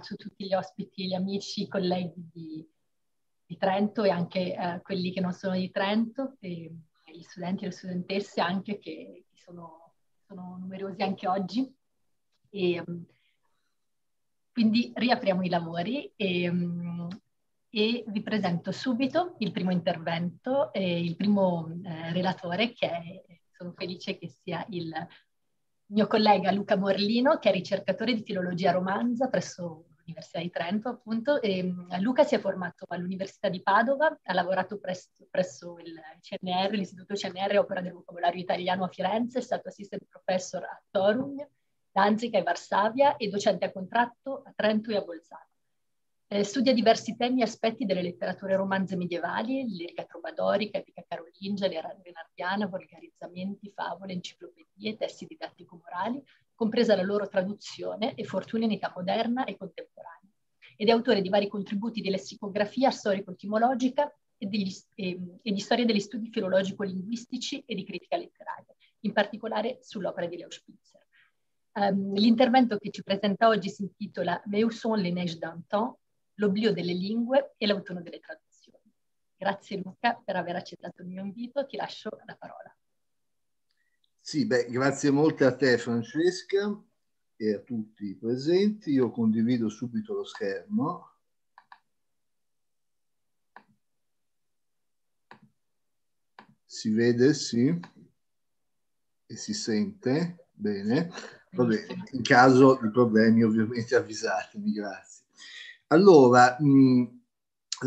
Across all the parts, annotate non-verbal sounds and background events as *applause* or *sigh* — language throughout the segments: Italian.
tutti gli ospiti, gli amici, i colleghi di, di Trento e anche eh, quelli che non sono di Trento, e, e gli studenti e le studentesse anche che, che sono, sono, numerosi anche oggi. E, mm, quindi riapriamo i lavori e, mm, e, vi presento subito il primo intervento, e il primo eh, relatore che è, sono felice che sia il mio collega Luca Morlino, che è ricercatore di filologia romanza presso all'Università di Trento, appunto. E mm, Luca si è formato all'Università di Padova, ha lavorato presso, presso il CNR, l'Istituto CNR Opera del Vocabolario Italiano a Firenze, è stato assistant professor a Torun, Danzica e Varsavia e docente a contratto a Trento e a Bolzano. Eh, studia diversi temi e aspetti delle letterature romanze medievali, lirica trovadorica, epica carolingia, renardiana, volgarizzamenti, favole, enciclopedie, testi didattico-morali, compresa la loro traduzione e fortuna in età moderna e contemporanea, ed è autore di vari contributi di lessicografia storico-etimologica e, e, ehm, e, di storia degli studi filologico-linguistici e di critica letteraria, in particolare sull'opera di Leo Spitzer. Um, l'intervento che ci presenta oggi si intitola Mais sont les neiges d'antan? L'oblio delle lingue e l'autunno delle traduzioni. Grazie Luca per aver accettato il mio invito, ti lascio la parola. Sì, beh, grazie molte a te Francesca e a tutti i presenti. Io condivido subito lo schermo. Si vede, sì, e si sente bene. Vabbè, in caso di problemi ovviamente avvisatemi, grazie. Allora, mh, mm,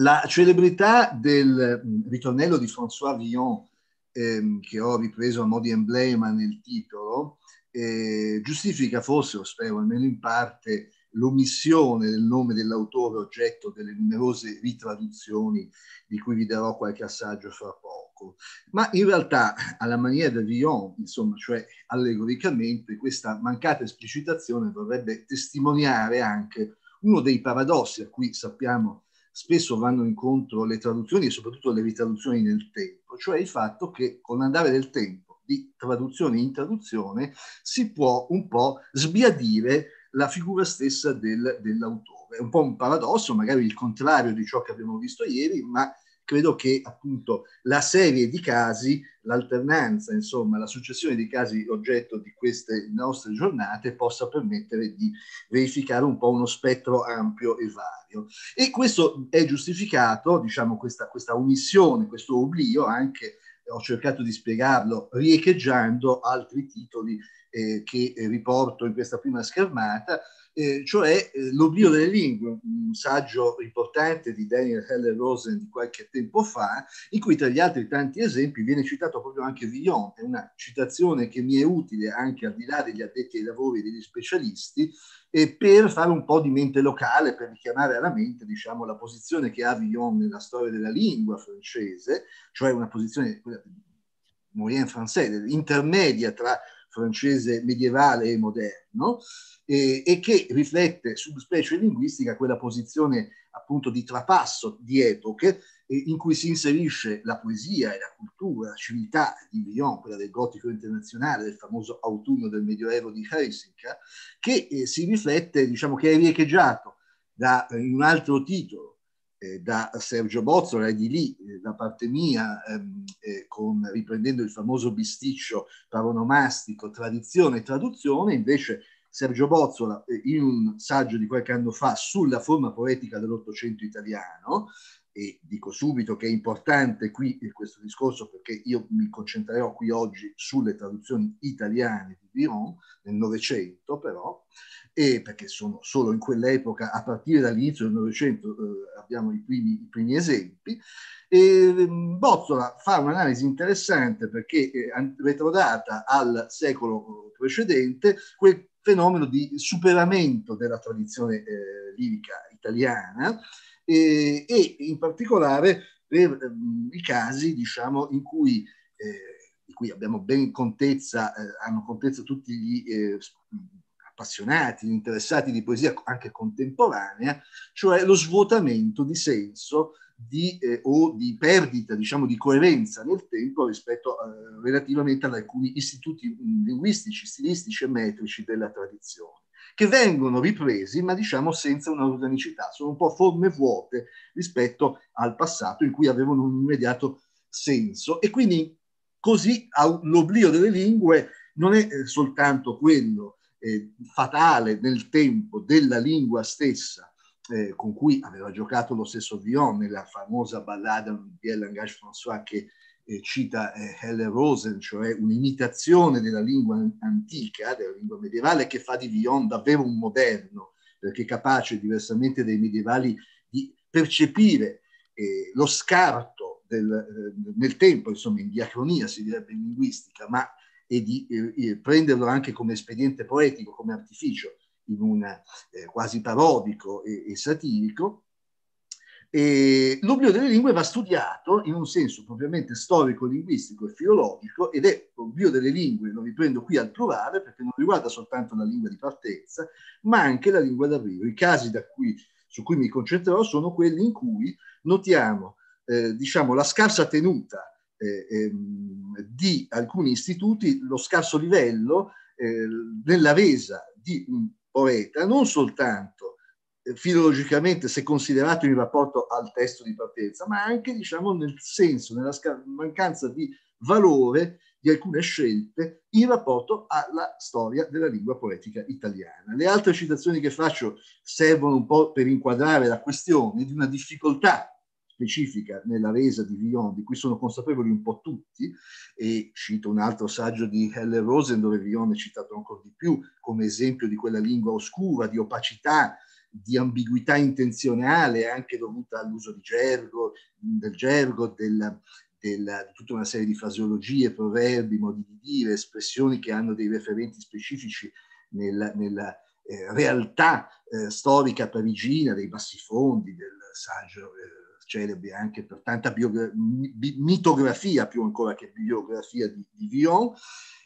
la celebrità del mm, ritornello di François Villon ehm, che ho ripreso a modo di emblema nel titolo, eh, giustifica forse, o spero almeno in parte, l'omissione del nome dell'autore oggetto delle numerose ritraduzioni di cui vi darò qualche assaggio fra poco. Ma in realtà, alla maniera di Villon, insomma, cioè allegoricamente, questa mancata esplicitazione vorrebbe testimoniare anche uno dei paradossi a cui sappiamo spesso vanno incontro le traduzioni e soprattutto le ritraduzioni nel tempo, cioè il fatto che con l'andare del tempo di traduzione in traduzione si può un po' sbiadire la figura stessa del, dell'autore. È un po' un paradosso, magari il contrario di ciò che abbiamo visto ieri, ma credo che appunto la serie di casi, l'alternanza, insomma, la successione di casi oggetto di queste nostre giornate possa permettere di verificare un po' uno spettro ampio e vario. E questo è giustificato, diciamo, questa, questa omissione, questo oblio anche ho cercato di spiegarlo riecheggiando altri titoli eh, che riporto in questa prima schermata, eh, cioè eh, l'oblio delle lingue, un saggio importante di Daniel Heller Rosen di qualche tempo fa, in cui tra gli altri tanti esempi viene citato proprio anche Villon, è una citazione che mi è utile anche al di là degli addetti ai lavori degli specialisti, eh, per fare un po' di mente locale, per richiamare alla mente diciamo, la posizione che ha Villon nella storia della lingua francese, cioè una posizione di moyen français, intermedia tra francese medievale e moderno, eh, e che riflette su specie linguistica quella posizione appunto di trapasso di epoche eh, in cui si inserisce la poesia e la cultura, la civiltà di Villon, quella del gotico internazionale, del famoso autunno del Medioevo di Helsinki, che eh, si riflette, diciamo che è riecheggiato da eh, in un altro titolo eh, da Sergio Bozzola e di lì eh, da parte mia, ehm, eh, con, riprendendo il famoso bisticcio paronomastico, tradizione e traduzione, invece Sergio Bozzola eh, in un saggio di qualche anno fa sulla forma poetica dell'Ottocento italiano, e dico subito che è importante qui eh, questo discorso perché io mi concentrerò qui oggi sulle traduzioni italiane di Diron nel Novecento però, e perché sono solo in quell'epoca, a partire dall'inizio del Novecento eh, abbiamo i primi, i primi, esempi, e ehm, Bozzola fa un'analisi interessante perché eh, retrodata al secolo eh, precedente quel fenomeno di superamento della tradizione eh, lirica italiana eh, e in particolare per ehm, i casi diciamo, in cui, eh, di cui abbiamo ben contezza, eh, hanno contezza tutti gli eh, appassionati, interessati di poesia anche contemporanea, cioè lo svuotamento di senso di, eh, o di perdita diciamo, di coerenza nel tempo rispetto eh, relativamente ad alcuni istituti mm, linguistici, stilistici e metrici della tradizione, che vengono ripresi ma diciamo senza un'organicità, sono un po' forme vuote rispetto al passato in cui avevano un immediato senso e quindi così l'oblio delle lingue non è eh, soltanto quello eh, fatale nel tempo della lingua stessa, eh, con cui aveva giocato lo stesso Dion nella famosa ballada di Langage François che eh, cita eh, Helle Rosen, cioè un'imitazione della lingua antica, della lingua medievale, che fa di Dion davvero un moderno, perché è capace, diversamente dai medievali, di percepire eh, lo scarto del, eh, nel tempo, insomma, in diacronia si direbbe in linguistica, ma e di eh, eh, prenderlo anche come espediente poetico, come artificio in un eh, quasi parodico e, e satirico. E l'oblio delle lingue va studiato in un senso propriamente storico, linguistico e filologico ed è l'oblio delle lingue, lo riprendo qui al plurale perché non riguarda soltanto la lingua di partenza, ma anche la lingua d'arrivo. I casi da cui, su cui mi concentrerò sono quelli in cui notiamo eh, diciamo, la scarsa tenuta eh, ehm, di alcuni istituti, lo scarso livello eh, nella resa di un Oreta, non soltanto eh, filologicamente se considerato in rapporto al testo di partenza, ma anche diciamo, nel senso, nella mancanza di valore di alcune scelte in rapporto alla storia della lingua poetica italiana. Le altre citazioni che faccio servono un po' per inquadrare la questione di una difficoltà specifica nella resa di Villon, di cui sono consapevoli un po' tutti, e cito un altro saggio di Heller Rosen dove Villon è citato ancora di più come esempio di quella lingua oscura, di opacità, di ambiguità intenzionale, anche dovuta all'uso gergo, del gergo, del, della, di tutta una serie di fraseologie, proverbi, modi di dire, espressioni che hanno dei referenti specifici nella, nella eh, realtà eh, storica parigina, dei bassifondi, del saggio eh, celebre anche per tanta biogra- mitografia più ancora che biografia di, di Villon,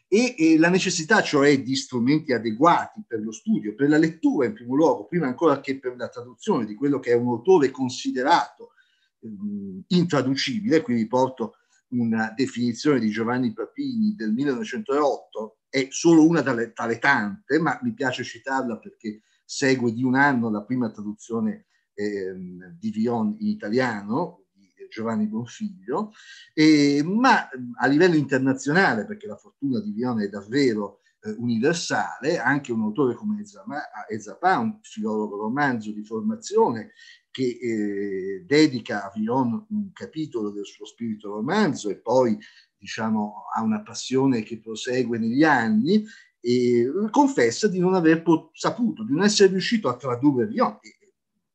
e, e, la necessità cioè di strumenti adeguati per lo studio, per la lettura in primo luogo, prima ancora che per la traduzione di quello che è un autore considerato ehm, intraducibile. Qui riporto una definizione di Giovanni Papini del 1908, è solo una tra le tante, ma mi piace citarla perché segue di un anno la prima traduzione ehm, di Vion in italiano, di eh, Giovanni Bonfiglio, eh, ma a livello internazionale, perché la fortuna di Vion è davvero eh, universale, anche un autore come Ezapà, ah, un filologo romanzo di formazione, che eh, dedica a Vion un capitolo del suo spirito romanzo e poi diciamo, ha una passione che prosegue negli anni, e confessa di non aver saputo, di non essere riuscito a tradurre Vion, E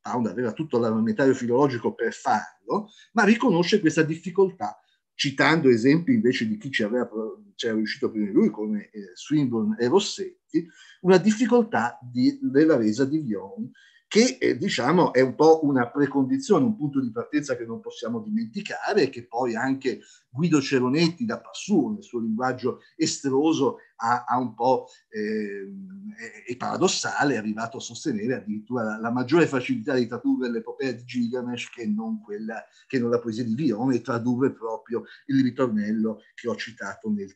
Pound aveva tutto l'armamentario filologico per farlo, ma riconosce questa difficoltà, citando esempi invece di chi ci, aveva, ci era riuscito prima di lui, come eh, Swinburne e Rossetti, una difficoltà di, della resa di Vion che eh, diciamo è un po' una precondizione, un punto di partenza che non possiamo dimenticare e che poi anche Guido Ceronetti da passù nel suo linguaggio estroso ha, ha un po' eh, è paradossale, è arrivato a sostenere addirittura la, la maggiore facilità di tradurre l'epopea di Gilgamesh che non, quella, che non la poesia di Lione tradurre proprio il ritornello che ho citato nel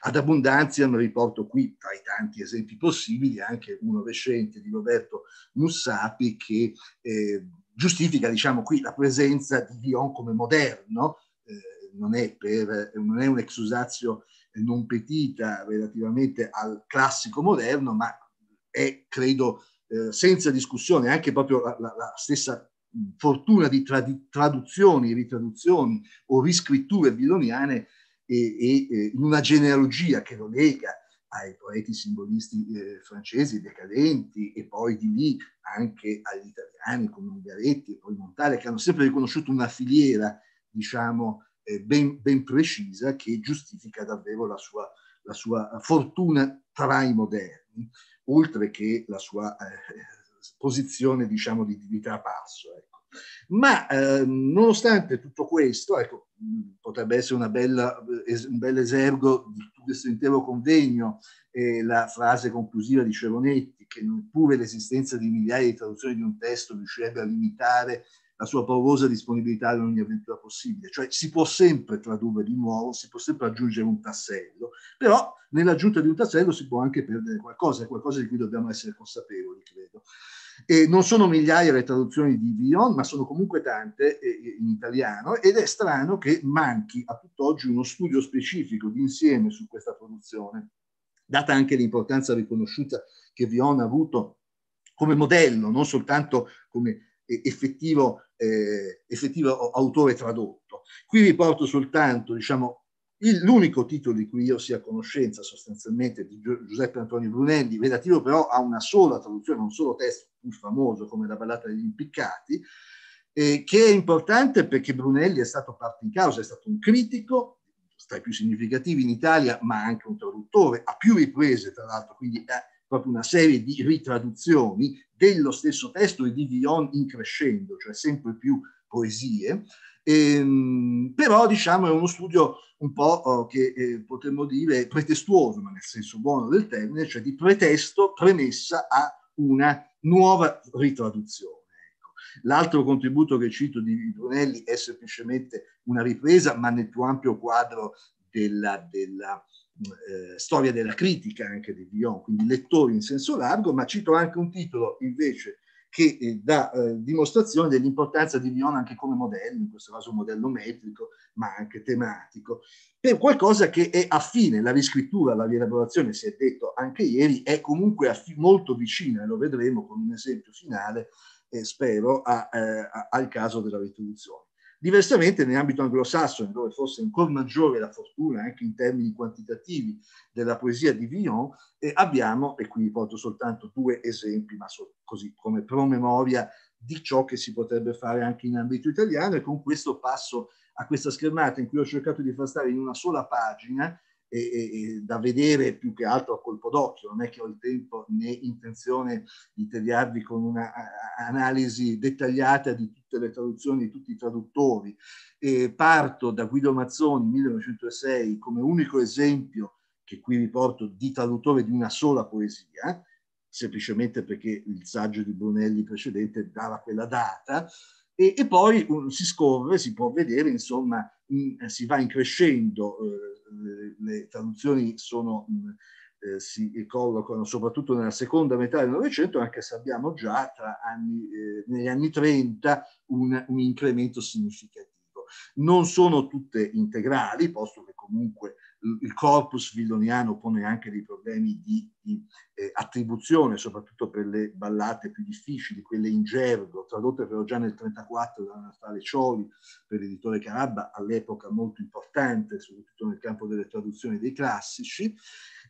ad abbondanza mi riporto qui, tra i tanti esempi possibili, anche uno recente di Roberto Mussapi che eh, giustifica diciamo, qui la presenza di Dion come moderno, eh, non, è per, non è un exusazio non petita relativamente al classico moderno, ma è, credo, eh, senza discussione anche proprio la, la, la stessa fortuna di, tra, di traduzioni, ritraduzioni o riscritture bidoniane e, e in una genealogia che lo lega ai poeti simbolisti eh, francesi decadenti e poi di lì anche agli italiani come Ungaretti e poi Montale che hanno sempre riconosciuto una filiera diciamo eh, ben, ben, precisa che giustifica davvero la sua, la sua, fortuna tra i moderni oltre che la sua eh, posizione diciamo di, di trapasso ecco. ma ehm, nonostante tutto questo ecco potrebbe essere bella, un bel esergo di questo intero convegno, eh, la frase conclusiva di Ceronetti, che neppure l'esistenza di migliaia di traduzioni di un testo riuscirebbe a limitare la sua paurosa disponibilità in ogni avventura possibile. Cioè si può sempre tradurre di nuovo, si può sempre aggiungere un tassello, però nell'aggiunta di un tassello si può anche perdere qualcosa, è qualcosa di cui dobbiamo essere consapevoli, credo. E non sono migliaia le traduzioni di Villon, ma sono comunque tante in italiano ed è strano che manchi a tutt'oggi uno studio specifico d'insieme su questa produzione, data anche l'importanza riconosciuta che Villon ha avuto come modello, non soltanto come effettivo, eh, effettivo autore tradotto. Qui vi porto soltanto diciamo, il, l'unico titolo di cui io sia a conoscenza sostanzialmente di Giuseppe Antonio Brunelli, relativo però a una sola traduzione, un solo testo più famoso come la ballata degli impiccati, eh, che è importante perché Brunelli è stato parte in causa, è stato un critico tra i più significativi in Italia, ma anche un traduttore, a più riprese tra l'altro, quindi eh, proprio una serie di ritraduzioni dello stesso testo e di Dion in crescendo, cioè sempre più poesie. Ehm, però diciamo è uno studio un po' eh, che eh, potremmo dire pretestuoso, ma nel senso buono del termine, cioè di pretesto, premessa a una nuova ritraduzione. Ecco. L'altro contributo che cito di Brunelli è semplicemente una ripresa, ma nel più ampio quadro della, della eh, storia della critica anche di Dion, quindi lettori in senso largo, ma cito anche un titolo invece che eh, dà eh, dimostrazione dell'importanza di Lyon anche come modello, in questo caso un modello metrico, ma anche tematico, per qualcosa che è affine, la riscrittura, la rielaborazione, si è detto anche ieri, è comunque molto vicina, e lo vedremo con un esempio finale, eh, spero, a, eh, a, al caso della retribuzione. Diversamente nell'ambito anglosassone, dove fosse ancora maggiore la fortuna anche in termini quantitativi della poesia di Villon, eh, abbiamo, e qui porto soltanto due esempi, ma so, così come promemoria di ciò che si potrebbe fare anche in ambito italiano, e con questo passo a questa schermata in cui ho cercato di far stare in una sola pagina e, e, da vedere più che altro a colpo d'occhio, non è che ho il tempo né intenzione di tediarvi con un'analisi dettagliata di tutte le traduzioni di tutti i traduttori. E parto da Guido Mazzoni, 1906, come unico esempio che qui vi porto di traduttore di una sola poesia, semplicemente perché il saggio di Brunelli precedente dava quella data, e, e poi um, si scorre, si può vedere, insomma, in, eh, si va increscendo, eh, le, traduzioni sono, mm, eh, si collocano soprattutto nella seconda metà del Novecento, anche se abbiamo già anni, eh, negli anni 30 un, un incremento significativo. Non sono tutte integrali, posto che comunque il corpus villoniano pone anche dei problemi di, di eh, attribuzione, soprattutto per le ballate più difficili, quelle in gergo, tradotte però già nel 1934 da Natale Cioli per l'editore Carabba, all'epoca molto importante, soprattutto nel campo delle traduzioni dei classici.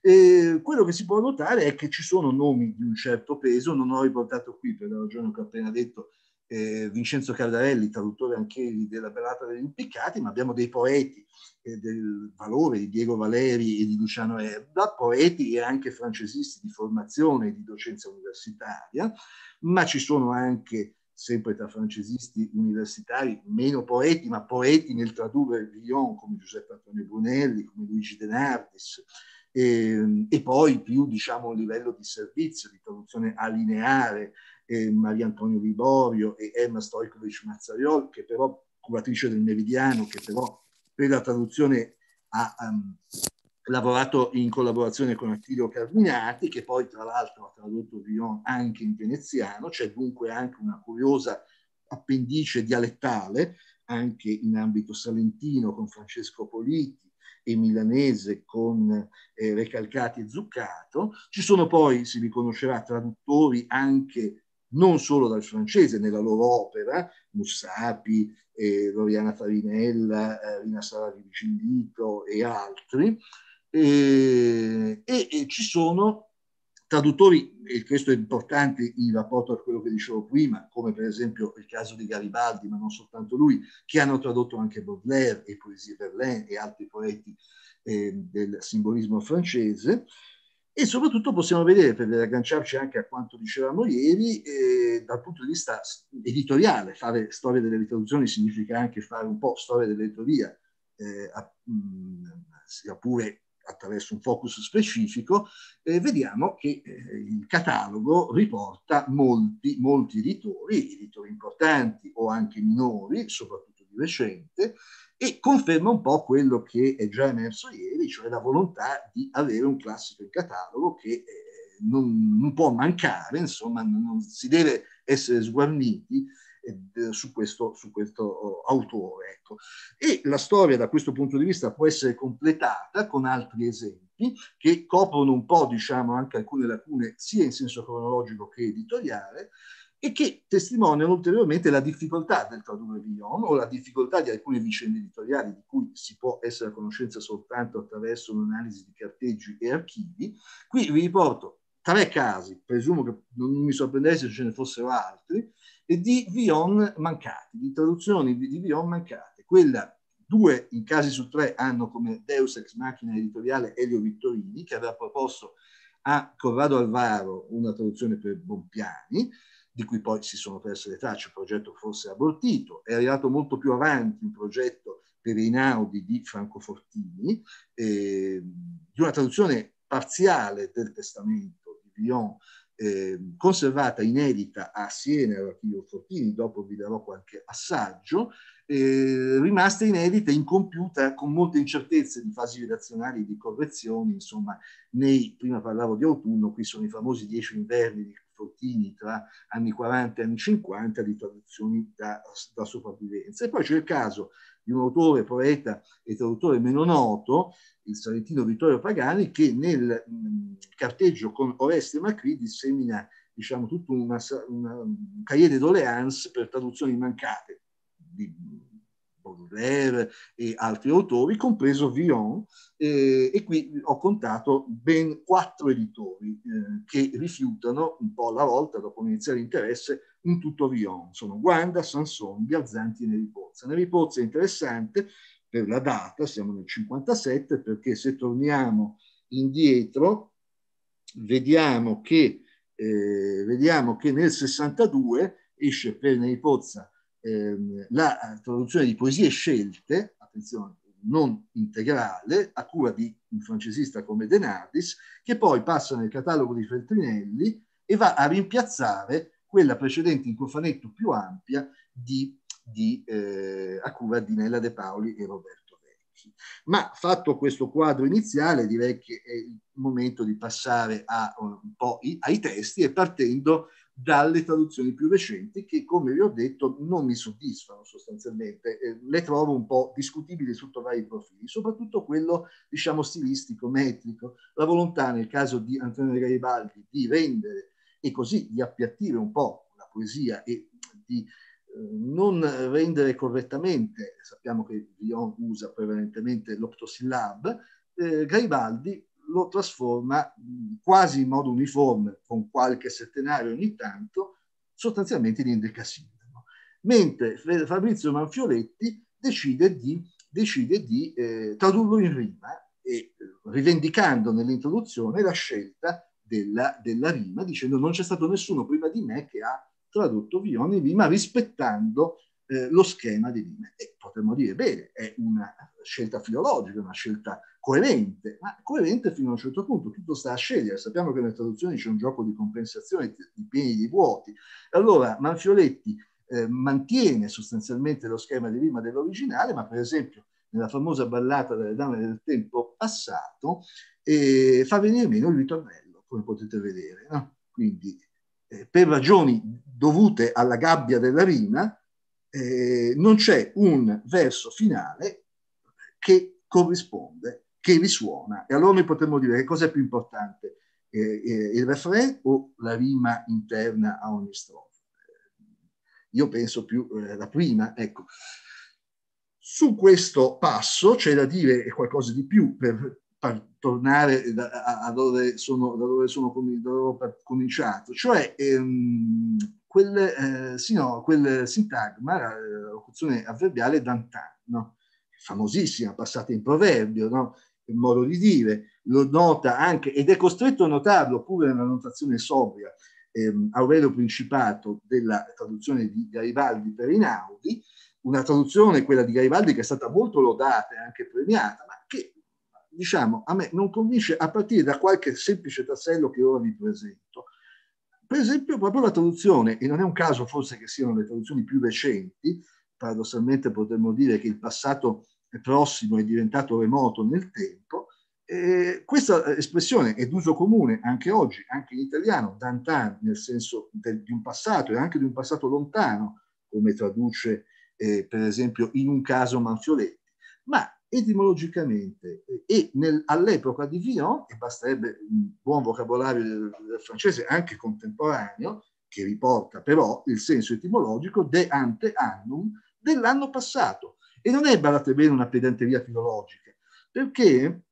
E quello che si può notare è che ci sono nomi di un certo peso, non ho riportato qui per la ragione che ho appena detto eh, Vincenzo Cardarelli, traduttore anche della Bellata degli Impiccati, ma abbiamo dei poeti eh, del valore di Diego Valeri e di Luciano Erda, poeti e anche francesisti di formazione e di docenza universitaria, ma ci sono anche sempre tra francesisti universitari, meno poeti, ma poeti nel tradurre Villon, come Giuseppe Antonio Brunelli, come Luigi De Nardis, e, ehm, e, poi più diciamo a livello di servizio, di traduzione alineare eh, Maria Antonio Liborio e Emma Stojkovic Mazzariol, che però, curatrice del Meridiano, che però per la traduzione ha um, lavorato in collaborazione con Attilio Carminati, che poi tra l'altro ha tradotto Dion anche in veneziano, c'è dunque anche una curiosa appendice dialettale, anche in ambito salentino con Francesco Politi, e milanese con eh, Recalcati e Zuccato. Ci sono poi, si riconoscerà, traduttori anche non solo dal francese nella loro opera, Mussapi, eh, Loriana Farinella, eh, Rina Sarari Vicindito e altri, e, e, e, ci sono traduttori, e questo è importante in rapporto a quello che dicevo prima, come per esempio il caso di Garibaldi, ma non soltanto lui, che hanno tradotto anche Baudelaire e poesie Verlaine e altri poeti eh, del simbolismo francese, e soprattutto possiamo vedere, per agganciarci anche a quanto dicevamo ieri, eh, dal punto di vista editoriale, fare storia delle ritraduzioni significa anche fare un po' storia dell'editoria, eh, mm, sia pure attraverso un focus specifico, eh, vediamo che eh, il catalogo riporta molti, molti editori, editori importanti o anche minori, soprattutto di recente, e conferma un po' quello che è già emerso ieri, cioè la volontà di avere un classico in catalogo che eh, non, non, può mancare, insomma, non, non si deve essere sguarniti eh, su, questo, su questo, oh, autore. Ecco. E la storia da questo punto di vista può essere completata con altri esempi che coprono un po', diciamo, anche alcune lacune sia in senso cronologico che editoriale e che testimoniano ulteriormente la difficoltà del tradurre Villon o la difficoltà di alcune vicende editoriali di cui si può essere a conoscenza soltanto attraverso un'analisi di carteggi e archivi. Qui vi riporto tre casi, presumo che non mi sorprendesse se ce ne fossero altri, di Vion mancati, di traduzioni di Vion mancate. Quella due in casi su tre hanno come deus ex machina editoriale Elio Vittorini, che aveva proposto a Corrado Alvaro una traduzione per Bompiani, di cui poi si sono perse le tracce, il progetto forse abortito, è arrivato molto più avanti un progetto per Einaudi di Francofortini, eh, di una traduzione parziale del testamento di Villon, eh, conservata inedita a Siena all'archivio Fortini, dopo vi darò qualche assaggio, eh, rimasta inedita, incompiuta, con molte incertezze di fasi redazionali e di correzioni, insomma, nei, prima parlavo di autunno, qui sono i famosi dieci inverni di Trottini tra anni 40 e anni 50 di traduzioni da, da sopravvivenza. E poi c'è il caso di un autore, poeta e traduttore meno noto, il salentino Vittorio Pagani, che nel carteggio con Oreste Macri dissemina diciamo, tutta una, una, un cahier de doléances per traduzioni mancate di Baudelaire e altri autori, compreso Villon, eh, e qui ho contato ben quattro editori eh, che rifiutano un po' alla volta, dopo un iniziale interesse, un tutto Villon. Sono Guanda, Sanson, Bialzanti e Neri Pozza. Neri Pozza è interessante per la data, siamo nel 57, perché se torniamo indietro vediamo che, eh, vediamo che nel 62 esce per Neri Pozza ehm, la eh, traduzione di poesie scelte, attenzione, non integrale, a cura di un francesista come De Nardis, che poi passa nel catalogo di Feltrinelli e va a rimpiazzare quella precedente in cofanetto più ampia di, di, eh, a cura di Nella De Paoli e Roberto Vecchi. Ma fatto questo quadro iniziale, direi che è il momento di passare a, eh, un po' i, ai testi e partendo dalle traduzioni più recenti che, come vi ho detto, non mi soddisfano sostanzialmente, eh, le trovo un po' discutibili sotto vari profili, soprattutto quello, diciamo, stilistico, metrico, la volontà nel caso di Antonio Garibaldi di rendere e così di appiattire un po' la poesia e di eh, non rendere correttamente, sappiamo che Dion usa prevalentemente l'octosillab, eh, Garibaldi lo trasforma mm, quasi in modo uniforme, con qualche settenario ogni tanto, sostanzialmente in endecasillabo. Mentre Fabrizio Manfioletti decide di, decide di eh, tradurlo in rima, e, eh, rivendicando nell'introduzione la scelta della, della rima, dicendo non c'è stato nessuno prima di me che ha tradotto Vione in rima rispettando eh, lo schema di rima. E potremmo dire, bene, è una scelta filologica, una scelta coerente, ma coerente fino a un certo punto, tutto sta a scegliere. Sappiamo che nelle traduzioni c'è un gioco di compensazione di pieni di vuoti. Allora Manfioletti eh, mantiene sostanzialmente lo schema di rima dell'originale, ma per esempio nella famosa ballata delle dame del tempo passato eh, fa venire meno il ritornello, come potete vedere. No? Quindi eh, per ragioni dovute alla gabbia della rima, eh, non c'è un verso finale che corrisponde che risuona. E allora noi potremmo dire che cosa è più importante, eh, eh, il refrain o la rima interna a ogni strofa? Eh, io penso più eh, la prima, ecco. Su questo passo c'è da dire qualcosa di più per, per tornare da, a, dove sono, da dove sono da dove cominciato, cioè ehm, quel, eh, sì, no, quel sintagma, la locuzione avverbiale d'antan, no? famosissima, passata in proverbio, no? modo di dire, lo nota anche, ed è costretto a notarlo pure nella notazione sobria, ehm, Aurelio Principato della traduzione di Garibaldi per Inaudi, una traduzione, quella di Garibaldi, che è stata molto lodata e anche premiata, ma che diciamo a me non convince a partire da qualche semplice tassello che ora vi presento. Per esempio, proprio la traduzione, e non è un caso forse che siano le traduzioni più recenti, paradossalmente potremmo dire che il passato prossimo è diventato remoto nel tempo, eh, questa espressione è d'uso comune anche oggi, anche in italiano, d'antan, nel senso del, di un passato e anche di un passato lontano, come traduce eh, per esempio in un caso Manfioletti, ma etimologicamente eh, e nel, all'epoca di Villon, e basterebbe un buon vocabolario del, del francese anche contemporaneo, che riporta però il senso etimologico de ante annum dell'anno passato, e non è, badate bene, una pedanteria filologica, perché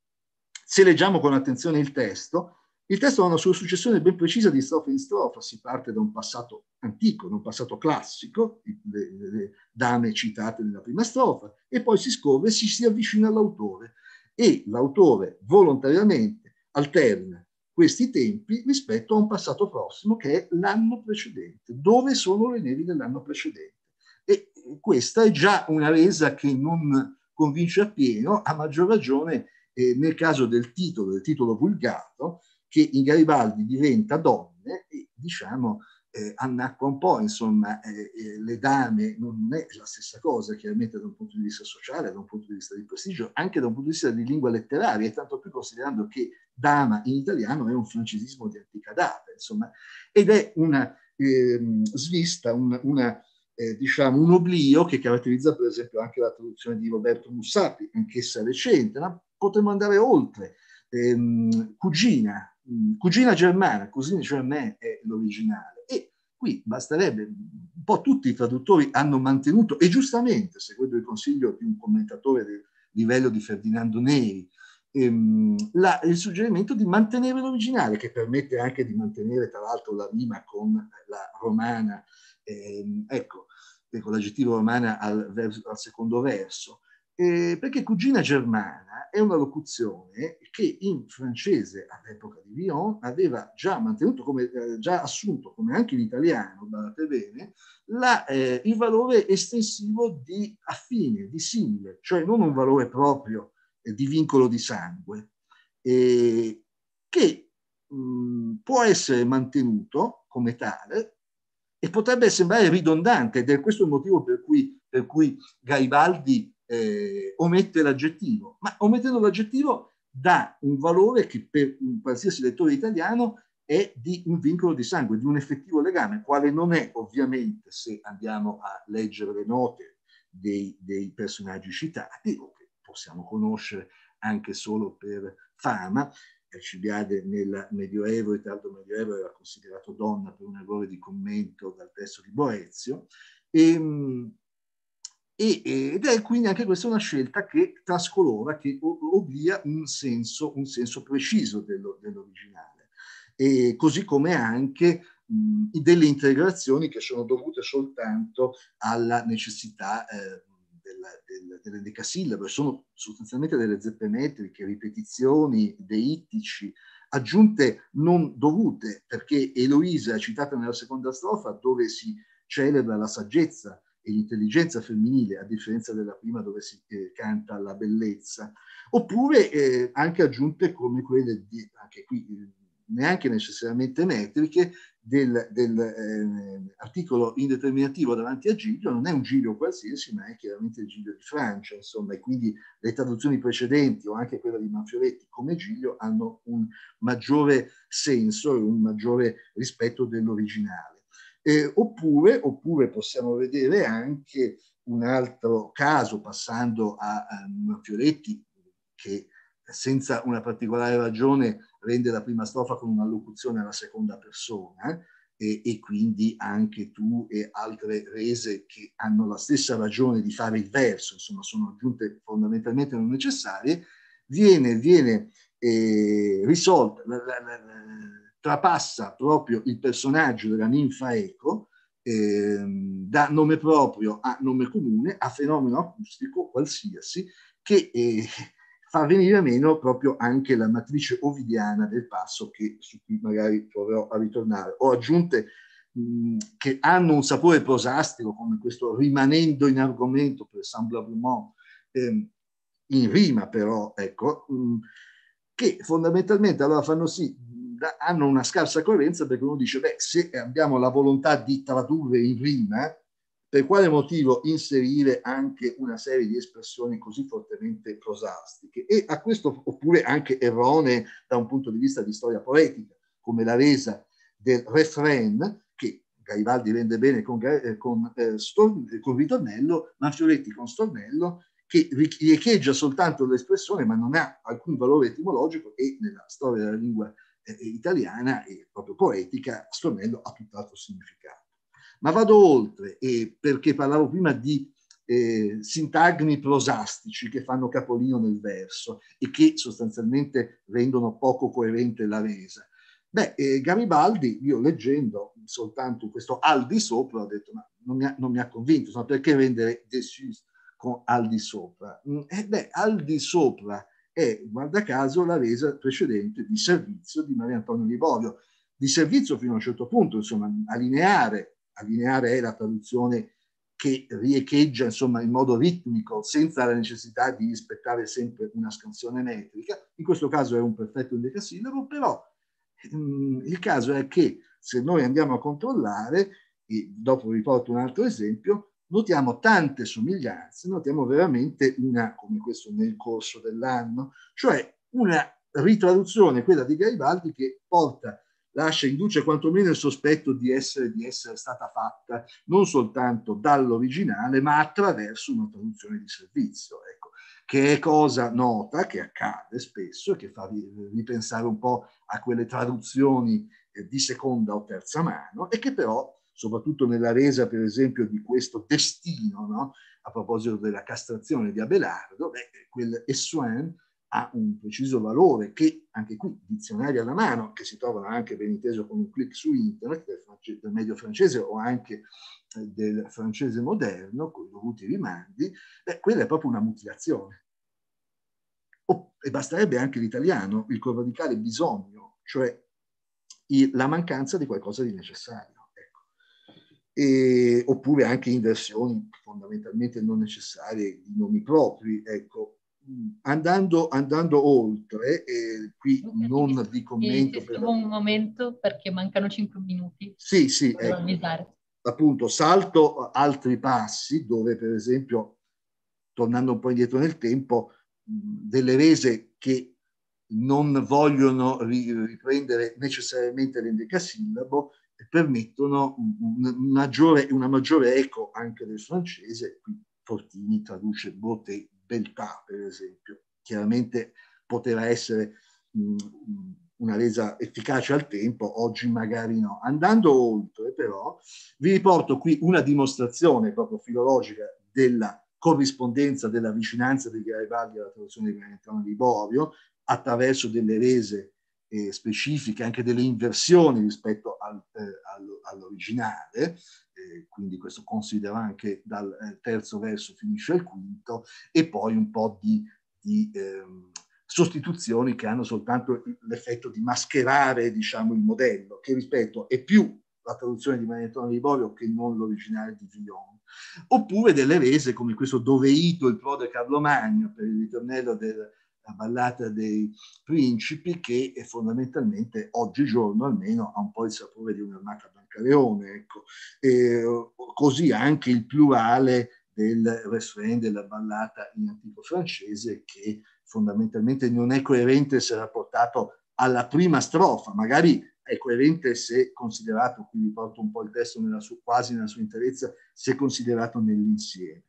se leggiamo con attenzione il testo, il testo ha una sua successione ben precisa di strofa in strofa, si parte da un passato antico, da un passato classico, le, le dame citate nella prima strofa, e poi si scopre e si, si avvicina all'autore. E l'autore volontariamente alterna questi tempi rispetto a un passato prossimo che è l'anno precedente. Dove sono le nevi dell'anno precedente? questa è già una resa che non convince appieno, a maggior ragione eh, nel caso del titolo, del titolo vulgato, che in Garibaldi diventa donne e diciamo eh, annacqua un po', insomma, eh, eh, le dame non è la stessa cosa, chiaramente da un punto di vista sociale, da un punto di vista di prestigio, anche da un punto di vista di lingua letteraria, e tanto più considerando che dama in italiano è un francesismo di antica data, insomma, ed è una ehm, svista, un, una eh, diciamo, un oblio che caratterizza per esempio anche la traduzione di Roberto Mussati, anch'essa recente, ma potremmo andare oltre. Eh, cugina, mm, cugina germana, cugina germana è l'originale. E qui basterebbe, un po' tutti i traduttori hanno mantenuto, e giustamente, seguendo il consiglio di un commentatore del livello di Ferdinando Neri, ehm, la, il suggerimento di mantenere l'originale, che permette anche di mantenere tra l'altro la rima con la romana eh, ecco, ecco l'aggettivo romana al, al secondo verso, eh, perché cugina germana è una locuzione che in francese all'epoca di Villon aveva già mantenuto, come, eh, già assunto, come anche in italiano, guardate bene, la, eh, il valore estensivo di affine, di simile, cioè non un valore proprio eh, di vincolo di sangue, ehm, che mh, mm, può essere mantenuto come tale e potrebbe sembrare ridondante ed è questo il motivo per cui, per cui Garibaldi eh, omette l'aggettivo, ma omettendo l'aggettivo dà un valore che per un qualsiasi lettore italiano è di un vincolo di sangue, di un effettivo legame, quale non è ovviamente se andiamo a leggere le note dei, dei personaggi citati o che possiamo conoscere anche solo per fama, Alcibiade nel Medioevo e tardo Medioevo era considerato donna per un errore di commento dal testo di Boezio, ehm, e, e, ed è quindi anche questa una scelta che trascolora, che obblia un senso, un senso preciso dello, dell'originale, e così come anche mh, delle integrazioni che sono dovute soltanto alla necessità eh, della, della, dell'endecasillabo, sono sostanzialmente delle zeppe metriche, ripetizioni, deittici, aggiunte non dovute, perché Eloisa, citata nella seconda strofa, dove si celebra la saggezza e l'intelligenza femminile, a differenza della prima dove si eh, canta la bellezza, oppure eh, anche aggiunte come quelle di, anche qui, eh, neanche necessariamente metriche, dell'articolo del, eh, indeterminativo davanti a Giglio non è un Giglio qualsiasi, ma è chiaramente il Giglio di Francia, insomma, e quindi le traduzioni precedenti o anche quella di Manfioretti come Giglio hanno un maggiore senso e un maggiore rispetto dell'originale. Eh, oppure, oppure possiamo vedere anche un altro caso, passando a, a Manfioretti, che senza una particolare ragione prende la prima strofa con un'allocuzione alla seconda persona eh, e, e, quindi anche tu e altre rese che hanno la stessa ragione di fare il verso, insomma sono aggiunte fondamentalmente non necessarie, viene, viene eh, risolta, la, la, la, trapassa proprio il personaggio della ninfa eco eh, da nome proprio a nome comune, a fenomeno acustico qualsiasi, che eh, fa venire meno proprio anche la matrice ovidiana del passo che, su cui magari proverò a ritornare. Ho aggiunte mh, che hanno un sapore prosastico, come questo rimanendo in argomento, per semblablement, ehm, in rima però, ecco, mh, che fondamentalmente allora fanno sì, da, hanno una scarsa coerenza perché uno dice, beh, se abbiamo la volontà di tradurre in rima, per quale motivo inserire anche una serie di espressioni così fortemente prosastiche e a questo oppure anche erronee da un punto di vista di storia poetica, come la resa del refrain che Garibaldi rende bene con, eh, con, eh, storn- con ritornello, Manfioretti con stornello, che riecheggia soltanto l'espressione ma non ha alcun valore etimologico e nella storia della lingua eh, italiana e proprio poetica stornello ha tutt'altro significato. Ma vado oltre, eh, perché parlavo prima di eh, sintagmi prosastici che fanno capolino nel verso e che sostanzialmente rendono poco coerente la resa. Beh, eh, Garibaldi, io leggendo soltanto questo al di sopra, ho detto, ma non mi ha, non mi ha convinto, so, perché rendere decis con al di sopra? Mm, eh beh, al di sopra è, guarda caso, la resa precedente di servizio di Maria Antonio Liborio, di servizio fino a un certo punto, insomma, a lineare, allineare è la traduzione che riecheggia insomma in modo ritmico senza la necessità di rispettare sempre una scansione metrica, in questo caso è un perfetto endecasillabo, però mh, ehm, il caso è che se noi andiamo a controllare, e dopo vi porto un altro esempio, notiamo tante somiglianze, notiamo veramente una, come questo nel corso dell'anno, cioè una ritraduzione, quella di Garibaldi, che porta lascia, induce quantomeno il sospetto di essere, di essere stata fatta non soltanto dall'originale, ma attraverso una traduzione di servizio. Ecco che è cosa nota, che accade spesso e che fa ripensare un po' a quelle traduzioni eh, di seconda o terza mano e che però, soprattutto nella resa per esempio di questo destino, no? a proposito della castrazione di Abelardo, beh, quel Essoin ha un preciso valore che anche qui, dizionari alla mano, che si trovano anche ben inteso con un clic su internet del, france- del medio francese o anche eh, del francese moderno, con i dovuti rimandi, beh, quella è proprio una mutilazione. O, e basterebbe anche l'italiano, il corradicale bisogno, cioè il, la mancanza di qualcosa di necessario. Ecco. E, oppure anche inversioni fondamentalmente non necessarie di nomi propri, ecco, andando, andando oltre, eh, qui okay, non vi commento. Per... un momento perché mancano 5 minuti. Sì, sì. Ecco. Appunto, salto altri passi dove, per esempio, tornando un po' indietro nel tempo, delle rese che non vogliono riprendere necessariamente l'endecasillabo permettono una maggiore, una maggiore eco anche del francese, qui Fortini traduce Botte beltà, per esempio. Chiaramente poteva essere mh, una resa efficace al tempo, oggi magari no. Andando oltre, però, vi riporto qui una dimostrazione proprio filologica della corrispondenza della vicinanza dei Garibaldi alla traduzione di Gaetano di Borio attraverso delle rese eh, specifiche, anche delle inversioni rispetto al, eh, all'originale, eh, quindi questo considera anche dal eh, terzo verso finisce il quinto, e poi un po' di, di ehm, sostituzioni che hanno soltanto l'effetto di mascherare diciamo, il modello, che ripeto è più la traduzione di Manettone di Borio che non l'originale di Villon, oppure delle rese come questo Doveito, il prode Carlo Magno per il ritornello del la ballata dei principi che fondamentalmente oggigiorno almeno ha un po' il sapore di un'armata Leone, Ecco. E, così anche il plurale del refrain della ballata in antico francese che fondamentalmente non è coerente se rapportato alla prima strofa, magari è coerente se considerato, qui vi porto un po' il testo nella sua, quasi nella sua interezza, se considerato nell'insieme.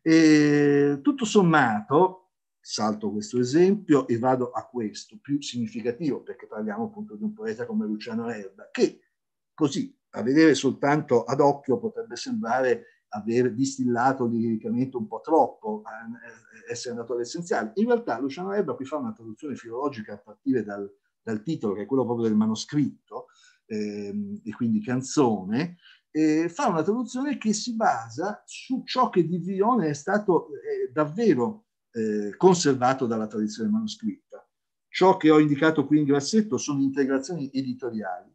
E, tutto sommato, salto questo esempio e vado a questo, più significativo, perché parliamo appunto di un poeta come Luciano Erba, che Così, a vedere soltanto ad occhio potrebbe sembrare aver distillato liricamente un po' troppo, eh, eh, essere andato all'essenziale. In realtà Luciano Erba qui fa una traduzione filologica a partire dal, dal titolo, che è quello proprio del manoscritto, ehm, e quindi canzone, eh, fa una traduzione che si basa su ciò che di Vione è stato eh, davvero eh, conservato dalla tradizione manoscritta. Ciò che ho indicato qui in grassetto sono integrazioni editoriali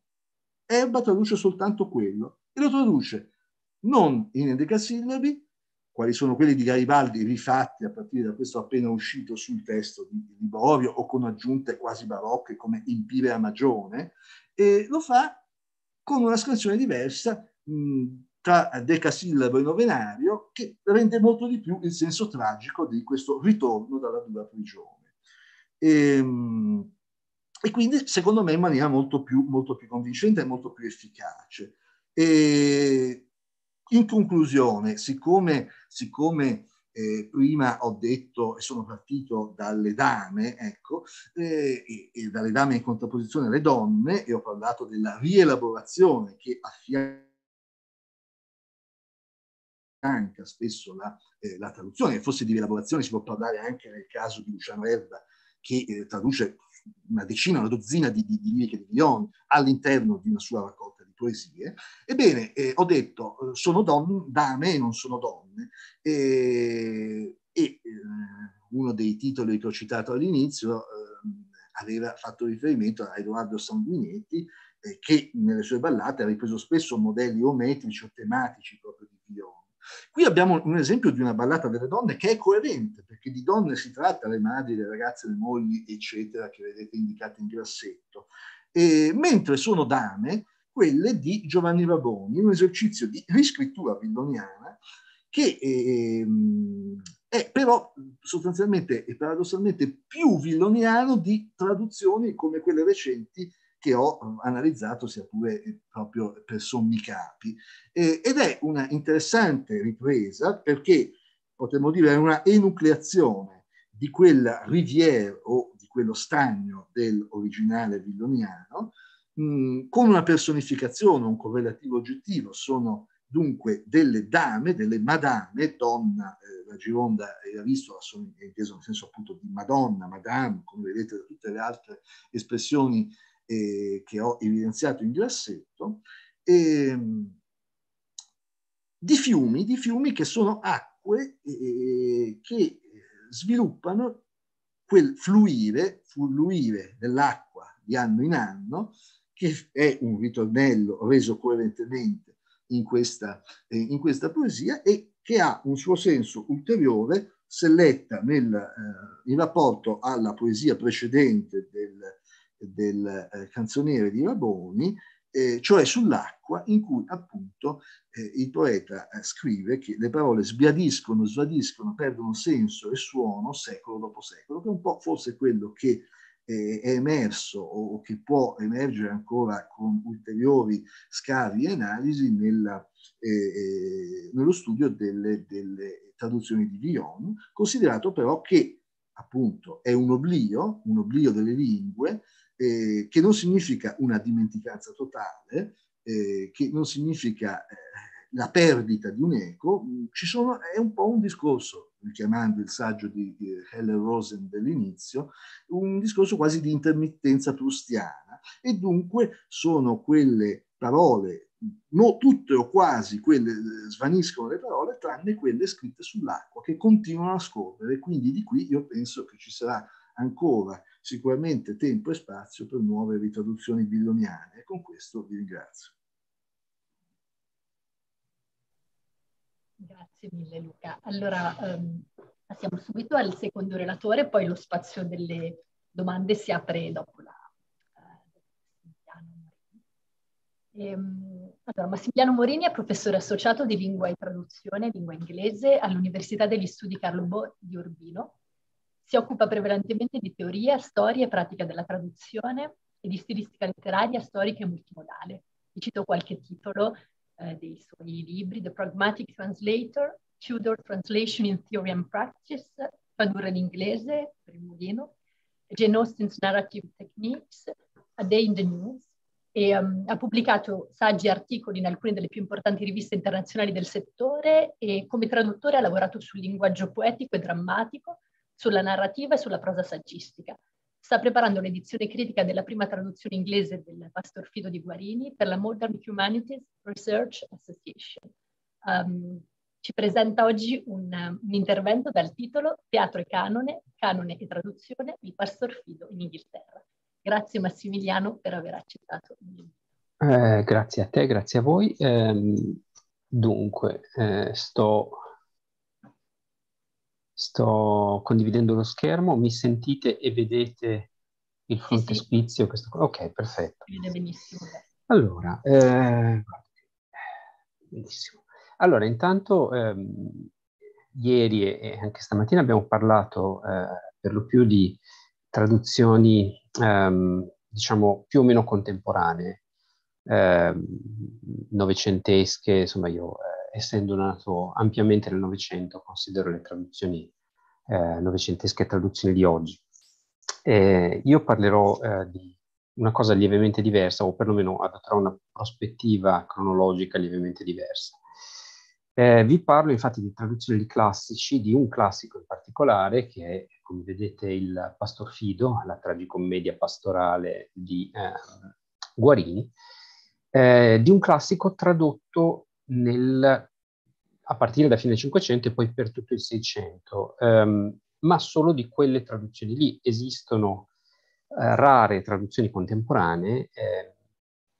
Erba traduce soltanto quello e lo traduce non in endecasillabi, quali sono quelli di Garibaldi rifatti a partire da questo appena uscito sul testo di, di Borio o con aggiunte quasi barocche come in a Magione, e lo fa con una scansione diversa mh, tra decasillabo e novenario che rende molto di più il senso tragico di questo ritorno dalla dura prigione. E, ehm, mh, e quindi secondo me in maniera molto più, molto più convincente e molto più efficace. E in conclusione, siccome, siccome eh, prima ho detto e sono partito dalle dame, ecco, eh, e, e dalle dame in contrapposizione alle donne, e ho parlato della rielaborazione che affianca spesso la, eh, la traduzione, e forse di rielaborazione si può parlare anche nel caso di Luciano Erda che eh, traduce una decina, una dozzina di, di, di liriche di Lyon all'interno di una sua raccolta di poesie. Ebbene, eh, ho detto, eh, sono donne, dame non sono donne, e, e eh, uno dei titoli che ho citato all'inizio ehm, aveva fatto riferimento a Edoardo Sanguinetti, eh, che nelle sue ballate ha ripreso spesso modelli ometrici o tematici proprio di Villon. Qui abbiamo un esempio di una ballata delle donne che è coerente, perché di donne si tratta, le madri, le ragazze, le mogli, eccetera, che vedete indicate in grassetto, e, mentre sono dame quelle di Giovanni Vaboni, un esercizio di riscrittura villoniana che eh, è però sostanzialmente e paradossalmente più villoniano di traduzioni come quelle recenti che ho mm, analizzato sia pure eh, proprio per sommi capi. Eh, ed è una interessante ripresa perché potremmo dire è una enucleazione di quella riviera o di quello stagno dell'originale villoniano mh, mm, con una personificazione, un correlativo oggettivo. Sono dunque delle dame, delle madame, donna, eh, la Gironda era visto, è inteso nel senso appunto di madonna, madame, come vedete da tutte le altre espressioni eh, che ho evidenziato in grassetto, eh, di fiumi, di fiumi che sono acque eh, che sviluppano quel fluire, fluire dell'acqua di anno in anno, che è un ritornello reso coerentemente in questa, eh, in questa poesia e che ha un suo senso ulteriore se letta nel, eh, in rapporto alla poesia precedente del del eh, canzoniere di Raboni, eh, cioè sull'acqua, in cui appunto eh, il poeta eh, scrive che le parole sbiadiscono, svadiscono, perdono senso e suono secolo dopo secolo, che è un po' forse quello che eh, è emerso o che può emergere ancora con ulteriori scavi e analisi nella, eh, eh nello studio delle, delle, traduzioni di Villon, considerato però che appunto è un oblio, un oblio delle lingue, eh, che non significa una dimenticanza totale, eh, che non significa eh, la perdita di un eco, mm, sono, è un po' un discorso, richiamando il saggio di, di Heller Rosen dell'inizio, un discorso quasi di intermittenza prustiana e dunque sono quelle parole, no, tutte o quasi quelle eh, svaniscono le parole, tranne quelle scritte sull'acqua che continuano a scorrere, quindi di qui io penso che ci sarà ancora sicuramente tempo e spazio per nuove ritraduzioni billoniane e con questo vi ringrazio. Grazie mille Luca. Allora ehm, passiamo subito al secondo relatore, poi lo spazio delle domande si apre dopo la... Eh, ehm, allora, Massimiliano Morini è professore associato di lingua e traduzione, lingua inglese, all'Università degli Studi Carlo Bo di Urbino si occupa prevalentemente di teoria, storia e pratica della traduzione e di stilistica letteraria, storica e multimodale. Vi cito qualche titolo eh, dei suoi libri, The Pragmatic Translator, Tudor Translation in Theory and Practice, Tradurre l'inglese per il mulino, Jane Austen's Narrative Techniques, A Day in the News, e, um, ha pubblicato saggi e articoli in alcune delle più importanti riviste internazionali del settore e come traduttore ha lavorato sul linguaggio poetico e drammatico, sulla narrativa e sulla prosa saggistica. Sta preparando un'edizione critica della prima traduzione inglese del Pastor Fido di Guarini per la Modern Humanities Research Association. Um, ci presenta oggi un, un, intervento dal titolo Teatro e canone, canone e traduzione di Pastor Fido in Inghilterra. Grazie Massimiliano per aver accettato eh, grazie a te, grazie a voi. Eh, dunque, eh, sto sto condividendo lo schermo, mi sentite e vedete il frontespizio? Sì, sì. Ok, perfetto. Allora, eh, benissimo. Allora, intanto ehm, ieri e anche stamattina abbiamo parlato eh, per lo più di traduzioni, ehm, diciamo, più o meno contemporanee, ehm, novecentesche, insomma io... Eh, essendo nato ampiamente nel Novecento, considero le traduzioni eh, novecentesche traduzioni di oggi. Eh, io parlerò eh, di una cosa lievemente diversa, o perlomeno adotterò una prospettiva cronologica lievemente diversa. Eh, vi parlo infatti di traduzioni di classici, di un classico in particolare che è, come vedete, il Pastor Fido, la tragicommedia pastorale di eh, Guarini, eh, di un classico tradotto nel, a partire da fine 500 e poi per tutto il 600, ehm, ma solo di quelle traduzioni lì. Esistono eh, rare traduzioni contemporanee, eh,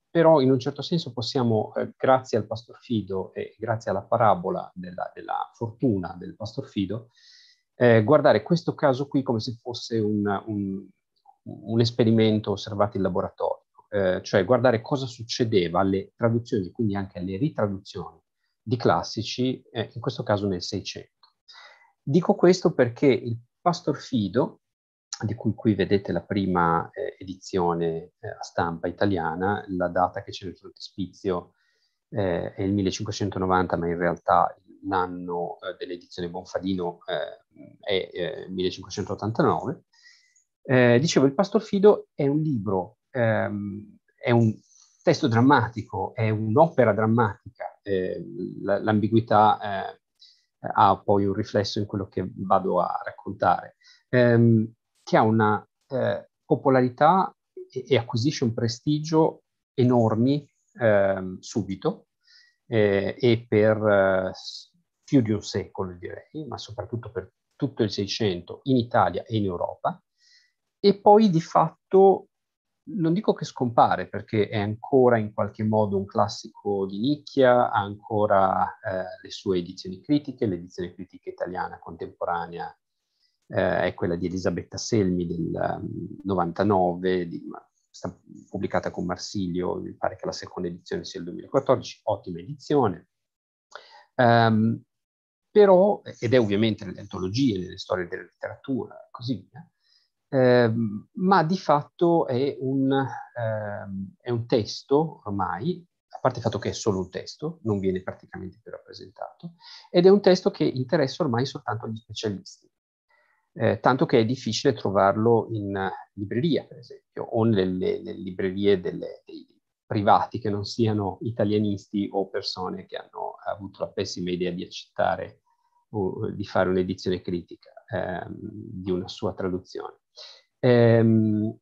però in un certo senso possiamo, eh, grazie al Pastor Fido e grazie alla parabola della, della fortuna del Pastor Fido, eh, guardare questo caso qui come se fosse un, un, un esperimento osservato in laboratorio eh, cioè guardare cosa succedeva alle traduzioni, quindi anche alle ritraduzioni di classici, eh, in questo caso nel Seicento. Dico questo perché il Pastor Fido, di cui qui vedete la prima eh, edizione eh, a stampa italiana, la data che c'è nel frontespizio eh, è il 1590, ma in realtà l'anno eh, dell'edizione Bonfadino eh, è eh, 1589. Eh, dicevo, il Pastor Fido è un libro ehm, è un testo drammatico, è un'opera drammatica. Eh, l'ambiguità eh, ha poi un riflesso in quello che vado a raccontare, ehm, che ha una eh, popolarità e, e, acquisisce un prestigio enormi ehm, subito eh, e per eh, più di un secolo direi, ma soprattutto per tutto il Seicento in Italia e in Europa, e poi di fatto non dico che scompare perché è ancora in qualche modo un classico di nicchia, ha ancora eh, le sue edizioni critiche, l'edizione critica italiana contemporanea eh, è quella di Elisabetta Selmi del um, mm, 99, di, pubblicata con Marsilio, mi pare che la seconda edizione sia il 2014, ottima edizione. Um, però, ed è ovviamente nelle antologie, nelle storie della letteratura e così via, Ehm, ma di fatto è un, eh, è un, testo ormai, a parte il fatto che è solo un testo, non viene praticamente più rappresentato, ed è un testo che interessa ormai soltanto gli specialisti, eh, tanto che è difficile trovarlo in libreria, per esempio, o nelle, nelle librerie delle, dei privati che non siano italianisti o persone che hanno avuto la pessima idea di accettare o di fare un'edizione critica ehm, di una sua traduzione. Ehm,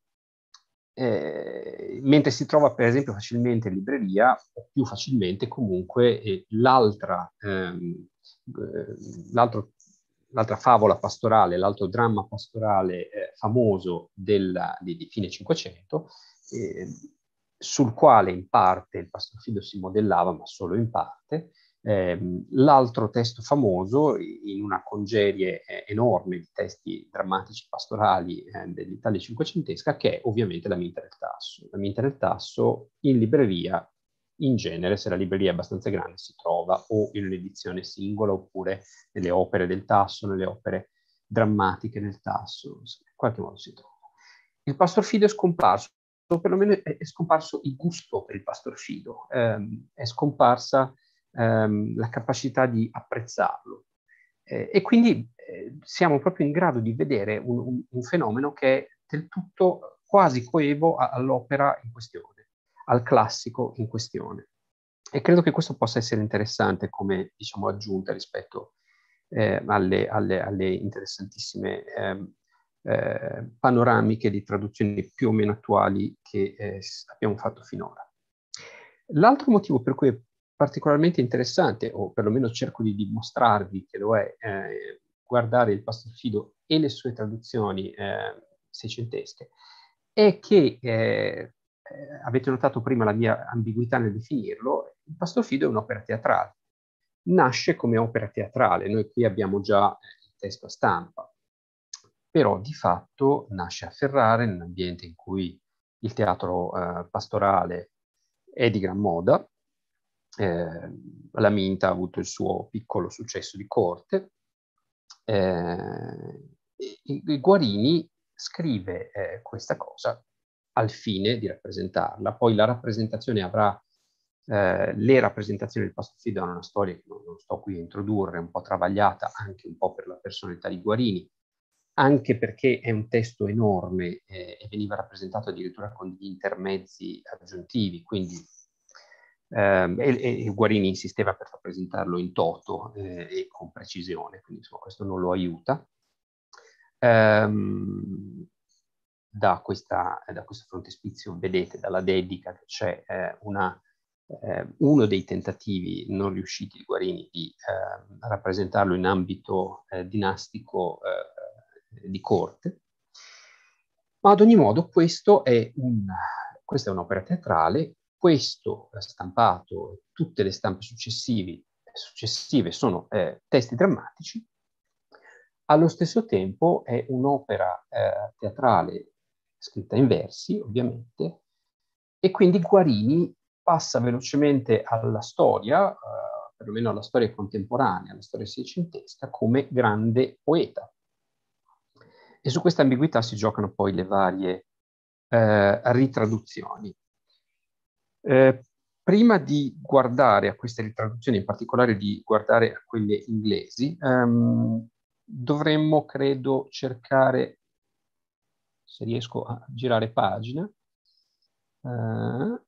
eh, mentre si trova per esempio facilmente in libreria, o più facilmente comunque eh, l'altra, ehm, eh, l'altro l'altra favola pastorale, l'altro dramma pastorale eh, famoso della, di, di, fine Cinquecento, eh, sul quale in parte il pastor Fido si modellava, ma solo in parte, Ehm, l'altro testo famoso, in una congerie eh, enorme di testi drammatici pastorali eh, dell'Italia cinquecentesca, che è ovviamente La Minta del Tasso. La Minta del Tasso in libreria, in genere, se la libreria è abbastanza grande, si trova o in un'edizione singola oppure nelle opere del Tasso, nelle opere drammatiche del Tasso, in qualche modo si trova. Il Pastor Fido è scomparso, o perlomeno è scomparso il gusto per il Pastor Fido, ehm, è scomparsa ehm, la capacità di apprezzarlo. Eh, e quindi eh, siamo proprio in grado di vedere un, un, un, fenomeno che è del tutto quasi coevo all'opera in questione, al classico in questione. E credo che questo possa essere interessante come diciamo, aggiunta rispetto eh, alle, alle, alle, interessantissime ehm, eh, panoramiche di traduzioni più o meno attuali che eh, abbiamo fatto finora. L'altro motivo per cui è particolarmente interessante, o perlomeno cerco di dimostrarvi che lo è, eh, guardare il Pastor Fido e le sue traduzioni eh, seicentesche, è che, eh, eh avete notato prima la mia ambiguità nel definirlo, il Pastor Fido è un'opera teatrale, nasce come opera teatrale, noi qui abbiamo già eh, il testo a stampa, però di fatto nasce a Ferrara in un ambiente in cui il teatro eh, pastorale è di gran moda, eh, la Minta ha avuto il suo piccolo successo di corte. Eh, Guarini scrive eh, questa cosa al fine di rappresentarla, poi la rappresentazione avrà eh, le rappresentazioni del Pastofido hanno una storia che non, non, sto qui a introdurre, un po' travagliata anche un po' per la personalità di Guarini, anche perché è un testo enorme eh, e veniva rappresentato addirittura con degli intermezzi aggiuntivi, quindi Ehm, e, e, Guarini insisteva per rappresentarlo in toto eh, e con precisione, quindi insomma, questo non lo aiuta. Ehm, da, questa, da, questo frontespizio vedete dalla dedica che c'è eh, eh, uno dei tentativi non riusciti di Guarini di eh, rappresentarlo in ambito eh, dinastico eh, di corte. Ma ad ogni modo è un, questa è un'opera teatrale questo stampato e tutte le stampe successive sono eh, testi drammatici, allo stesso tempo è un'opera eh, teatrale scritta in versi, ovviamente, e quindi Guarini passa velocemente alla storia, eh, perlomeno alla storia contemporanea, alla storia seicentesca, come grande poeta. E su questa ambiguità si giocano poi le varie eh, ritraduzioni. Eh, prima di guardare a queste ritraduzioni, in particolare di guardare a quelle inglesi, ehm, dovremmo, credo, cercare, se riesco a girare pagina, eh,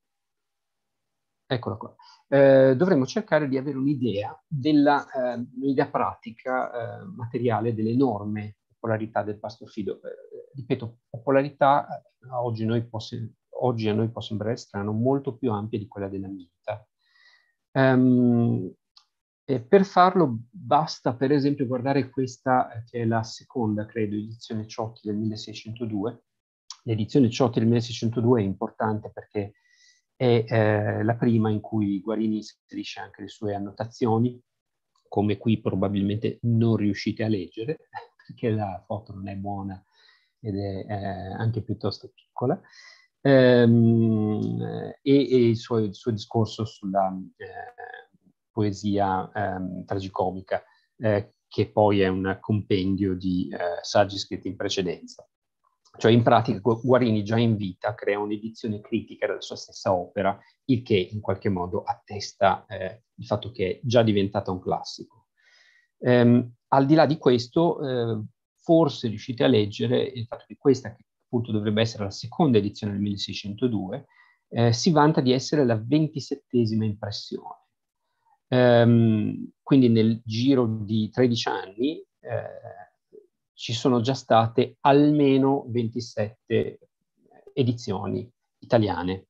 eccola qua, eh, dovremmo cercare di avere un'idea della, eh, un'idea pratica, ehm, materiale delle norme popolarità del pastor fido. Eh, ripeto, popolarità eh, oggi noi possiamo oggi a noi può sembrare strano, molto più ampia di quella dell'ambiente. Um, e per farlo basta per esempio guardare questa eh, che è la seconda, credo, edizione Ciotti del 1602. L'edizione Ciotti del 1602 è importante perché è eh, la prima in cui Guarini inserisce anche le sue annotazioni, come qui probabilmente non riuscite a leggere, *laughs* perché la foto non è buona ed è eh, anche piuttosto piccola. Ehm, e, e il, suo, il, suo, discorso sulla eh, poesia ehm, tragicomica, eh, che poi è un compendio di eh, saggi scritti in precedenza. Cioè, in pratica, Guarini già in vita crea un'edizione critica della sua stessa opera, il che in qualche modo attesta eh, il fatto che è già diventata un classico. Ehm, al di là di questo, eh, forse riuscite a leggere il fatto che questa che appunto dovrebbe essere la seconda edizione del 1602, eh, si vanta di essere la ventisettesima impressione. Ehm, quindi nel giro di 13 anni eh, ci sono già state almeno 27 edizioni italiane.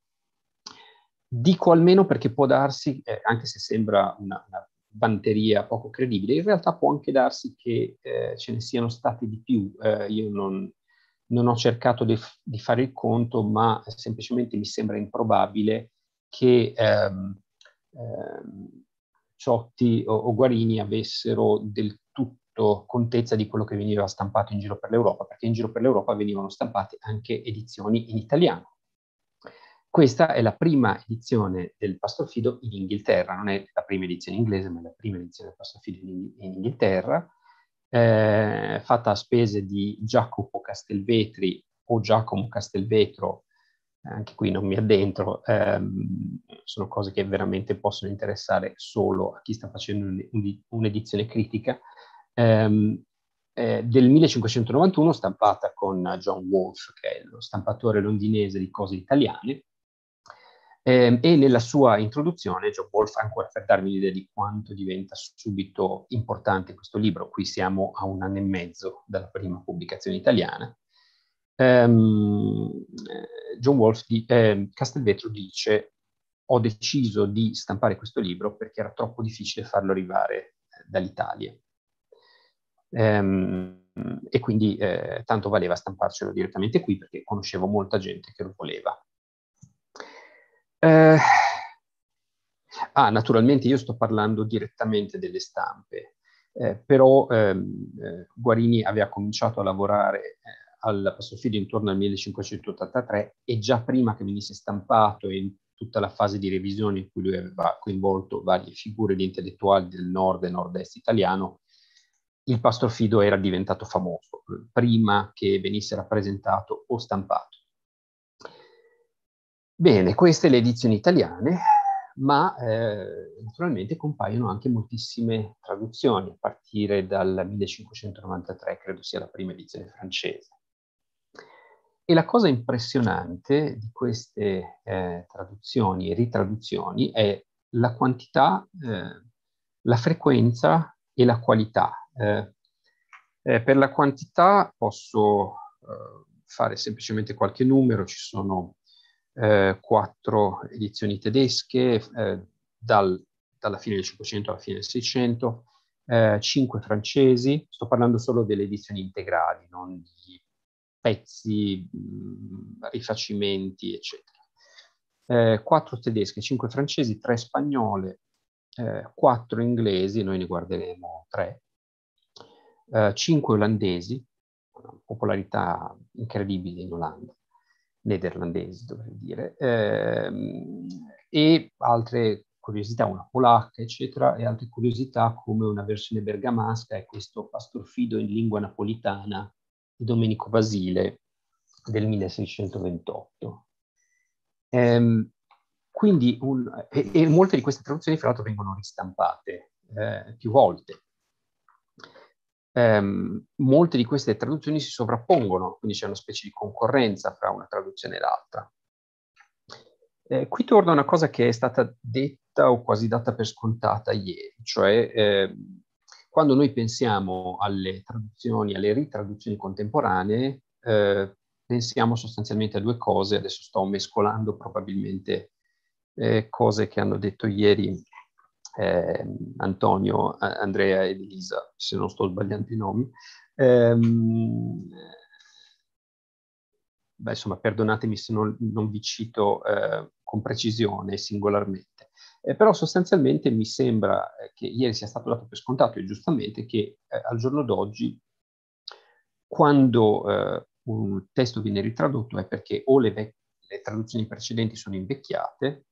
Dico almeno perché può darsi, eh, anche se sembra una, una vanteria poco credibile, in realtà può anche darsi che eh, ce ne siano state di più. Eh, io non, non ho cercato di, di fare il conto, ma semplicemente mi sembra improbabile che ehm, ehm, Ciotti o, o Guarini avessero del tutto contezza di quello che veniva stampato in giro per l'Europa, perché in giro per l'Europa venivano stampate anche edizioni in italiano. Questa è la prima edizione del Pastorfido in Inghilterra, non è la prima edizione inglese, ma è la prima edizione del Pastorfido in, in Inghilterra, eh, fatta a spese di Giacomo Castelvetri o Giacomo Castelvetro, anche qui non mi addentro, ehm, sono cose che veramente possono interessare solo a chi sta facendo un, un'edizione critica, ehm, eh, del 1591 stampata con John Wolfe, che è lo stampatore londinese di cose italiane, eh, e nella sua introduzione John Wolfe ancora per darvi l'idea di quanto diventa subito importante questo libro, qui siamo a un anno e mezzo dalla prima pubblicazione italiana, ehm, eh, John Wolfe di eh, Castelvetro dice ho deciso di stampare questo libro perché era troppo difficile farlo arrivare eh, dall'Italia. Ehm, e quindi eh, tanto valeva stamparcelo direttamente qui perché conoscevo molta gente che lo voleva. Eh, ah, naturalmente io sto parlando direttamente delle stampe, eh, però ehm, eh, Guarini aveva cominciato a lavorare eh, al Passofiglio intorno al 1583 e già prima che venisse stampato e in tutta la fase di revisione in cui lui aveva coinvolto varie figure di intellettuali del nord e nord-est italiano, il Pastor Fido era diventato famoso eh, prima che venisse rappresentato o stampato. Bene, queste le edizioni italiane, ma eh, naturalmente compaiono anche moltissime traduzioni, a partire dal 1593, credo sia la prima edizione francese. E la cosa impressionante di queste eh, traduzioni e ritraduzioni è la quantità, eh, la frequenza e la qualità. Eh, eh, per la quantità posso eh, fare semplicemente qualche numero, ci sono eh, quattro edizioni tedesche eh, dal, dalla fine del 500 alla fine del 600, eh, cinque francesi, sto parlando solo delle edizioni integrali, non di pezzi, mh, mm, rifacimenti, eccetera. Eh, quattro tedesche, cinque francesi, tre spagnole, eh, quattro inglesi, noi ne guarderemo tre, eh, cinque olandesi, una popolarità incredibile in Olanda, nederlandesi dovrei dire, ehm, e altre curiosità, una polacca, eccetera, e altre curiosità come una versione bergamasca e questo Pastorfido in lingua napolitana di Domenico Basile del 1628. Ehm, quindi un, e, e, molte di queste traduzioni, fra l'altro, vengono ristampate eh, più volte ehm, molte di queste traduzioni si sovrappongono, quindi c'è una specie di concorrenza fra una traduzione e l'altra. Eh, qui torna una cosa che è stata detta o quasi data per scontata ieri, cioè eh, quando noi pensiamo alle traduzioni, alle ritraduzioni contemporanee, eh, pensiamo sostanzialmente a due cose, adesso sto mescolando probabilmente eh, cose che hanno detto ieri eh, Antonio, Andrea e Elisa, se non sto sbagliando i nomi. Ehm, beh, insomma, perdonatemi se non, non vi cito eh, con precisione singolarmente, eh, però sostanzialmente mi sembra eh, che ieri sia stato dato per scontato, e giustamente, che eh, al giorno d'oggi, quando eh, un testo viene ritradotto è perché o le, ve- le traduzioni precedenti sono invecchiate,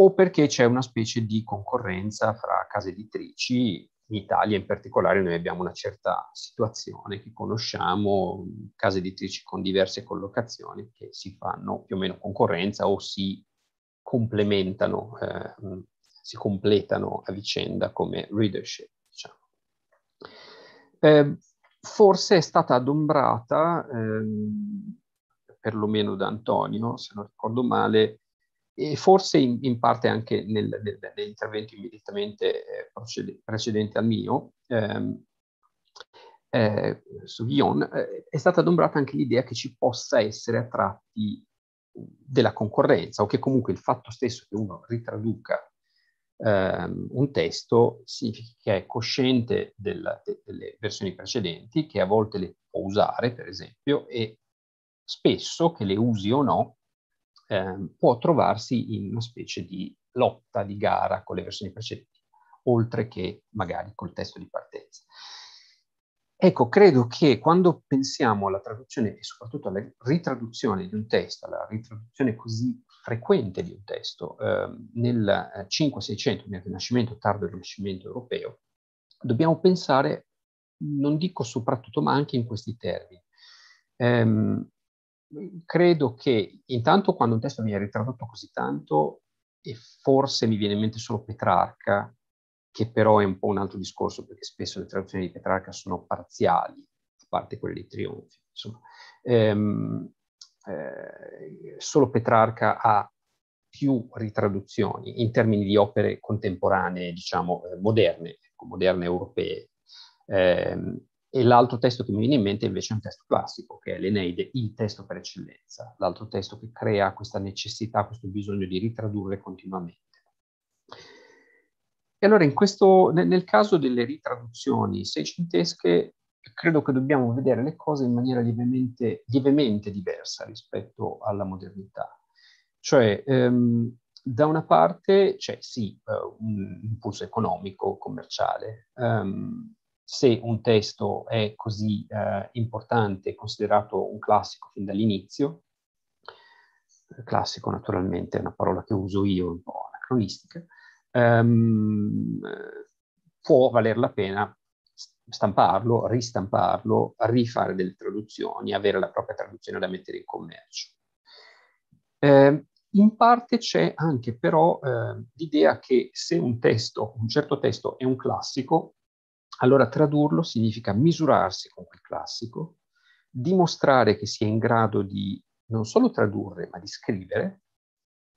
o perché c'è una specie di concorrenza fra case editrici. In Italia in particolare noi abbiamo una certa situazione che conosciamo, case editrici con diverse collocazioni che si fanno più o meno concorrenza o si complementano, eh, si completano a vicenda come readership. Diciamo. Eh, forse è stata adombrata, eh, perlomeno da Antonio, se non ricordo male, e forse in, in parte anche nel, nel, nell'intervento immediatamente eh, procede, precedente al mio, ehm, eh, su Guillaume, eh, è stata adombrata anche l'idea che ci possa essere a tratti della concorrenza o che comunque il fatto stesso che uno ritraduca ehm, un testo significa che è cosciente del, de, delle versioni precedenti, che a volte le può usare, per esempio, e spesso che le usi o no Ehm, può trovarsi in una specie di lotta, di gara con le versioni precedenti, oltre che magari col testo di partenza. Ecco, credo che quando pensiamo alla traduzione e soprattutto alla ritraduzione di un testo, alla ritraduzione così frequente di un testo, ehm, eh, nel 5-600, nel Rinascimento, tardo Rinascimento europeo, dobbiamo pensare, non dico soprattutto, ma anche in questi termini. Ehm, credo che intanto quando un testo viene ritradotto così tanto, e forse mi viene in mente solo Petrarca, che però è un po' un altro discorso, perché spesso le traduzioni di Petrarca sono parziali, a parte quelle di Trionfi. Ehm, eh, solo Petrarca ha più ritraduzioni in termini di opere contemporanee, diciamo, eh, moderne, ecco, moderne europee. Ehm, e l'altro testo che mi viene in mente invece è un testo classico, che è l'Eneide, il testo per eccellenza, l'altro testo che crea questa necessità, questo bisogno di ritradurre continuamente. E allora questo, nel caso delle ritraduzioni seicentesche, credo che dobbiamo vedere le cose in maniera lievemente, lievemente diversa rispetto alla modernità. Cioè, ehm, da una parte c'è sì eh, un impulso economico, commerciale, um, se un testo è così eh, importante, considerato un classico fin dall'inizio, eh, classico naturalmente è una parola che uso io un po' anacronistica, ehm, può valer la pena stamparlo, ristamparlo, rifare delle traduzioni, avere la propria traduzione da mettere in commercio. Eh, in parte c'è anche però eh, l'idea che se un testo, un certo testo è un classico, allora tradurlo significa misurarsi con quel classico, dimostrare che si è in grado di non solo tradurre, ma di scrivere.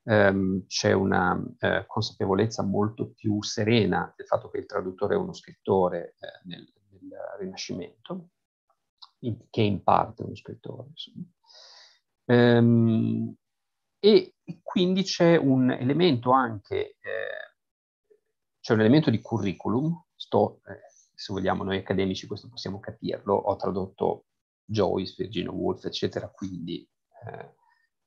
Um, c'è una uh, consapevolezza molto più serena del fatto che il traduttore è uno scrittore eh, nel, nel, Rinascimento, in, che in parte è uno scrittore. Um, e quindi c'è un elemento anche, eh, c'è un elemento di curriculum, sto eh, se vogliamo noi accademici questo possiamo capirlo, ho tradotto Joyce, Virginia Woolf, eccetera, quindi eh,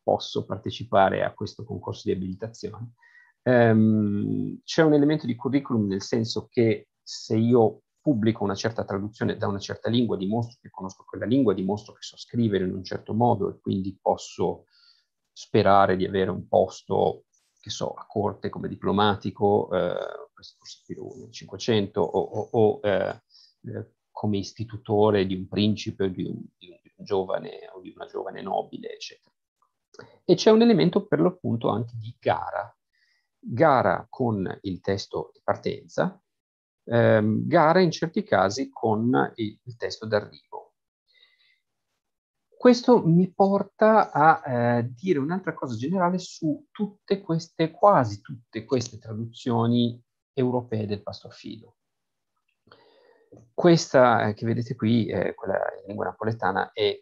posso partecipare a questo concorso di abilitazione. Um, c'è un elemento di curriculum nel senso che se io pubblico una certa traduzione da una certa lingua, dimostro che conosco quella lingua, dimostro che so scrivere in un certo modo e quindi posso sperare di avere un posto che so, a corte come diplomatico, eh, questo forse più nel 500, o, o, o eh, eh, come istitutore di un principe o di un, di un, giovane o di una giovane nobile, eccetera. E c'è un elemento per l'appunto anche di gara, gara con il testo di partenza, ehm, gara in certi casi con il, il testo d'arrivo questo mi porta a eh, dire un'altra cosa generale su tutte queste, quasi tutte queste traduzioni europee del Pastor Fido. Questa eh, che vedete qui, eh, quella in lingua napoletana, è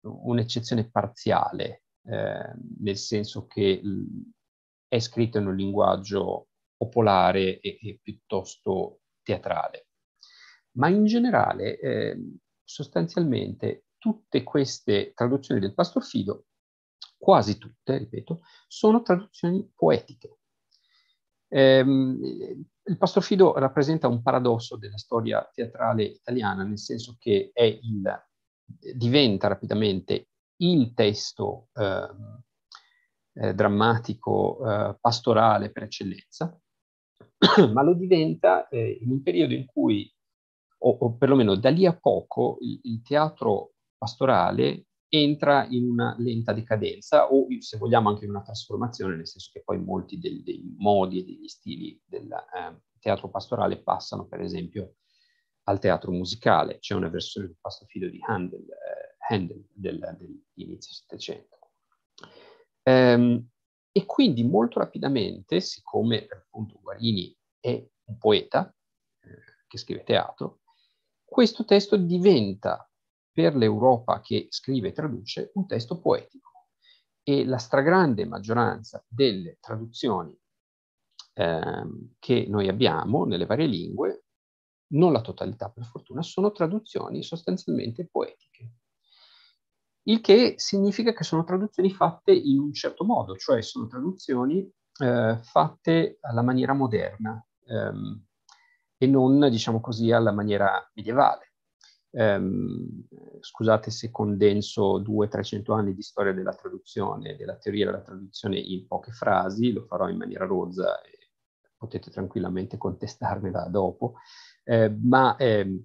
un'eccezione parziale, eh, nel senso che è scritta in un linguaggio popolare e, e piuttosto teatrale. Ma in generale, eh, sostanzialmente, tutte queste traduzioni del pastor Fido, quasi tutte, ripeto, sono traduzioni poetiche. Ehm, il pastor Fido rappresenta un paradosso della storia teatrale italiana, nel senso che il, diventa rapidamente il testo eh, eh, drammatico eh, pastorale per eccellenza, *clears throat* ma lo diventa eh, in un periodo in cui, o, o perlomeno da lì a poco, il, il teatro pastorale entra in una lenta decadenza o se vogliamo anche in una trasformazione, nel senso che poi molti dei, dei modi e degli stili del eh, teatro pastorale passano per esempio al teatro musicale, c'è una versione del Pastofido di Handel, eh, Handel dell'inizio Settecento. Ehm, e quindi molto rapidamente, siccome appunto Guarini è un poeta eh, che scrive teatro, questo testo diventa per l'Europa che scrive e traduce un testo poetico e la stragrande maggioranza delle traduzioni eh, che noi abbiamo nelle varie lingue, non la totalità per fortuna, sono traduzioni sostanzialmente poetiche. Il che significa che sono traduzioni fatte in un certo modo, cioè sono traduzioni eh, fatte alla maniera moderna ehm, e non, diciamo così, alla maniera medievale ehm, scusate se condenso 200-300 anni di storia della traduzione, della teoria della traduzione in poche frasi, lo farò in maniera rozza e potete tranquillamente contestarmela dopo, eh, ma ehm,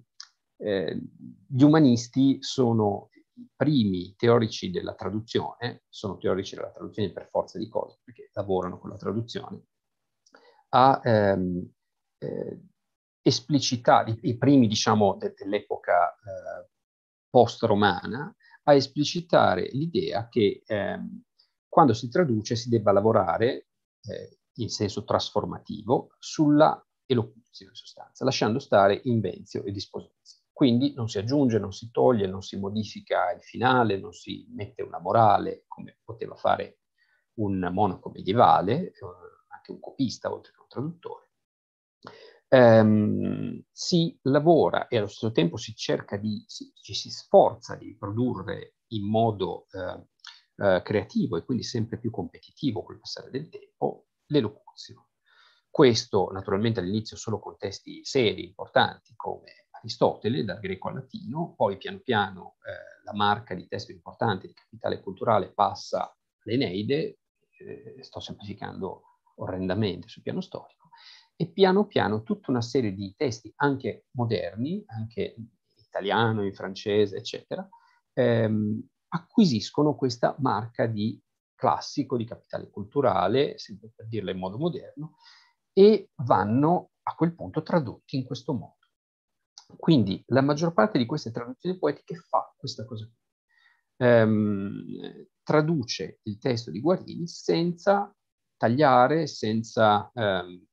eh, gli umanisti sono i primi teorici della traduzione, sono teorici della traduzione per forza di cose, perché lavorano con la traduzione, a ehm, eh, esplicità, i primi diciamo de, dell'epoca eh, post-romana, a esplicitare l'idea che ehm, quando si traduce si debba lavorare eh, in senso trasformativo sulla elocuzione in sostanza, lasciando stare invenzio e disposizione. Quindi non si aggiunge, non si toglie, non si modifica il finale, non si mette una morale come poteva fare un monaco medievale, eh, anche un copista oltre che un traduttore ehm, si lavora e allo stesso tempo si cerca di, si, ci si sforza di produrre in modo eh, eh, creativo e quindi sempre più competitivo col passare del tempo l'elocuzione. Questo naturalmente all'inizio solo con testi seri, importanti, come Aristotele, dal greco al latino, poi piano piano eh, la marca di testo importante, di capitale culturale, passa all'Eneide, eh, sto semplificando orrendamente sul piano storico, e piano piano tutta una serie di testi, anche moderni, anche in italiano, in francese, eccetera, ehm, acquisiscono questa marca di classico, di capitale culturale, sempre per dirla in modo moderno, e vanno a quel punto tradotti in questo modo. Quindi la maggior parte di queste traduzioni poetiche fa questa cosa qui. Ehm, traduce il testo di Guarini senza tagliare, senza ehm,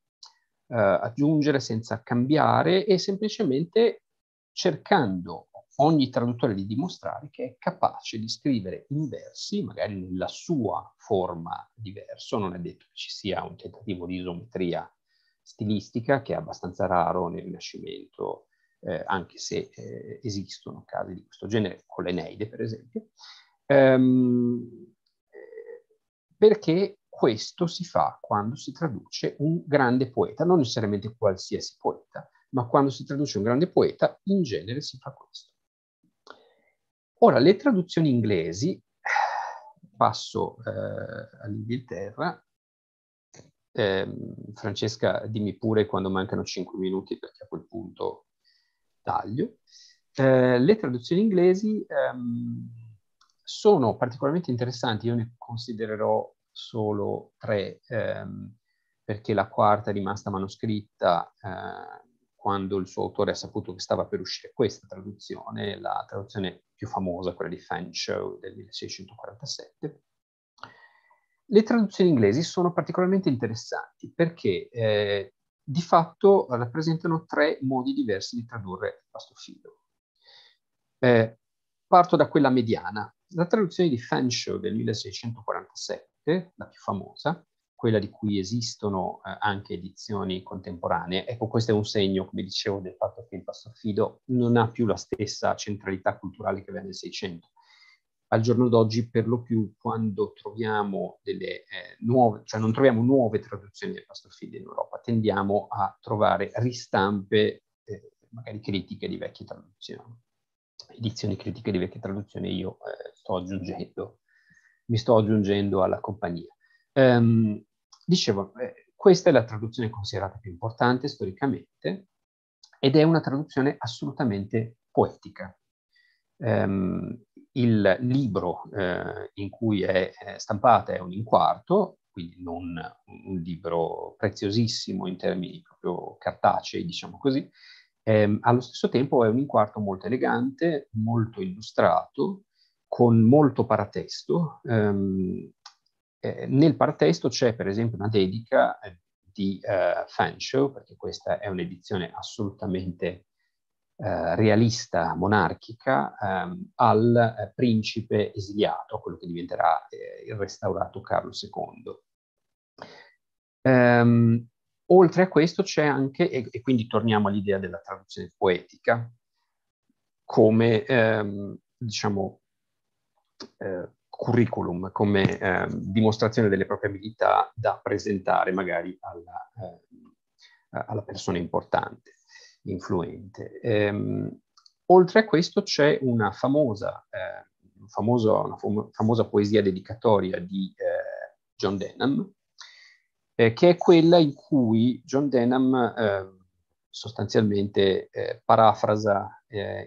eh, aggiungere, senza cambiare e semplicemente cercando ogni traduttore di dimostrare che è capace di scrivere in versi, magari nella sua forma diversa, non è detto che ci sia un tentativo di isometria stilistica che è abbastanza raro nel Rinascimento, eh, anche se eh, esistono casi di questo genere, con l'Eneide per esempio, ehm, eh, perché questo si fa quando si traduce un grande poeta, non necessariamente qualsiasi poeta, ma quando si traduce un grande poeta in genere si fa questo. Ora, le traduzioni inglesi, passo eh, all'Inghilterra, eh, Francesca dimmi pure quando mancano 5 minuti perché a quel punto taglio, eh, le traduzioni inglesi ehm, sono particolarmente interessanti, io ne considererò solo tre, ehm, perché la quarta è rimasta manoscritta eh, quando il suo autore ha saputo che stava per uscire questa traduzione, la traduzione più famosa, quella di Fan Show eh, del 1647. Le traduzioni inglesi sono particolarmente interessanti perché eh, di fatto rappresentano tre modi diversi di tradurre Pastofilo. Eh, parto da quella mediana. La traduzione di Fanshawe del 1647 recente, la più famosa, quella di cui esistono eh, anche edizioni contemporanee. Ecco, questo è un segno, come dicevo, del fatto che il Pastorfido non ha più la stessa centralità culturale che aveva nel Seicento. Al giorno d'oggi, per lo più, quando troviamo delle eh, nuove, cioè non troviamo nuove traduzioni del Pastorfido in Europa, tendiamo a trovare ristampe, eh, magari critiche di vecchie traduzioni edizioni critiche di vecchie traduzioni io eh, sto aggiungendo mi sto aggiungendo alla compagnia. Um, dicevo, eh, questa è la traduzione considerata più importante storicamente ed è una traduzione assolutamente poetica. Um, il libro eh, in cui è, stampata è un inquarto, quindi non un libro preziosissimo in termini proprio cartacei, diciamo così. Eh, allo stesso tempo è un inquarto molto elegante, molto illustrato, con molto paratesto. Um, eh, nel paratesto c'è per esempio una dedica eh, di uh, eh, Fanshawe, perché questa è un'edizione assolutamente uh, realista, monarchica, um, al uh, principe esiliato, quello che diventerà eh, il restaurato Carlo II. Um, ehm, oltre a questo c'è anche, e, e quindi torniamo all'idea della traduzione poetica, come ehm, diciamo, eh, curriculum, come eh, dimostrazione delle proprie abilità da presentare magari alla, eh, alla persona importante, influente. Ehm, oltre a questo c'è una famosa, eh, famoso, una famosa poesia dedicatoria di eh, John Denham, eh, che è quella in cui John Denham sostanzialmente parafrasa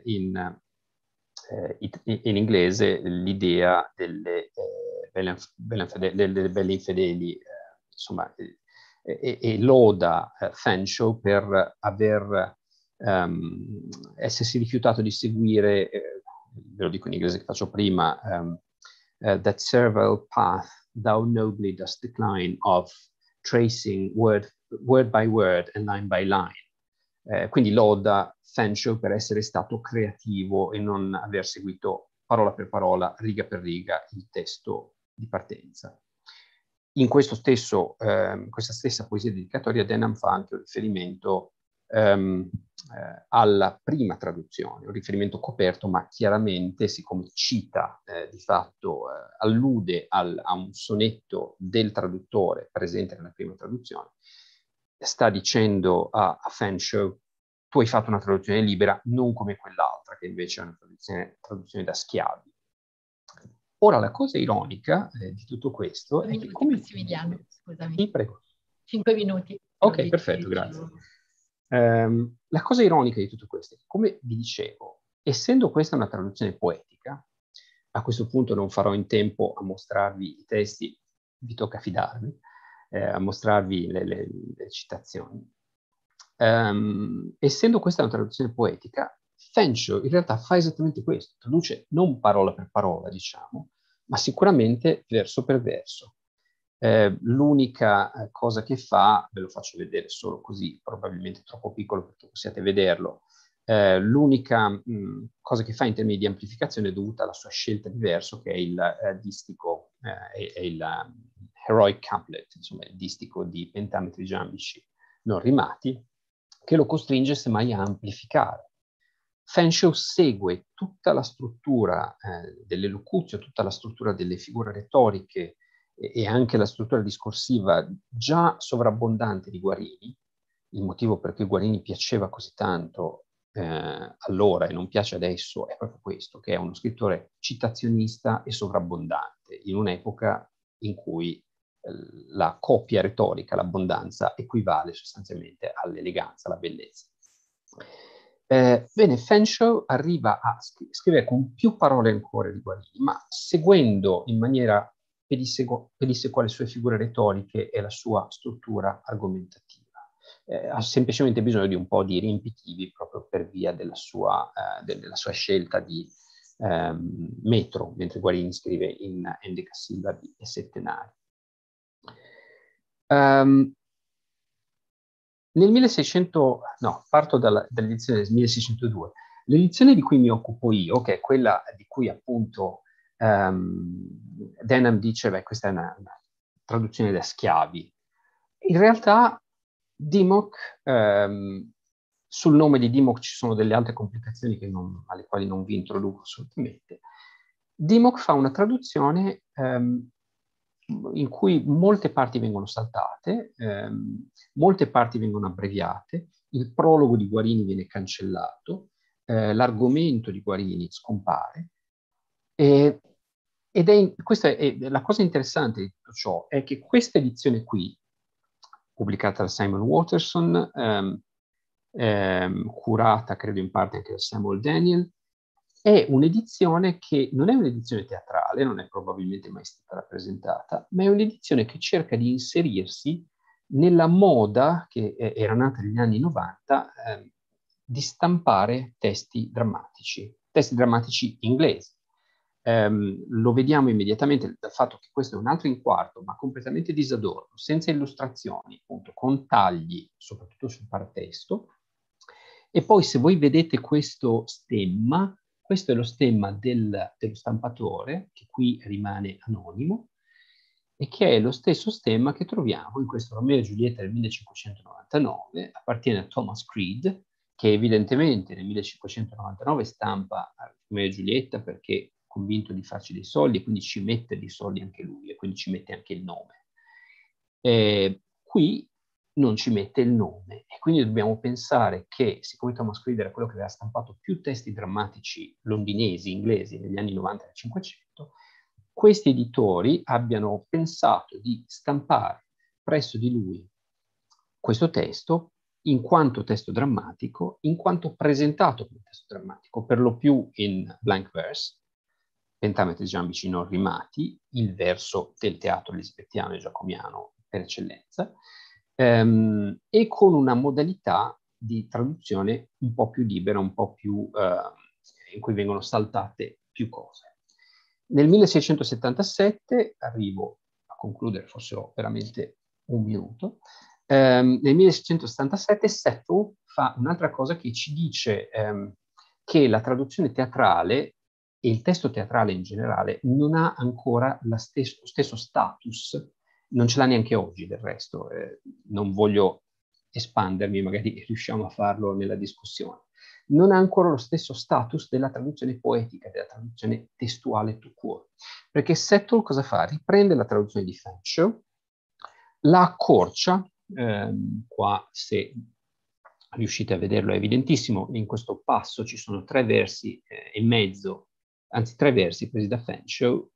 in eh, in inglese l'idea delle, eh, belle, infedeli, delle belle infedeli, eh, insomma, e, e, loda eh, Fenshaw per aver um, essersi rifiutato di seguire, eh, ve lo dico in inglese che faccio prima, um, uh, that servile path thou nobly dost decline of tracing word, word by word and line by line. Eh, quindi loda Sancho per essere stato creativo e non aver seguito parola per parola, riga per riga, il testo di partenza. In stesso, eh, questa stessa poesia dedicatoria Denham fa anche un riferimento ehm, eh, alla prima traduzione, un riferimento coperto, ma chiaramente, siccome cita, eh, di fatto eh, allude al, a un sonetto del traduttore presente nella prima traduzione, sta dicendo a, a Fan Show tu hai fatto una traduzione libera, non come quell'altra, che invece è una traduzione, traduzione da schiavi. Ora, la cosa ironica eh, di tutto questo è che... Come Massimiliano, scusami. Sì, prego. Cinque minuti. Ok, dici, perfetto, grazie. Um, la cosa ironica di tutto questo è che, come vi dicevo, essendo questa una traduzione poetica, a questo punto non farò in tempo a mostrarvi i testi, vi tocca fidarvi, eh, a mostrarvi le, le, le citazioni. Um, essendo questa una traduzione poetica, Fencio in realtà fa esattamente questo, traduce non parola per parola, diciamo, ma sicuramente verso per verso. Ehm, eh, l'unica cosa che fa, ve lo faccio vedere solo così, probabilmente troppo piccolo perché possiate vederlo, eh, l'unica mh, mm, cosa che fa in termini di amplificazione è dovuta alla sua scelta di verso, che è il eh, distico, eh, è, è, il um, heroic couplet, insomma il distico di pentametri giambici non rimati, che lo costringe semmai a amplificare. Fenshaw segue tutta la struttura eh, dell'elocuzio, tutta la struttura delle figure retoriche e, e anche la struttura discorsiva già sovrabbondante di Guarini, il motivo per cui Guarini piaceva così tanto eh, allora e non piace adesso è proprio questo, che è uno scrittore citazionista e sovrabbondante in un'epoca in cui la coppia retorica, l'abbondanza, equivale sostanzialmente all'eleganza, alla bellezza. Eh, bene, Fenshaw arriva a scri- scrivere con più parole ancora di Guarini, ma seguendo in maniera pedissequ- pedissequale le sue figure retoriche e la sua struttura argomentativa. Eh, ha semplicemente bisogno di un po' di riempitivi proprio per via della sua, eh, della sua scelta di ehm, metro, mentre Guarini scrive in Endeca e Settenari. Um, nel 1600, no, parto dalla, dall'edizione del 1602. L'edizione di cui mi occupo io, che è quella di cui appunto um, Denham dice, beh, questa è una, una traduzione da schiavi. In realtà Dimoc, um, ehm, sul nome di Dimoc ci sono delle altre complicazioni non, alle quali non vi introduco assolutamente. Dimoc fa una traduzione um, in cui molte parti vengono saltate, ehm, molte parti vengono abbreviate, il prologo di Guarini viene cancellato, eh, l'argomento di Guarini scompare. E, ed è, questa è, è, la cosa interessante di tutto ciò è che questa edizione qui, pubblicata da Simon Watterson, ehm, ehm, curata credo in parte anche da Samuel Daniel, è un'edizione che non è un'edizione teatrale, non è probabilmente mai stata rappresentata, ma è un'edizione che cerca di inserirsi nella moda che eh, era nata negli anni 90 eh, di stampare testi drammatici, testi drammatici inglesi. Um, lo vediamo immediatamente dal fatto che questo è un altro inquarto, ma completamente disadorno, senza illustrazioni, appunto, con tagli, soprattutto sul partesto. E poi se voi vedete questo stemma, questo è lo stemma del, dello stampatore, che qui rimane anonimo, e che è lo stesso stemma che troviamo in questo Romeo e Giulietta del 1599, appartiene a Thomas Creed, che evidentemente nel 1599 stampa Romeo e Giulietta perché è convinto di farci dei soldi e quindi ci mette dei soldi anche lui e quindi ci mette anche il nome. Eh, qui non ci mette il nome e quindi dobbiamo pensare che siccome Thomas Creed era quello che aveva stampato più testi drammatici londinesi, inglesi negli anni 90 e 500, questi editori abbiano pensato di stampare presso di lui questo testo in quanto testo drammatico, in quanto presentato come testo drammatico, per lo più in blank verse, pentametri giambici non rimati, il verso del teatro elisabettiano e giacomiano per eccellenza, ehm, e con una modalità di traduzione un po' più libera, un po' più, eh, in cui vengono saltate più cose. Nel 1677, arrivo a concludere, forse ho veramente un minuto, ehm, nel 1677 Settle fa un'altra cosa che ci dice ehm, che la traduzione teatrale e il testo teatrale in generale non ha ancora stes- lo stesso status non ce l'ha neanche oggi del resto, eh, non voglio espandermi, magari *laughs* riusciamo a farlo nella discussione. Non ha ancora lo stesso status della traduzione poetica, della traduzione testuale to quo, perché Settle cosa fa? Riprende la traduzione di Fetch, la accorcia, ehm, qua se riuscite a vederlo è evidentissimo, in questo passo ci sono tre versi eh, e mezzo, anzi tre versi presi da Fench,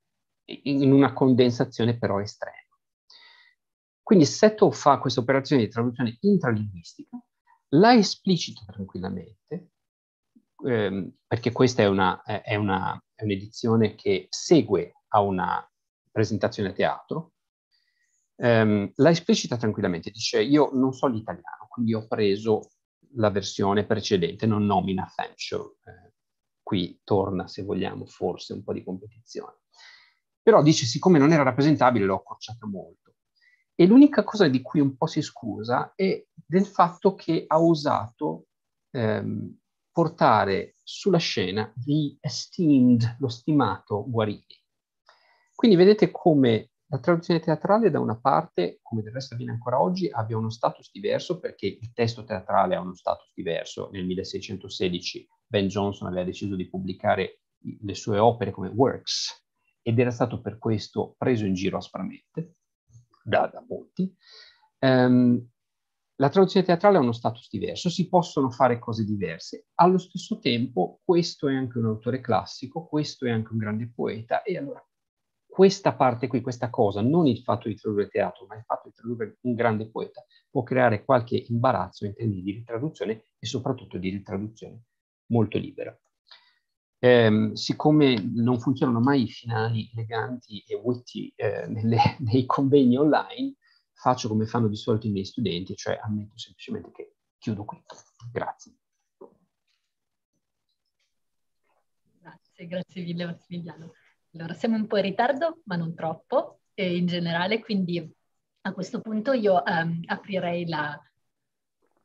in una condensazione però estrema. Quindi Seto fa questa operazione di traduzione intralinguistica, la esplicita tranquillamente, ehm, perché questa è, una, è, una, è un'edizione che segue a una presentazione a teatro, ehm, la esplicita tranquillamente, dice io non so l'italiano, quindi ho preso la versione precedente, non nomina Fancho, eh, qui torna se vogliamo forse un po' di competizione. Però dice siccome non era rappresentabile l'ho accorciata molto e l'unica cosa di cui un po' si scusa è del fatto che ha osato ehm, portare sulla scena gli esteemed, lo stimato Guarini. Quindi vedete come la traduzione teatrale da una parte, come del resto avviene ancora oggi, abbia uno status diverso perché il testo teatrale ha uno status diverso. Nel 1616 Ben Jonson aveva deciso di pubblicare le sue opere come works ed era stato per questo preso in giro aspramente da, da molti, ehm, la traduzione teatrale ha uno status diverso, si possono fare cose diverse. Allo stesso tempo, questo è anche un autore classico, questo è anche un grande poeta, e allora questa parte qui, questa cosa, non il fatto di tradurre teatro, ma il fatto di tradurre un grande poeta, può creare qualche imbarazzo in termini di ritraduzione e soprattutto di ritraduzione molto libera. Eh, siccome non funzionano mai i finali eleganti e witty eh, nelle, *laughs* nei convegni online, faccio come fanno di solito i miei studenti, cioè ammetto semplicemente che chiudo qui. Grazie. Grazie, grazie mille Massimiliano. Allora, siamo un po' in ritardo, ma non troppo, e in generale, quindi a questo punto io um, aprirei la,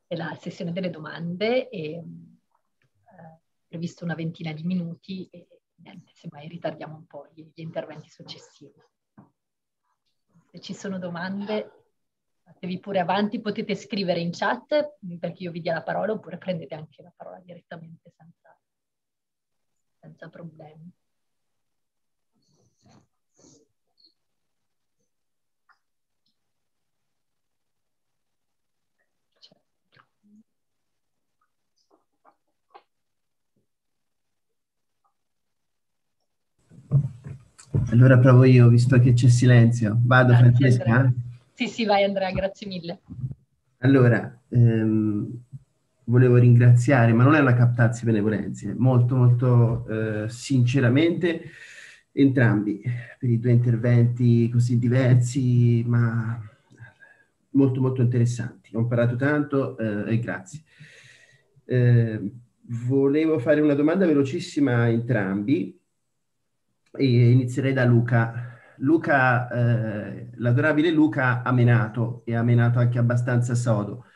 la, sessione delle domande e, previsto una ventina di minuti e niente, semmai ritardiamo un po' gli, gli interventi successivi. Se ci sono domande, fatevi pure avanti, potete scrivere in chat perché io vi dia la parola oppure prendete anche la parola direttamente senza, senza problemi. Allora provo io, visto che c'è silenzio. Vado grazie, Francesca? Andrea. Sì, sì, vai Andrea, grazie mille. Allora, ehm, volevo ringraziare, ma non è una captazio benevolenze, molto molto eh, sinceramente entrambi per i due interventi così diversi, ma molto molto interessanti. Ho imparato tanto eh, e grazie. Eh, volevo fare una domanda velocissima a entrambi inizierei da Luca. Luca, eh, l'adorabile Luca ha menato e ha menato anche abbastanza sodo,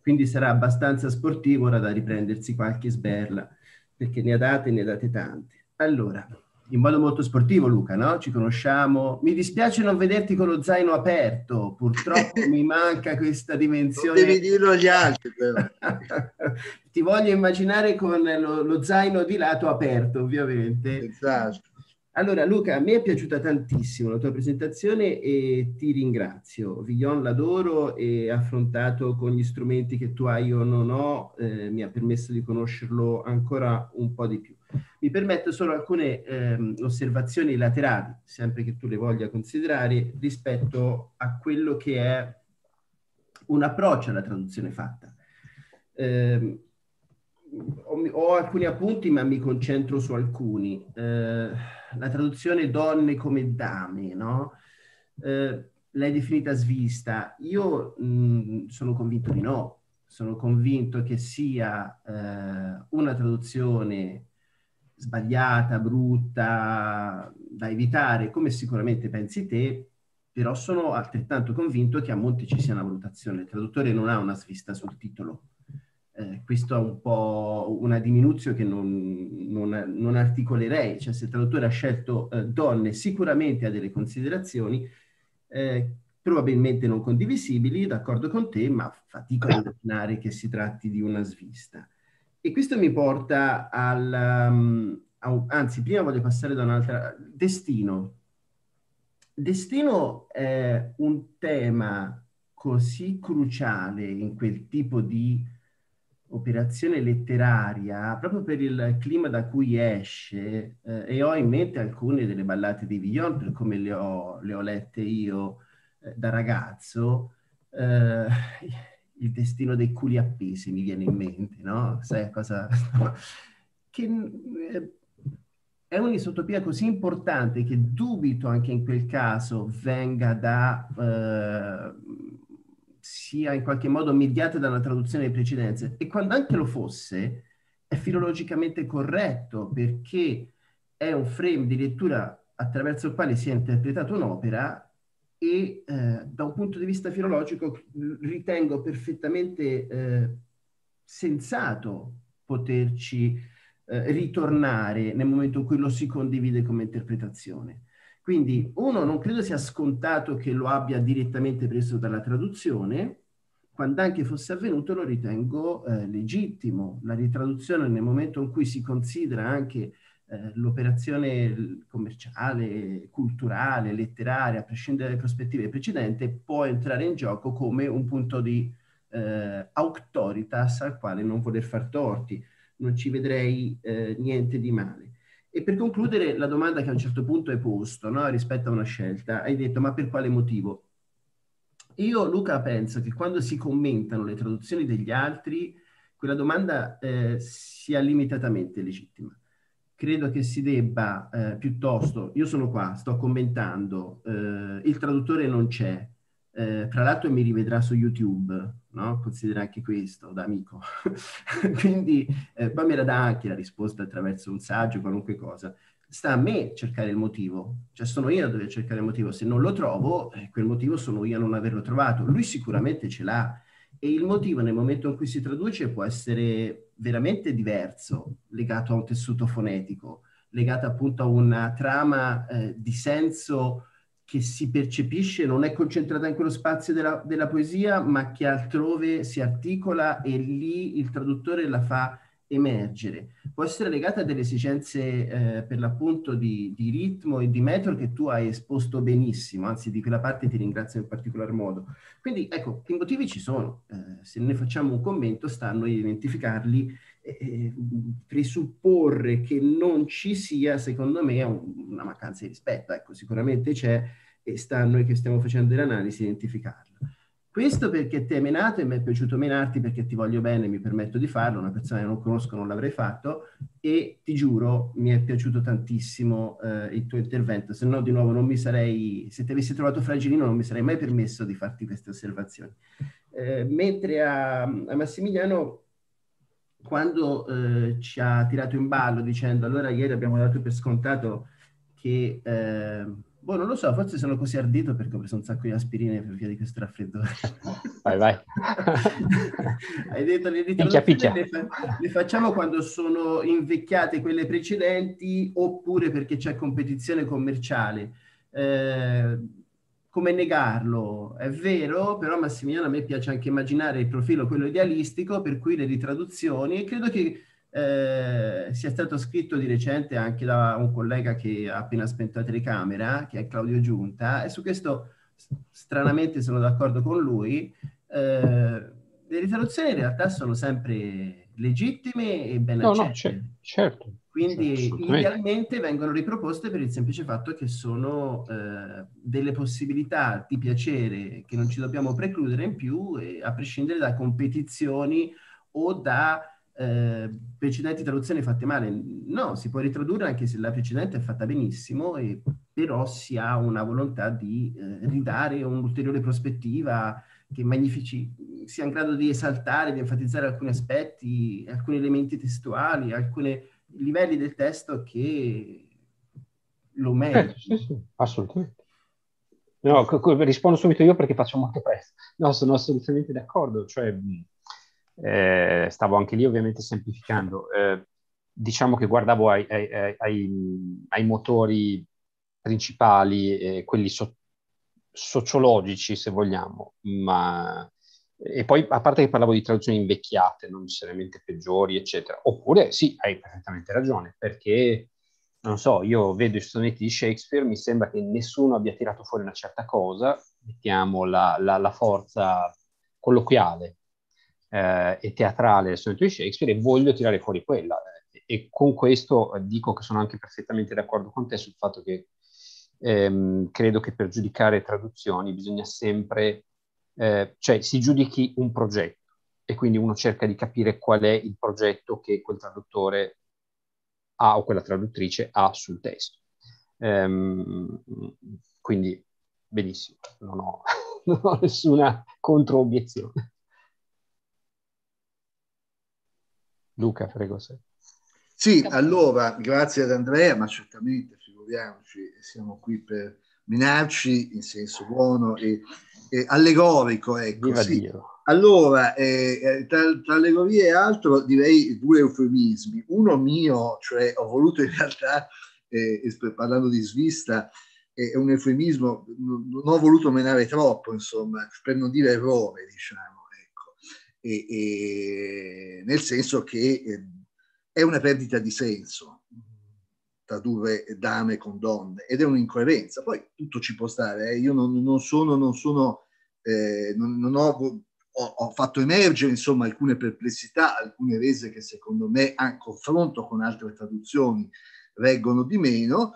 quindi sarà abbastanza sportivo ora da riprendersi qualche sberla, perché ne ha date e ne ha date tante. Allora, in modo molto sportivo Luca, no? Ci conosciamo. Mi dispiace non vederti con lo zaino aperto, purtroppo *laughs* mi manca questa dimensione. Non devi dirlo agli altri però. *laughs* Ti voglio immaginare con lo, lo zaino di lato aperto, ovviamente. Esatto allora Luca, a me è piaciuta tantissimo la tua presentazione e ti ringrazio. Villon l'adoro e affrontato con gli strumenti che tu hai o non ho, eh, mi ha permesso di conoscerlo ancora un po' di più. Mi permetto solo alcune eh, osservazioni laterali, sempre che tu le voglia considerare, rispetto a quello che è un approccio alla traduzione fatta. Eh, ho, ho, alcuni appunti, ma mi concentro su alcuni. Eh, la traduzione donne come dame, no? Eh, l'hai definita svista. Io mh, mm, sono convinto di no, sono convinto che sia eh, una traduzione sbagliata, brutta, da evitare, come sicuramente pensi te, però sono altrettanto convinto che a monte ci sia una valutazione. Il traduttore non ha una svista sul titolo, eh, questo è un po' una diminuzione che non, non, non, articolerei, cioè se il traduttore ha scelto eh, donne sicuramente ha delle considerazioni eh, probabilmente non condivisibili, d'accordo con te, ma fatico a immaginare che si tratti di una svista. E questo mi porta al... Um, a, anzi, prima voglio passare da un'altra... Destino. Destino è un tema così cruciale in quel tipo di operazione letteraria, proprio per il clima da cui esce, eh, e ho in mente alcune delle ballate di Villon, per come le ho, le ho lette io eh, da ragazzo, eh, il destino dei culi appesi mi viene in mente, no? Sai cosa... *laughs* che eh, è un'isotopia così importante che dubito anche in quel caso venga da eh, sia in qualche modo mediata da una traduzione delle precedenze. E quando anche lo fosse, è filologicamente corretto perché è un frame di lettura attraverso il quale si è interpretata un'opera e eh, da un punto di vista filologico ritengo perfettamente eh, sensato poterci eh, ritornare nel momento in cui lo si condivide come interpretazione. Quindi uno non credo sia scontato che lo abbia direttamente preso dalla traduzione, quando anche fosse avvenuto, lo ritengo eh, legittimo. La ritraduzione nel momento in cui si considera anche eh, l'operazione commerciale, culturale, letteraria, a prescindere dalle prospettive precedenti, può entrare in gioco come un punto di eh, auctoritas al quale non voler far torti. Non ci vedrei eh, niente di male. E per concludere, la domanda che a un certo punto hai posto no, rispetto a una scelta, hai detto ma per quale motivo? Io, Luca, penso che quando si commentano le traduzioni degli altri, quella domanda eh, sia limitatamente legittima. Credo che si debba eh, piuttosto, io sono qua, sto commentando, eh, il traduttore non c'è, eh, tra l'altro mi rivedrà su YouTube, no? considera anche questo da amico. *laughs* Quindi eh, poi me la dà anche la risposta attraverso un saggio, qualunque cosa sta a me cercare il motivo, cioè sono io a dover cercare il motivo, se non lo trovo, eh, quel motivo sono io a non averlo trovato, lui sicuramente ce l'ha e il motivo nel momento in cui si traduce può essere veramente diverso, legato a un tessuto fonetico, legato appunto a una trama eh, di senso che si percepisce, non è concentrata in quello spazio della, della poesia, ma che altrove si articola e lì il traduttore la fa emergere può essere legata a delle esigenze eh, per l'appunto di, di, ritmo e di metro che tu hai esposto benissimo, anzi di quella parte ti ringrazio in particolar modo. Quindi ecco, i motivi ci sono, eh, se noi facciamo un commento sta a noi identificarli e, presupporre che non ci sia, secondo me, un, una mancanza di rispetto, ecco sicuramente c'è e sta a noi che stiamo facendo l'analisi identificarla. Questo perché ti è menato e mi è piaciuto menarti perché ti voglio bene, mi permetto di farlo, una persona che non conosco non l'avrei fatto e ti giuro mi è piaciuto tantissimo eh, il tuo intervento, se no di nuovo non mi sarei, se ti avessi trovato fragilino non mi sarei mai permesso di farti queste osservazioni. Eh, mentre a, a, Massimiliano quando eh, ci ha tirato in ballo dicendo allora ieri abbiamo dato per scontato che eh, Boh, non lo so, forse sono così ardito perché ho preso un sacco di aspirine per via di questo raffreddore. Vai, vai. *laughs* Hai detto le ritrovazioni le, fa- le facciamo quando sono invecchiate quelle precedenti oppure perché c'è competizione commerciale. Eh, come negarlo? È vero, però Massimiliano a me piace anche immaginare il profilo, quello idealistico, per cui le ritraduzioni, e credo che eh, si è stato scritto di recente anche da un collega che ha appena spento la telecamera, che è Claudio Giunta, e su questo stranamente sono d'accordo con lui. Eh, le risoluzioni in realtà sono sempre legittime e ben accette. No, no, certo. certo Quindi certo, idealmente vengono riproposte per il semplice fatto che sono eh, delle possibilità di piacere che non ci dobbiamo precludere in più, eh, a prescindere da competizioni o da Ehm, precedenti traduzioni fatte male. No, si può ritradurre anche se la precedente è fatta benissimo, e, però si ha una volontà di eh, ridare un'ulteriore prospettiva che magnifici, sia in grado di esaltare, di enfatizzare alcuni aspetti, alcuni elementi testuali, alcuni livelli del testo che lo meritano. Eh, sì, sì, assolutamente. No, rispondo subito io perché faccio molto presto. No, sono assolutamente d'accordo. Cioè, eh, stavo anche lì ovviamente semplificando, eh, diciamo che guardavo ai, ai, ai, ai motori principali, eh, quelli so- sociologici se vogliamo, ma... E poi, a parte che parlavo di traduzioni invecchiate, non necessariamente peggiori, eccetera. Oppure, sì, hai perfettamente ragione, perché, non so, io vedo i sonetti di Shakespeare, mi sembra che nessuno abbia tirato fuori una certa cosa, mettiamo la, la, la forza colloquiale eh, e teatrale del solito di Shakespeare e voglio tirare fuori quella. E con questo eh, dico che sono anche perfettamente d'accordo con te sul fatto che ehm, credo che per giudicare traduzioni bisogna sempre, eh, cioè si giudichi un progetto e quindi uno cerca di capire qual è il progetto che quel traduttore ha o quella traduttrice ha sul testo. Ehm, quindi benissimo, non ho, *laughs* non ho nessuna controobiezione. Luca, prego. Se. Sì, allora, grazie ad Andrea, ma certamente, figuriamoci, siamo qui per minarci in senso buono e, e allegorico, ecco. Sì. Allora, eh, eh, tra, tra, allegoria e altro direi due eufemismi. Uno mio, cioè ho voluto in realtà, eh, parlando di svista, è un eufemismo, non ho voluto menare troppo, insomma, per non dire errore, diciamo e, e nel senso che ehm, è una perdita di senso tradurre dame con donne ed è un'incoerenza. Poi tutto ci può stare, eh. io non, non, sono, non sono, eh, non, non ho, ho, ho, fatto emergere insomma alcune perplessità, alcune rese che secondo me a confronto con altre traduzioni reggono di meno.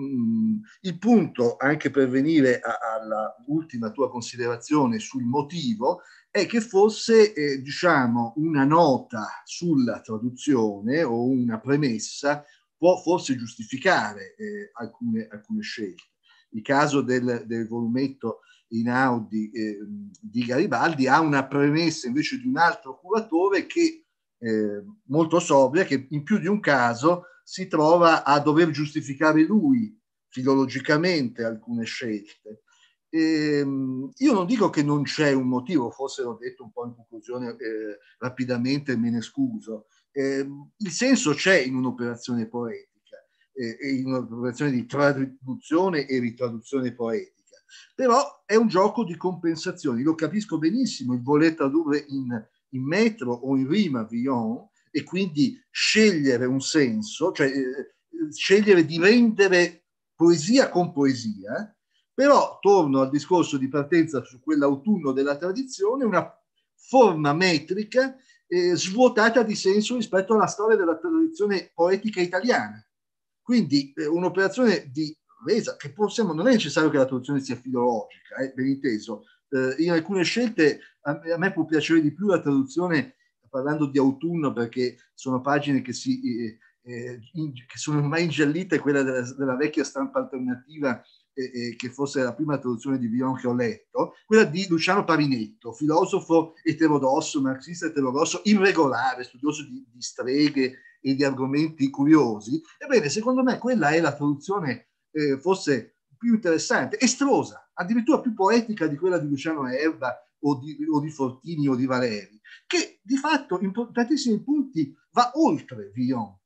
Mm, il punto, anche per venire all'ultima tua considerazione sul motivo, è che fosse, eh, diciamo, una nota sulla traduzione o una premessa può forse giustificare eh, alcune, alcune, scelte. Il caso del, del volumetto in Audi eh, di Garibaldi ha una premessa invece di un altro curatore che, eh, molto sobria, che in più di un caso si trova a dover giustificare lui filologicamente alcune scelte Ehm, io non dico che non c'è un motivo, forse l'ho detto un po' in conclusione eh, rapidamente, me ne scuso. Ehm, il senso c'è in un'operazione poetica, eh, in un'operazione di traduzione e ritraduzione poetica però è un gioco di compensazioni, lo capisco benissimo, il voler tradurre in, in, metro o in rima Villon e quindi scegliere un senso, cioè eh, scegliere di rendere poesia con poesia, però torno al discorso di partenza su quell'autunno della tradizione, una forma metrica eh, svuotata di senso rispetto alla storia della tradizione poetica italiana. Quindi eh, un'operazione di resa che possiamo, non è necessario che la traduzione sia filologica, eh, ben inteso. Eh, in alcune scelte a, a, me può piacere di più la traduzione parlando di autunno perché sono pagine che, si, eh, eh, in, che sono ormai ingiallite, quella della, della vecchia stampa alternativa eh, che forse è la prima traduzione di Villon che ho letto, quella di Luciano Parinetto, filosofo eterodosso, marxista eterodosso, irregolare, studioso di, di streghe e di argomenti curiosi. Ebbene, secondo me quella è la traduzione eh, forse più interessante, estrosa, addirittura più poetica di quella di Luciano Erba o di, o di Fortini o di Valeri, che di fatto in tantissimi punti va oltre Villon,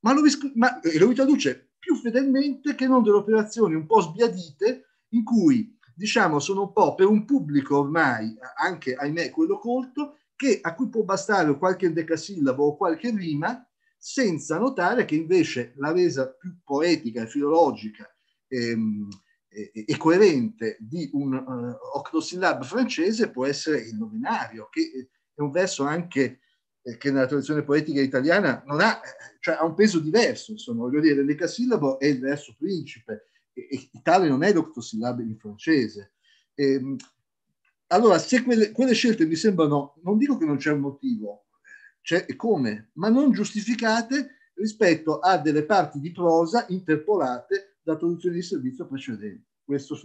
ma lo, ma, lo ritraduce più fedelmente che non delle operazioni un po' sbiadite in cui diciamo sono un po' per un pubblico ormai, anche ahimè quello colto, che a cui può bastare qualche endecasillabo o qualche rima, senza notare che invece la resa più poetica e filologica ehm, e, coerente di un uh, octosillab francese può essere il nominario che è un verso anche che nella tradizione poetica italiana ha, cioè, ha, un peso diverso, insomma, voglio dire, l'ecasillabo è il verso principe, e, e tale non è l'octosillabo in francese. E, ehm, allora, se quelle, quelle, scelte mi sembrano, non dico che non c'è un motivo, c'è e come, ma non giustificate rispetto a delle parti di prosa interpolate da traduzioni di servizio precedenti. Questo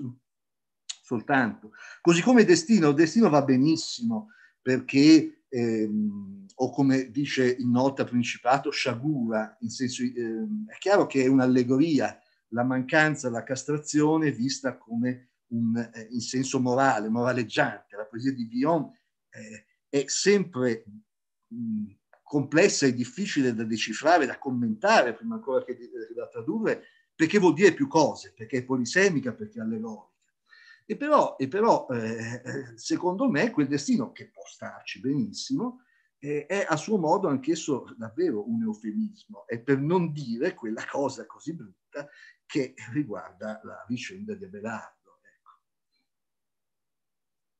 soltanto. Così come il destino, il destino va benissimo perché ehm, o come dice in nota principato, sciagura, in senso, ehm, è chiaro che è un'allegoria, la mancanza, la castrazione vista come un, eh, in senso morale, moraleggiante. La poesia di Guillaume eh, è sempre mh, mm, complessa e difficile da decifrare, da commentare, prima ancora che eh, da tradurre, perché vuol dire più cose, perché è polisemica, perché è allegoria. E però, e però eh, eh, secondo me, quel destino, che può starci benissimo, eh, è a suo modo anch'esso davvero un eufemismo, è per non dire quella cosa così brutta che riguarda la vicenda di Abelardo. Ecco.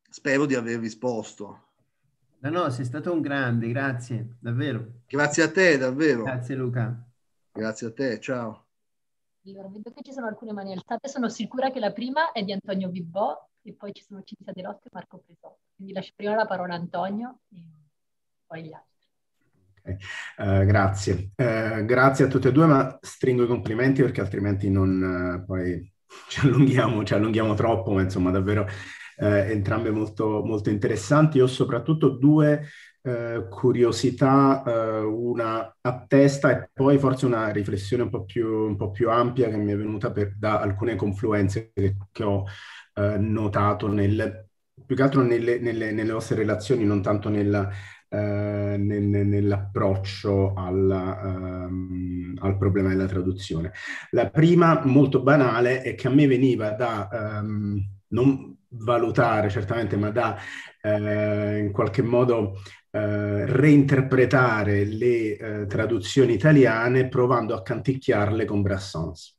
Spero di aver risposto. No, no, sei stato un grande, grazie, davvero. Grazie a te, davvero. Grazie Luca. Grazie a te, ciao. Allora, vedo che ci sono alcune mani alzate, sono sicura che la prima è di Antonio Vibbò e poi ci sono Cinzia Delotto e Marco Pesò. Quindi lascio prima la parola a Antonio e poi gli altri. Uh, grazie. Uh, grazie a tutte e due, ma stringo i complimenti perché altrimenti non uh, poi *laughs* ci allunghiamo, ci allunghiamo troppo, ma insomma davvero entrambe molto, molto interessanti. Io ho soprattutto due eh, curiosità, eh, una a testa e poi forse una riflessione un po' più, un po più ampia che mi è venuta per, da alcune confluenze che, che ho eh, notato nel, più che altro nelle, nelle, nelle vostre relazioni, non tanto nella, eh, nel, nell'approccio alla, ehm, al problema della traduzione. La prima, molto banale, è che a me veniva da ehm, non valutare certamente, ma da eh, in qualche modo eh, reinterpretare le eh, traduzioni italiane provando a canticchiarle con Brassens.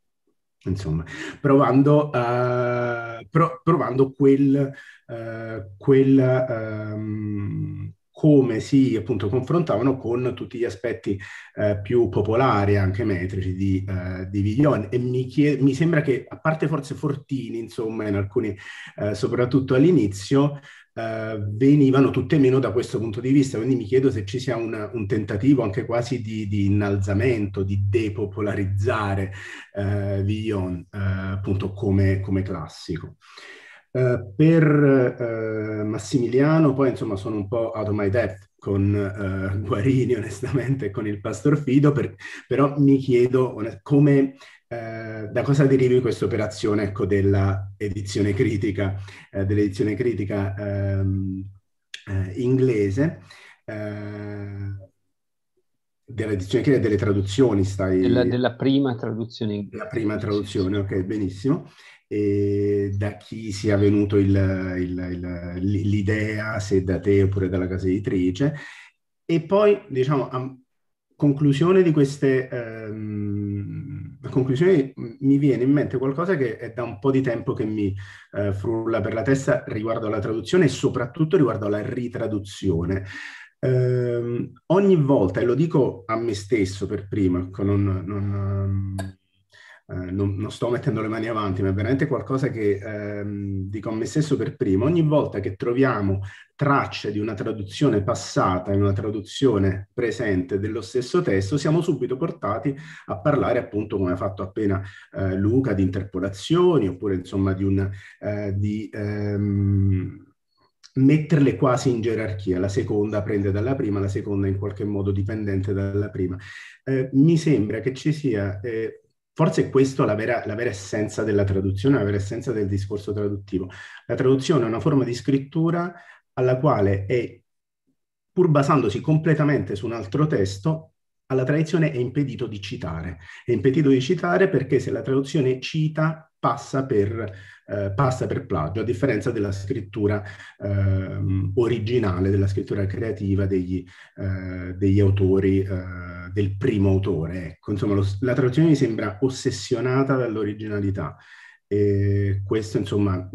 Insomma, provando, uh, pro- provando quel, uh, quel um, come si appunto confrontavano con tutti gli aspetti eh, più popolari, anche metrici, di, eh, di Viglione. E mi, chied- mi, sembra che, a parte forse Fortini, insomma, in alcuni, eh, soprattutto all'inizio, eh, venivano tutte meno da questo punto di vista. Quindi mi chiedo se ci sia una, un tentativo anche quasi di, di innalzamento, di depopolarizzare eh, Villon eh, appunto come, come classico. Uh, per uh, Massimiliano, poi insomma sono un po' out of my depth con uh, Guarini onestamente e con il Pastor Fido, per, però mi chiedo come eh, da cosa derivi questa operazione ecco, dell'edizione critica, eh, dell'edizione critica ehm, eh, inglese? Eh, dell'edizione critica delle traduzioni, stai... Della, della prima traduzione La prima traduzione, ok, benissimo. E da chi sia venuto il, il, il, l'idea, se da te oppure dalla casa editrice. E poi, diciamo, conclusione di queste... Ehm, a mi viene in mente qualcosa che è da un po' di tempo che mi eh, frulla per la testa riguardo alla traduzione e soprattutto riguardo alla ritraduzione. Eh, ogni volta, e lo dico a me stesso per prima, ecco, non, non, ehm, eh, non, non, sto mettendo le mani avanti, ma è veramente qualcosa che eh, dico a me stesso per prima, ogni volta che troviamo tracce di una traduzione passata in una traduzione presente dello stesso testo, siamo subito portati a parlare appunto, come ha fatto appena eh, Luca, di interpolazioni oppure insomma di, un, eh, di ehm, metterle quasi in gerarchia, la seconda prende dalla prima, la seconda in qualche modo dipendente dalla prima. Eh, mi sembra che ci sia... Eh, forse è questa la, la vera, essenza della traduzione, la vera essenza del discorso traduttivo. La traduzione è una forma di scrittura alla quale è, pur basandosi completamente su un altro testo, alla tradizione è impedito di citare. È impedito di citare perché se la traduzione cita passa per, eh, passa per plagio, a differenza della scrittura eh, originale, della scrittura creativa degli, eh, degli autori, eh, del primo autore. Ecco, insomma, lo, la traduzione mi sembra ossessionata dall'originalità. E questo, insomma,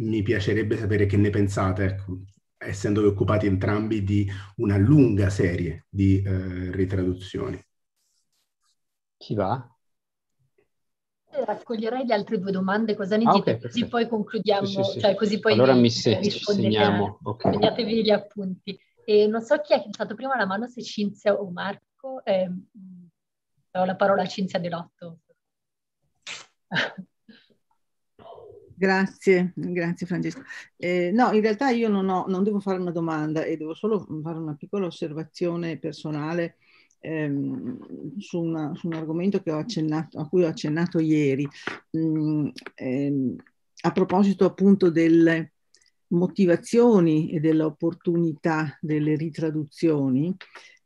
mi piacerebbe sapere che ne pensate, ecco, essendovi occupati entrambi di una lunga serie di eh, ritraduzioni. Chi va? Raccoglierei le altre due domande, cosa ne ah, dite? Okay, così poi concludiamo, sì, sì, sì. cioè così poi allora vi, mi se- segniamo. Okay. Segnatevi gli appunti. E non so chi ha alzato prima la mano, se Cinzia o Marco. Eh, ho la parola a Cinzia Delotto. Grazie, grazie Francesco. Eh, no, in realtà io non, ho, non, devo fare una domanda e devo solo fare una piccola osservazione personale ehm, su, una, su, un argomento accennato, a cui ho accennato ieri, mm, ehm, a proposito appunto delle motivazioni e dell'opportunità delle ritraduzioni.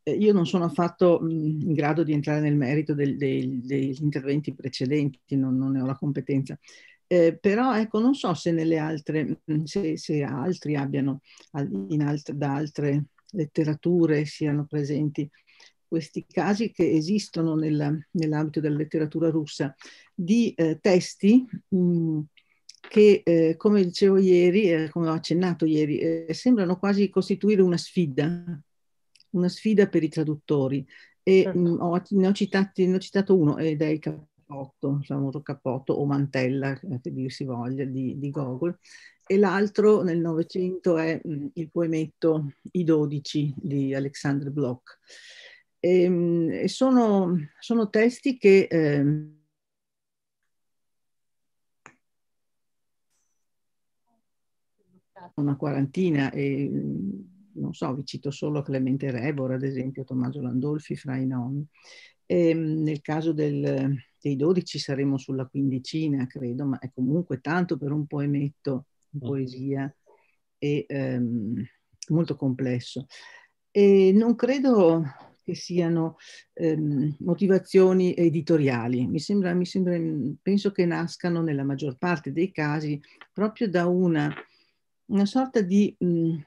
Eh, io non sono affatto mh, mm, in grado di entrare nel merito del, del, degli interventi precedenti, non, non ne ho la competenza eh, però ecco, non so se nelle altre, mm, se, se altri abbiano alt da altre letterature siano presenti questi casi che esistono nell'ambito della letteratura russa di eh, testi mh, mm, che, eh, come dicevo ieri, eh, come ho accennato ieri, eh, sembrano quasi costituire una sfida, una sfida per i traduttori. E certo. mh, mm, ho, ne, ho citati, ne, ho citato uno ed è il cappotto, il famoso cappotto o mantella, eh, che dir si voglia, di, di Gogol, e l'altro nel Novecento è mh, mm, il poemetto I dodici di Alexander Bloch. E, ehm, e sono, sono, testi che... Eh, una quarantina e mm, non so, vi cito solo Clemente Rebor, ad esempio Tommaso Landolfi fra i nomi. E, ehm, nel caso del, dei 12 saremo sulla quindicina, credo, ma è comunque tanto per un poemetto in mm. poesia e ehm, molto complesso. E non credo che siano ehm, motivazioni editoriali. Mi sembra, mi sembra, penso che nascano nella maggior parte dei casi proprio da una, una sorta di mh,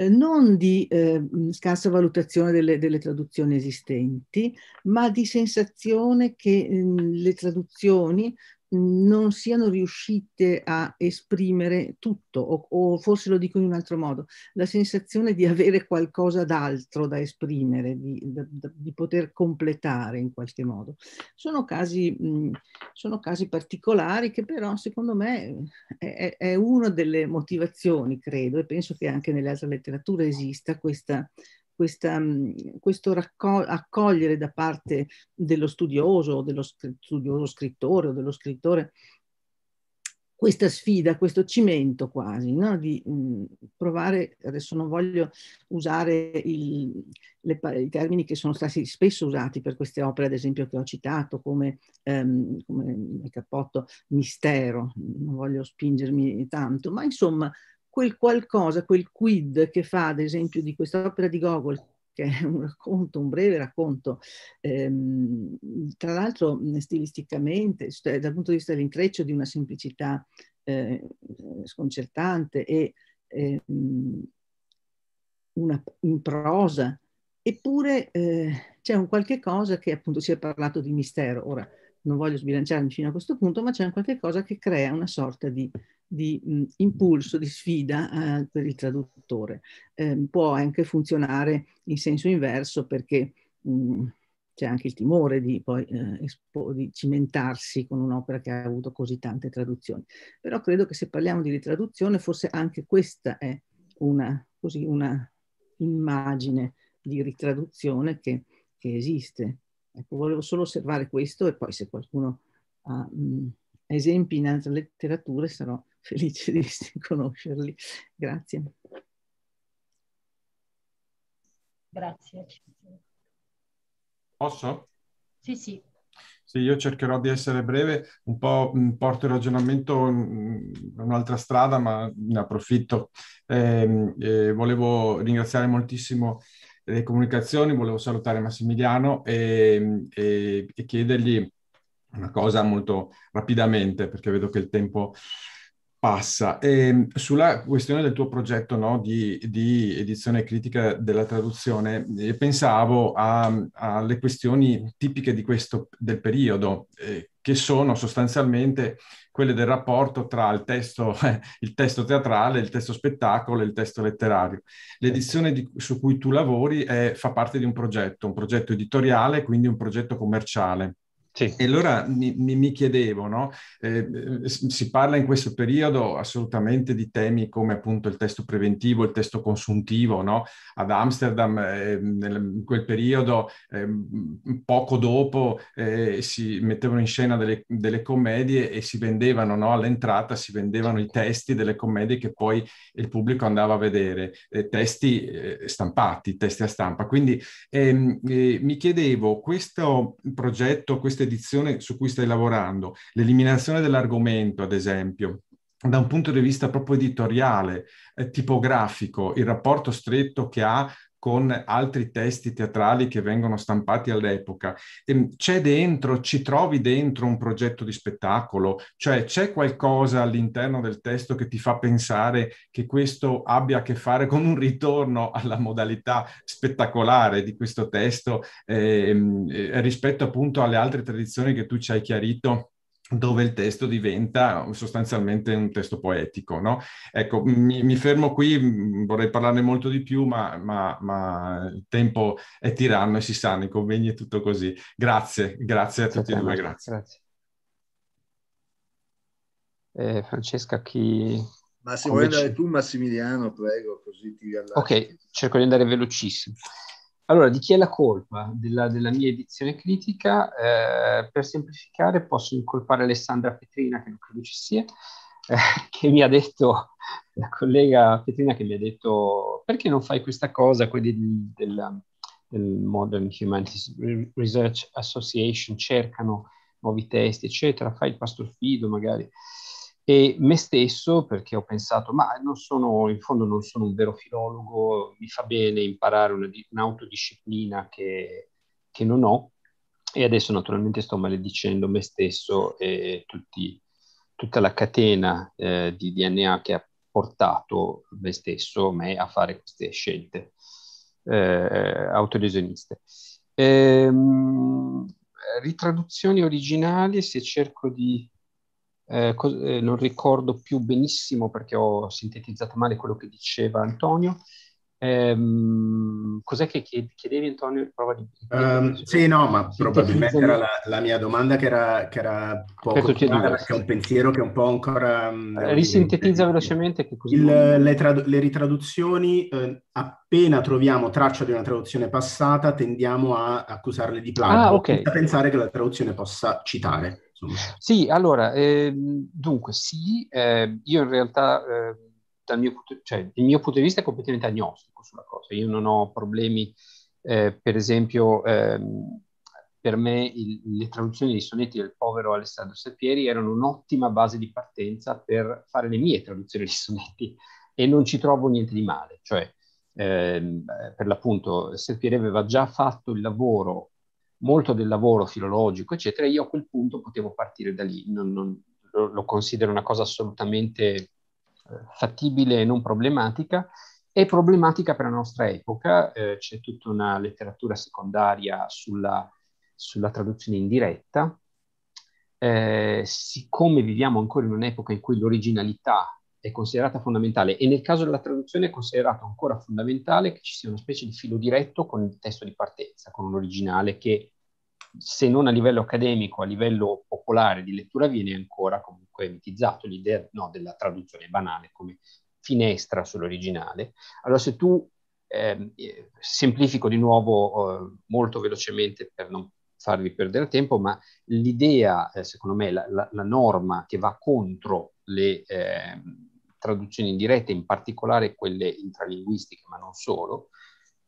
eh, non di eh, scarsa valutazione delle, delle, traduzioni esistenti, ma di sensazione che mh, le traduzioni non siano riuscite a esprimere tutto, o, o, forse lo dico in un altro modo, la sensazione di avere qualcosa d'altro da esprimere, di, di, di poter completare in qualche modo. Sono casi, sono casi particolari che però secondo me è, è una delle motivazioni, credo, e penso che anche nelle altre letterature esista questa questa, mhmm, questo raccogliere accogliere da parte dello studioso, dello studioso scrittore o dello scrittore, questa sfida, questo cimento quasi, no? di mh, mhmm, provare, adesso non voglio usare il, le, i termini che sono stati spesso usati per queste opere, ad esempio che ho citato come, ehm, come il cappotto mistero, non voglio spingermi tanto, ma insomma quel qualcosa, quel quid che fa, ad esempio, di quest'opera di Gogol, che è un racconto, un breve racconto, ehm, tra l'altro stilisticamente, cioè, dal punto di vista dell'intreccio, di una semplicità eh, sconcertante e ehm, una, in prosa, eppure eh, c'è un qualche cosa che appunto si è parlato di mistero. Ora non voglio sbilanciarmi fino a questo punto, ma c'è un qualche cosa che crea una sorta di di mh, impulso, di sfida eh, per il traduttore. Eh, può anche funzionare in senso inverso perché c'è anche il timore di poi eh, di cimentarsi con un'opera che ha avuto così tante traduzioni. Però credo che se parliamo di ritraduzione forse anche questa è una, così, una immagine di ritraduzione che, che esiste. Ecco, volevo solo osservare questo e poi se qualcuno ha... Mh, esempi in altre letterature sarò felice di *laughs* conoscerli. Grazie. Grazie. Posso? Sì, sì. Sì, io cercherò di essere breve, un po' mm, porto il ragionamento in un'altra strada, ma ne approfitto. Eh, eh, volevo ringraziare moltissimo le comunicazioni, volevo salutare Massimiliano e, e, e chiedergli una cosa molto rapidamente, perché vedo che il tempo passa. E ehm, sulla questione del tuo progetto no, di, di, edizione critica della traduzione, eh, pensavo alle questioni tipiche di questo, del periodo, eh, che sono sostanzialmente quelle del rapporto tra il testo, *laughs* il testo, teatrale, il testo spettacolo e il testo letterario. L'edizione di, su cui tu lavori è, fa parte di un progetto, un progetto editoriale, quindi un progetto commerciale. Sì. E allora mi, mi, mi chiedevo, no? eh, si parla in questo periodo assolutamente di temi come appunto il testo preventivo, il testo consuntivo, no? ad Amsterdam eh, nel, in quel periodo eh, poco dopo eh, si mettevano in scena delle, delle commedie e si vendevano no? all'entrata, si vendevano i testi delle commedie che poi il pubblico andava a vedere, eh, testi eh, stampati, testi a stampa. Quindi ehm, mi chiedevo, questo progetto, questo questa edizione su cui stai lavorando, l'eliminazione dell'argomento, ad esempio, da un punto di vista proprio editoriale, eh, tipografico, il rapporto stretto che ha con altri testi teatrali che vengono stampati all'epoca. Ehm, c'è dentro, ci trovi dentro un progetto di spettacolo, cioè c'è qualcosa all'interno del testo che ti fa pensare che questo abbia a che fare con un ritorno alla modalità spettacolare di questo testo ehm, eh, rispetto appunto alle altre tradizioni che tu ci hai chiarito dove il testo diventa sostanzialmente un testo poetico. No? Ecco, mi, mi, fermo qui, mm, vorrei parlarne molto di più, ma, ma, ma, il tempo è tiranno e si sanno, nei convegni è tutto così. Grazie, grazie a sì, tutti e due, grazie. grazie. Eh, Francesca, chi... Ma se vuoi andare tu Massimiliano, prego, così ti riallaccio. Ok, cerco di andare velocissimo. Allora, di chi è la colpa della, della mia edizione critica? Eh, per semplificare, posso incolpare Alessandra Petrina, che non credo ci sia, eh, *laughs* che mi ha detto, la collega Petrina che mi ha detto perché non fai questa cosa, quelli del, del Modern Humanities Research Association cercano nuovi testi, eccetera, fai il pastorfido magari e me stesso perché ho pensato, ma non sono, in fondo non sono un vero filologo, mi fa bene imparare una, un'autodisciplina che, che non ho e adesso naturalmente sto maledicendo me stesso e tutti, tutta la catena eh, di DNA che ha portato me stesso, me, a fare queste scelte eh, autolesioniste. Ehm, ritraduzioni originali, se cerco di eh, co- eh, non ricordo più benissimo perché ho sintetizzato male quello che diceva Antonio. Ehm, cos'è che chiedevi Antonio? Prova di... Um, sì, no, ma probabilmente era la, la, mia domanda che era, che era poco chiara, perché è un pensiero che è un po' ancora... Um, mm, eh, Risintetizza um, eh, velocemente che così... Il, non... le, trad- le, ritraduzioni, eh, appena troviamo traccia di una traduzione passata, tendiamo a accusarle di plagio, ah, okay. pensare che la traduzione possa citare. Sì, allora, eh, dunque sì, eh, io in realtà eh, dal mio punto, cioè, il mio punto di vista è completamente agnostico sulla cosa, io non ho problemi, eh, per esempio, ehm, per me il, le traduzioni dei sonetti del povero Alessandro Serpieri erano un'ottima base di partenza per fare le mie traduzioni di sonetti e non ci trovo niente di male, cioè eh, per l'appunto Serpieri aveva già fatto il lavoro molto del lavoro filologico, eccetera, io a quel punto potevo partire da lì. Non, non, lo considero una cosa assolutamente eh, fattibile e non problematica. È problematica per la nostra epoca, eh, c'è tutta una letteratura secondaria sulla, sulla traduzione in diretta. Eh, siccome viviamo ancora in un'epoca in cui l'originalità è considerata fondamentale e nel caso della traduzione è considerato ancora fondamentale che ci sia una specie di filo diretto con il testo di partenza, con un originale che se non a livello accademico, a livello popolare di lettura viene ancora comunque mitizzato l'idea no, della traduzione banale come finestra sull'originale. Allora se tu, eh, semplifico di nuovo eh, molto velocemente per non farvi perdere tempo, ma l'idea, eh, secondo me, la, la, la, norma che va contro le, eh, traduzioni dirette, in particolare quelle intralinguistiche, ma non solo,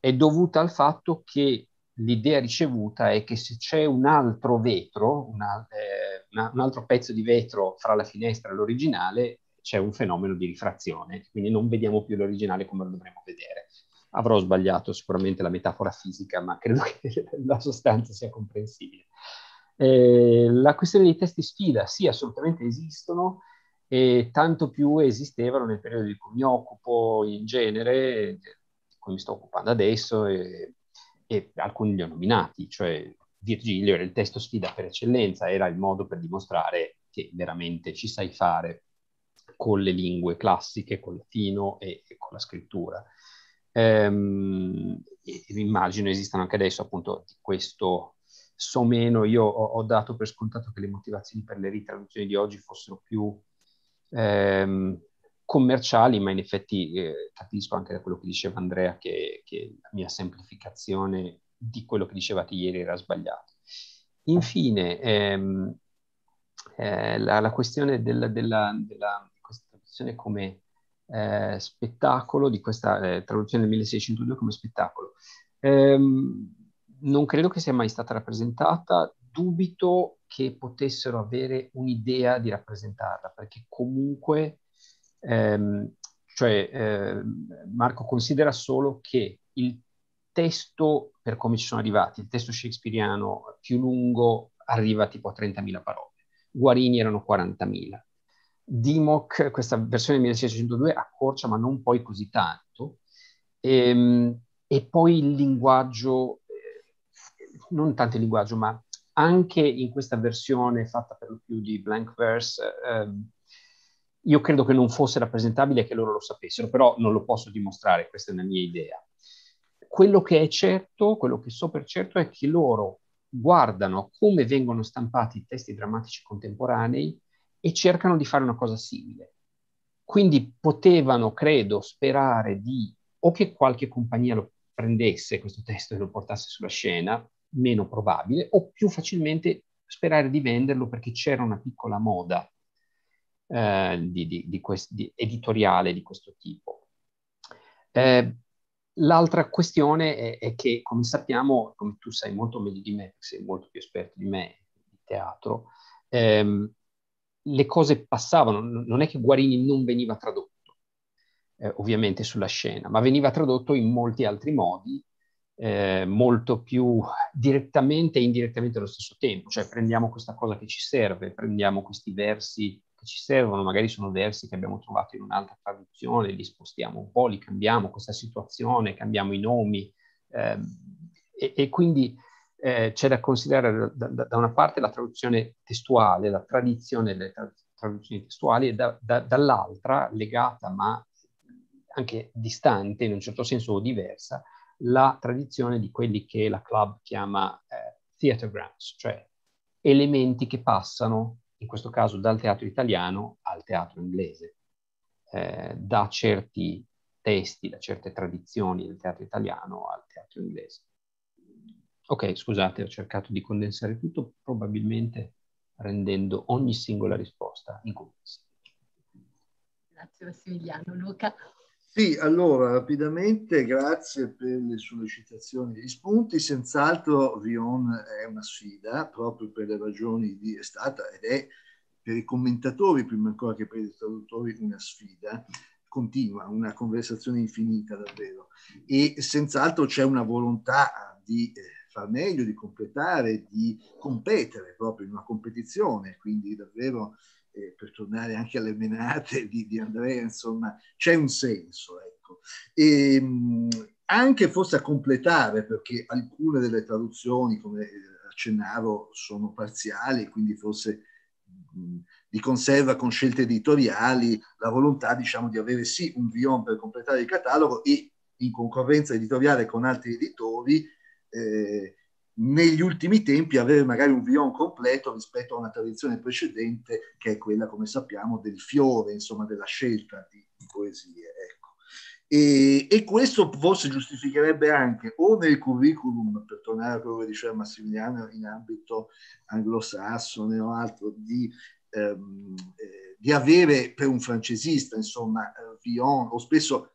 è dovuta al fatto che l'idea ricevuta è che se c'è un altro vetro, una, eh, una, un altro pezzo di vetro fra la finestra e l'originale, c'è un fenomeno di rifrazione, quindi non vediamo più l'originale come lo dovremmo vedere. Avrò sbagliato sicuramente la metafora fisica, ma credo che *laughs* la sostanza sia comprensibile. Eh, la questione dei testi sfida, sì, assolutamente esistono, e tanto più esistevano nel periodo di cui mi occupo in genere, di cui mi sto occupando adesso, e, e alcuni li ho nominati, cioè Virgilio era il testo sfida per eccellenza, era il modo per dimostrare che veramente ci sai fare con le lingue classiche, col latino e, e con la scrittura. Ehm, immagino esistano anche adesso appunto di questo so meno, io ho, ho, dato per scontato che le motivazioni per le ritraduzioni di oggi fossero più ehm, commerciali, ma in effetti eh, capisco anche da quello che diceva Andrea che, che la mia semplificazione di quello che dicevate ieri era sbagliata. Infine, ehm, eh, la, la, questione della, della, della questione come eh, spettacolo, di questa eh, traduzione del 1602 come spettacolo. Ehm, non credo che sia mai stata rappresentata, dubito che potessero avere un'idea di rappresentarla, perché comunque, ehm, cioè, eh, Marco considera solo che il testo, per come ci sono arrivati, il testo shakespeariano più lungo arriva tipo a 30.000 parole, Guarini erano 40.000. Dimoc, questa versione del 1602, accorcia ma non poi così tanto, e, ehm, e poi il linguaggio, eh, non tanto il linguaggio, ma anche in questa versione fatta per lo più di blank verse, ehm, io credo che non fosse rappresentabile che loro lo sapessero, però non lo posso dimostrare, questa è una mia idea. Quello che è certo, quello che so per certo è che loro guardano come vengono stampati i testi drammatici contemporanei e cercano di fare una cosa simile. Quindi potevano, credo, sperare di o che qualche compagnia lo prendesse questo testo e lo portasse sulla scena, meno probabile o più facilmente sperare di venderlo perché c'era una piccola moda eh, di, di, di quest- editoriale di questo tipo. Eh, l'altra questione è, è, che, come sappiamo, come tu sai molto meglio di me, sei molto più esperto di me di teatro, ehm, le cose passavano, non è che Guarini non veniva tradotto, eh, ovviamente sulla scena, ma veniva tradotto in molti altri modi eh, molto più direttamente e indirettamente allo stesso tempo, cioè prendiamo questa cosa che ci serve, prendiamo questi versi che ci servono, magari sono versi che abbiamo trovato in un'altra traduzione, li spostiamo un po', li cambiamo, questa situazione, cambiamo i nomi eh, e, e, quindi eh, c'è da considerare da, da, da, una parte la traduzione testuale, la tradizione delle tra, traduzioni testuali e da, dall'altra legata ma anche distante in un certo senso o diversa, la tradizione di quelli che la club chiama eh, theatergrams, cioè elementi che passano, in questo caso, dal teatro italiano al teatro inglese, eh, da certi testi, da certe tradizioni del teatro italiano al teatro inglese. Ok, scusate, ho cercato di condensare tutto, probabilmente rendendo ogni singola risposta in incomprensibile. Grazie Massimiliano. Luca? Sì, allora rapidamente grazie per le sollecitazioni e gli spunti. Senz'altro Vion è una sfida proprio per le ragioni di è stata ed è per i commentatori prima ancora che per i traduttori una sfida continua, una conversazione infinita davvero. E senz'altro c'è una volontà di eh, far meglio, di completare, di competere proprio in una competizione, quindi davvero eh, per tornare anche alle menate di, di Andrea, insomma, c'è un senso, ecco. E, ehm, anche forse a completare, perché alcune delle traduzioni, come eh, accennavo, sono parziali, quindi forse di conserva con scelte editoriali la volontà, diciamo, di avere sì un Vion per completare il catalogo e in concorrenza editoriale con altri editori eh, negli ultimi tempi avere magari un vion completo rispetto a una tradizione precedente che è quella, come sappiamo, del fiore, insomma, della scelta di, di poesie. Ecco. E, e, questo forse giustificherebbe anche o nel curriculum, per tornare a quello che diceva Massimiliano in ambito anglosassone o altro, di, ehm, eh, di avere per un francesista, insomma, eh, Vion, o spesso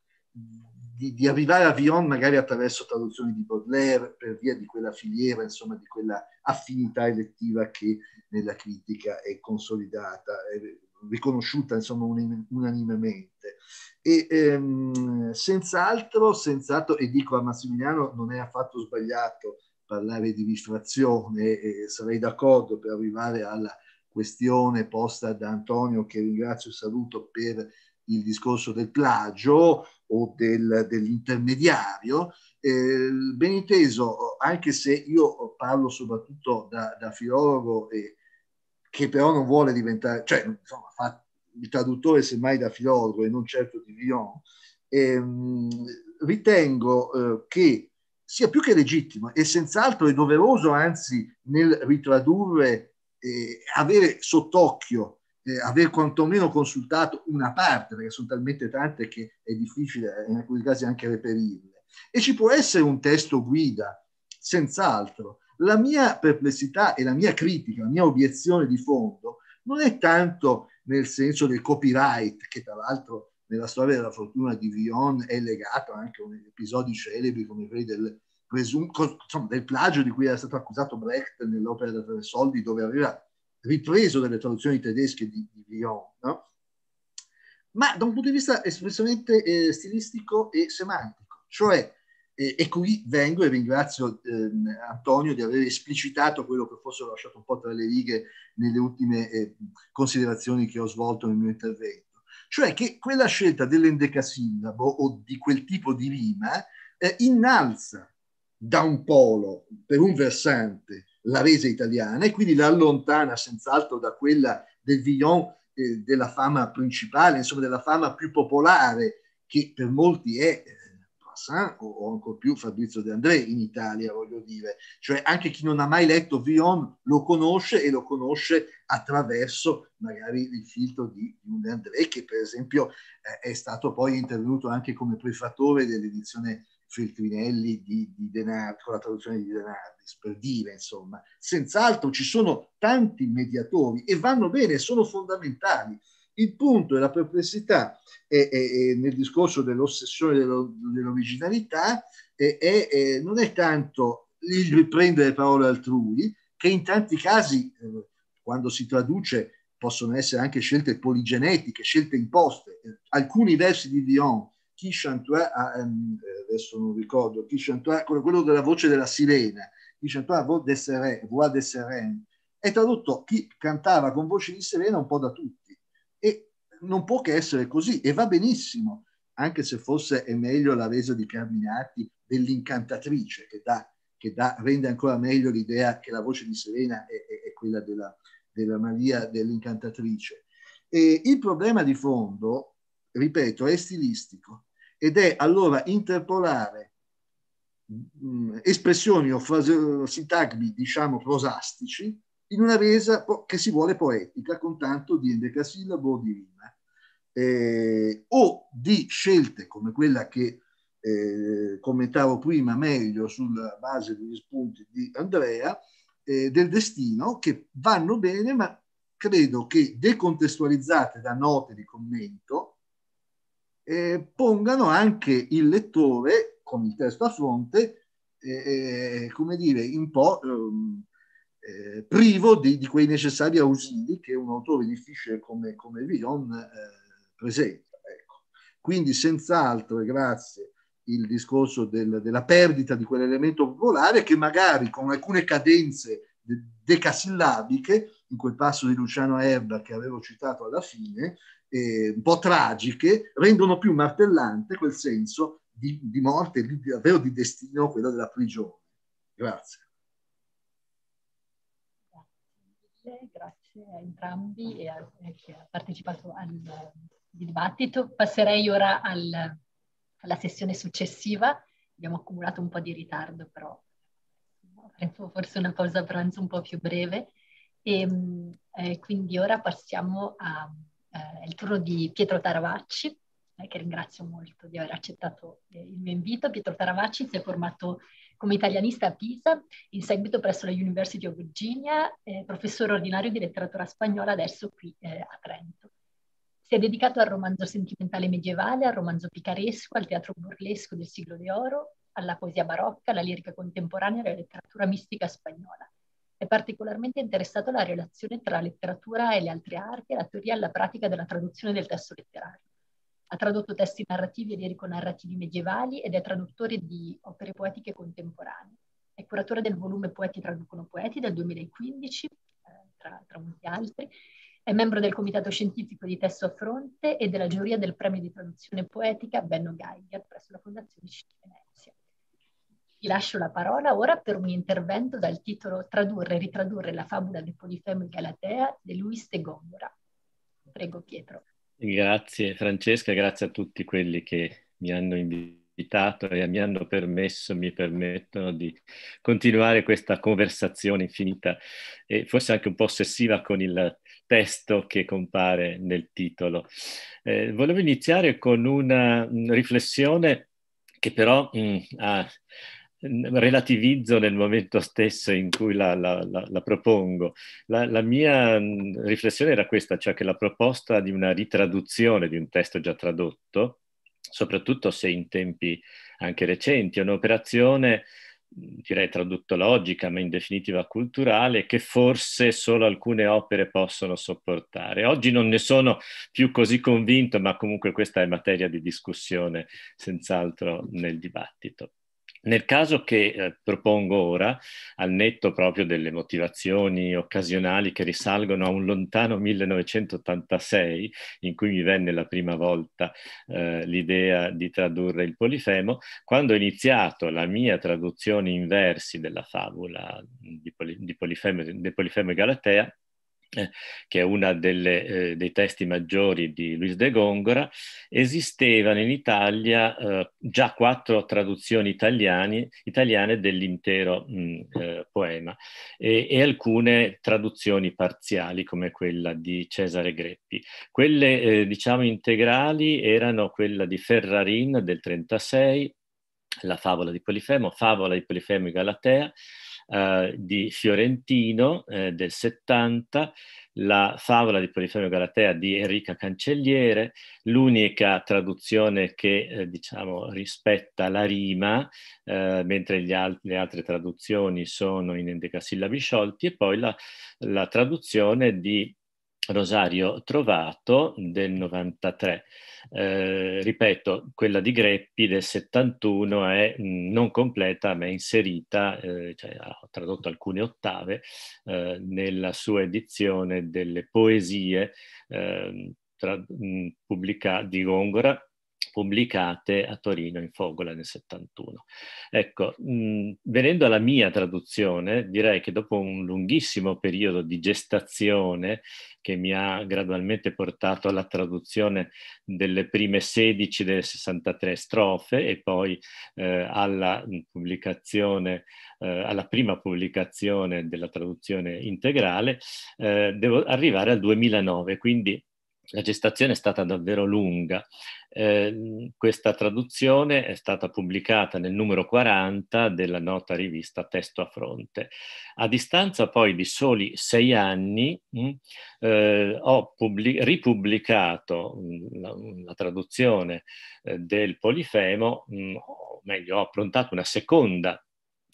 di, di, arrivare a Vion magari attraverso traduzioni di Baudelaire per via di quella filiera, insomma di quella affinità elettiva che nella critica è consolidata, è riconosciuta insomma unanimemente. E ehm, senz'altro, senz'altro, e dico a Massimiliano, non è affatto sbagliato parlare di rifrazione, eh, sarei d'accordo per arrivare alla questione posta da Antonio, che ringrazio e saluto per il discorso del plagio, o del, dell'intermediario. Eh, ben inteso, anche se io parlo soprattutto da, da filologo, eh, che però non vuole diventare, cioè insomma, fa, il traduttore semmai da filologo e non certo di Villon, ehm, ritengo eh, che sia più che legittimo e senz'altro è doveroso, anzi, nel ritradurre, eh, avere sott'occhio eh, aver quantomeno consultato una parte, perché sono talmente tante che è difficile eh, in alcuni casi anche reperirle. E ci può essere un testo guida, senz'altro. La mia perplessità e la mia critica, la mia obiezione di fondo, non è tanto nel senso del copyright, che tra l'altro nella storia della fortuna di Vion è legato anche a episodi celebri come quelli del, presum- del plagio di cui era stato accusato Brecht nell'opera da tre soldi, dove aveva ripreso dalle traduzioni tedesche di, di Lyon, no? ma da un punto di vista espressamente eh, stilistico e semantico. Cioè, eh, e qui vengo e ringrazio eh, Antonio di aver esplicitato quello che forse ho lasciato un po' tra le righe nelle ultime eh, considerazioni che ho svolto nel mio intervento. Cioè che quella scelta dell'endecasillabo o di quel tipo di rima eh, innalza da un polo per un versante la resa italiana e quindi la allontana senz'altro da quella del Villon eh, della fama principale, insomma della fama più popolare che per molti è eh, Poisson o, o ancora più Fabrizio De André in Italia, voglio dire. Cioè anche chi non ha mai letto Villon lo conosce e lo conosce attraverso magari il filtro di, De André che per esempio eh, è stato poi intervenuto anche come prefattore dell'edizione Feltrinelli di, di Denardi, con la traduzione di Denardis, per dire, insomma, senz'altro ci sono tanti mediatori e vanno bene, sono fondamentali. Il punto e la perplessità è, è, è nel discorso dell'ossessione dello, dell'originalità è, non è tanto il riprendere parole altrui, che in tanti casi, eh, quando si traduce, possono essere anche scelte poligenetiche, scelte imposte. Alcuni versi di Dion Guy Chantois, ehm, adesso non ricordo, chi chantò, quello della voce della sirena, Guy Chantois Voix de Seren, Voix de Seren, è tradotto chi cantava con voce di sirena un po' da tutti. E non può che essere così, e va benissimo, anche se forse è meglio la resa di Carminati dell'incantatrice, che, dà, che dà, rende ancora meglio l'idea che la voce di Serena è, è, è quella della, della Maria dell'incantatrice. E il problema di fondo, ripeto, è stilistico ed è allora interpolare mh, mm, espressioni o frase, sintagmi, diciamo, prosastici in una resa che si vuole poetica con tanto di endecasillabo o di rima. Eh, o di scelte come quella che eh, commentavo prima meglio sulla base degli spunti di Andrea, eh, del destino che vanno bene, ma credo che decontestualizzate da note di commento, eh, pongano anche il lettore, con il testo a fronte, eh, eh come dire, un po' ehm, eh, privo di, di, quei necessari ausili che un autore difficile come, come Villon eh, presenta. Ecco. Quindi senz'altro, grazie il discorso del, della perdita di quell'elemento popolare che magari con alcune cadenze decasillabiche, in quel passo di Luciano Erba che avevo citato alla fine, eh, un po' tragiche rendono più martellante quel senso di, di morte, di, davvero di destino, quello della prigione. Grazie. Grazie, grazie a entrambi e a, a chi ha partecipato al, dibattito. Passerei ora al, alla sessione successiva. Abbiamo accumulato un po' di ritardo, però forse una pausa pranzo un po' più breve. E, ehm, eh, quindi ora passiamo a, eh, è il turno di Pietro Taravacci, eh, che ringrazio molto di aver accettato eh, il mio invito. Pietro Taravacci si è formato come italianista a Pisa, in seguito presso la University of Virginia, professore ordinario di letteratura spagnola adesso qui eh, a Trento. Si è dedicato al romanzo sentimentale medievale, al romanzo picaresco, al teatro burlesco del siglo di oro, alla poesia barocca, alla lirica contemporanea e alla letteratura mistica spagnola. È particolarmente interessato alla relazione tra letteratura e le altre arti e la teoria e la pratica della traduzione del testo letterario. Ha tradotto testi narrativi e lirico-narrativi medievali ed è traduttore di opere poetiche contemporanee. È curatore del volume Poeti traducono poeti del 2015, eh, tra, tra molti altri, è membro del comitato scientifico di Testo a Fronte e della giuria del premio di traduzione poetica Benno Geiger presso la Fondazione C. Venezia. Ti lascio la parola ora per un intervento dal titolo Tradurre e ritradurre la fabula di Polifemo e Galatea di Luis de Góngora. Prego Pietro. Grazie Francesca, grazie a tutti quelli che mi hanno invitato e mi hanno permesso, mi permettono di continuare questa conversazione infinita e forse anche un po' ossessiva con il testo che compare nel titolo. Eh, volevo iniziare con una riflessione che però mh, mm, ha relativizzo nel momento stesso in cui la, la, la, la propongo. La, mia riflessione era questa, cioè che la proposta di una ritraduzione di un testo già tradotto, soprattutto se in tempi anche recenti, è un'operazione direi traduttologica, ma in definitiva culturale, che forse solo alcune opere possono sopportare. Oggi non ne sono più così convinto, ma comunque questa è materia di discussione senz'altro nel dibattito. Nel caso che eh, propongo ora, al netto proprio delle motivazioni occasionali che risalgono a un lontano 1986, in cui mi venne la prima volta eh, l'idea di tradurre il Polifemo, quando ho iniziato la mia traduzione in versi della favola di, Poli- di Polifemo, di Polifemo e Galatea, che è uno eh, dei testi maggiori di Luis de Gongora, esistevano in Italia eh, già quattro traduzioni italiani, italiane dell'intero mh, mm, eh, poema e, e, alcune traduzioni parziali come quella di Cesare Greppi. Quelle eh, diciamo integrali erano quella di Ferrarin del 36, la favola di Polifemo, favola di Polifemo e Galatea, eh, di Fiorentino eh, del 70, la favola di Polifemo Galatea di Enrica Cancelliere, l'unica traduzione che eh, diciamo, rispetta la rima, eh, mentre al- le altre traduzioni sono in endecasillabi sciolti, e poi la, la traduzione di Rosario Trovato del 93. Eh, ripeto, quella di Greppi del 71 è mm, non completa ma è inserita, eh, cioè, ha tradotto alcune ottave eh, nella sua edizione delle poesie ehm, tra, mh, mm, pubblica, di Gongora pubblicate a Torino in Fogola nel 71. Ecco, mh, mm, venendo alla mia traduzione, direi che dopo un lunghissimo periodo di gestazione che mi ha gradualmente portato alla traduzione delle prime 16 delle 63 strofe e poi eh, alla mm, pubblicazione, eh, alla prima pubblicazione della traduzione integrale, eh, devo arrivare al 2009, quindi la gestazione è stata davvero lunga. Eh, questa traduzione è stata pubblicata nel numero 40 della nota rivista Testo a Fronte. A distanza poi di soli sei anni mm, eh, ho pubblic- ripubblicato mm, la, mm, la, traduzione eh, del Polifemo, mh, o meglio ho approntato una seconda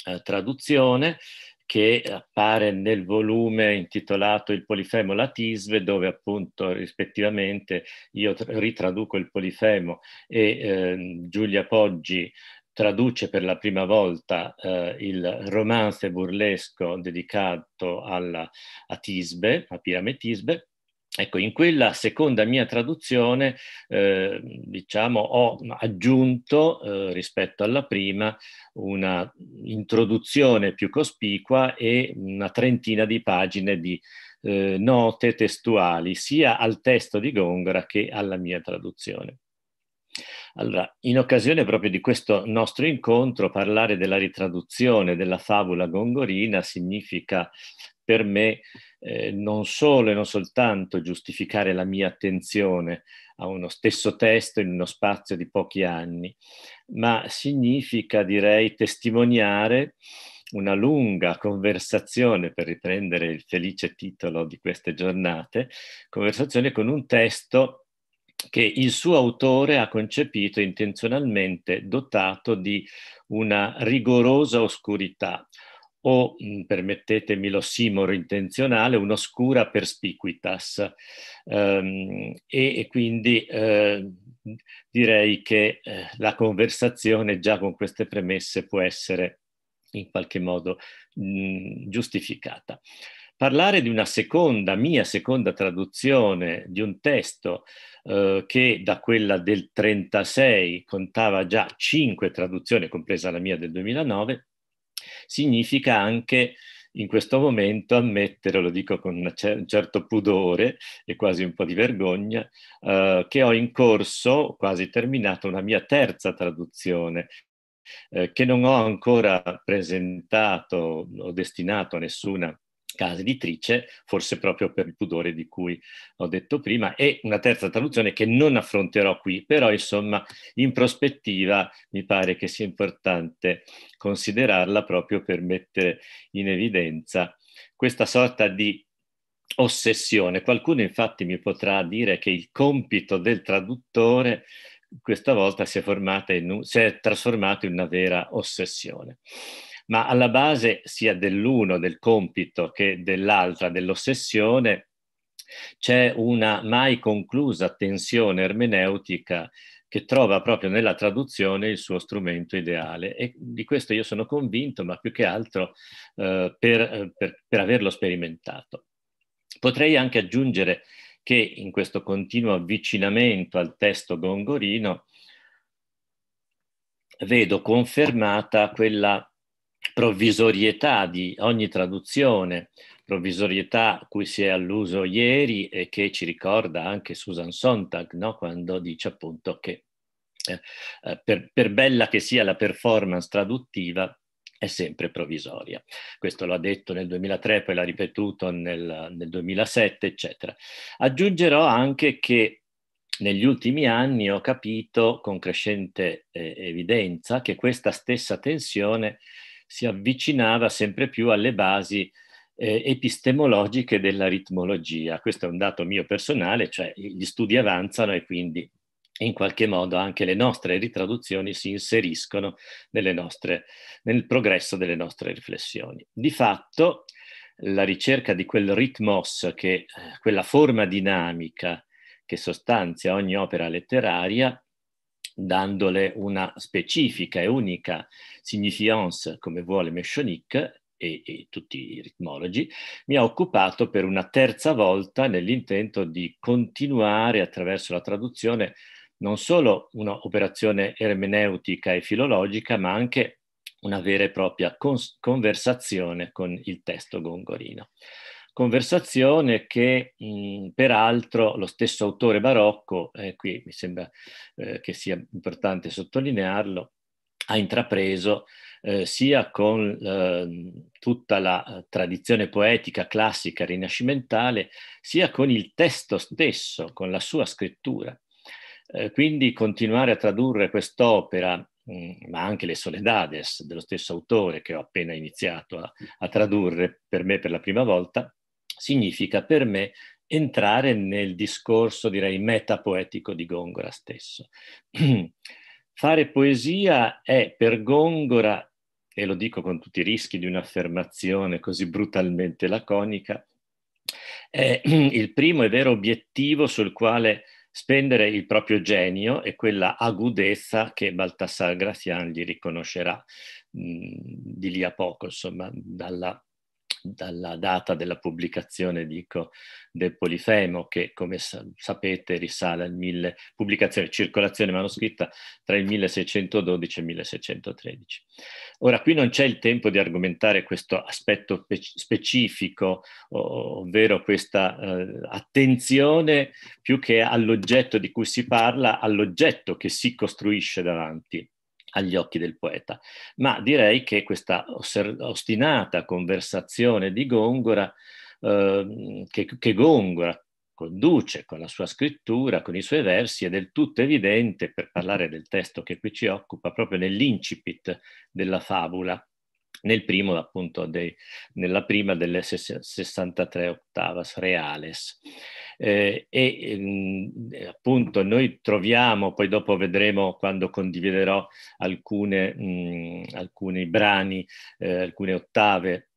eh, traduzione che appare nel volume intitolato Il polifemo latisve, dove appunto rispettivamente io ritraduco il polifemo e eh, Giulia Poggi traduce per la prima volta eh, il romanzo burlesco dedicato alla, a Tisbe, a Pirame Tisbe, Ecco, in quella seconda mia traduzione, eh, diciamo, ho aggiunto eh, rispetto alla prima una introduzione più cospicua e una trentina di pagine di eh, note testuali, sia al testo di Gongora che alla mia traduzione. Allora, in occasione proprio di questo nostro incontro, parlare della ritraduzione della favola gongorina significa per me eh, non solo e non soltanto giustificare la mia attenzione a uno stesso testo in uno spazio di pochi anni, ma significa, direi, testimoniare una lunga conversazione, per riprendere il felice titolo di queste giornate, conversazione con un testo che il suo autore ha concepito intenzionalmente dotato di una rigorosa oscurità, o, permettetemi l'ossimoro intenzionale, un'oscura perspicuitas. Ehm, e, e, quindi ehm, direi che eh, la conversazione già con queste premesse può essere in qualche modo mh, giustificata. Parlare di una seconda, mia seconda traduzione di un testo eh, che da quella del 36 contava già cinque traduzioni, compresa la mia del 2009, significa anche in questo momento ammettere, lo dico con un certo pudore e quasi un po' di vergogna, eh, che ho in corso, quasi terminato, una mia terza traduzione eh, che non ho ancora presentato o destinato a nessuna casa editrice, forse proprio per il pudore di cui ho detto prima, e una terza traduzione che non affronterò qui, però insomma in prospettiva mi pare che sia importante considerarla proprio per mettere in evidenza questa sorta di ossessione. Qualcuno infatti mi potrà dire che il compito del traduttore questa volta si è, un, si è trasformato in una vera ossessione ma alla base sia dell'uno, del compito, che dell'altra, dell'ossessione, c'è una mai conclusa tensione ermeneutica che trova proprio nella traduzione il suo strumento ideale. E di questo io sono convinto, ma più che altro eh, per, eh, per, per, averlo sperimentato. Potrei anche aggiungere che in questo continuo avvicinamento al testo gongorino vedo confermata quella provvisorietà di ogni traduzione, provvisorietà cui si è alluso ieri e che ci ricorda anche Susan Sontag, no? quando dice appunto che eh, eh per, per bella che sia la performance traduttiva, è sempre provvisoria. Questo lo ha detto nel 2003, poi l'ha ripetuto nel, nel 2007, eccetera. Aggiungerò anche che negli ultimi anni ho capito con crescente eh, evidenza che questa stessa tensione si avvicinava sempre più alle basi eh, epistemologiche della ritmologia. Questo è un dato mio personale, cioè gli studi avanzano e quindi in qualche modo anche le nostre ritraduzioni si inseriscono nostre, nel progresso delle nostre riflessioni. Di fatto la ricerca di quel ritmos, che, eh, quella forma dinamica che sostanzia ogni opera letteraria, dandole una specifica e unica significance, come vuole Meshonik, e, e, tutti i ritmologi, mi ha occupato per una terza volta nell'intento di continuare attraverso la traduzione non solo un'operazione ermeneutica e filologica, ma anche una vera e propria cons- conversazione con il testo gongorino conversazione che mh, peraltro lo stesso autore barocco, eh, qui mi sembra eh, che sia importante sottolinearlo, ha intrapreso eh, sia con eh, tutta la eh, tradizione poetica classica rinascimentale, sia con il testo stesso, con la sua scrittura. Eh, quindi continuare a tradurre quest'opera, mh, mm, ma anche le Soledades dello stesso autore che ho appena iniziato a, a tradurre per me per la prima volta, significa per me entrare nel discorso, direi, metapoetico di Gongora stesso. *clears throat* Fare poesia è per Gongora, e lo dico con tutti i rischi di un'affermazione così brutalmente laconica, è *clears throat* il primo e vero obiettivo sul quale spendere il proprio genio e quella agudezza che Baltasar Gracian gli riconoscerà mh, mm, di lì a poco, insomma, dalla dalla data della pubblicazione, dico, del Polifemo, che come sa- sapete risale al 1000, pubblicazione, circolazione manoscritta tra il 1612 e il 1613. Ora, qui non c'è il tempo di argomentare questo aspetto pe- specifico, ovvero questa eh, attenzione più che all'oggetto di cui si parla, all'oggetto che si costruisce davanti agli occhi del poeta. Ma direi che questa ostinata conversazione di Gongora, eh, che, che Gongora conduce con la sua scrittura, con i suoi versi, è del tutto evidente, per parlare del testo che qui ci occupa, proprio nell'incipit della favola, nel primo, appunto, dei, nella prima delle 63 ottavas reales eh, e mh, ehm, eh, appunto noi troviamo, poi dopo vedremo quando condividerò alcune, mh, alcuni brani, eh, alcune ottave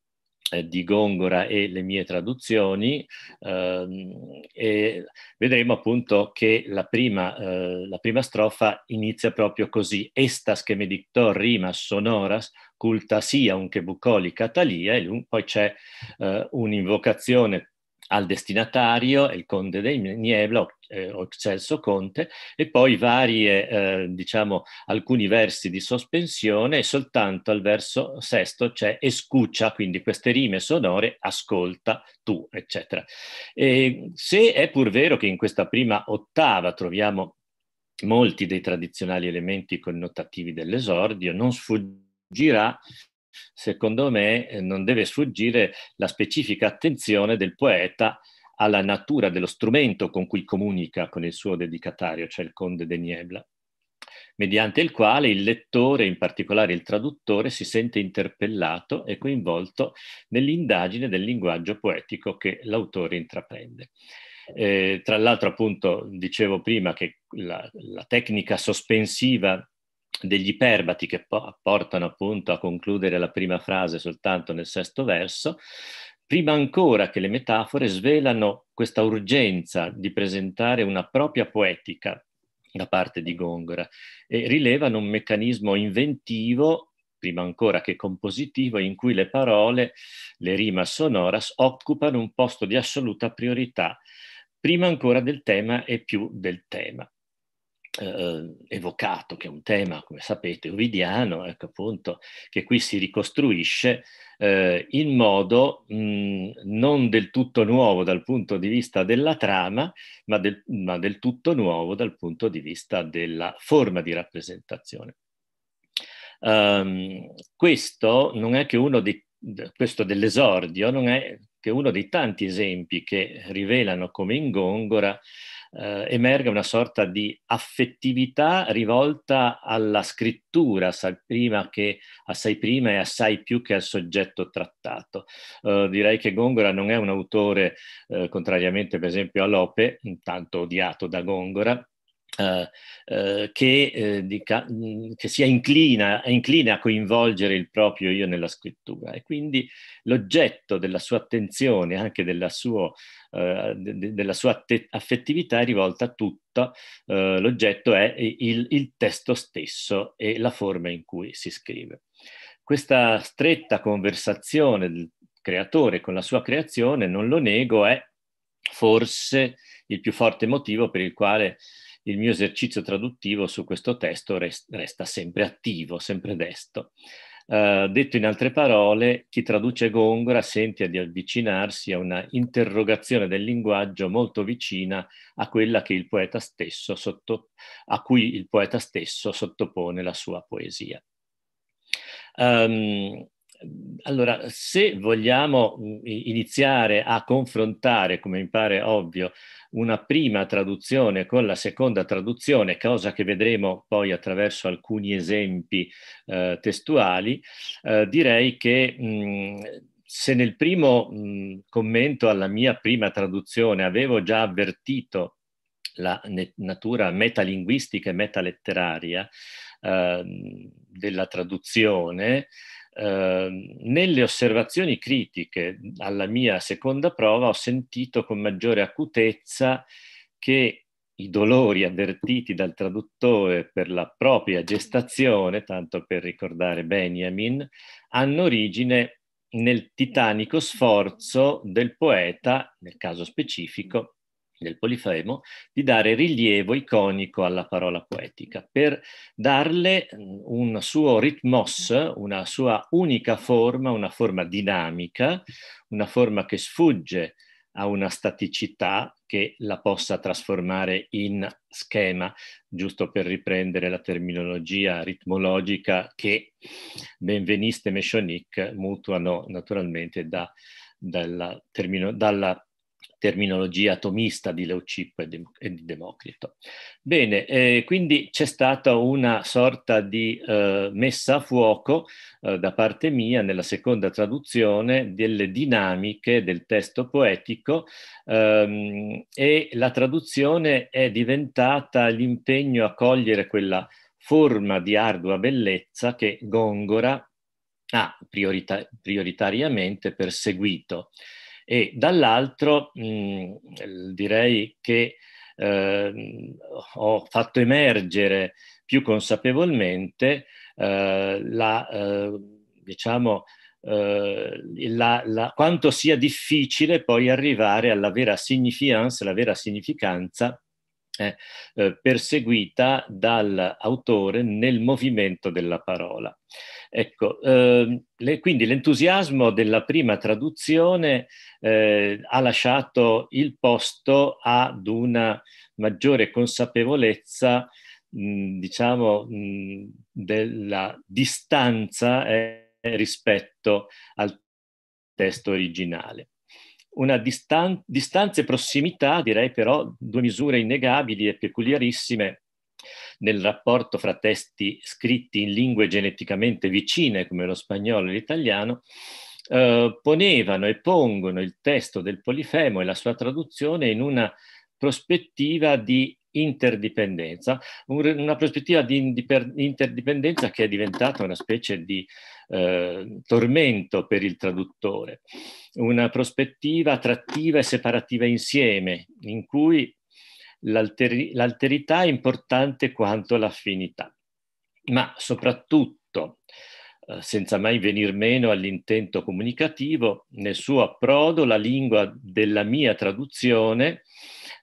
eh, di Gongora e le mie traduzioni ehm, e vedremo appunto che la prima, eh, la prima strofa inizia proprio così estas che me dictò rimas sonoras culta sia un che bucolica talia e poi c'è eh, un'invocazione al destinatario, il conte dei Niebla, o eh, Occelso Conte, e poi varie, eh, diciamo, alcuni versi di sospensione e soltanto al verso sesto c'è escuccia, quindi queste rime sonore, ascolta tu, eccetera. E se è pur vero che in questa prima ottava troviamo molti dei tradizionali elementi connotativi dell'esordio, non sfuggirà secondo me, eh, non deve sfuggire la specifica attenzione del poeta alla natura dello strumento con cui comunica con il suo dedicatario, cioè il conde de Niebla, mediante il quale il lettore, in particolare il traduttore, si sente interpellato e coinvolto nell'indagine del linguaggio poetico che l'autore intraprende. Eh, tra l'altro, appunto, dicevo prima che la, la tecnica sospensiva degli iperbati che po- portano appunto a concludere la prima frase soltanto nel sesto verso, prima ancora che le metafore svelano questa urgenza di presentare una propria poetica da parte di Gongora e rilevano un meccanismo inventivo prima ancora che compositivo, in cui le parole, le rima sonoras, occupano un posto di assoluta priorità, prima ancora del tema e più del tema. Eh, eh, evocato, che è un tema, come sapete, ovidiano, ecco appunto, che qui si ricostruisce eh, in modo mh, non del tutto nuovo dal punto di vista della trama, ma del, ma del tutto nuovo dal punto di vista della forma di rappresentazione. Um, questo non è che uno dei questo dell'esordio non è che uno dei tanti esempi che rivelano come in Gongora eh, emerga una sorta di affettività rivolta alla scrittura, assai prima, che, assai prima e assai più che al soggetto trattato. Eh, direi che Gongora non è un autore, eh, contrariamente per esempio a Lope, tanto odiato da Gongora, eh, eh, che, eh, di, mm, che, sia inclina, inclina, a coinvolgere il proprio io nella scrittura e quindi l'oggetto della sua attenzione, anche della, suo, eh, de, della sua att- affettività è rivolta a tutta, l'oggetto è il, il testo stesso e la forma in cui si scrive questa stretta conversazione del creatore con la sua creazione, non lo nego, è forse il più forte motivo per il quale il mio esercizio traduttivo su questo testo resta sempre attivo, sempre desto. Uh, detto in altre parole, chi traduce Gongora sente di avvicinarsi a una interrogazione del linguaggio molto vicina a quella sotto, a cui il poeta stesso sottopone la sua poesia. Um, allora, se vogliamo mm, iniziare a confrontare, come mi pare ovvio, una prima traduzione con la seconda traduzione, cosa che vedremo poi attraverso alcuni esempi eh, testuali, eh, direi che mh, mm, se nel primo mh, mm, commento alla mia prima traduzione avevo già avvertito la natura metalinguistica e metaletteraria eh, della traduzione, Ehm, nelle osservazioni critiche alla mia seconda prova ho sentito con maggiore acutezza che i dolori avvertiti dal traduttore per la propria gestazione, tanto per ricordare Benjamin, hanno origine nel titanico sforzo del poeta, nel caso specifico, del Polifemo, di dare rilievo iconico alla parola poetica, per darle mm, un suo ritmos, una sua unica forma, una forma dinamica, una forma che sfugge a una staticità che la possa trasformare in schema, giusto per riprendere la terminologia ritmologica che Benveniste e Meshonik mutuano naturalmente da, dalla, termino, dalla terminologia atomista di Leucippo e, di, Democrito. Bene, eh, quindi c'è stata una sorta di eh, messa a fuoco eh, da parte mia nella seconda traduzione delle dinamiche del testo poetico ehm, e la traduzione è diventata l'impegno a cogliere quella forma di ardua bellezza che Gongora ha priorita- prioritariamente perseguito e dall'altro mh, direi che eh, ho fatto emergere più consapevolmente eh, la, eh, diciamo, eh, la, la, quanto sia difficile poi arrivare alla vera significanza, la vera significanza eh, eh, perseguita dall'autore nel movimento della parola. Ecco, eh, le, quindi l'entusiasmo della prima traduzione eh, ha lasciato il posto ad una maggiore consapevolezza, mh, diciamo, mh, della distanza eh, rispetto al testo originale una distan- distanza e prossimità, direi però due misure innegabili e peculiarissime nel rapporto fra testi scritti in lingue geneticamente vicine come lo spagnolo e l'italiano, eh, ponevano e pongono il testo del Polifemo e la sua traduzione in una prospettiva di interdipendenza, una prospettiva di interdipendenza che è diventata una specie di eh, tormento per il traduttore, una prospettiva attrattiva e separativa insieme, in cui l'alteri- l'alterità è importante quanto l'affinità, ma soprattutto eh, senza mai venir meno all'intento comunicativo, nel suo approdo la lingua della mia traduzione,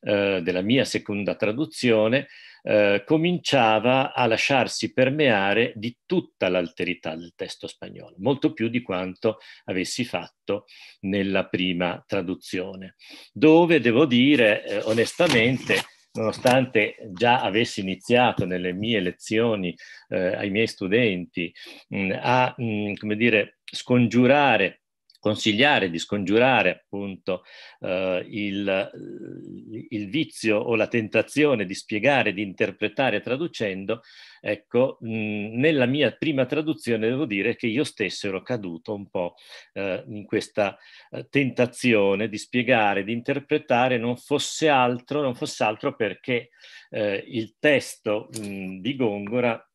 eh, della mia seconda traduzione, eh, cominciava a lasciarsi permeare di tutta l'alterità del testo spagnolo, molto più di quanto avessi fatto nella prima traduzione, dove devo dire eh, onestamente nonostante già avessi iniziato nelle mie lezioni eh, ai miei studenti mh, mm, a mh, mm, come dire, scongiurare consigliare, di scongiurare appunto eh, il, eh, il, vizio o la tentazione di spiegare, di interpretare traducendo, ecco, mh, nella mia prima traduzione devo dire che io stesso ero caduto un po' eh, in questa eh, tentazione di spiegare, di interpretare, non fosse altro, non fosse altro perché eh, il testo mh, di Gongora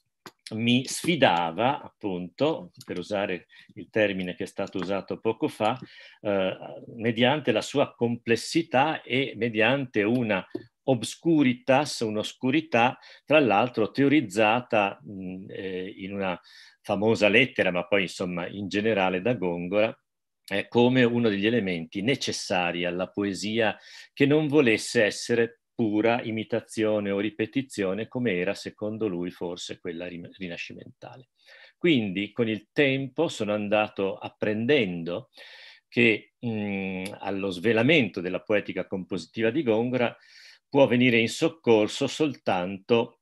mi sfidava, appunto, per usare il termine che è stato usato poco fa, eh, mediante la sua complessità e mediante una obscuritas, un'oscurità, tra l'altro teorizzata mh, eh, in una famosa lettera, ma poi insomma in generale da Gongora, eh, come uno degli elementi necessari alla poesia che non volesse essere pura imitazione o ripetizione come era secondo lui forse quella rinascimentale. Quindi con il tempo sono andato apprendendo che mh, mhmm, allo svelamento della poetica compositiva di Gongora può venire in soccorso soltanto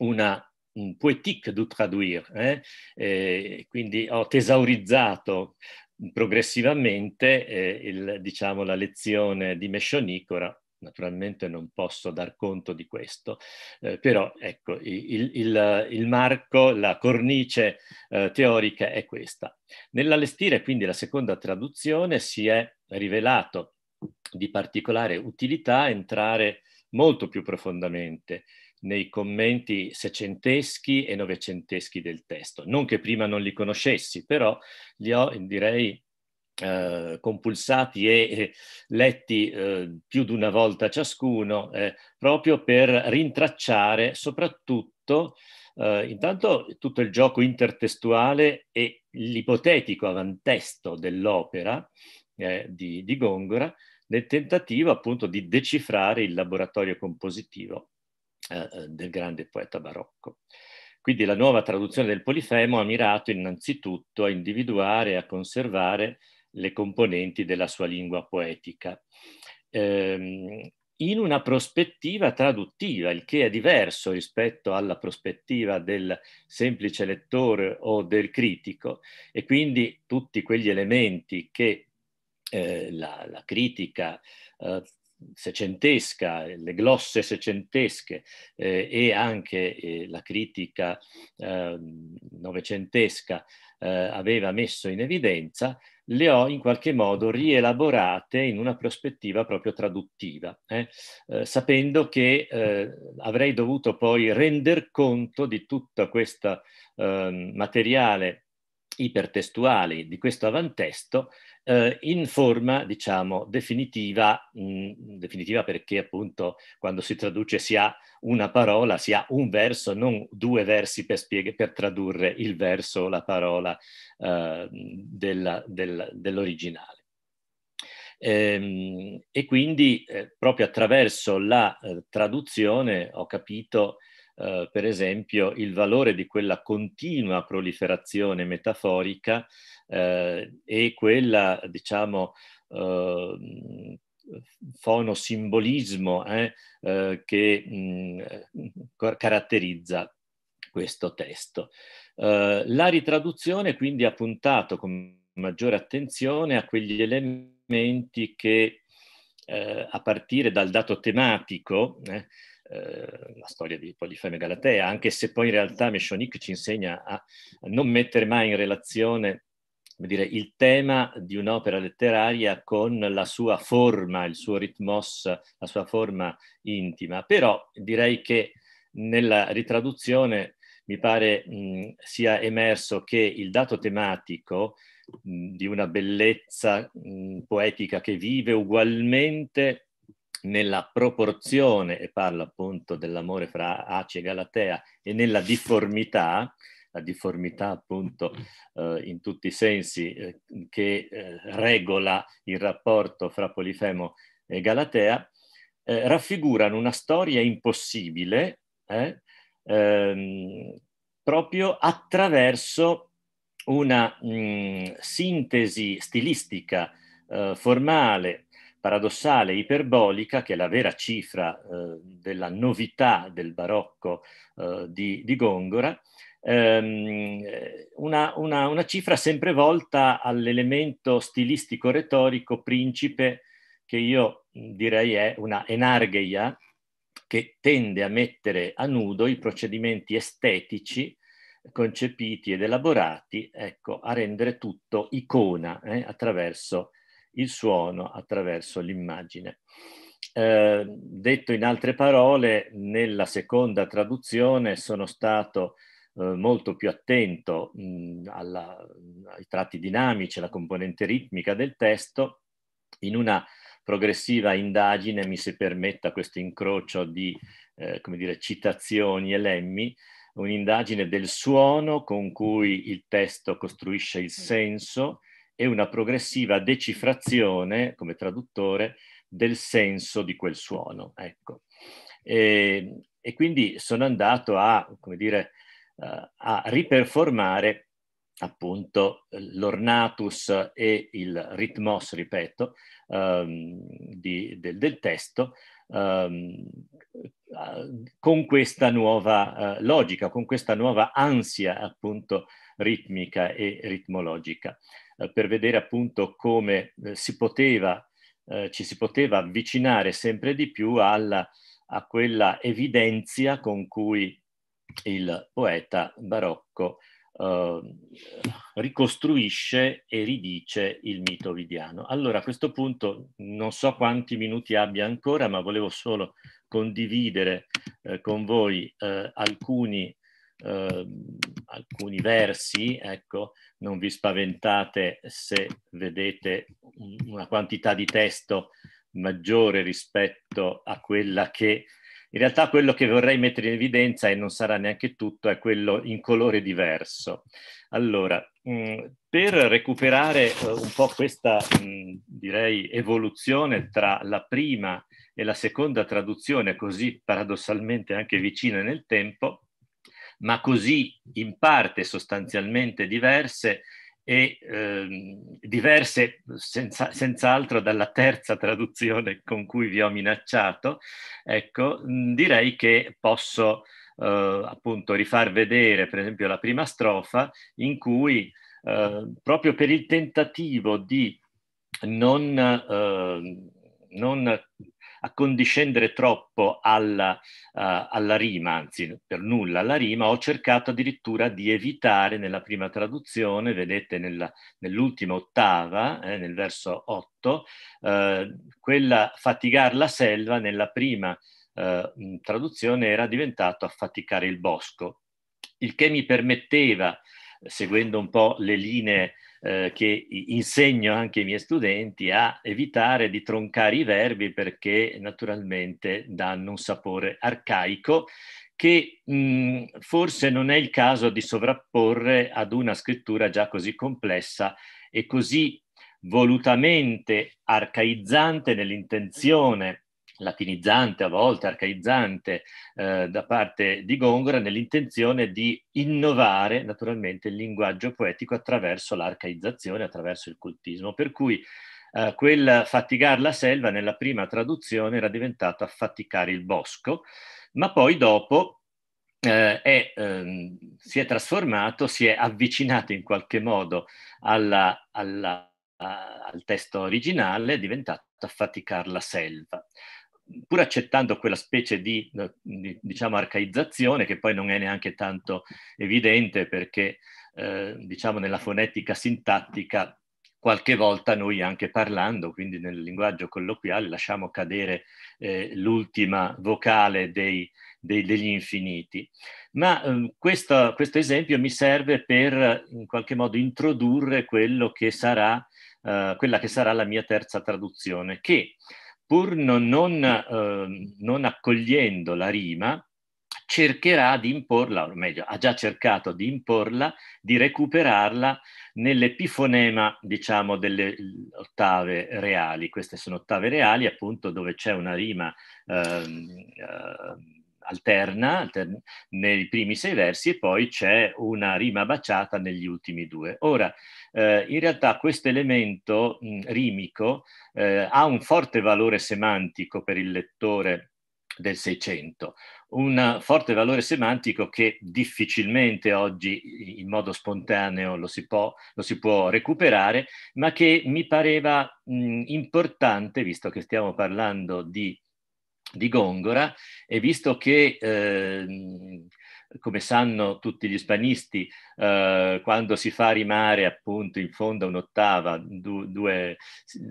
una un poétique du traduire, eh? eh, quindi ho tesaurizzato progressivamente eh, il, diciamo, la lezione di Meshonicora Naturalmente non posso dar conto di questo, eh, però ecco, il, il, il, marco, la cornice eh, teorica è questa. Nell'allestire quindi la seconda traduzione si è rivelato di particolare utilità entrare molto più profondamente nei commenti secenteschi e novecenteschi del testo. Non che prima non li conoscessi, però li ho, direi, eh, compulsati e letti eh, più di una volta ciascuno, eh, proprio per rintracciare soprattutto eh, intanto tutto il gioco intertestuale e l'ipotetico avantesto dell'opera eh, di, di Gongora nel tentativo appunto di decifrare il laboratorio compositivo eh, del grande poeta barocco. Quindi la nuova traduzione del Polifemo ha mirato innanzitutto a individuare e a conservare le componenti della sua lingua poetica. Ehm, in una prospettiva traduttiva, il che è diverso rispetto alla prospettiva del semplice lettore o del critico, e quindi tutti quegli elementi che eh, la, la, critica eh, secentesca, le glosse secentesche eh, e anche eh, la critica ehm, eh, novecentesca aveva messo in evidenza, le ho in qualche modo rielaborate in una prospettiva proprio traduttiva, eh? Eh, sapendo che eh, avrei dovuto poi render conto di tutto questo ehm, materiale ipertestuale, di questo avantesto, eh, in forma, diciamo, definitiva, mh, definitiva perché appunto quando si traduce si ha una parola, si ha un verso, non due versi per, spieg- per tradurre il verso o la parola eh, della, della, dell'originale. Ehm, e, quindi eh, proprio attraverso la eh, traduzione ho capito eh, per esempio, il valore di quella continua proliferazione metaforica eh, e quella, diciamo, eh, fonosimbolismo eh, eh, che mh, mm, eh, caratterizza questo testo. Eh, la ritraduzione quindi ha puntato con maggiore attenzione a quegli elementi che eh, a partire dal dato tematico eh, eh, la storia di Polifeme Galatea, anche se poi in realtà Meshonik ci insegna a, non mettere mai in relazione dire, il tema di un'opera letteraria con la sua forma, il suo ritmos, la sua forma intima. Però direi che nella ritraduzione mi pare mh, mm, sia emerso che il dato tematico mm, di una bellezza mh, mm, poetica che vive ugualmente nella proporzione, e parlo appunto dell'amore fra Aci e Galatea, e nella difformità, la difformità appunto eh, in tutti i sensi eh, che eh, regola il rapporto fra Polifemo e Galatea, eh, raffigurano una storia impossibile eh, ehm, proprio attraverso una mh, mm, sintesi stilistica, eh, formale, paradossale iperbolica, che è la vera cifra eh, della novità del barocco eh, di, di, Gongora, ehm, una, una, una, cifra sempre volta all'elemento stilistico-retorico principe che io direi è una enargheia che tende a mettere a nudo i procedimenti estetici concepiti ed elaborati, ecco, a rendere tutto icona eh, attraverso il suono attraverso l'immagine. Eh, detto in altre parole, nella seconda traduzione sono stato eh, molto più attento mh, alla, ai tratti dinamici, alla componente ritmica del testo, in una progressiva indagine, mi si permetta questo incrocio di eh, dire, citazioni e lemmi, un'indagine del suono con cui il testo costruisce il senso, e una progressiva decifrazione come traduttore del senso di quel suono. Ecco. E, e, quindi sono andato a, come dire, eh, a riperformare appunto l'ornatus e il ritmos, ripeto, um, di, del, del, testo um, con questa nuova uh, logica, con questa nuova ansia appunto ritmica e ritmologica. Eh, per vedere appunto come eh, si poteva, eh, ci si poteva avvicinare sempre di più alla, a quella evidenza con cui il poeta barocco ricostruisce e ridice il mito ovidiano. Allora a questo punto non so quanti minuti abbia ancora, ma volevo solo condividere eh, con voi eh, alcuni eh, alcuni versi, ecco, non vi spaventate se vedete una quantità di testo maggiore rispetto a quella che in realtà quello che vorrei mettere in evidenza, e non sarà neanche tutto, è quello in colore diverso. Allora, mh, mm, per recuperare uh, un po' questa, mh, mm, direi, evoluzione tra la prima e la seconda traduzione, così paradossalmente anche vicina nel tempo, ma così in parte sostanzialmente diverse e eh, diverse senza, senz'altro dalla terza traduzione con cui vi ho minacciato, ecco, direi che posso eh, appunto rifar vedere per esempio la prima strofa in cui eh, proprio per il tentativo di non, eh, non accondiscendere troppo alla, uh, alla rima, anzi per nulla alla rima, ho cercato addirittura di evitare nella prima traduzione, vedete nella, nell'ultima ottava, eh, nel verso 8, uh, eh, quella fatigar la selva nella prima uh, traduzione era diventato affaticare il bosco, il che mi permetteva, seguendo un po' le linee eh, che insegno anche ai miei studenti a evitare di troncare i verbi perché naturalmente danno un sapore arcaico che mh, mm, forse non è il caso di sovrapporre ad una scrittura già così complessa e così volutamente arcaizzante nell'intenzione latinizzante, a volte arcaizzante, eh, da parte di Gongora nell'intenzione di innovare naturalmente il linguaggio poetico attraverso l'arcaizzazione, attraverso il cultismo. Per cui eh, quel fatigare la selva nella prima traduzione era diventato affaticare il bosco, ma poi dopo eh, è, ehm, si è trasformato, si è avvicinato in qualche modo alla, alla, a, al testo originale, è diventato affaticar la selva pur accettando quella specie di, di diciamo, arcaizzazione che poi non è neanche tanto evidente perché eh, diciamo nella fonetica sintattica qualche volta noi anche parlando, quindi nel linguaggio colloquiale, lasciamo cadere eh, l'ultima vocale dei, dei, degli infiniti. Ma eh, questo, questo, esempio mi serve per in qualche modo introdurre che sarà, eh, quella che sarà la mia terza traduzione, che pur non, non, eh, non accogliendo la rima, cercherà di imporla, o meglio, ha già cercato di imporla, di recuperarla nell'epifonema, diciamo, delle ottave reali. Queste sono ottave reali, appunto, dove c'è una rima eh, alterna, alterna nei primi sei versi e poi c'è una rima baciata negli ultimi due. Ora, eh, in realtà questo elemento mm, rimico eh, ha un forte valore semantico per il lettore del Seicento, un forte valore semantico che difficilmente oggi in modo spontaneo lo si può, lo si può recuperare, ma che mi pareva mh, mm, importante, visto che stiamo parlando di, di Gongora e visto che eh, come sanno tutti gli spanisti, eh, quando si fa rimare appunto in fondo un'ottava, du, due,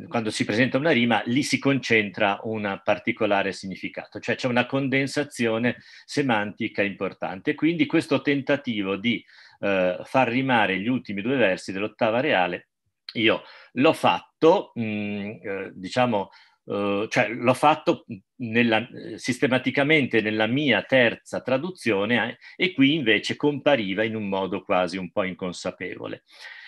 quando si presenta una rima, lì si concentra un particolare significato, cioè c'è una condensazione semantica importante. Quindi questo tentativo di eh, far rimare gli ultimi due versi dell'ottava reale, io l'ho fatto, mh, mm, eh, diciamo, eh, cioè l'ho fatto nella, eh, sistematicamente nella mia terza traduzione eh, e qui invece compariva in un modo quasi un po' inconsapevole.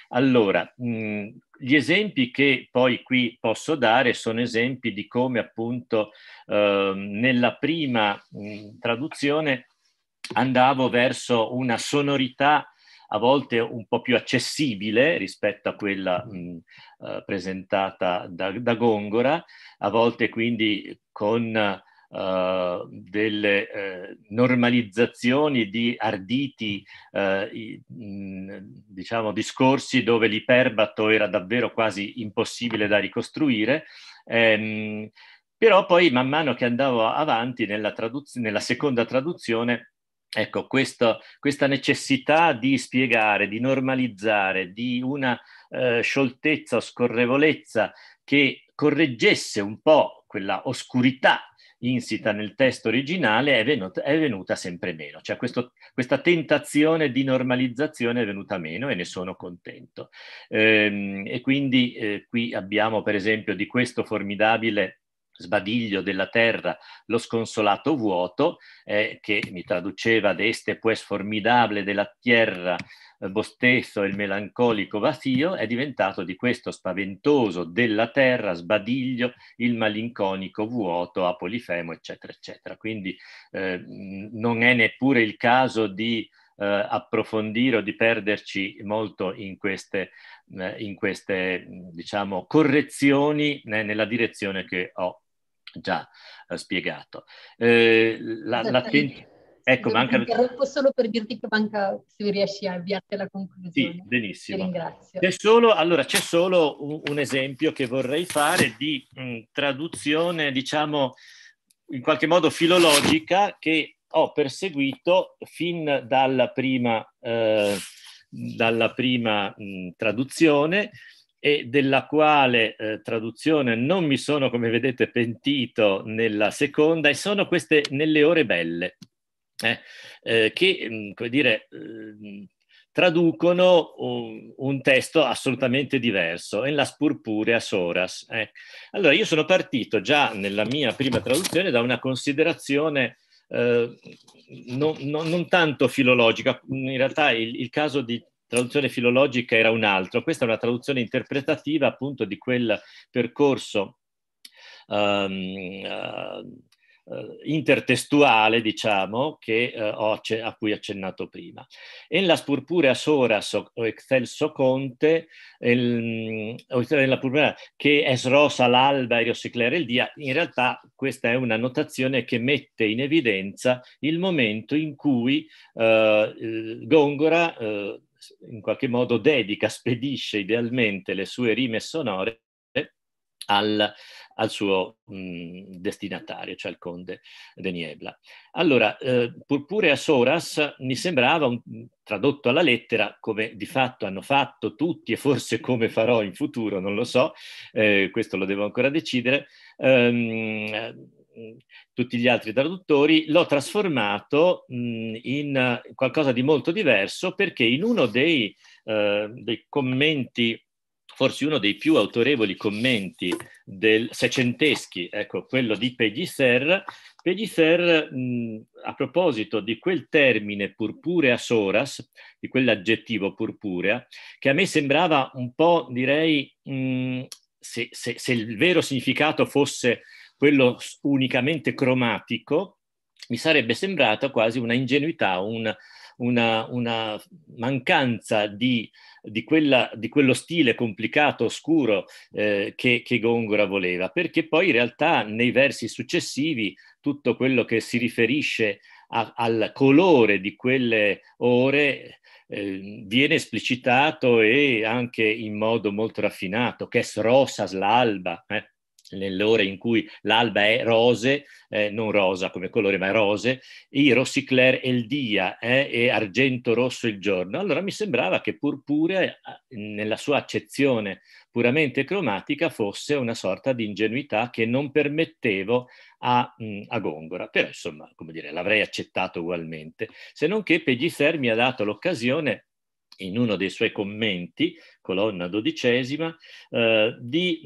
Allora, mh, mm, gli esempi che poi qui posso dare sono esempi di come appunto eh, nella prima mh, mm, traduzione andavo verso una sonorità a volte un po' più accessibile rispetto a quella mh, eh, presentata da, da, Gongora, a volte quindi con Uh, delle uh, normalizzazioni di arditi, uh, i, mh, diciamo, discorsi dove l'iperbato era davvero quasi impossibile da ricostruire. Ehm, però poi man mano che andavo avanti nella, traduz- nella seconda traduzione Ecco, questo, questa necessità di spiegare, di normalizzare, di una eh, scioltezza o scorrevolezza che correggesse un po' quella oscurità insita nel testo originale è, venuta, è venuta sempre meno, cioè questo, questa tentazione di normalizzazione è venuta meno e ne sono contento. Ehm, e quindi eh, qui abbiamo per esempio di questo formidabile sbadiglio della terra lo sconsolato vuoto, eh, che mi traduceva de este pues formidable della terra, tierra eh, il melancolico vacío, è diventato di questo spaventoso della terra sbadiglio il malinconico vuoto a Polifemo, eccetera, eccetera. Quindi eh, non è neppure il caso di eh, approfondire o di perderci molto in queste, eh, in queste diciamo, correzioni nella direzione che ho già eh, spiegato. Eh, la, l'accento... Ecco, manca... Interrompo solo per dirti che manca, se riesci a avviarti alla conclusione. Sì, benissimo. Ti ringrazio. C'è solo, allora, c'è solo un, un esempio che vorrei fare di mh, traduzione, diciamo, in qualche modo filologica che ho perseguito fin dalla prima, eh, dalla prima mh, traduzione e della quale eh, traduzione non mi sono, come vedete, pentito nella seconda, e sono queste Nelle ore belle, eh, eh, che, mm, come dire, eh, traducono un, un, testo assolutamente diverso, en las purpureas horas. Eh. Allora, io sono partito già nella mia prima traduzione da una considerazione non, eh, non, non, tanto filologica, in realtà il, il caso di traduzione filologica era un altro, questa è una traduzione interpretativa appunto di quel percorso um, uh, intertestuale, diciamo, che, uh, a cui ho accennato prima. En las purpuras horas o excelso conte, el, la purpura, che es rosa l'alba e rosiclera il dia, in realtà questa è una notazione che mette in evidenza il momento in cui uh, Gongora in qualche modo dedica, spedisce idealmente le sue rime sonore al, al suo mh, destinatario, cioè al conde de Niebla. Allora, eh, pur pure a Soras mi sembrava, un, tradotto alla lettera, come di fatto hanno fatto tutti e forse come farò in futuro, non lo so, eh, questo lo devo ancora decidere, ehm, tutti gli altri traduttori, l'ho trasformato mh, in eh, qualcosa di molto diverso perché in uno dei, eh, dei commenti, forse uno dei più autorevoli commenti del secenteschi, ecco, quello di Pegisser, Pegisser, mh, a proposito di quel termine purpurea soras, di quell'aggettivo purpurea, che a me sembrava un po', direi, mh, se, se, se il vero significato fosse quello unicamente cromatico, mi sarebbe sembrata quasi una ingenuità, un, una, una, mancanza di, di, quella, di, quello stile complicato, oscuro eh, che, che, Gongora voleva, perché poi in realtà nei versi successivi tutto quello che si riferisce a, al colore di quelle ore eh, viene esplicitato e anche in modo molto raffinato, che è rosas l'alba. Eh nelle ore in cui l'alba è rose, eh, non rosa come colore, ma rose, i rossicler è il dia eh, e argento rosso il giorno. Allora mi sembrava che purpure, nella sua accezione puramente cromatica, fosse una sorta di ingenuità che non permettevo a, mm, a Gongora. Però, insomma, come dire, l'avrei accettato ugualmente. Se non che Peggy Fair mi ha dato l'occasione in uno dei suoi commenti, colonna dodicesima, eh, di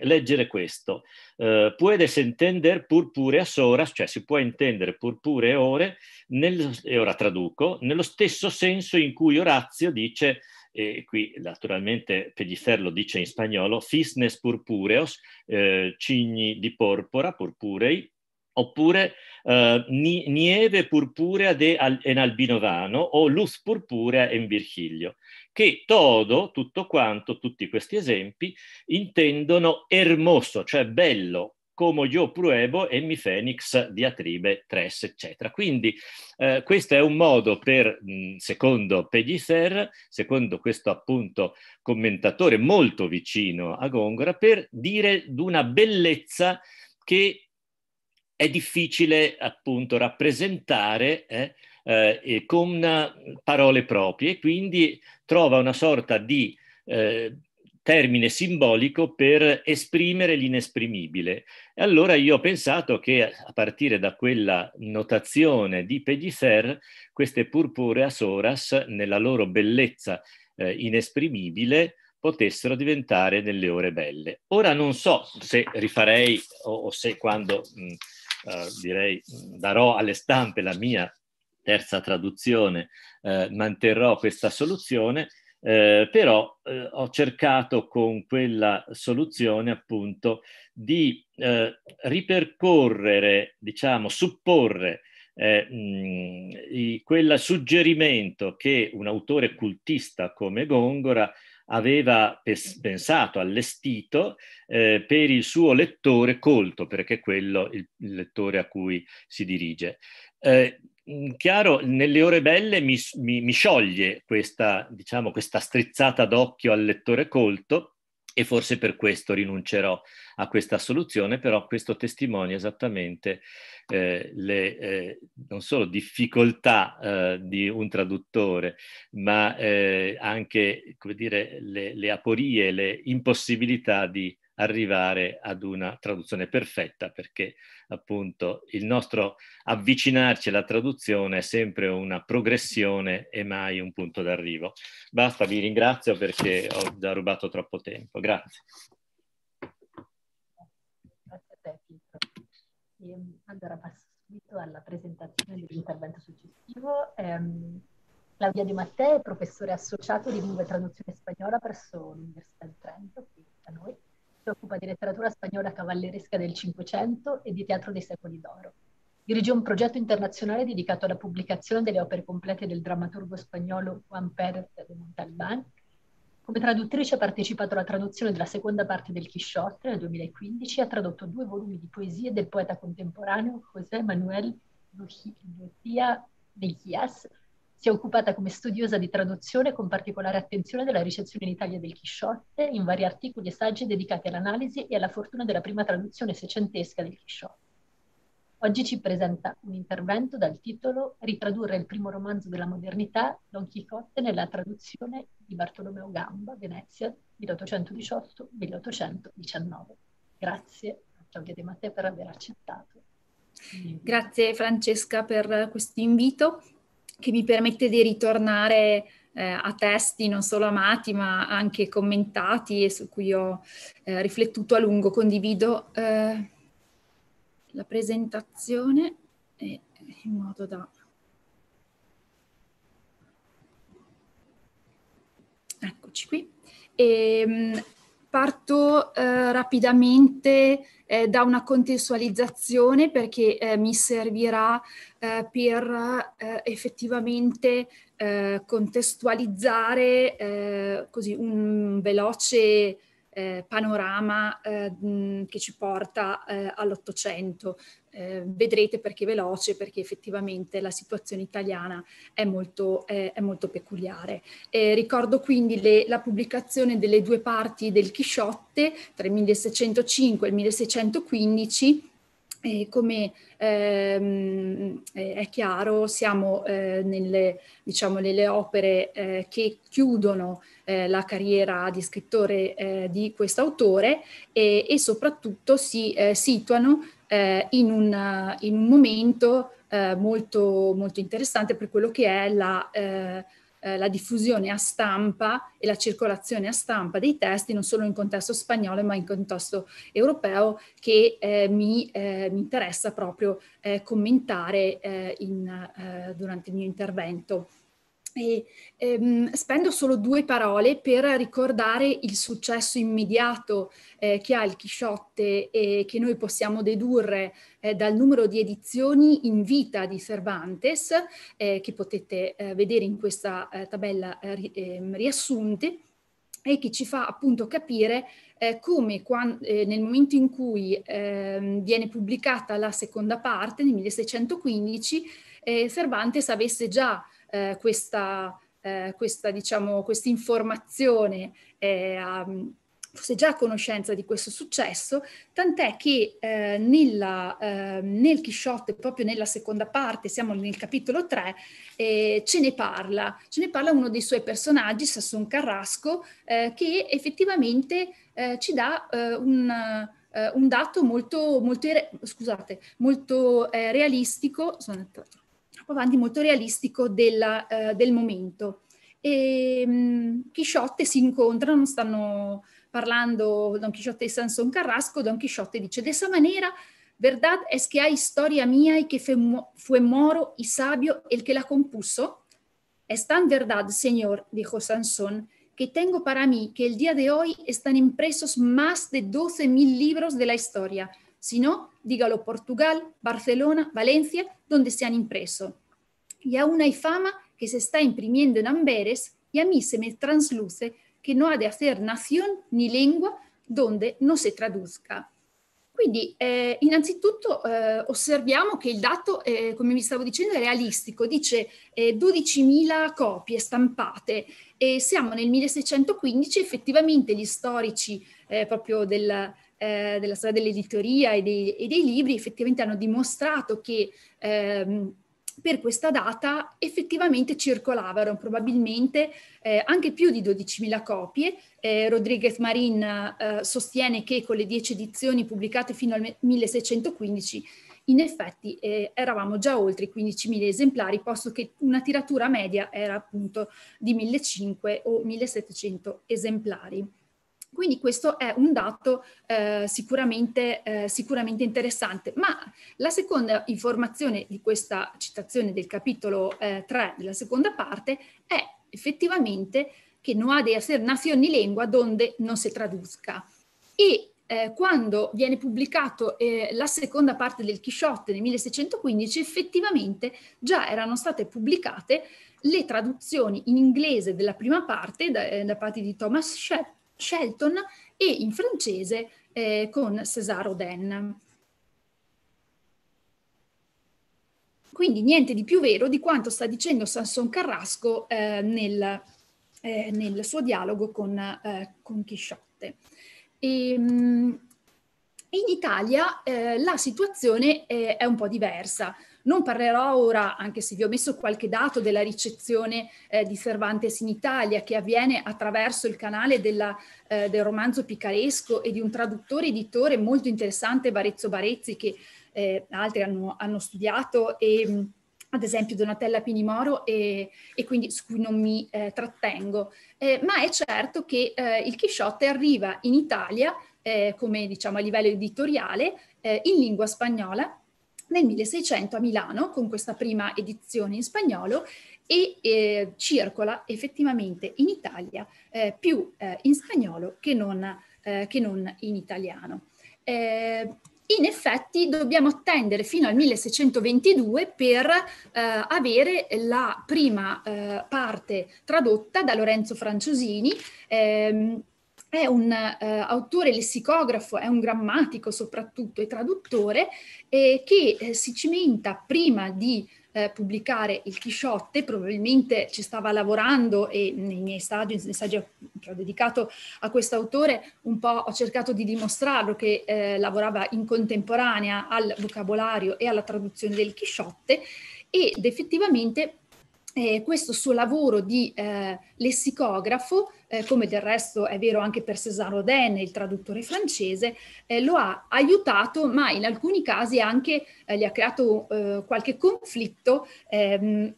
mh, leggere questo. Eh, puedes entender purpureas horas, cioè si può intendere purpure ore, nel, e ora traduco, nello stesso senso in cui Orazio dice, e qui naturalmente Pelliferlo dice in spagnolo, fisnes purpureos, eh, cigni di porpora, purpurei, oppure eh, Nieve purpurea de al, en Albinovano o Luz purpurea in Virgilio, che todo, tutto quanto, tutti questi esempi, intendono ermoso, cioè bello, come io pruebo e mi fenix diatribe tres, eccetera. Quindi eh, questo è un modo per, secondo Pellicer, secondo questo appunto commentatore molto vicino a Gongora, per dire d'una bellezza che è difficile appunto rappresentare eh, eh, con eh, parole proprie, quindi trova una sorta di eh, termine simbolico per esprimere l'inesprimibile. E allora io ho pensato che a partire da quella notazione di Pellicer, queste purpurea soras, nella loro bellezza eh, inesprimibile, potessero diventare delle ore belle. Ora non so se rifarei o, o se quando... Mh, eh, direi, darò alle stampe la mia terza traduzione, eh, manterrò questa soluzione, eh, però eh, ho cercato con quella soluzione appunto di eh, ripercorrere, diciamo, supporre eh, mh, quel suggerimento che un autore cultista come Gongora aveva pes- pensato, allestito eh, per il suo lettore colto, perché è quello il, il lettore a cui si dirige. Eh, chiaro, nelle ore belle mi, mi, mi scioglie questa, diciamo, questa strizzata d'occhio al lettore colto, e forse per questo rinuncerò a questa soluzione, però questo testimonia esattamente eh, le eh, non solo difficoltà eh, di un traduttore, ma eh, anche dire, le, le aporie, le impossibilità di arrivare ad una traduzione perfetta, perché appunto il nostro avvicinarci alla traduzione è sempre una progressione e mai un punto d'arrivo. Basta, vi ringrazio perché ho già rubato troppo tempo. Grazie. Grazie a te, Pietro. Mm, allora passo subito alla presentazione dell'intervento successivo. Ehm, Claudia Di Mattei, professore associato di lingua e traduzione spagnola presso l'Università di Trento, qui da noi si occupa di letteratura spagnola cavalleresca del Cinquecento e di teatro dei secoli d'oro. Dirige un progetto internazionale dedicato alla pubblicazione delle opere complete del drammaturgo spagnolo Juan Pérez de Montalbán. Come traduttrice ha partecipato alla traduzione della seconda parte del Quixote nel 2015 e ha tradotto due volumi di poesie del poeta contemporaneo José Manuel Lucia Mejías, si è occupata come studiosa di traduzione con particolare attenzione della ricezione in Italia del Chisciotte in vari articoli e saggi dedicati all'analisi e alla fortuna della prima traduzione secentesca del Chisciotte. Oggi ci presenta un intervento dal titolo Ritradurre il primo romanzo della modernità, Don Quixote, nella traduzione di Bartolomeo Gamba, Venezia, 1818-1819. Grazie a Claudia De Matteo per aver accettato. Grazie Francesca per questo invito che mi permette di ritornare eh, a testi non solo amati ma anche commentati e su cui ho eh, riflettuto a lungo. Condivido eh, la presentazione e, in modo da... Eccoci qui. E, ehm, Parto eh, rapidamente eh, da una contestualizzazione perché eh, mi servirà eh, per eh, effettivamente eh, contestualizzare così un veloce panorama che ci porta all'Ottocento eh, vedrete perché veloce, perché effettivamente la situazione italiana è molto, eh, è molto peculiare. Eh, ricordo quindi le, la pubblicazione delle due parti del Chisciotte tra il 1605 e il 1615 e come ehm, eh, è chiaro siamo eh, nelle, diciamo, nelle opere eh, che chiudono eh, la carriera di scrittore eh, di quest'autore e, e soprattutto si eh, situano eh, in, un, in, un, momento eh, molto, molto, interessante per quello che è la, eh, eh, la, diffusione a stampa e la circolazione a stampa dei testi, non solo in contesto spagnolo ma in contesto europeo, che eh, mi, eh, mi, interessa proprio commentare in, durante il mio intervento. Sì, ehm, spendo solo due parole per ricordare il successo immediato eh, che ha il Chisciotte e che noi possiamo dedurre eh, dal numero di edizioni in vita di Cervantes, eh, che potete eh, vedere in questa eh, tabella eh, ehm, riassunte, e che ci fa appunto capire eh, come quando, eh, nel momento in cui eh, viene pubblicata la seconda parte, nel 1615, Cervantes avesse già eh, questa, eh, questa diciamo, informazione eh, mm, fosse già a conoscenza di questo successo, tant'è che eh, nella, eh, nel Chisciotte, proprio nella seconda parte, siamo nel capitolo 3, eh, ce ne parla, ce ne parla uno dei suoi personaggi, Sasson Carrasco, eh, che effettivamente eh, ci dà eh, un, un, dato molto, molto, scusate, molto realistico, sono entrato proprio antimottorialistico del, eh, del momento. E mh, mm, Chisciotte si incontrano, stanno parlando Don Chisciotte e Sanson Carrasco, Don Chisciotte dice, de esa manera, verdad es que hay historia mía y que fue moro y sabio el que la compuso. Es tan verdad, señor, dijo Sansón, que tengo para mí que el día de hoy están impresos más de 12.000 libros de la historia, no, dígalo Portugal, Barcelona, Valencia, donde se han impreso. Y aún hay fama que se está imprimiendo en Amberes y a mí se me transluce que no ha de hacer nación ni lengua donde no se traduzca. Quindi eh, innanzitutto eh, osserviamo che il dato, eh, come vi stavo dicendo, è realistico, dice 12.000 eh, copie stampate e siamo nel 1615, effettivamente gli storici eh, proprio del, eh, della storia dell'editoria e dei, e dei, libri effettivamente hanno dimostrato che ehm, per questa data effettivamente circolavano probabilmente eh, anche più di 12.000 copie. Eh, Rodriguez Marin eh, sostiene che con le 10 edizioni pubblicate fino al 1615 in effetti eh, eravamo già oltre i 15.000 esemplari, posto che una tiratura media era appunto di 1.500 o 1.700 esemplari. Quindi questo è un dato eh, sicuramente, eh, sicuramente, interessante. Ma la seconda informazione di questa citazione del capitolo eh, 3 della seconda parte è effettivamente che non ha di essere nazione di lingua donde non si traduzca. E eh, quando viene pubblicato eh, la seconda parte del Quixote nel 1615, effettivamente già erano state pubblicate le traduzioni in inglese della prima parte da, eh, da parte di Thomas Shep Shelton e in francese eh, con Cesaro Den. Quindi niente di più vero di quanto sta dicendo Sanson Carrasco eh, nel, eh, nel, suo dialogo con, eh, con Chisciotte. E, ehm, in Italia eh, la situazione eh, è un po' diversa. Non parlerò ora, anche se vi ho messo qualche dato, della ricezione eh, di Cervantes in Italia che avviene attraverso il canale della, eh, del romanzo picaresco e di un traduttore editore molto interessante, Barezzo Barezzi, che eh, altri hanno, hanno studiato e ad esempio Donatella Pinimoro e, e quindi su cui non mi eh, trattengo. Eh, ma è certo che eh, il Quixote arriva in Italia, eh, come diciamo a livello editoriale, eh, in lingua spagnola nel 1600 a Milano con questa prima edizione in spagnolo e eh, circola effettivamente in Italia eh, più eh, in spagnolo che non, eh, che non in italiano. Eh, in effetti dobbiamo attendere fino al 1622 per eh, avere la prima parte tradotta da Lorenzo Franciosini ehm, è un eh, autore lessicografo, è un grammatico soprattutto e traduttore eh, che eh, si cimenta prima di eh, pubblicare il Chisciotte, probabilmente ci stava lavorando e nei miei saggi, nei saggi che ho dedicato a questo autore un po' ho cercato di dimostrarlo che eh, lavorava in contemporanea al vocabolario e alla traduzione del Chisciotte ed effettivamente eh, questo suo lavoro di eh, lessicografo, eh, come del resto è vero anche per César Rodin, il traduttore francese, eh, lo ha aiutato, ma in alcuni casi anche eh, gli ha creato eh, qualche conflitto ehm,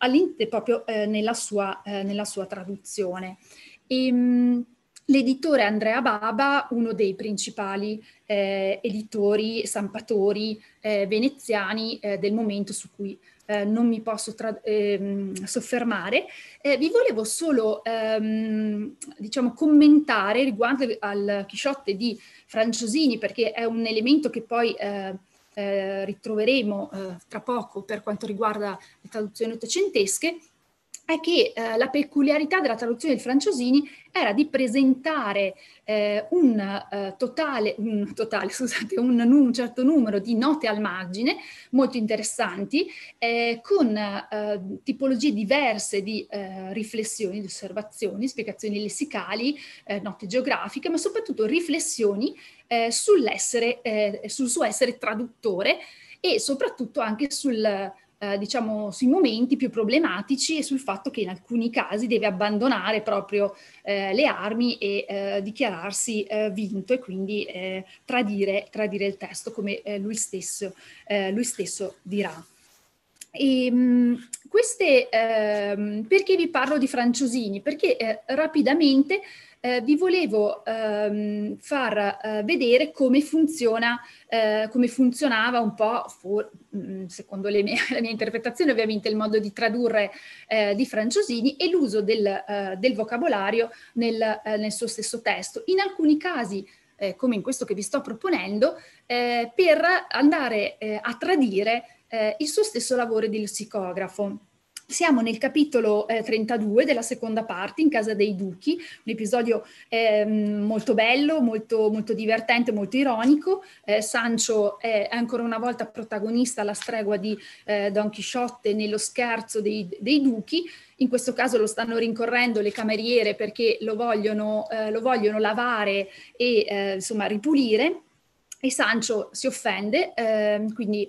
proprio nella sua, nella, sua, traduzione. E, ehm, mh, l'editore Andrea Baba, uno dei principali editori, stampatori veneziani del momento su cui eh, non mi posso tra- ehm, soffermare, eh, vi volevo solo ehm, diciamo, commentare riguardo al Chisciotte di Franciosini, perché è un elemento che poi eh, eh ritroveremo eh, tra poco per quanto riguarda le traduzioni ottocentesche, è che eh, la peculiarità della traduzione del Franciosini era di presentare eh, un, eh, totale, un, *laughs* totale, scusate, un, un, certo numero di note al margine molto interessanti, eh, con eh, tipologie diverse di eh, riflessioni, di osservazioni, spiegazioni lessicali, note geografiche, ma soprattutto riflessioni sull'essere, sul suo essere traduttore e soprattutto anche sul eh, diciamo, sui momenti più problematici e sul fatto che in alcuni casi deve abbandonare proprio eh, le armi e eh, dichiararsi eh, vinto e quindi eh, tradire, tradire, il testo come lui stesso, lui, stesso, dirà. E, ehm, mh, queste, ehm, perché vi parlo di Franciosini? Perché rapidamente eh, vi volevo ehm, far eh, vedere come funziona, eh, come funzionava un po', for, mh, mm, secondo mie, la *laughs* mia interpretazione ovviamente, il modo di tradurre eh, di Franciosini e l'uso del, eh, del vocabolario nel, eh, nel suo stesso testo. In alcuni casi eh, come in questo che vi sto proponendo, eh, per andare eh, a tradire il suo stesso lavoro di lessicografo. Siamo nel capitolo eh, 32 della seconda parte, in casa dei duchi, un episodio eh, molto bello, molto, molto, divertente, molto ironico. Eh, Sancho è ancora una volta protagonista alla stregua di eh, Don Chisciotte nello scherzo dei, dei, duchi. In questo caso lo stanno rincorrendo le cameriere perché lo vogliono, eh, lo vogliono lavare e eh, insomma ripulire e Sancho si offende, eh, quindi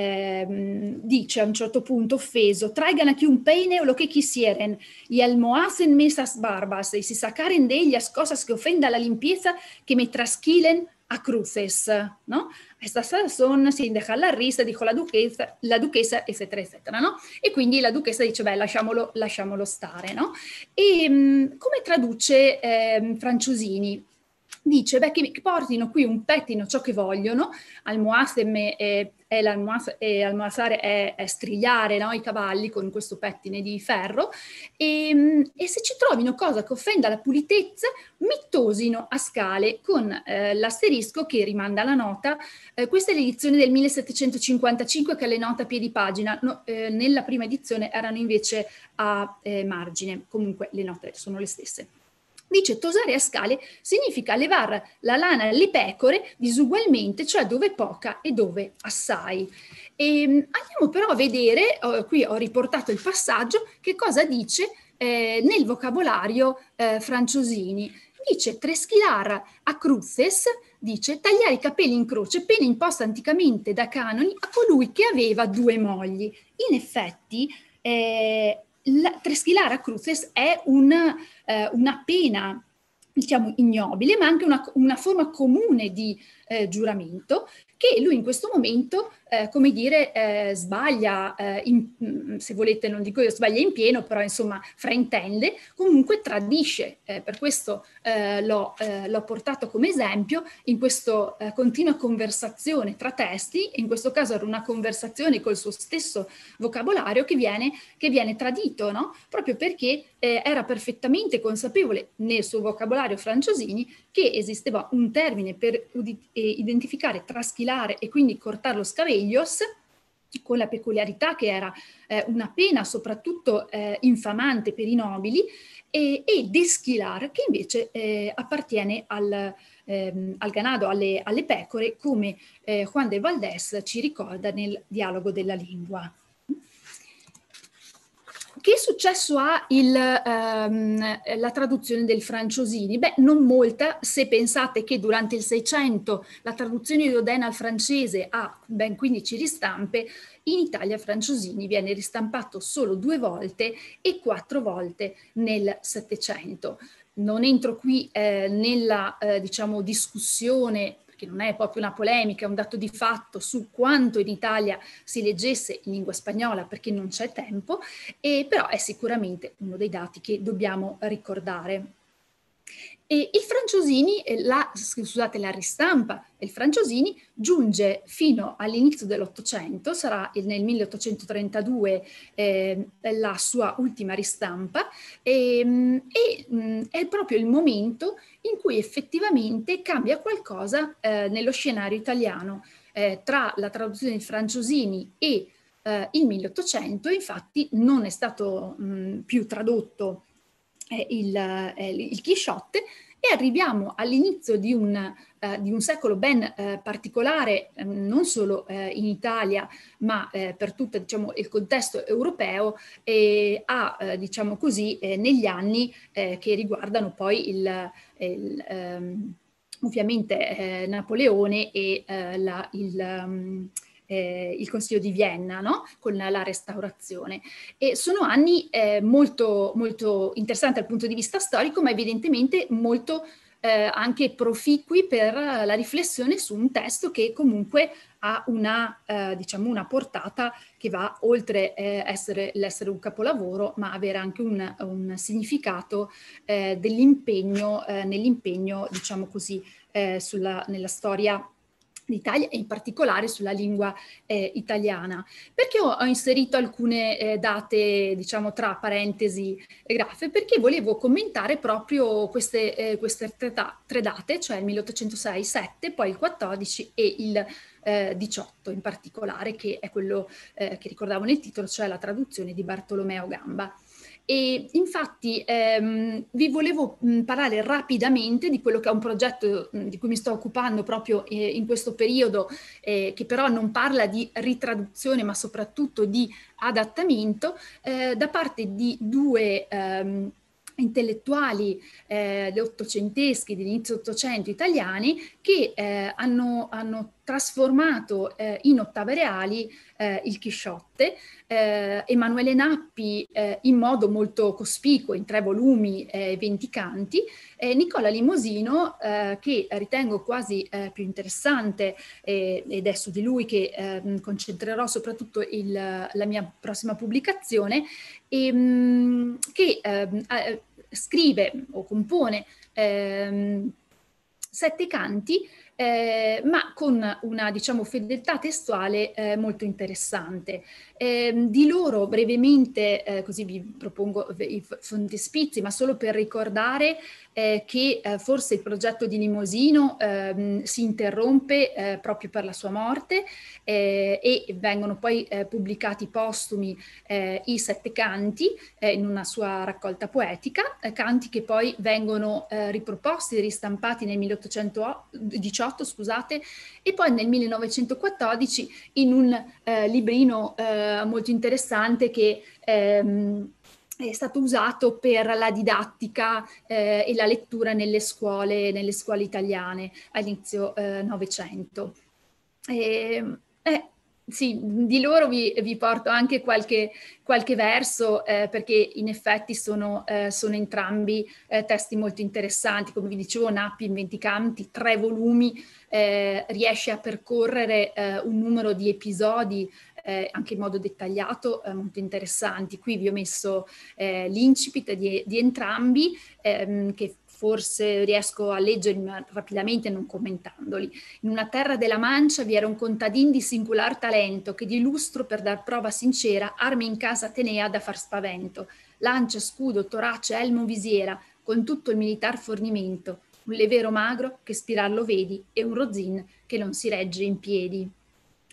ehm, dice a un certo punto offeso, traigan a un peine o lo che chi sieren, y almohasen mesas barbas, e si sacaren de ellas cosas che ofenda la limpieza, che me trasquilen a cruces, ¿no? Questa sazón si dejar la risa, dijo la duchessa, la duchessa, eccetera, eccetera, no? E quindi la duchessa dice, beh, lasciamolo, lasciamolo stare, no? E ehm, mh, come traduce eh, Franciosini? Dice, beh, che portino qui un pettino ciò che vogliono, almoasemme eh, e, e almasare è, è strigliare no, i cavalli con questo pettine di ferro e, ehm, e, se ci trovino cosa che offenda la pulitezza mittosino a scale con eh, l'asterisco che rimanda la nota. Eh, questa è l'edizione del 1755 che è le note a piedi pagina, no, eh, nella prima edizione erano invece a eh, margine, comunque le note sono le stesse. Dice tosare a scale significa levar la lana alle pecore disugualmente, cioè dove poca e dove assai. E, ehm, andiamo però a vedere, oh, qui ho riportato il passaggio, che cosa dice eh, nel vocabolario eh, Franciosini. Dice treschilar a cruces, dice tagliare i capelli in croce, pena imposta anticamente da canoni a colui che aveva due mogli. In effetti, eh, la, Treschilara Cruces è una, eh, una pena diciamo ignobile, ma anche una, una forma comune di eh, giuramento, che lui in questo momento, eh, come dire, eh, sbaglia, eh, in, mm, se volete non dico io sbaglia in pieno, però insomma fraintende, comunque tradisce, eh, per questo eh, l'ho, l'ho, portato come esempio in questa continua conversazione tra testi, in questo caso era una conversazione col suo stesso vocabolario che viene, che viene tradito, no? proprio perché era perfettamente consapevole nel suo vocabolario francesini che esisteva un termine per identificare, traschilare e quindi cortare lo scaveglios con la peculiarità che era eh, una pena soprattutto eh, infamante per i nobili, e, e deschilar che invece eh, appartiene al, ehm, al ganado, alle, alle, pecore, come eh, Juan de Valdés ci ricorda nel dialogo della lingua che successo ha il, ehm, la traduzione del Franciosini? Beh, non molta, se pensate che durante il Seicento la traduzione di Oden al francese ha ben 15 ristampe, in Italia Franciosini viene ristampato solo due volte e quattro volte nel Settecento. Non entro qui eh, nella eh, diciamo, discussione che non è proprio una polemica, è un dato di fatto su quanto in Italia si leggesse in lingua spagnola perché non c'è tempo, e però è sicuramente uno dei dati che dobbiamo ricordare. E il Franciosini, la, scusate, la ristampa del Franciosini giunge fino all'inizio dell'Ottocento, sarà nel 1832 eh, la sua ultima ristampa, ehm, e, e, è proprio il momento in cui effettivamente cambia qualcosa eh, nello scenario italiano. Eh, tra la traduzione di Franciosini e eh, il 1800, infatti, non è stato mh, più tradotto il, il Chisciotte e arriviamo all'inizio di, un, uh, di un secolo ben uh, particolare, um, non solo uh, in Italia, ma per tutto diciamo, il contesto europeo, e a, diciamo così, negli anni che riguardano poi il, il, um, ovviamente Napoleone e la, il... Um, eh, il Consiglio di Vienna, no? con la restaurazione. E sono anni eh, molto, molto interessanti dal punto di vista storico, ma evidentemente molto eh, anche proficui per la riflessione su un testo che comunque ha una, eh, diciamo una portata che va oltre eh, essere, l'essere un capolavoro, ma avere anche un, un significato eh, dell'impegno, eh, nell'impegno, diciamo così, eh, sulla, nella storia d'Italia e in particolare sulla lingua eh, italiana. Perché ho, ho inserito alcune eh, date, diciamo, tra parentesi e eh, graffe? Perché volevo commentare proprio queste, eh, queste tre, tre, date, cioè il 1806, 7, poi il 14 e il 18 eh, in particolare, che è quello eh, che ricordavo nel titolo, cioè la traduzione di Bartolomeo Gamba. E infatti ehm, vi volevo parlare rapidamente di quello che è un progetto di cui mi sto occupando proprio eh, in questo periodo, eh, che però non parla di ritraduzione ma soprattutto di adattamento, eh, da parte di due ehm, intellettuali eh, ottocenteschi dell'inizio ottocento italiani che eh, hanno, hanno trasformato eh, in ottave reali eh, il Chisciotte. Eh, Emanuele Nappi eh, in modo molto cospicuo, in tre volumi e eh, venti canti, e Nicola Limosino, eh, che ritengo quasi più interessante ed è su di lui che ehm, concentrerò soprattutto il, la mia prossima pubblicazione, e, ehm, mh, che ehm, scrive o compone sette canti eh, ma con una diciamo, fedeltà testuale eh, molto interessante. Eh, di loro brevemente, eh, così vi propongo i fontespizi, ma solo per ricordare eh, che eh, forse il progetto di Limosino ehm, si interrompe eh, proprio per la sua morte eh, e vengono poi pubblicati postumi i sette canti in una sua raccolta poetica, canti che poi vengono riproposti, ristampati nel 1818 scusate, e poi nel 1914 in un librino eh, molto interessante che ehm, è stato usato per la didattica eh, e la lettura nelle scuole, nelle scuole italiane all'inizio eh, Novecento. Ehm, eh, sì, di loro vi, vi porto anche qualche, qualche verso eh, perché in effetti sono, eh, sono entrambi eh, testi molto interessanti. Come vi dicevo, Nappi in 20 canti, tre volumi, eh, riesce a percorrere un numero di episodi eh, anche in modo dettagliato, eh, molto interessanti. Qui vi ho messo eh, l'incipit di, di, entrambi, ehm, che forse riesco a leggerli rapidamente non commentandoli. In una terra della Mancia vi era un contadin di singolar talento che di lustro per dar prova sincera armi in casa tenea da far spavento. Lancia, scudo, torace, elmo, visiera, con tutto il militar fornimento, un levero magro che spirarlo vedi e un rozin che non si regge in piedi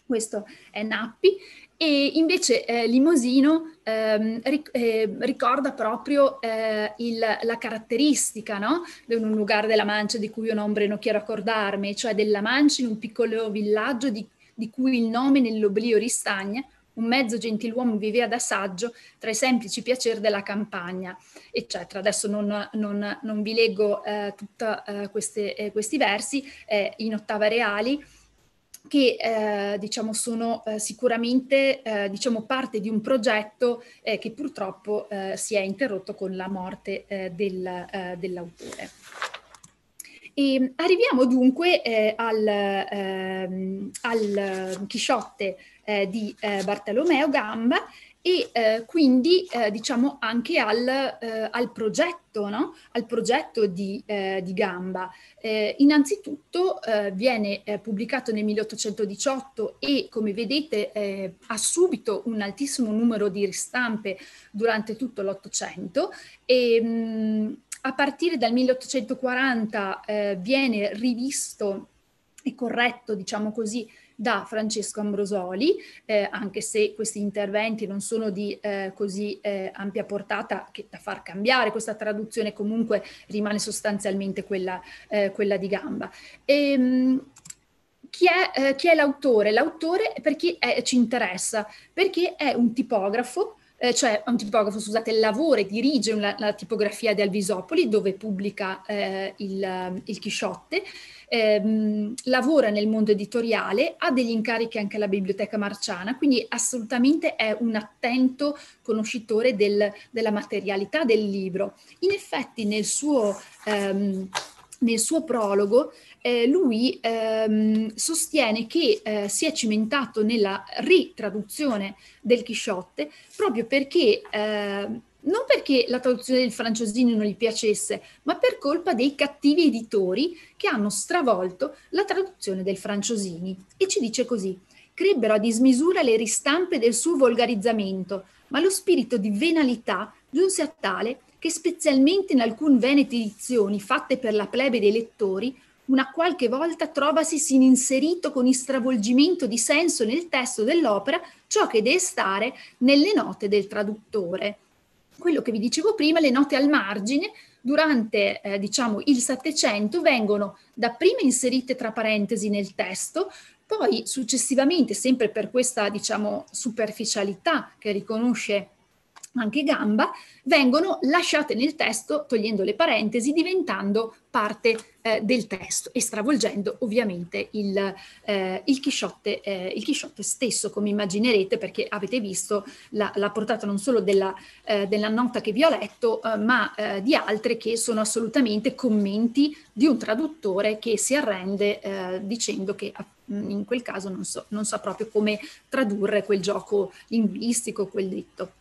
questo è Nappi, e invece eh, Limosino ehm, ric- eh, ricorda proprio eh, il, la caratteristica no? di un lugar della Mancia di cui un ombre non quiero accordarmi, cioè della Mancia in un piccolo villaggio di, di cui il nome nell'oblio ristagna, un mezzo gentiluomo viveva da saggio tra i semplici piaceri della campagna, eccetera. Adesso non, non, non vi leggo eh, tutti eh, eh, questi versi in ottava reali, che eh, diciamo, sono eh, sicuramente eh, diciamo, parte di un progetto eh, che purtroppo eh, si è interrotto con la morte eh, del, dell'autore. E arriviamo dunque al, ehm, al Chisciotte di Bartolomeo Gamba e eh, quindi eh, diciamo anche al, eh, al progetto, no? al progetto di, eh, di Gamba. Eh, innanzitutto eh, viene pubblicato nel 1818 e come vedete ha subito un altissimo numero di ristampe durante tutto l'Ottocento e ehm, mh, a partire dal 1840 viene rivisto e corretto, diciamo così, da Francesco Ambrosoli, eh, anche se questi interventi non sono di eh, così eh, ampia portata che da far cambiare questa traduzione, comunque rimane sostanzialmente quella, eh, quella di Gamba. E, ehm, chi è, eh, chi è l'autore? L'autore perché è, ci interessa, perché è un tipografo eh, cioè un tipografo, scusate, lavora e dirige una, la tipografia di Alvisopoli dove pubblica eh, il, il Chisciotte ehm, lavora nel mondo editoriale, ha degli incarichi anche alla Biblioteca Marciana, quindi assolutamente è un attento conoscitore del, della materialità del libro. In effetti nel suo... Ehm, nel suo prologo eh, lui ehm, sostiene che eh, si è cimentato nella ritraduzione del Chisciotte proprio perché eh, non perché la traduzione del Franciosini non gli piacesse, ma per colpa dei cattivi editori che hanno stravolto la traduzione del francesini. E ci dice così, crebbero a dismisura le ristampe del suo volgarizzamento, ma lo spirito di venalità giunse a tale che specialmente in alcune venete edizioni fatte per la plebe dei lettori, una qualche volta trovasi sin inserito con istravolgimento di senso nel testo dell'opera ciò che deve stare nelle note del traduttore quello che vi dicevo prima, le note al margine durante eh, diciamo il Settecento vengono dapprima inserite tra parentesi nel testo, poi successivamente, sempre per questa diciamo, superficialità che riconosce anche gamba, vengono lasciate nel testo, togliendo le parentesi, diventando parte eh, del testo e stravolgendo ovviamente il, eh, il, Chisciotte, eh, il Chisciotte stesso, come immaginerete, perché avete visto la, la portata non solo della, eh, della, nota che vi ho letto, eh, ma eh, di altre che sono assolutamente commenti di un traduttore che si arrende dicendo che in quel caso non, so, non sa so proprio come tradurre quel gioco linguistico, quel detto.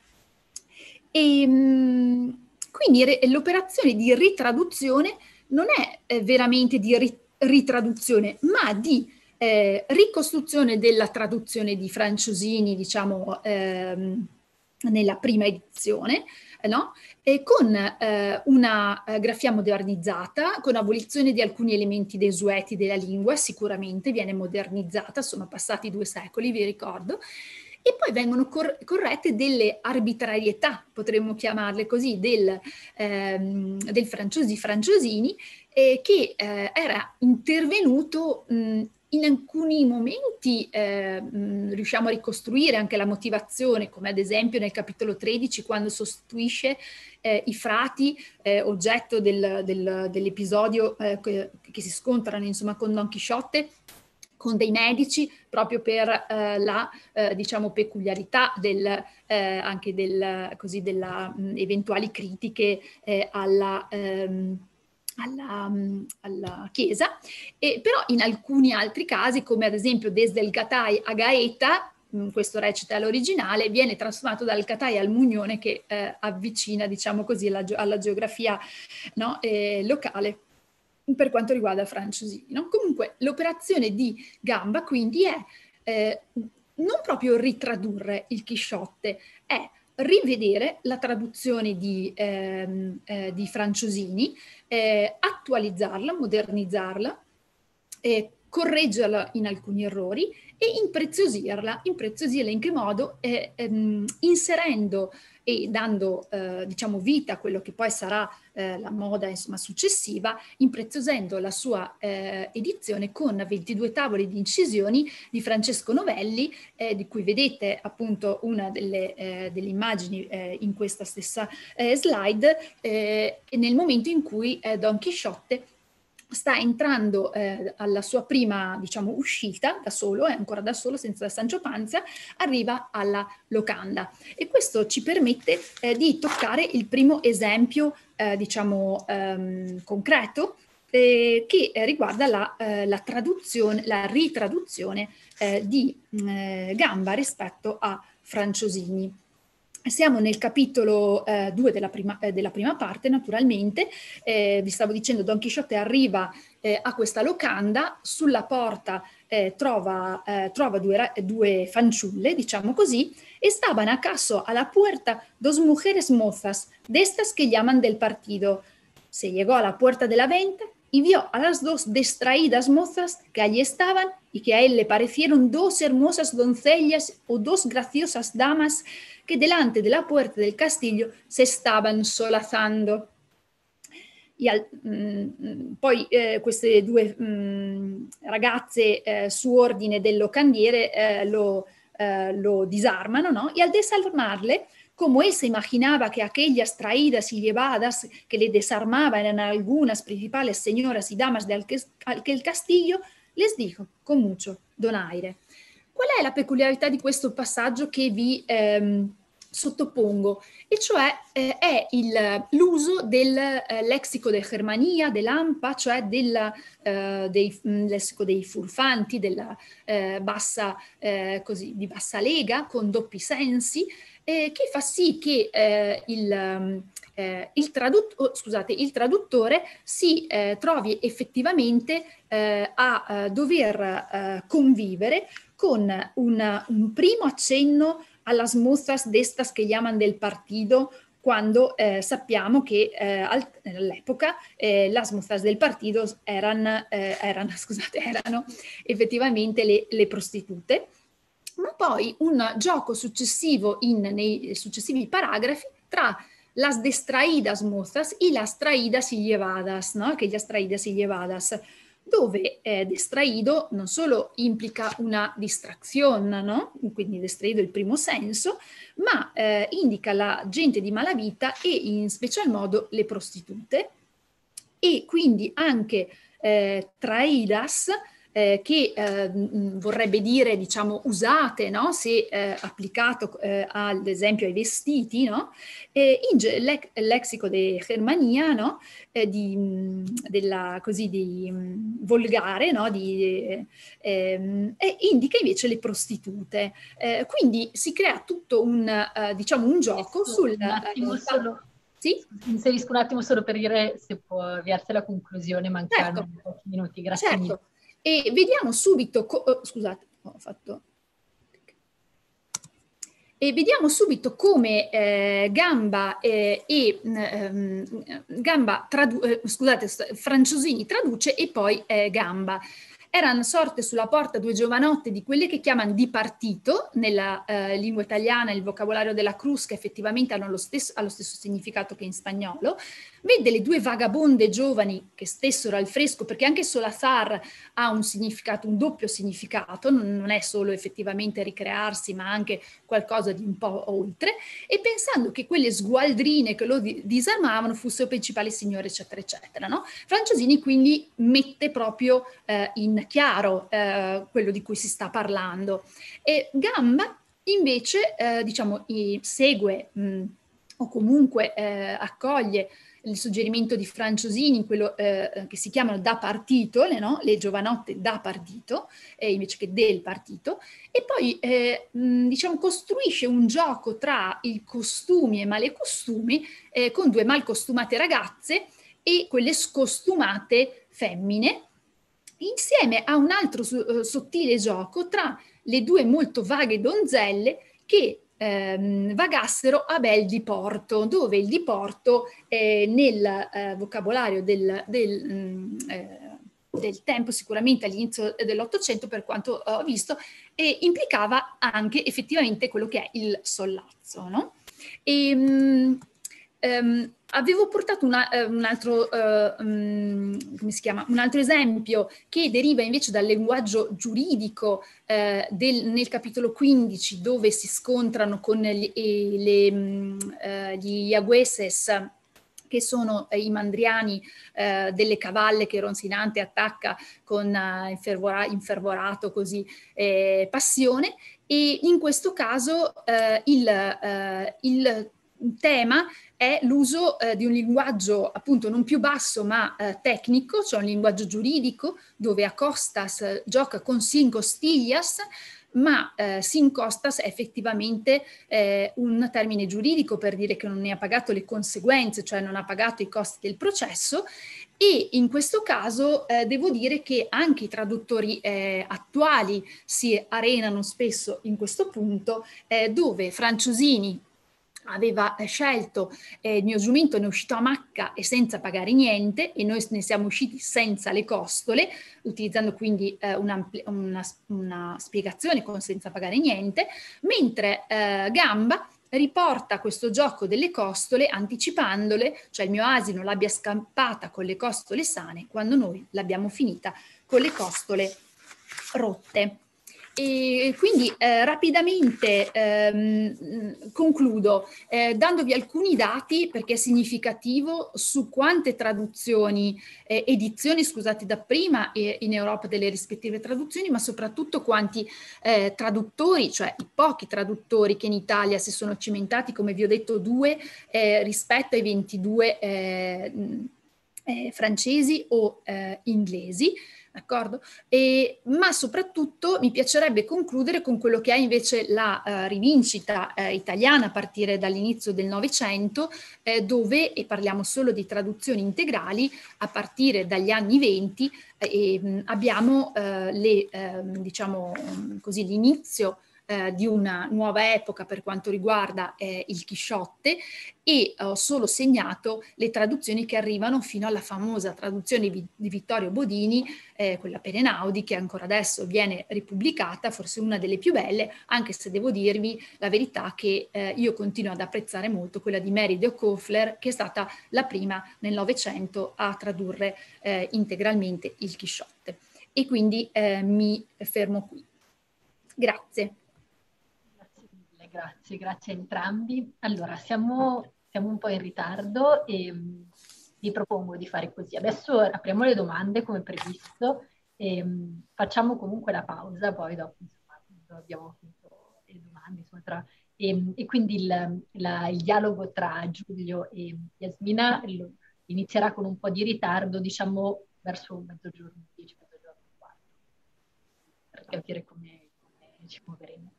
E ehm, quindi re- l'operazione di ritraduzione non è eh, veramente di ri- ritraduzione, ma di eh, ricostruzione della traduzione di Franciosini, diciamo, ehm, nella prima edizione, eh, no? e con eh, una eh, grafia modernizzata, con abolizione di alcuni elementi desueti della lingua, sicuramente viene modernizzata, sono passati due secoli, vi ricordo, e poi vengono cor- corrette delle arbitrarietà, potremmo chiamarle così, del, ehm, del Franciosi Franciosini, eh, che eh, era intervenuto mh, in alcuni momenti eh, mh, riusciamo a ricostruire anche la motivazione, come ad esempio nel capitolo 13 quando sostituisce eh, i frati, eh, oggetto del, del, dell'episodio eh, che, che si scontrano insomma con Don Chisciotte, con dei medici proprio per eh, la eh, diciamo peculiarità del, eh, anche del, così, della mh, eventuali critiche eh, alla, ehm, alla, mh, alla, Chiesa, e, però in alcuni altri casi, come ad esempio desde il Gatai a Gaeta, mh, questo recital originale, viene trasformato dal Gatai al Mugnone che eh, avvicina, diciamo così, la, alla geografia no, eh, locale per quanto riguarda Francesini. No? Comunque l'operazione di gamba quindi è eh, non proprio ritradurre il Chisciotte, è rivedere la traduzione di, ehm, eh, di Franciosini, eh, attualizzarla, modernizzarla, eh, correggerla in alcuni errori e impreziosirla. Impreziosirla in che modo? Eh, ehm, inserendo e dando eh, diciamo vita a quello che poi sarà eh, la moda insomma, successiva, impreziosendo la sua eh, edizione con 22 tavole di incisioni di Francesco Novelli, eh, di cui vedete appunto una delle, eh, delle immagini eh, in questa stessa slide, nel momento in cui Don Chisciotte sta entrando eh, alla sua prima diciamo, uscita da solo, è ancora da solo senza Sancio Panza, arriva alla locanda e questo ci permette eh, di toccare il primo esempio eh, diciamo, ehm, concreto eh, che eh, riguarda la, eh, la, traduzione, la ritraduzione di mm, Gamba rispetto a Franciosini. Siamo nel capitolo 2 eh, della, eh, della, prima parte, naturalmente, eh, vi stavo dicendo Don Chisciotte arriva eh, a questa locanda, sulla porta eh, trova, eh, trova due, due, fanciulle, diciamo così, e stavano a caso alla puerta dos mujeres mozas, destas che llaman del partido. Se llegò alla puerta della venta, y vio a las dos distraídas mozas que allí estaban y que a él le parecieron dos hermosas doncellas o dos graciosas damas que delante de la puerta del castillo se estaban solazando. E al, mh, mm, mm, poi eh, queste due mh, mm, ragazze eh, su ordine del locandiere eh, lo, eh, lo, disarmano no? e al desarmarle como él se imaginaba que aquellas traídas y llevadas que le desarmaban eran algunas principales señoras y damas de aquel castillo, les dijo con mucho donaire. Qual è la peculiarità di questo passaggio che vi ehm, sottopongo? E cioè eh, è il, l'uso del eh, lexico del Germania, dell'AMPA, cioè del eh, mm, lessico dei furfanti, della, eh, bassa, eh, così, di bassa lega, con doppi sensi, eh, che fa sì che eh, il, mm, eh, il, tradutto, oh, scusate, il, traduttore si eh, trovi effettivamente eh, a eh, dover convivere con una, un primo accenno alla smuzas destas che chiamano del partito quando eh, sappiamo che eh, all'epoca eh, las mozas del partito eran, eran, *laughs* scusate, erano effettivamente le, le prostitute ma poi un gioco successivo in, nei successivi paragrafi tra las destraídas mozas e las traídas y llevadas, ¿no? Que las traídas y llevadas, dove eh, destraído non solo implica una distrazione, no? Quindi destraído è il primo senso, ma eh, indica la gente di malavita e in special modo le prostitute e quindi anche eh, traídas eh, che eh, vorrebbe dire diciamo usate no? se eh, applicato eh, ad esempio ai vestiti no? in le- lexico de Germania no? Eh, di, della, così di volgare no? di, eh, ehm, e indica invece le prostitute quindi si crea tutto un diciamo un gioco sul un attimo, solo... Sì? Inserisco un attimo solo per dire se può avviarsi alla conclusione, mancano certo. pochi minuti, grazie certo. mille e vediamo subito, co- eh, scusate, ho fatto... E vediamo subito come eh, Gamba, eh, e, mm, ehm, Gamba tradu- eh, scusate, Franciosini traduce e poi eh, Gamba erano sorte sulla porta due giovanotte di quelle che chiamano di partito, nella eh, lingua italiana il vocabolario della crusca effettivamente hanno lo stesso, ha lo stesso significato che in spagnolo, vede le due vagabonde giovani che stessero al fresco, perché anche Solazar ha un significato, un doppio significato, non, non è solo effettivamente ricrearsi, ma anche qualcosa di un po' oltre, e pensando che quelle sgualdrine che lo di- disarmavano fossero principali signore, eccetera, eccetera. No? Francesini quindi mette proprio eh, in chiaro eh, quello di cui si sta parlando. E Gamba invece, eh, diciamo, segue mh, o comunque eh, accoglie il suggerimento di Franciosini, quello eh, che si chiamano da partito, le, no? le giovanotte da partito, eh, invece che del partito, e poi eh, mh, diciamo costruisce un gioco tra i costumi e male malecostumi eh, con due mal costumate ragazze e quelle scostumate femmine insieme a un altro eh, sottile gioco tra le due molto vaghe donzelle che ehm, vagassero a bel diporto, dove il diporto eh, nel eh, vocabolario del, del, mh, mm, eh, del, tempo, sicuramente all'inizio dell'Ottocento, per quanto ho visto, implicava anche effettivamente quello che è il sollazzo. No? E, ehm, mh, ehm, Avevo portato una, eh, un, altro, eh, mm, chiama, un, altro, esempio che deriva invece dal linguaggio giuridico eh, del, nel capitolo 15 dove si scontrano con gli, le, mm, eh, gli Iagueses che sono eh, i mandriani eh, delle cavalle che Ronsinante attacca con eh, infervora, infervorato così eh, passione e in questo caso il, il un tema è l'uso eh, di un linguaggio appunto non più basso ma eh, tecnico, cioè un linguaggio giuridico dove Acostas eh, gioca con sin ma eh, sin è effettivamente eh, un termine giuridico per dire che non ne ha pagato le conseguenze, cioè non ha pagato i costi del processo e in questo caso eh, devo dire che anche i traduttori eh, attuali si arenano spesso in questo punto, eh, dove Franciosini aveva eh, scelto eh, giumento, ne è uscito a macca e senza pagare niente e noi ne siamo usciti senza le costole, utilizzando quindi eh, una, una, una, spiegazione con senza pagare niente, mentre eh, Gamba riporta questo gioco delle costole anticipandole, cioè il mio asino l'abbia scampata con le costole sane quando noi l'abbiamo finita con le costole rotte. E quindi eh, rapidamente ehm, concludo eh, dandovi alcuni dati perché è significativo su quante traduzioni, eh, edizioni scusate da prima e in Europa delle rispettive traduzioni, ma soprattutto quanti eh, traduttori, cioè i pochi traduttori che in Italia si sono cimentati, come vi ho detto, due eh, rispetto ai 22 eh, mm, francesi o inglesi d'accordo? E, ma soprattutto mi piacerebbe concludere con quello che è invece la eh, rivincita eh, italiana a partire dall'inizio del Novecento, eh, dove, e parliamo solo di traduzioni integrali, a partire dagli anni Venti eh, abbiamo eh, le, ehm, diciamo, così, l'inizio eh, di una nuova epoca per quanto riguarda eh, il Chisciotte e eh, ho solo segnato le traduzioni che arrivano fino alla famosa traduzione di Vittorio Bodini, eh, quella Perenaudi, che ancora adesso viene ripubblicata, forse una delle più belle, anche se devo dirvi la verità che eh, io continuo ad apprezzare molto quella di Mary De Koffler, che è stata la prima nel Novecento a tradurre eh, integralmente il Chisciotte. E quindi eh, mi fermo qui. Grazie grazie, grazie a entrambi. Allora, siamo, siamo un po' in ritardo e mm, vi propongo di fare così. Adesso apriamo le domande come previsto e mm, facciamo comunque la pausa, poi dopo insomma, abbiamo finito le domande. Insomma, tra, e, mm, e, quindi il, la, il, dialogo tra Giulio e Yasmina lo, inizierà con un po' di ritardo, diciamo verso mezzogiorno 10, mezzogiorno 4, per capire come, come ci muoveremo.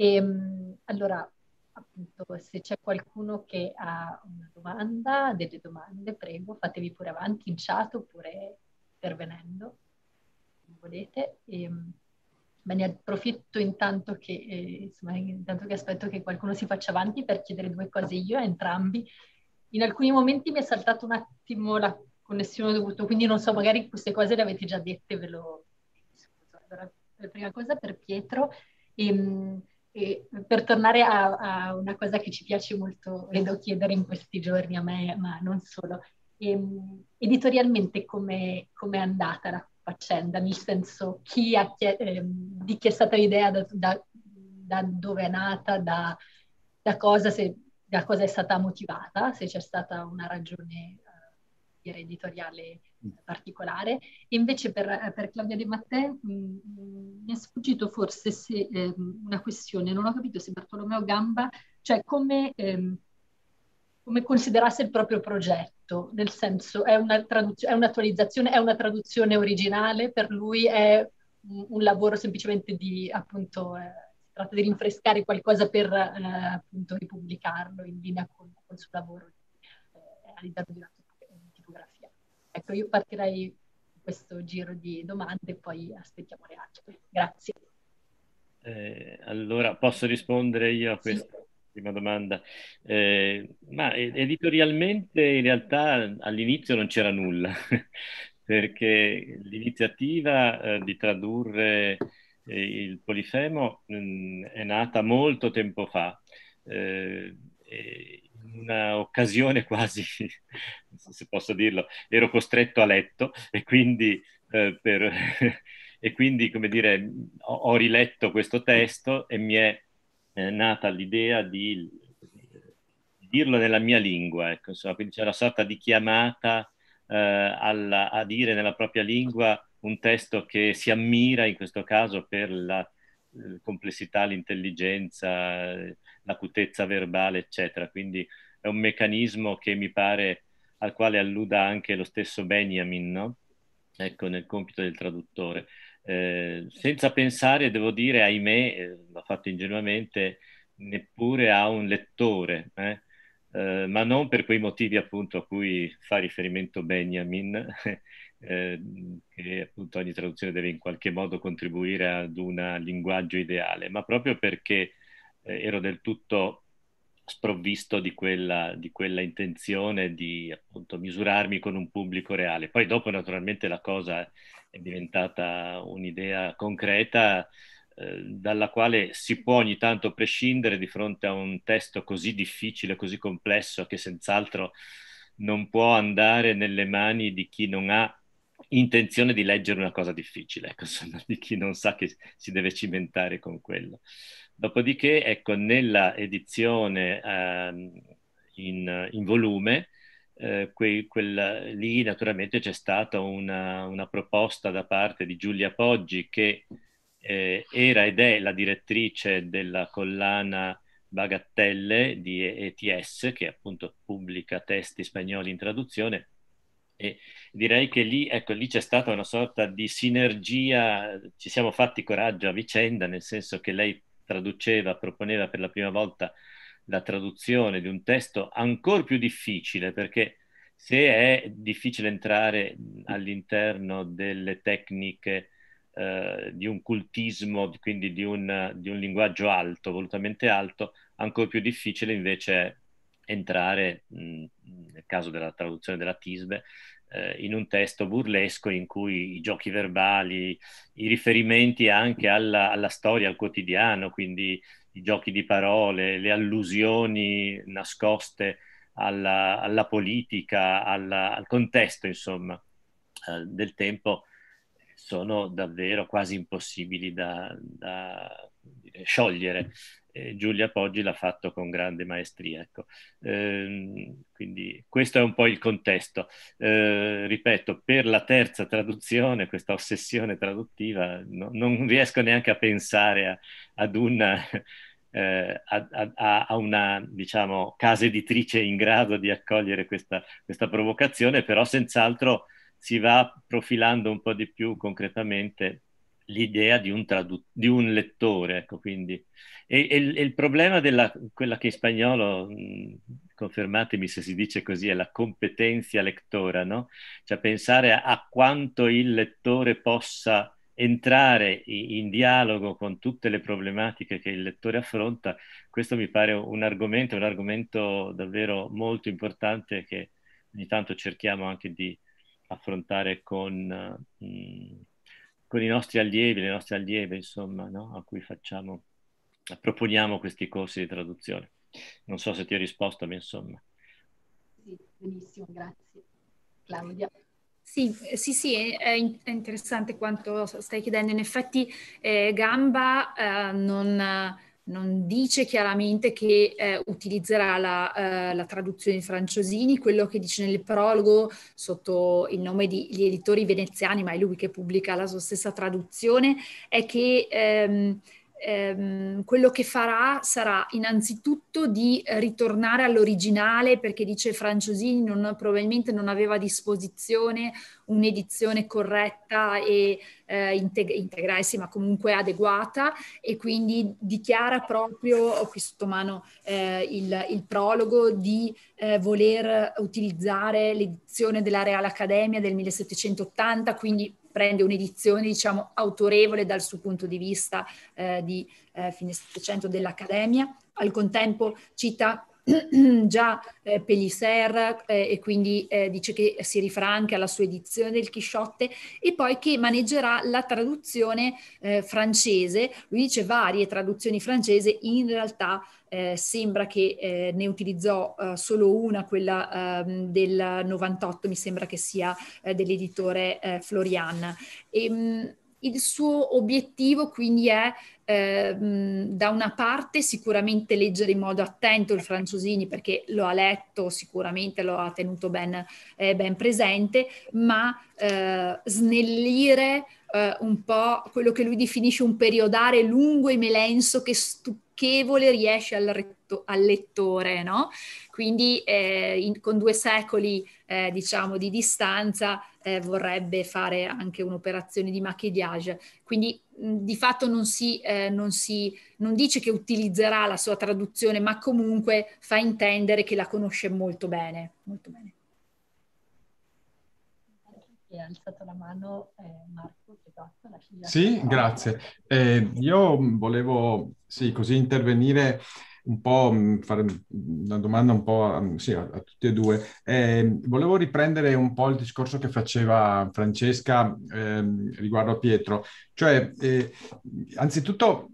E, ehm, allora, appunto, se c'è qualcuno che ha una domanda, delle domande, prego, fatevi pure avanti in chat oppure intervenendo, se volete. E, ehm, ma ne approfitto intanto che, eh, insomma, intanto che aspetto che qualcuno si faccia avanti per chiedere due cose io a entrambi. In alcuni momenti mi è saltato un attimo la connessione dovuto, quindi non so, magari queste cose le avete già dette, ve lo scuso. Allora, la prima cosa per Pietro. Ehm, e per tornare a, a, una cosa che ci piace molto, vedo chiedere in questi giorni a me, ma non solo, ehm, editorialmente come è andata la faccenda? Nel senso, chi ha, chi ehm, di chi è stata l'idea, da, da, da dove è nata, da, da cosa, se, da cosa è stata motivata, se c'è stata una ragione dire, editoriale particolare. Invece per, eh, per Claudia De Mattè mm, mm, mi è sfuggito forse se, eh, una questione, non ho capito se Bartolomeo Gamba, cioè come, ehm, come considerasse il proprio progetto, nel senso è, una è un'attualizzazione, è una traduzione originale per lui, è un, un lavoro semplicemente di appunto... Eh, tratta di rinfrescare qualcosa per eh, appunto ripubblicarlo in linea con, con il suo lavoro eh, all'interno di una Ecco, io partirei questo giro di domande e poi aspettiamo le altre. Grazie. Eh, allora, posso rispondere io a questa? Sì. Prima domanda, eh, ma editorialmente in realtà all'inizio non c'era nulla, *laughs* perché l'iniziativa eh, di tradurre eh, il Polifemo mh, mm, è nata molto tempo fa. Eh, un'occasione quasi, se posso dirlo, ero costretto a letto e quindi, eh, per, *laughs* e quindi come dire, ho, ho, riletto questo testo e mi è eh, nata l'idea di, dirlo nella mia lingua, ecco, insomma, quindi c'è una sorta di chiamata eh, alla, a dire nella propria lingua un testo che si ammira in questo caso per la eh, complessità, l'intelligenza, l'acutezza verbale, eccetera. Quindi è un meccanismo che mi pare al quale alluda anche lo stesso Benjamin, no? Ecco, nel compito del traduttore. Eh, senza pensare, devo dire, ahimè, eh, l'ho fatto ingenuamente, neppure a un lettore, eh. eh? ma non per quei motivi appunto a cui fa riferimento Benjamin, *laughs* eh, che appunto ogni traduzione deve in qualche modo contribuire ad un linguaggio ideale, ma proprio perché eh, ero del tutto sprovvisto di quella, di quella, intenzione di appunto misurarmi con un pubblico reale. Poi dopo naturalmente la cosa è diventata un'idea concreta eh, dalla quale si può ogni tanto prescindere di fronte a un testo così difficile, così complesso, che senz'altro non può andare nelle mani di chi non ha intenzione di leggere una cosa difficile, ecco, *laughs* di chi non sa che si deve cimentare con quello. Dopodiché, ecco, nella edizione eh, in, in, volume, eh, que, quella, lì naturalmente c'è stata una, una, proposta da parte di Giulia Poggi che eh, era ed è la direttrice della collana Bagattelle di ETS, che appunto pubblica testi spagnoli in traduzione, e direi che lì, ecco, lì, c'è stata una sorta di sinergia, ci siamo fatti coraggio a vicenda, nel senso che lei traduceva, proponeva per la prima volta la traduzione di un testo ancora più difficile, perché se è difficile entrare all'interno delle tecniche eh, di un cultismo, quindi di un, di un linguaggio alto, volutamente alto, ancora più difficile invece è entrare, mh, mm, nel caso della traduzione della Tisbe, eh, in un testo burlesco in cui i giochi verbali, i riferimenti anche alla, alla, storia, al quotidiano, quindi i giochi di parole, le allusioni nascoste alla, alla politica, alla, al contesto, insomma, eh, del tempo, sono davvero quasi impossibili da, da dire, sciogliere. Giulia Poggi l'ha fatto con grande maestria. Ecco. Ehm, quindi questo è un po' il contesto. Eh, ripeto, per la terza traduzione, questa ossessione traduttiva, no, non riesco neanche a pensare a, ad una... *laughs* Eh, a, a, a, una diciamo, casa editrice in grado di accogliere questa, questa provocazione, però senz'altro si va profilando un po' di più concretamente l'idea di un, tradu- di un lettore, ecco, quindi. E, e, e, il problema della, quella che in spagnolo, mh, confermatemi se si dice così, è la competenza lettora, no? Cioè pensare a, a quanto il lettore possa entrare in dialogo con tutte le problematiche che il lettore affronta, questo mi pare un argomento, un argomento davvero molto importante che ogni tanto cerchiamo anche di affrontare con, con i nostri allievi, le nostre allieve, insomma, no? a cui facciamo, proponiamo questi corsi di traduzione. Non so se ti ho risposto, ma insomma. Sì, benissimo, grazie. Claudia. Sì, eh, sì, sì, è, interessante quanto stai chiedendo. In effetti eh, Gamba eh, non non dice chiaramente che eh, utilizzerà la, eh, la, traduzione di Franciosini, quello che dice nel prologo sotto il nome di gli editori veneziani, ma è lui che pubblica la sua stessa traduzione, è che ehm, ehm, quello che farà sarà innanzitutto di ritornare all'originale perché dice Franciosini non, probabilmente non aveva a disposizione un'edizione corretta e eh, integ- integrale, eh sì, ma comunque adeguata e quindi dichiara proprio, ho qui sotto mano eh, il, il, prologo, di eh, voler utilizzare l'edizione della Real Accademia del 1780, quindi prende un'edizione diciamo autorevole dal suo punto di vista eh, di eh, fine Settecento dell'Accademia, al contempo cita *clears throat* già eh, Pellicer eh, e quindi eh, dice che si rifà anche alla sua edizione del Chisciotte e poi che maneggerà la traduzione eh, francese, lui dice varie traduzioni francese, in realtà eh, sembra che eh, ne utilizzò eh, solo una, quella ehm, del 98, mi sembra che sia eh, dell'editore eh, Florian. E, ehm, mh, il suo obiettivo quindi è eh, da una parte sicuramente leggere in modo attento il Franciosini perché lo ha letto sicuramente, lo ha tenuto ben, eh, ben presente, ma eh, snellire eh, un po' quello che lui definisce un periodare lungo e melenso che stupisce amichevole riesce al, retto, al lettore, no? Quindi eh, in, con due secoli, eh, diciamo, di distanza eh, vorrebbe fare anche un'operazione di maquillage. Quindi mh, di fatto non si, eh, non si, non dice che utilizzerà la sua traduzione, ma comunque fa intendere che la conosce molto bene, molto bene che ha alzato la mano è eh, Marco Pegotto, la figlia. Sì, grazie. Eh, io volevo, sì, così intervenire un po', mm, fare una domanda un po' a, mm, sì, a, a tutti e due. Eh, volevo riprendere un po' il discorso che faceva Francesca eh, riguardo a Pietro. Cioè, eh, anzitutto,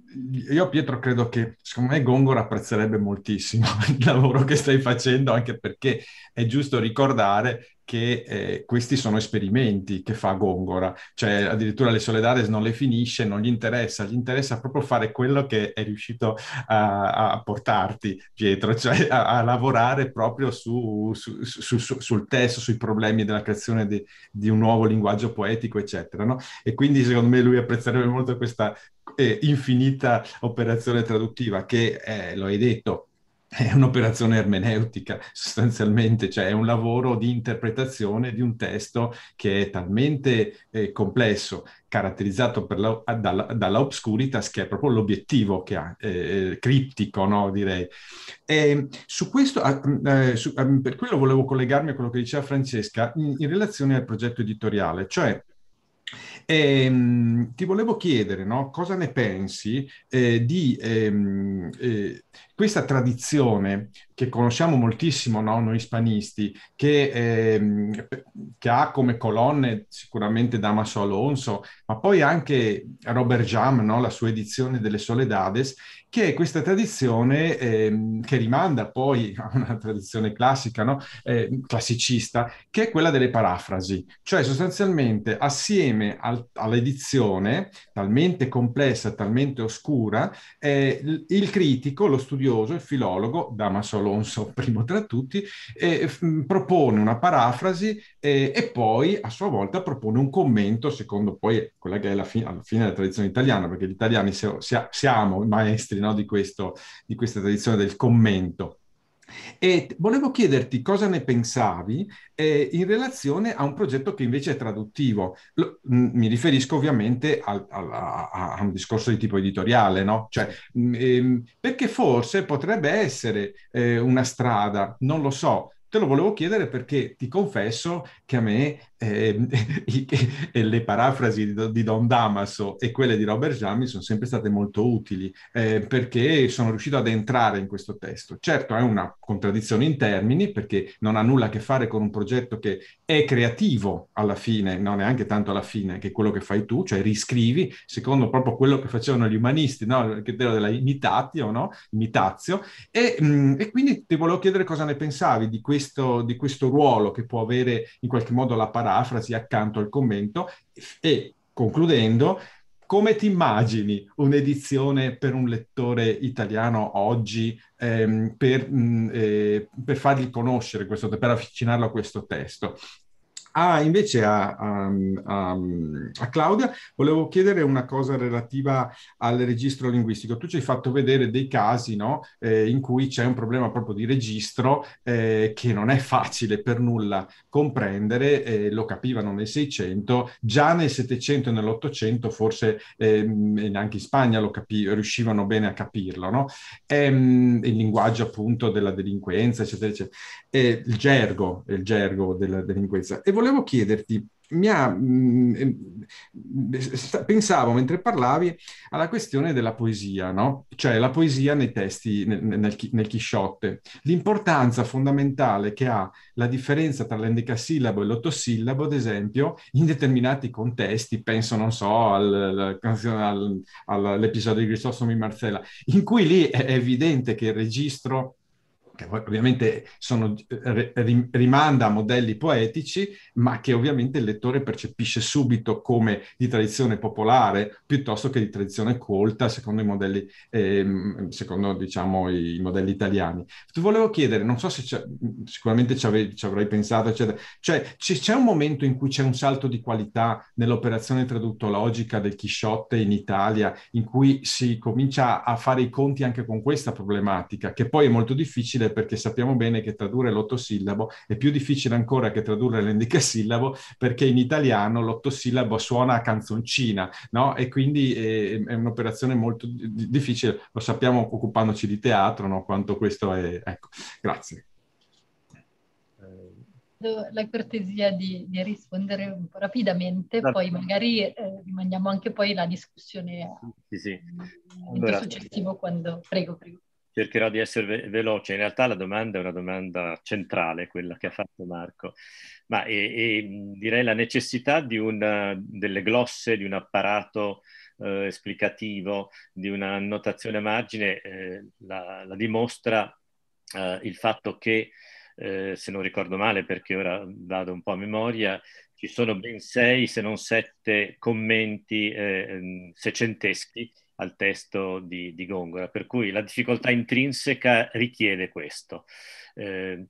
io Pietro credo che, secondo me, Gongora apprezzerebbe moltissimo *laughs* il lavoro che stai facendo, anche perché è giusto ricordare che eh, questi sono esperimenti che fa Gongora, cioè addirittura le Soledades non le finisce, non gli interessa, gli interessa proprio fare quello che è riuscito a, a portarti Pietro, cioè a, a lavorare proprio su, su, su, sul testo, sui problemi della creazione di, di un nuovo linguaggio poetico, eccetera. No? E quindi secondo me lui apprezzerebbe molto questa eh, infinita operazione traduttiva che, eh, lo hai detto, è un'operazione ermeneutica sostanzialmente, cioè è un lavoro di interpretazione di un testo che è talmente eh, complesso, caratterizzato la, dalla, dalla, obscuritas, che è proprio l'obiettivo che ha, eh, eh criptico, no? direi. E su questo, ah, mm, eh, su, ah, mm, per quello volevo collegarmi a quello che diceva Francesca in, in relazione al progetto editoriale, cioè e, ehm, ti volevo chiedere no, cosa ne pensi eh, di ehm, eh, questa tradizione che conosciamo moltissimo no? noi ispanisti, che, eh, che, ha come colonne sicuramente Damaso Alonso, ma poi anche Robert Jam, no? la sua edizione delle Soledades, che è questa tradizione eh, che rimanda poi *laughs* a una tradizione classica, no? eh, classicista, che è quella delle parafrasi, cioè sostanzialmente assieme al, all'edizione talmente complessa, talmente oscura, il critico, lo studioso, studioso e filologo, Damaso Alonso *laughs* primo tra tutti, eh, f- mm, propone una parafrasi eh, e poi a sua volta propone un commento, secondo poi quella che è la fi- alla fine della tradizione italiana, perché gli italiani se- se- siamo maestri no, di, questo, di questa tradizione del commento. E volevo chiederti cosa ne pensavi eh, in relazione a un progetto che invece è traduttivo. Lo, mh, mi riferisco ovviamente al, al, a, a, un discorso di tipo editoriale, no? Cioè, mh, ehm, perché forse potrebbe essere eh, una strada, non lo so, Te lo volevo chiedere perché ti confesso che a me eh, *laughs* le parafrasi di Don Damaso e quelle di Robert Jami sono sempre state molto utili eh, perché sono riuscito ad entrare in questo testo. Certo è una contraddizione in termini perché non ha nulla a che fare con un progetto che è creativo alla fine, non neanche tanto alla fine, che quello che fai tu, cioè riscrivi secondo proprio quello che facevano gli umanisti, no? che era della imitatio, no? imitazio. E, mh, mm, e quindi ti volevo chiedere cosa ne pensavi di questo questo, di questo ruolo che può avere in qualche modo la parafrasi accanto al commento e concludendo come ti immagini un'edizione per un lettore italiano oggi ehm, per, mh, mm, eh, per, fargli conoscere questo, per avvicinarlo a questo testo? Ah, invece a, a, a, a, Claudia volevo chiedere una cosa relativa al registro linguistico. Tu ci hai fatto vedere dei casi no? eh, in cui c'è un problema proprio di registro eh, che non è facile per nulla comprendere, eh, lo capivano nel 600, già nel 700 e nell'Ottocento forse ehm, neanche in Spagna lo capi- riuscivano bene a capirlo, no? e, ehm, il linguaggio appunto della delinquenza, eccetera, eccetera, e eh, il gergo, il gergo della delinquenza. E volevo volevo chiederti, ha, mh, mm, pensavo mentre parlavi alla questione della poesia, no? cioè la poesia nei testi, nel, nel, nel Chisciotte, l'importanza fondamentale che ha la differenza tra l'endecasillabo e l'ottosillabo, ad esempio, in determinati contesti, penso, non so, al, al, all'episodio di Cristostomo in Marcella, in cui lì è evidente che il registro che ovviamente sono, eh, rimanda a modelli poetici, ma che ovviamente il lettore percepisce subito come di tradizione popolare piuttosto che di tradizione colta, secondo i modelli, eh, secondo, diciamo, i modelli italiani. Ti volevo chiedere, non so se sicuramente ci, avrei, ci, avrai pensato, eccetera, cioè c- c'è un momento in cui c'è un salto di qualità nell'operazione traduttologica del Chisciotte in Italia, in cui si comincia a fare i conti anche con questa problematica, che poi è molto difficile difficile perché sappiamo bene che tradurre l'ottosillabo è più difficile ancora che tradurre l'endecasillabo perché in italiano l'ottosillabo suona a canzoncina, no? E quindi è, eh, è un'operazione molto d- difficile, lo sappiamo occupandoci di teatro, no? Quanto questo è... Ecco, grazie eh, la cortesia di, di, rispondere un po' rapidamente, D'accordo. poi magari eh, rimaniamo anche poi la discussione sì, sì. Eh, successivo quando... Prego, prego cercherò di essere ve- veloce. In realtà la domanda è una domanda centrale, quella che ha fatto Marco, ma e, e direi la necessità di una, delle glosse, di un apparato eh, esplicativo, di una notazione a margine, eh, la, la, dimostra eh, il fatto che, eh, se non ricordo male, perché ora vado un po' a memoria, ci sono ben sei, se non sette commenti eh, ehm, secenteschi al testo di, di Gongora, per cui la difficoltà intrinseca richiede questo. Eh,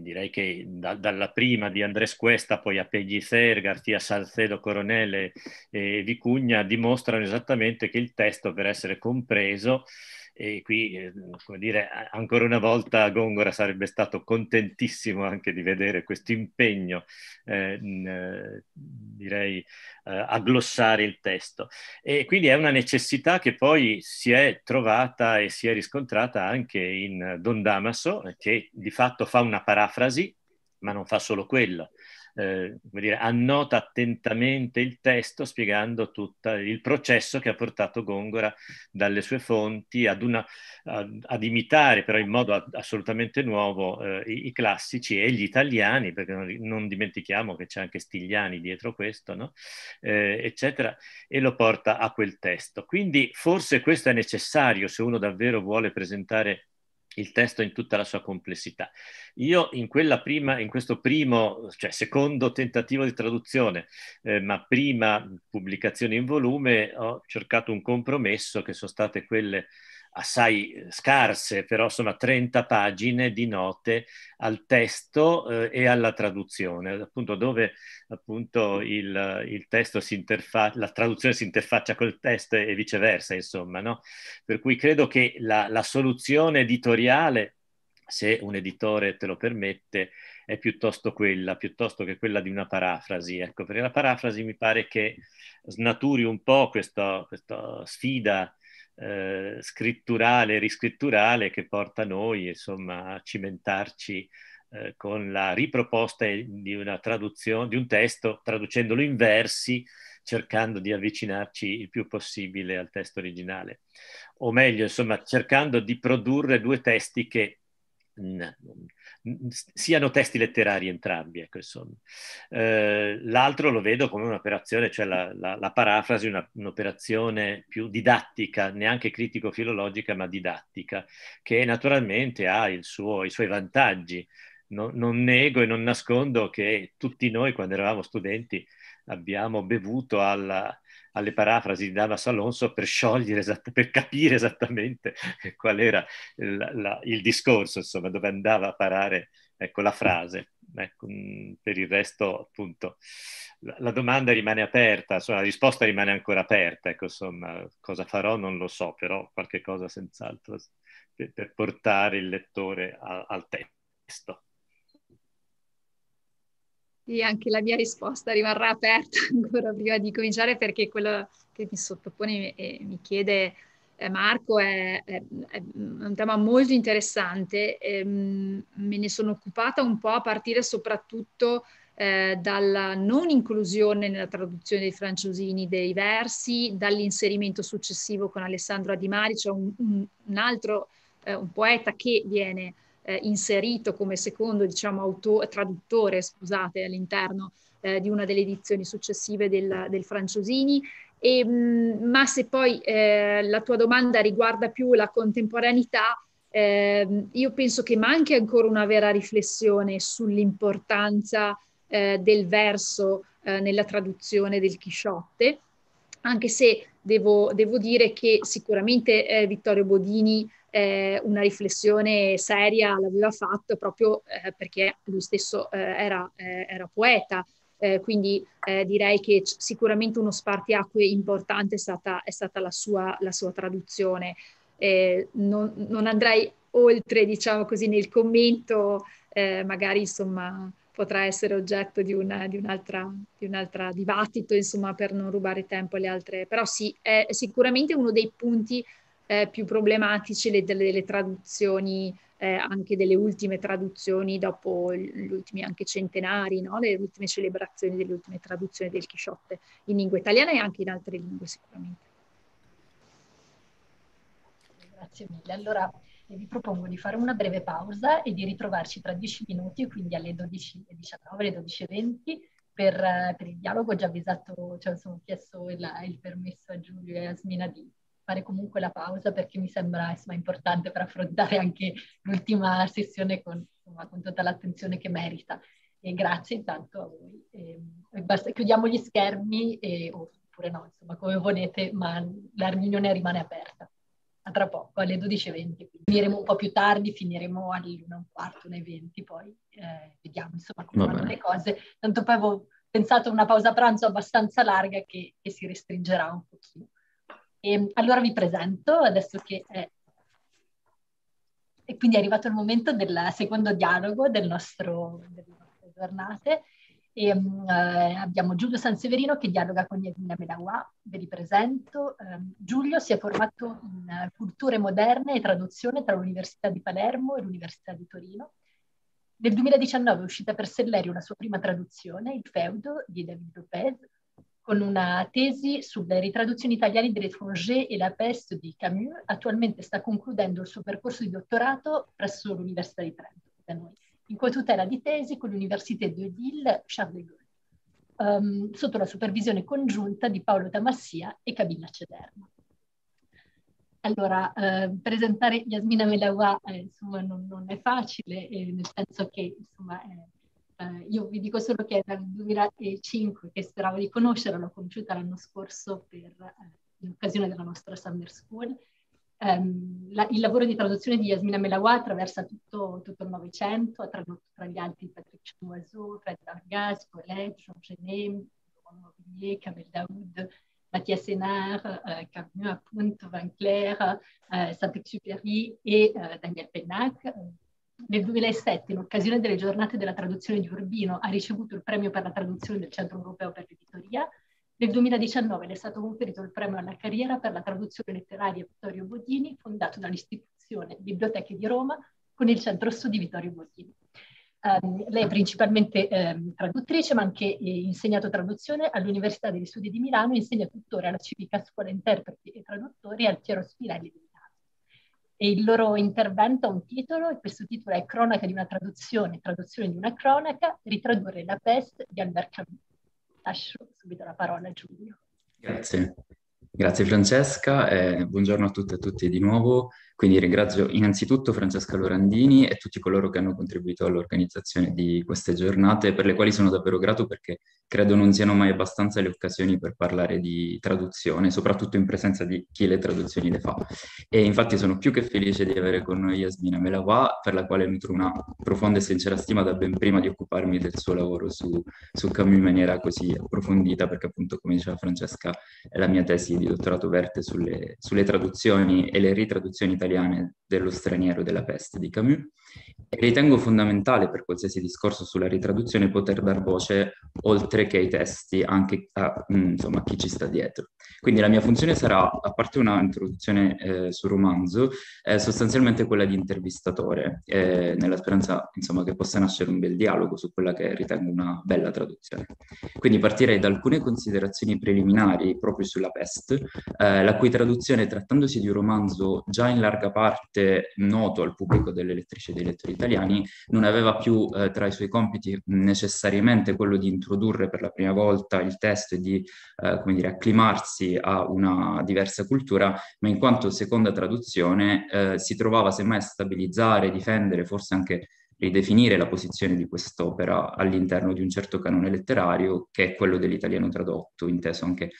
direi che da, dalla prima di Andrés Cuesta poi a Pellicer, García Salcedo, Coronele e Vicugna dimostrano esattamente che il testo per essere compreso e qui, eh, come dire, ancora una volta Gongora sarebbe stato contentissimo anche di vedere questo impegno, eh, mh, eh, direi, eh, a glossare il testo. E quindi è una necessità che poi si è trovata e si è riscontrata anche in Don Damaso, che di fatto fa una parafrasi, ma non fa solo quella eh, dire, annota attentamente il testo spiegando tutto il processo che ha portato Gongora dalle sue fonti ad, una, ad, ad imitare però in modo a, assolutamente nuovo eh, i, i, classici e gli italiani, perché non, non, dimentichiamo che c'è anche Stigliani dietro questo, no? eh, eccetera, e lo porta a quel testo. Quindi forse questo è necessario se uno davvero vuole presentare il testo in tutta la sua complessità. Io in, prima, in questo primo, cioè secondo tentativo di traduzione, eh, ma prima pubblicazione in volume, ho cercato un compromesso che sono state quelle assai eh, scarse, però sono 30 pagine di note al testo eh, e alla traduzione, appunto dove appunto il, il testo si interfaccia, la traduzione si interfaccia col testo e viceversa, insomma, no? Per cui credo che la, la soluzione editoriale, se un editore te lo permette, è piuttosto quella, piuttosto che quella di una parafrasi. Ecco, perché la parafrasi mi pare che snaturi un po' questa, questa sfida eh, scritturale e riscritturale che porta noi insomma, a cimentarci eh, con la riproposta di una traduzione, di un testo, traducendolo in versi, cercando di avvicinarci il più possibile al testo originale. O meglio, insomma, cercando di produrre due testi che mh, siano testi letterari entrambi. Ecco, eh, l'altro lo vedo come un'operazione, cioè la, la, la parafrasi, una, un'operazione più didattica, neanche critico-filologica, ma didattica, che naturalmente ha suo, i suoi vantaggi. No, non nego e non nascondo che tutti noi, quando eravamo studenti, abbiamo bevuto alla, alle parafrasi di Davas Alonso per sciogliere, per capire esattamente *laughs* qual era la, la, il discorso, insomma, dove andava a parare ecco, la frase. Ecco, mm, per il resto, appunto, la, la domanda rimane aperta, insomma, la risposta rimane ancora aperta, ecco, insomma, cosa farò non lo so, però qualche cosa senz'altro per, per portare il lettore a, al testo. Sì, anche la mia risposta rimarrà aperta *laughs* ancora prima di cominciare perché quello che mi sottopone e mi chiede eh, Marco è, è, è, un tema molto interessante, ehm, me ne sono occupata un po' a partire soprattutto eh, dalla non inclusione nella traduzione dei francesini dei versi, dall'inserimento successivo con Alessandro Adimari, cioè un, un, un altro, eh, un poeta che viene eh, inserito come secondo diciamo, auto- traduttore scusate, all'interno eh, di una delle edizioni successive del, del Franciosini. E, mm, ma se poi eh, la tua domanda riguarda più la contemporaneità, eh, io penso che manchi ancora una vera riflessione sull'importanza eh, del verso eh, nella traduzione del Chisciotte, anche se devo, devo dire che sicuramente eh, Vittorio Bodini eh, una riflessione seria l'aveva fatto proprio eh, perché lui stesso eh, era, eh, era, poeta. Eh, quindi eh, direi che c- sicuramente uno spartiacque importante è stata, è stata la, sua, la, sua, traduzione. Non, non, andrei oltre, diciamo così, nel commento, magari insomma potrà essere oggetto di, una, di, un'altra, di un'altra dibattito, insomma, per non rubare tempo alle altre. Però sì, è sicuramente uno dei punti eh, più problematici le, delle, delle, traduzioni, eh, anche delle ultime traduzioni dopo gli ultimi anche centenari, no? le ultime celebrazioni delle ultime traduzioni del Chisciotte in lingua italiana e anche in altre lingue sicuramente. Grazie mille. Allora eh, vi propongo di fare una breve pausa e di ritrovarci tra 10 minuti, quindi alle 12.19, alle 12.20, per, eh, per, il dialogo. Esatto, cioè, ho Già avvisato, cioè, sono chiesto il, il permesso a Giulio e a Asmina di fare comunque la pausa perché mi sembra insomma, importante per affrontare anche l'ultima sessione con, insomma, con tutta l'attenzione che merita. E grazie intanto a voi. Ehm, e basta, chiudiamo gli schermi e, oppure no, insomma, come volete, ma la riunione rimane aperta. A tra poco, alle 12.20. Finiremo un po' più tardi, finiremo alle 1.15, 1.20, poi eh, vediamo insomma come vanno le cose. Tanto poi avevo pensato a una pausa pranzo abbastanza larga che, che si restringerà un pochino. E, allora vi presento, adesso che è... E quindi è arrivato il momento del secondo dialogo del nostro, delle nostre giornate. E, mm, eh, abbiamo Giulio Sanseverino che dialoga con Yasmina Melawa, ve li presento. Um, Giulio si è formato in culture moderne e traduzione tra l'Università di Palermo e l'Università di Torino. Nel 2019 è uscita per Sellerio la sua prima traduzione, Il feudo di David Lopez, con una tesi sulle ritraduzioni italiane di L'étranger e la peste di Camus. Attualmente sta concludendo il suo percorso di dottorato presso l'Università di Trento, da noi, in cotutela di tesi con l'Università de Lille Charles de Gaulle, um, sotto la supervisione congiunta di Paolo Damassia e Camilla Cederna. Allora, eh, presentare Yasmina Melawa eh, non, non, è facile, eh, nel senso che insomma, è eh, io vi dico solo che è dal 2005 che speravo di conoscere, l'ho conosciuta l'anno scorso per, eh, in occasione della nostra Summer School. Um, la, il lavoro di traduzione di Yasmina Melawa attraversa tutto, tutto il Novecento, ha tradotto tra gli altri Patrick Chinoiseau, Fred Vargas, Colette, Jean Genet, Laurent Mobilier, Kamel Daoud, Mathias Senard, eh, Camus appunto, Van Clair, eh, Saint-Exupéry e eh, Daniel Pennac, nel 2007, in occasione delle giornate della traduzione di Urbino, ha ricevuto il premio per la traduzione del Centro Europeo per l'Editoria. Nel 2019 le è stato conferito il premio alla carriera per la traduzione letteraria Vittorio Bodini, fondato dall'istituzione Biblioteche di Roma con il Centro Studi Vittorio Bodini. Um, ehm, lei è principalmente um, traduttrice, ma anche eh, insegnato traduzione all'Università degli Studi di Milano, insegna tuttora alla Civica Scuola Interpreti e Traduttori e al Piero Spinelli di e il loro intervento ha un titolo e questo titolo è Cronaca di una traduzione, traduzione di una cronaca, ritradurre la peste di Albert Camus. Lascio subito la parola a Giulio. Grazie. Grazie Francesca, eh, buongiorno a tutte e a tutti di nuovo. Quindi ringrazio innanzitutto Francesca Lorandini e tutti coloro che hanno contribuito all'organizzazione di queste giornate, per le quali sono davvero grato perché credo non siano mai abbastanza le occasioni per parlare di traduzione, soprattutto in presenza di chi le traduzioni le fa. E infatti sono più che felice di avere con noi Yasmina Melava, per la quale nutro una profonda e sincera stima da ben prima di occuparmi del suo lavoro su, su Camus in maniera così approfondita, perché appunto, come diceva Francesca, è la mia tesi di dottorato verte sulle, sulle traduzioni e le ritraduzioni italiane italiane dello straniero della peste di Camus, Ritengo fondamentale per qualsiasi discorso sulla ritraduzione poter dar voce, oltre che ai testi, anche a, mm, insomma, a chi ci sta dietro. Quindi la mia funzione sarà, a parte una introduzione eh, sul romanzo, eh, sostanzialmente quella di intervistatore, eh, nella speranza insomma, che possa nascere un bel dialogo su quella che ritengo una bella traduzione. Quindi partirei da alcune considerazioni preliminari proprio sulla peste, eh, la cui traduzione, trattandosi di un romanzo già in larga parte noto al pubblico dell'elettrice dei lettori italiani, non aveva più eh, tra i suoi compiti necessariamente quello di introdurre per la prima volta il testo e di eh, come dire, acclimarsi a una diversa cultura, ma in quanto seconda traduzione eh, si trovava semmai a stabilizzare, difendere, forse anche ridefinire la posizione di quest'opera all'interno di un certo canone letterario che è quello dell'italiano tradotto, inteso anche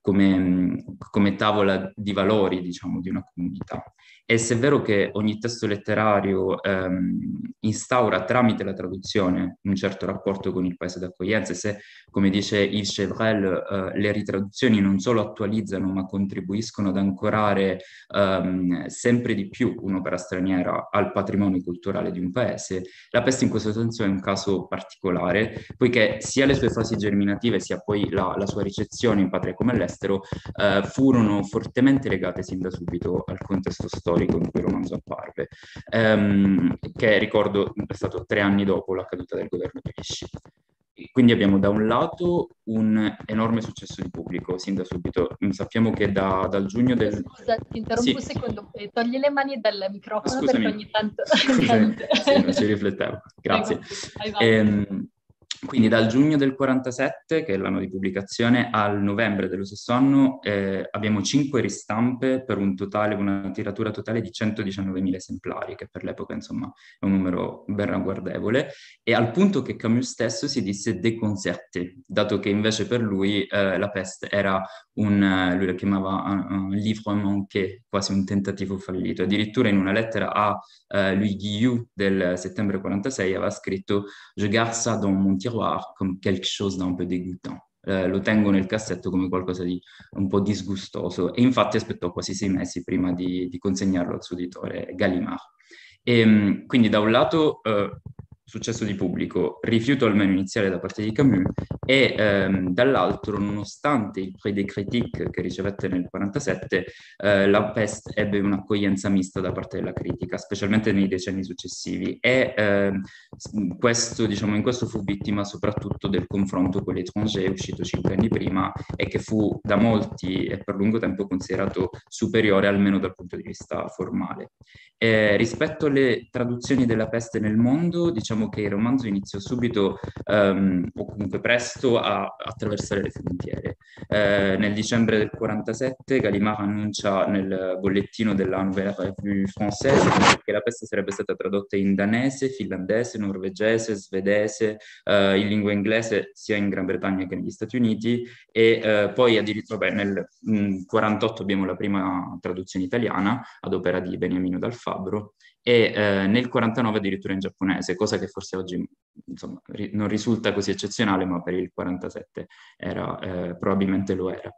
come, come tavola di valori, diciamo, di una comunità. E se è vero che ogni testo letterario ehm, instaura tramite la traduzione un certo rapporto con il paese d'accoglienza, e se, come dice Yves Chevrel, eh, le ritraduzioni non solo attualizzano ma contribuiscono ad ancorare ehm, sempre di più un'opera straniera al patrimonio culturale di un paese, la peste in questo senso è un caso particolare, poiché sia le sue fasi germinative sia poi la, la sua ricezione in patria come all'estero eh, furono fortemente legate sin da subito al contesto storico storico in cui il romanzo apparve, ehm, che ricordo è stato tre anni dopo la caduta del governo di Pesci. Quindi abbiamo da un lato un enorme successo di pubblico, sin da subito. Sappiamo che da, dal giugno del... Scusa, ti interrompo sì. un secondo, eh, togli le mani dal microfono Scusami. perché ogni tanto... Scusami, *laughs* sì, non ci riflettevo, grazie. Vai, vai, vai. Ehm, quindi dal giugno del 47, che è l'anno di pubblicazione, al novembre dello stesso anno eh, abbiamo cinque ristampe per un totale, una tiratura totale di 119.000 esemplari, che per l'epoca insomma è un numero ben ragguardevole, e al punto che Camus stesso si disse déconcerté, dato che invece per lui eh, la peste era un, eh, lui la chiamava un, eh, un livre manqué, quasi un tentativo fallito. Addirittura in una lettera a eh, Louis Guillou del settembre 46 aveva scritto Je garde ça dans mon tiroir come qualcosa d'un peu dégoûtant. Eh, lo tengo nel cassetto come qualcosa di un po' disgustoso e infatti aspettò quasi sei mesi prima di, di consegnarlo al suo editore Gallimard. E, ehm, quindi da un lato eh, successo di pubblico, rifiuto almeno iniziale da parte di Camus, e ehm, dall'altro, nonostante il Prix des Critiques che ricevette nel 1947, eh, la Peste ebbe un'accoglienza mista da parte della critica, specialmente nei decenni successivi, e ehm, questo, diciamo, in questo fu vittima soprattutto del confronto con L'Étranger, uscito cinque anni prima, e che fu da molti e per lungo tempo considerato superiore, almeno dal punto di vista formale. Eh, rispetto alle traduzioni della Peste nel mondo, diciamo diciamo che il romanzo iniziò subito um, o comunque presto a attraversare le frontiere. Eh, nel dicembre del 47 Gallimard annuncia nel bollettino della Nouvelle Revue Française che la peste sarebbe stata tradotta in danese, finlandese, norvegese, svedese, eh, in lingua inglese sia in Gran Bretagna che negli Stati Uniti e eh, poi addirittura beh, nel 48 mm, abbiamo la prima traduzione italiana ad opera di Beniamino Dal Fabbro e eh, nel 49 addirittura in giapponese, cosa che forse oggi insomma, ri- non risulta così eccezionale, ma per il 47 era, eh, probabilmente lo era.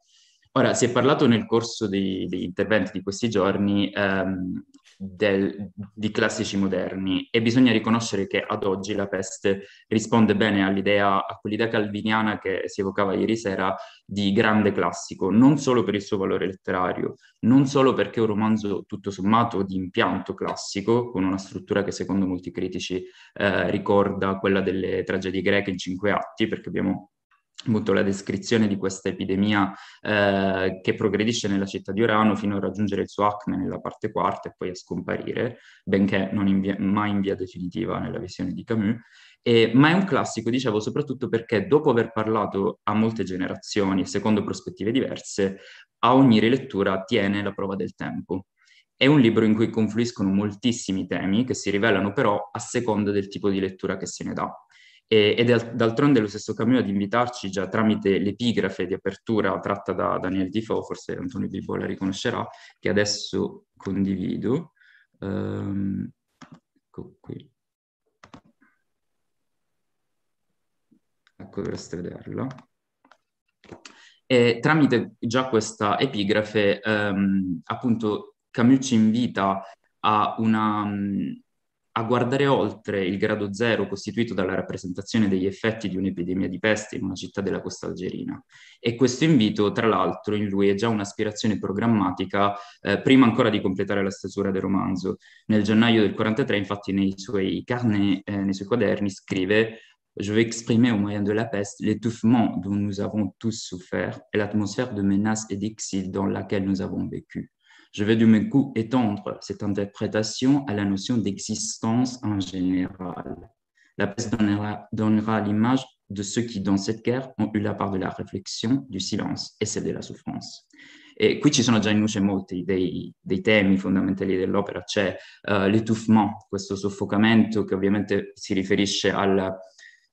Ora, si è parlato nel corso degli interventi di questi giorni ehm, del, di classici moderni e bisogna riconoscere che ad oggi la peste risponde bene all'idea, a quell'idea calviniana che si evocava ieri sera di grande classico, non solo per il suo valore letterario, non solo perché è un romanzo tutto sommato di impianto classico, con una struttura che secondo molti critici eh, ricorda quella delle tragedie greche in cinque atti, perché abbiamo appunto la descrizione di questa epidemia eh, che progredisce nella città di Urano fino a raggiungere il suo acme nella parte quarta e poi a scomparire, benché non in via, mai in via definitiva nella visione di Camus. E, ma è un classico, dicevo, soprattutto perché dopo aver parlato a molte generazioni e secondo prospettive diverse, a ogni rilettura tiene la prova del tempo. È un libro in cui confluiscono moltissimi temi che si rivelano però a seconda del tipo di lettura che se ne dà. E, ed d'altronde lo stesso Camus ad invitarci già tramite l'epigrafe di apertura tratta da Daniel Defoe, forse Antonio Bibo la riconoscerà, che adesso condivido. Um, ecco qui. Ecco, dovreste vederla. E tramite già questa epigrafe, um, appunto, Camus ci invita a una, a guardare oltre il grado zero costituito dalla rappresentazione degli effetti di un'epidemia di peste in una città della costa algerina. E questo invito, tra l'altro, in lui è già un'aspirazione programmatica eh, prima ancora di completare la stesura del romanzo. Nel gennaio del 43, infatti, nei suoi carnet, eh, nei suoi quaderni, scrive Je vais exprimer au moyen de la peste l'étouffement dont nous avons tous souffert et l'atmosphère de menace et d'exil dans laquelle nous avons vécu. Je vais du même coup étendre cette interprétation à la notion d'existence en général. La pièce donnera, l'image de ceux qui, dans cette guerre, ont eu la part de la réflexion, du silence et celle de la souffrance. Et qui ci sono già in luce molti dei, dei temi fondamentali dell'opera, c'è uh, l'étouffement, questo soffocamento che ovviamente si riferisce al,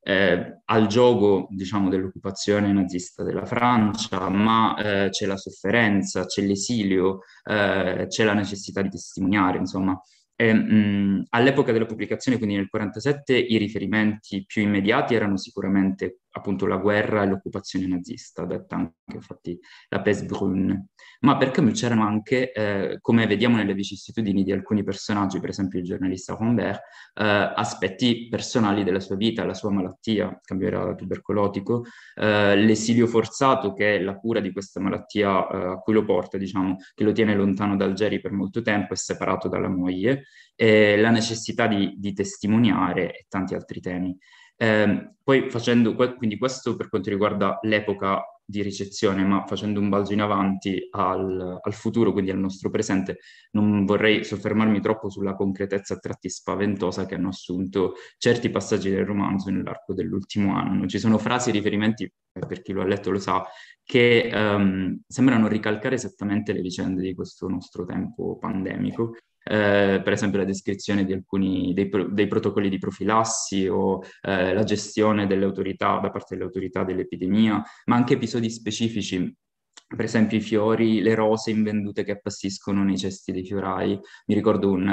eh, al gioco diciamo, dell'occupazione nazista della Francia, ma eh, c'è la sofferenza, c'è l'esilio, eh, c'è la necessità di testimoniare, insomma. E, mh, all'epoca della pubblicazione, quindi nel 1947, i riferimenti più immediati erano sicuramente appunto la guerra e l'occupazione nazista, detta anche infatti la Pesbrun, ma per Camus c'erano anche, eh, come vediamo nelle vicissitudini di alcuni personaggi, per esempio il giornalista Rombert, eh, aspetti personali della sua vita, la sua malattia, cambierà tubercolotico, eh, l'esilio forzato che è la cura di questa malattia eh, a cui lo porta, diciamo, che lo tiene lontano da Algeri per molto tempo e separato dalla moglie, e la necessità di, di testimoniare e tanti altri temi. Eh, poi facendo, quindi questo per quanto riguarda l'epoca di ricezione, ma facendo un balzo in avanti al, al, futuro, quindi al nostro presente, non vorrei soffermarmi troppo sulla concretezza a tratti spaventosa che hanno assunto certi passaggi del romanzo nell'arco dell'ultimo anno. Ci sono frasi e riferimenti, eh, per chi lo ha letto lo sa, che um, sembrano ricalcare esattamente le vicende di questo nostro tempo pandemico eh, per esempio la descrizione di alcuni dei, pro- dei protocolli di profilassi o eh, la gestione delle autorità da parte delle autorità dell'epidemia, ma anche episodi specifici per esempio i fiori, le rose invendute che appassiscono nei cesti dei fiorai. Mi ricordo un,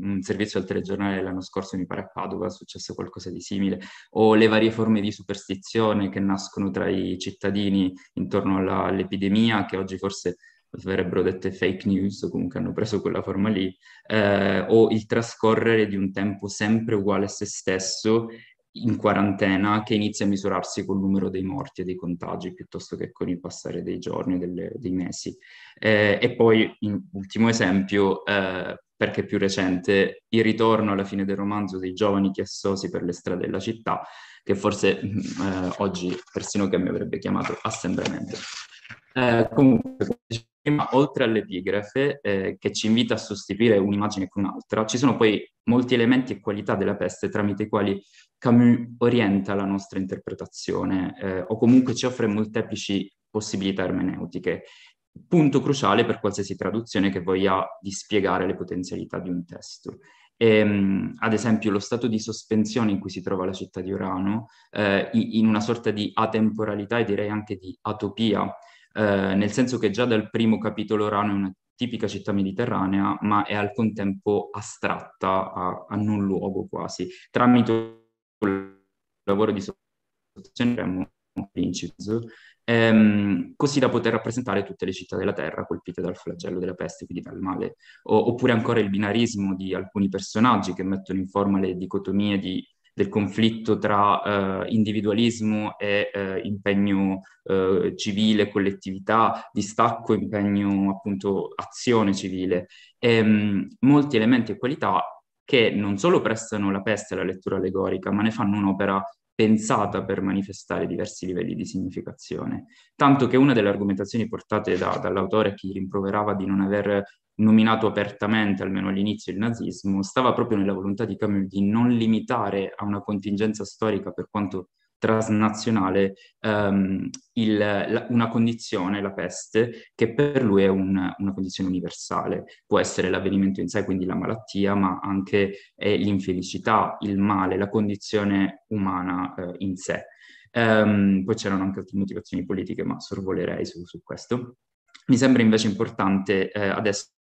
un servizio al telegiornale l'anno scorso, mi pare a Padova, è successo qualcosa di simile, o le varie forme di superstizione che nascono tra i cittadini intorno alla, all'epidemia, che oggi forse verrebbero dette fake news, o comunque hanno preso quella forma lì, eh, o il trascorrere di un tempo sempre uguale a se stesso in quarantena che inizia a misurarsi col numero dei morti e dei contagi piuttosto che con il passare dei giorni e dei mesi. Eh, e poi, in ultimo esempio, eh, perché più recente, il ritorno alla fine del romanzo dei giovani chiassosi per le strade della città, che forse mm, eh, oggi persino che mi avrebbe chiamato assembramento. Eh, comunque, oltre all'epigrafe, eh, che ci invita a sostituire un'immagine con un'altra, ci sono poi molti elementi e qualità della peste tramite i quali Camus orienta la nostra interpretazione, eh, o comunque ci offre molteplici possibilità ermeneutiche. Punto cruciale per qualsiasi traduzione che voglia dispiegare le potenzialità di un testo. E, ehm, ad esempio lo stato di sospensione in cui si trova la città di Urano, eh, in una sorta di atemporalità e direi anche di atopia, eh, nel senso che già dal primo capitolo Rano è una tipica città mediterranea, ma è al contempo astratta a, a non luogo quasi. Tramite il lavoro di sottocentremo Principes, ehm, così da poter rappresentare tutte le città della terra colpite dal flagello della peste, quindi dal male, o, oppure ancora il binarismo di alcuni personaggi che mettono in forma le dicotomie di del conflitto tra eh, individualismo e eh, impegno eh, civile, collettività, distacco, impegno appunto azione civile. E, ehm, mh, molti elementi e qualità che non solo prestano la peste alla lettura allegorica, ma ne fanno un'opera pensata per manifestare diversi livelli di significazione, tanto che una delle argomentazioni portate da, dall'autore che rimproverava di non aver nominato apertamente, almeno all'inizio, il nazismo, stava proprio nella volontà di Camus di non limitare a una contingenza storica per quanto trasnazionale um, ehm, il, la, una condizione, la peste, che per lui è un, una condizione universale. Può essere l'avvenimento in sé, quindi la malattia, ma anche eh, l'infelicità, il male, la condizione umana eh, in sé. Um, poi c'erano anche altre motivazioni politiche, ma sorvolerei su, su questo. Mi sembra invece importante eh, adesso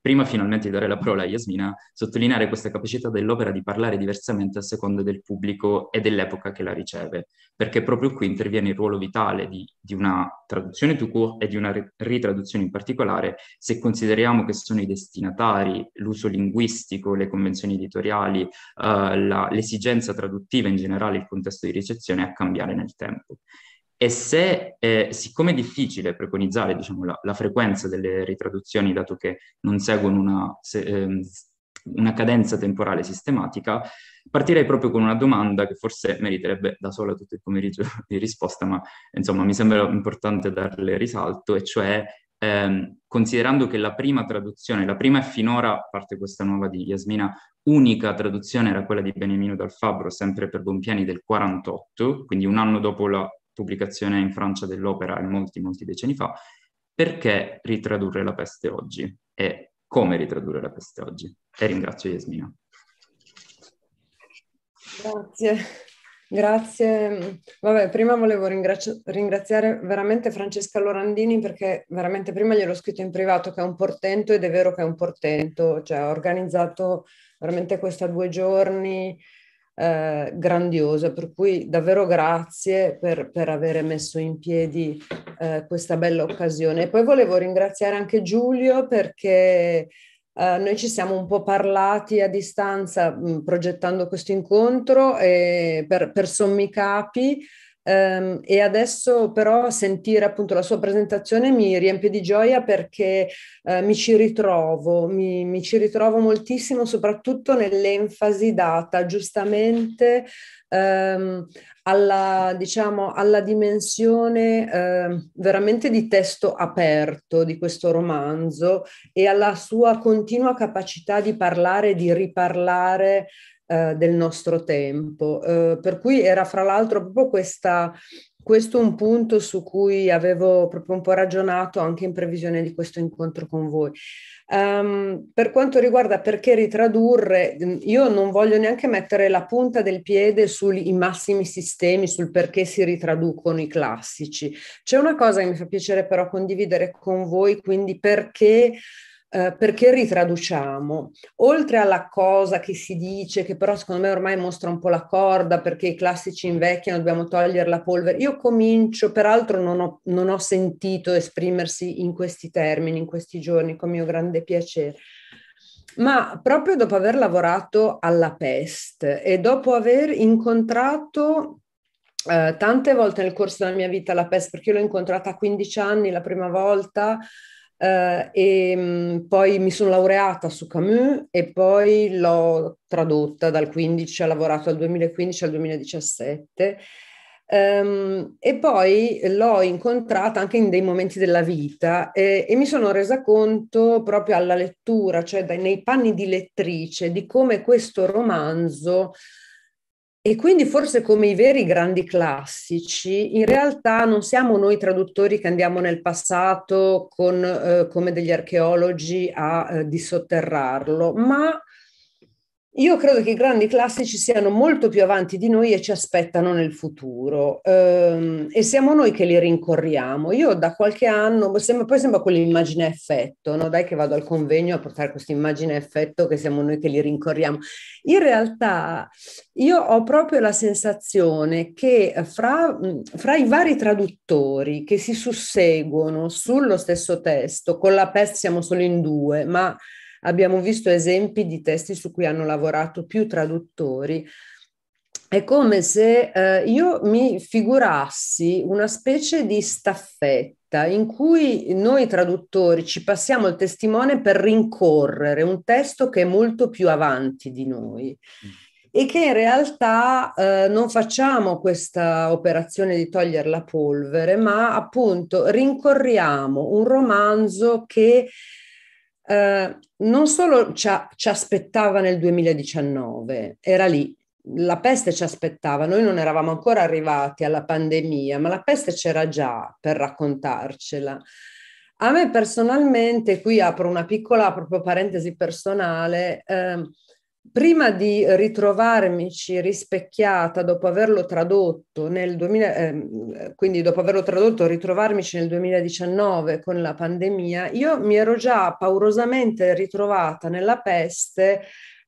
prima finalmente di dare la parola a Yasmina, sottolineare questa capacità dell'opera di parlare diversamente a seconda del pubblico e dell'epoca che la riceve, perché proprio qui interviene il ruolo vitale di, di una traduzione tout court e di una ritraduzione in particolare, se consideriamo che sono i destinatari, l'uso linguistico, le convenzioni editoriali, eh, la, l'esigenza traduttiva in generale, il contesto di ricezione a cambiare nel tempo. E se, eh, siccome è difficile preconizzare diciamo, la, la, frequenza delle ritraduzioni, dato che non seguono una, se, eh, una, cadenza temporale sistematica, partirei proprio con una domanda che forse meriterebbe da sola tutto il pomeriggio *laughs* di risposta, ma insomma mi sembra importante darle risalto, e cioè ehm, considerando che la prima traduzione, la prima e finora, a parte questa nuova di Yasmina, unica traduzione era quella di Beniamino Dal Fabbro, sempre per Bompiani del 48, quindi un anno dopo la pubblicazione in Francia dell'opera molti, molti decenni fa, perché ritradurre la peste oggi e come ritradurre la peste oggi. E ringrazio Yasmina. Grazie. Grazie, vabbè, prima volevo ringrazi- ringraziare veramente Francesca Lorandini perché veramente prima gliel'ho scritto in privato che è un portento ed è vero che è un portento, cioè ha organizzato veramente questa due giorni eh, grandiosa, per cui davvero grazie per, per aver messo in piedi eh, questa bella occasione. E poi volevo ringraziare anche Giulio perché Uh, noi ci siamo un po' parlati a distanza mh, mm, progettando questo incontro per, per sommi capi Um, e adesso però sentire appunto la sua presentazione mi riempie di gioia perché uh, mi ci ritrovo, mi, mi, ci ritrovo moltissimo soprattutto nell'enfasi data giustamente um, alla, diciamo, alla dimensione uh, veramente di testo aperto di questo romanzo e alla sua continua capacità di parlare, di riparlare eh, del nostro tempo. Eh, per cui era fra l'altro proprio questa, questo un punto su cui avevo proprio un po' ragionato anche in previsione di questo incontro con voi. Um, per quanto riguarda perché ritradurre, mm, io non voglio neanche mettere la punta del piede sui massimi sistemi, sul perché si ritraducono i classici. C'è una cosa che mi fa piacere però condividere con voi, quindi perché eh, perché ritraduciamo, oltre alla cosa che si dice, che però secondo me ormai mostra un po' la corda perché i classici invecchiano, dobbiamo togliere la polvere, io comincio, peraltro non ho, non ho sentito esprimersi in questi termini, in questi giorni, con mio grande piacere, ma proprio dopo aver lavorato alla peste e dopo aver incontrato eh, tante volte nel corso della mia vita la peste, perché io l'ho incontrata a 15 anni la prima volta, eh, e mh, poi mi sono laureata su Camus e poi l'ho tradotta dal 15, ho lavorato dal 2015 al 2017 ehm, e poi l'ho incontrata anche in dei momenti della vita eh, e mi sono resa conto proprio alla lettura, cioè dai, nei panni di lettrice, di come questo romanzo e quindi forse come i veri grandi classici, in realtà non siamo noi traduttori che andiamo nel passato con, eh, come degli archeologi a eh, dissotterrarlo, ma io credo che i grandi classici siano molto più avanti di noi e ci aspettano nel futuro ehm, e siamo noi che li rincorriamo. Io da qualche anno, sembra, poi sembra quell'immagine a effetto, no? dai che vado al convegno a portare questa immagine a effetto che siamo noi che li rincorriamo. In realtà io ho proprio la sensazione che eh, fra, mm, fra i vari traduttori che si susseguono sullo stesso testo, con la PES siamo solo in due, ma Abbiamo visto esempi di testi su cui hanno lavorato più traduttori. È come se eh, io mi figurassi una specie di staffetta in cui noi traduttori ci passiamo il testimone per rincorrere un testo che è molto più avanti di noi e che in realtà eh, non facciamo questa operazione di togliere la polvere, ma appunto rincorriamo un romanzo che eh, non solo ci, ci aspettava nel 2019, era lì, la peste ci aspettava, noi non eravamo ancora arrivati alla pandemia, ma la peste c'era già per raccontarcela. A me personalmente, qui apro una piccola proprio parentesi personale, eh, prima di ritrovarmici rispecchiata dopo averlo tradotto nel 2000, eh, quindi dopo averlo tradotto, ritrovarmici nel 2019 con la pandemia, io mi ero già paurosamente ritrovata nella peste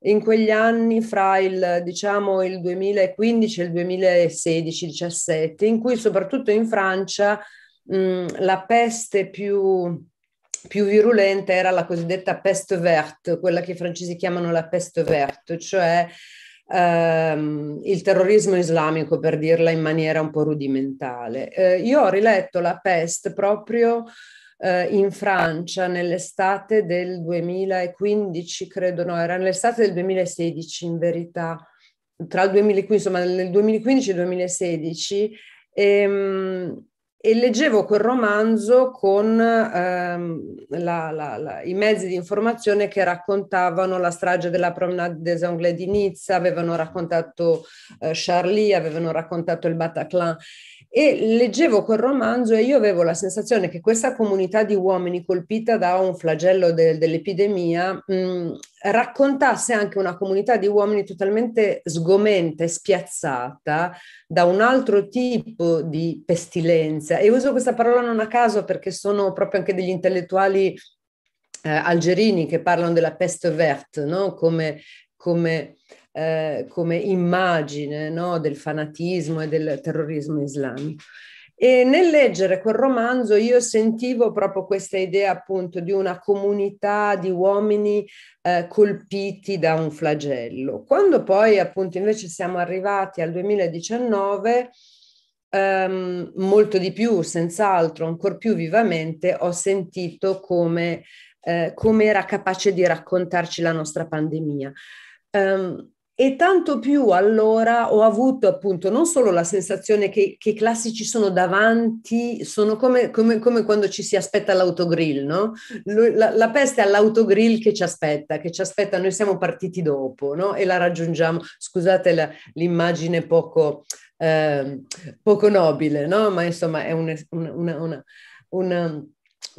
in quegli anni fra il, diciamo, il 2015 e il 2016-17, in cui soprattutto in Francia mh, la peste più più virulente era la cosiddetta peste verte, quella che i francesi chiamano la peste verte, cioè ehm, il terrorismo islamico, per dirla in maniera un po' rudimentale. Eh, io ho riletto la peste proprio eh, in Francia nell'estate del 2015, credo, no, era nell'estate del 2016 in verità, tra il 2015, insomma nel 2015 e il 2016. Ehm, e leggevo quel romanzo con ehm, la, la, la, i mezzi di informazione che raccontavano la strage della Promenade des Anglais di Nizza, avevano raccontato eh, Charlie, avevano raccontato il Bataclan e leggevo quel romanzo e io avevo la sensazione che questa comunità di uomini colpita da un flagello de, dell'epidemia mh, mm, raccontasse anche una comunità di uomini totalmente sgomenta e spiazzata da un altro tipo di pestilenza. E uso questa parola non a caso perché sono proprio anche degli intellettuali eh, algerini che parlano della peste verte, no? come, come, eh, come, immagine no? del fanatismo e del terrorismo islamico. E nel leggere quel romanzo io sentivo proprio questa idea appunto di una comunità di uomini eh, colpiti da un flagello. Quando poi appunto invece siamo arrivati al 2019, ehm, molto di più, senz'altro, ancora più vivamente, ho sentito come, eh, come era capace di raccontarci la nostra pandemia. Um, e tanto più allora ho avuto appunto non solo la sensazione che, che i classici sono davanti, sono come, come, come, quando ci si aspetta l'autogrill, no? La, la peste è all'autogrill che ci aspetta, che ci aspetta, noi siamo partiti dopo, no? E la raggiungiamo, scusate la, l'immagine poco, eh, poco nobile, no? Ma insomma è una, una, una, una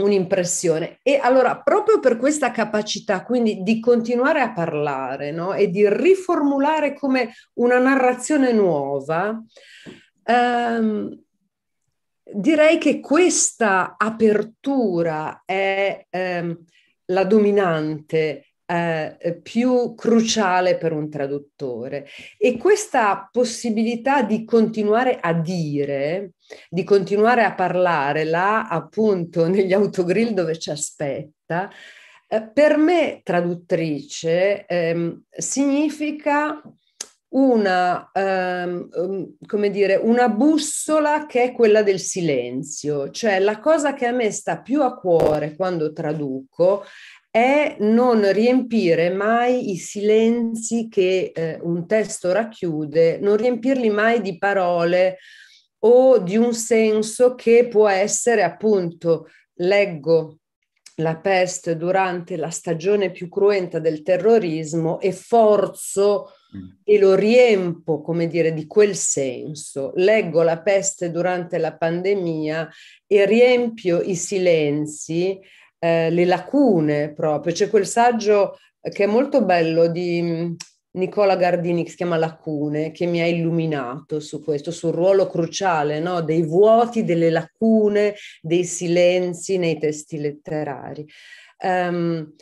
un'impressione. E allora, proprio per questa capacità, quindi di continuare a parlare no? e di riformulare come una narrazione nuova, ehm, direi che questa apertura è ehm, la dominante eh, più cruciale per un traduttore. E questa possibilità di continuare a dire, di continuare a parlare là appunto *laughs* negli autogrill dove ci aspetta, eh, per me traduttrice ehm, significa una, ehm, um, come dire, una bussola che è quella del silenzio, cioè la cosa che a me sta più a cuore quando traduco è non riempire mai i silenzi che eh, un testo racchiude, non riempirli mai di parole o di un senso che può essere appunto leggo la peste durante la stagione più cruenta del terrorismo e forzo mm. e lo riempo, come dire, di quel senso. Leggo la peste durante la pandemia e riempio i silenzi eh, le lacune proprio. C'è quel saggio che è molto bello di mm, Nicola Gardini che si chiama Lacune, che mi ha illuminato su questo, sul ruolo cruciale no? dei vuoti, delle lacune, dei silenzi nei testi letterari. Um,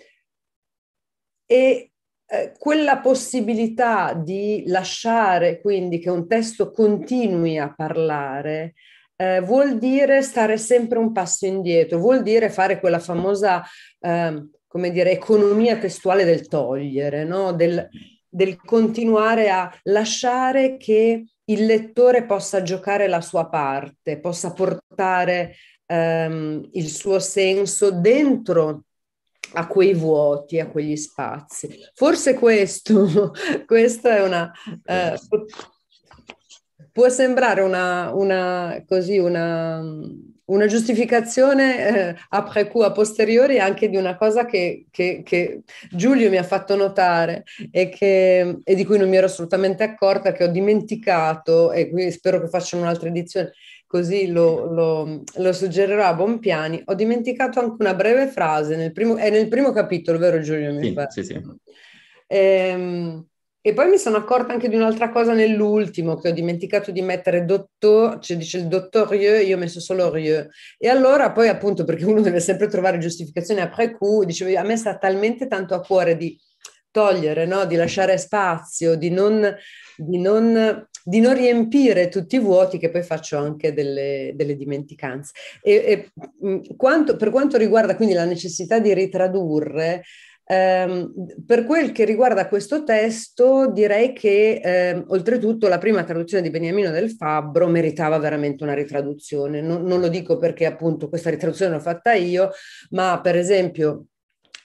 e eh, quella possibilità di lasciare quindi che un testo continui a parlare eh, vuol dire stare sempre un passo indietro, vuol dire fare quella famosa, eh, come dire, economia testuale del togliere, no? del, del continuare a lasciare che il lettore possa giocare la sua parte, possa portare ehm, il suo senso dentro a quei vuoti, a quegli spazi. Forse questo, *laughs* questa è una eh, può sembrare una, una, così, una, una giustificazione eh, a precu a posteriori anche di una cosa che, che, che Giulio mi ha fatto notare e, che, e, di cui non mi ero assolutamente accorta, che ho dimenticato e qui spero che facciano un'altra edizione, così lo, lo, lo suggerirò a Bompiani. Ho dimenticato anche una breve frase, nel primo, è nel primo capitolo, vero Giulio? Mi sì, pare. sì, sì. Ehm, e poi mi sono accorta anche di un'altra cosa nell'ultimo, che ho dimenticato di mettere dottor, cioè dice il dottor Rieu, io ho messo solo Rieu. E allora poi appunto, perché uno deve sempre trovare giustificazioni après coup, dicevo, a me sta talmente tanto a cuore di togliere, no? di lasciare spazio, di non, di, non, di non, riempire tutti i vuoti che poi faccio anche delle, delle dimenticanze. E, e quanto, per quanto riguarda quindi la necessità di ritradurre, Ehm, per quel che riguarda questo testo, direi che eh, oltretutto la prima traduzione di Beniamino del Fabbro meritava veramente una ritraduzione. Non, non lo dico perché appunto questa ritraduzione l'ho fatta io, ma per esempio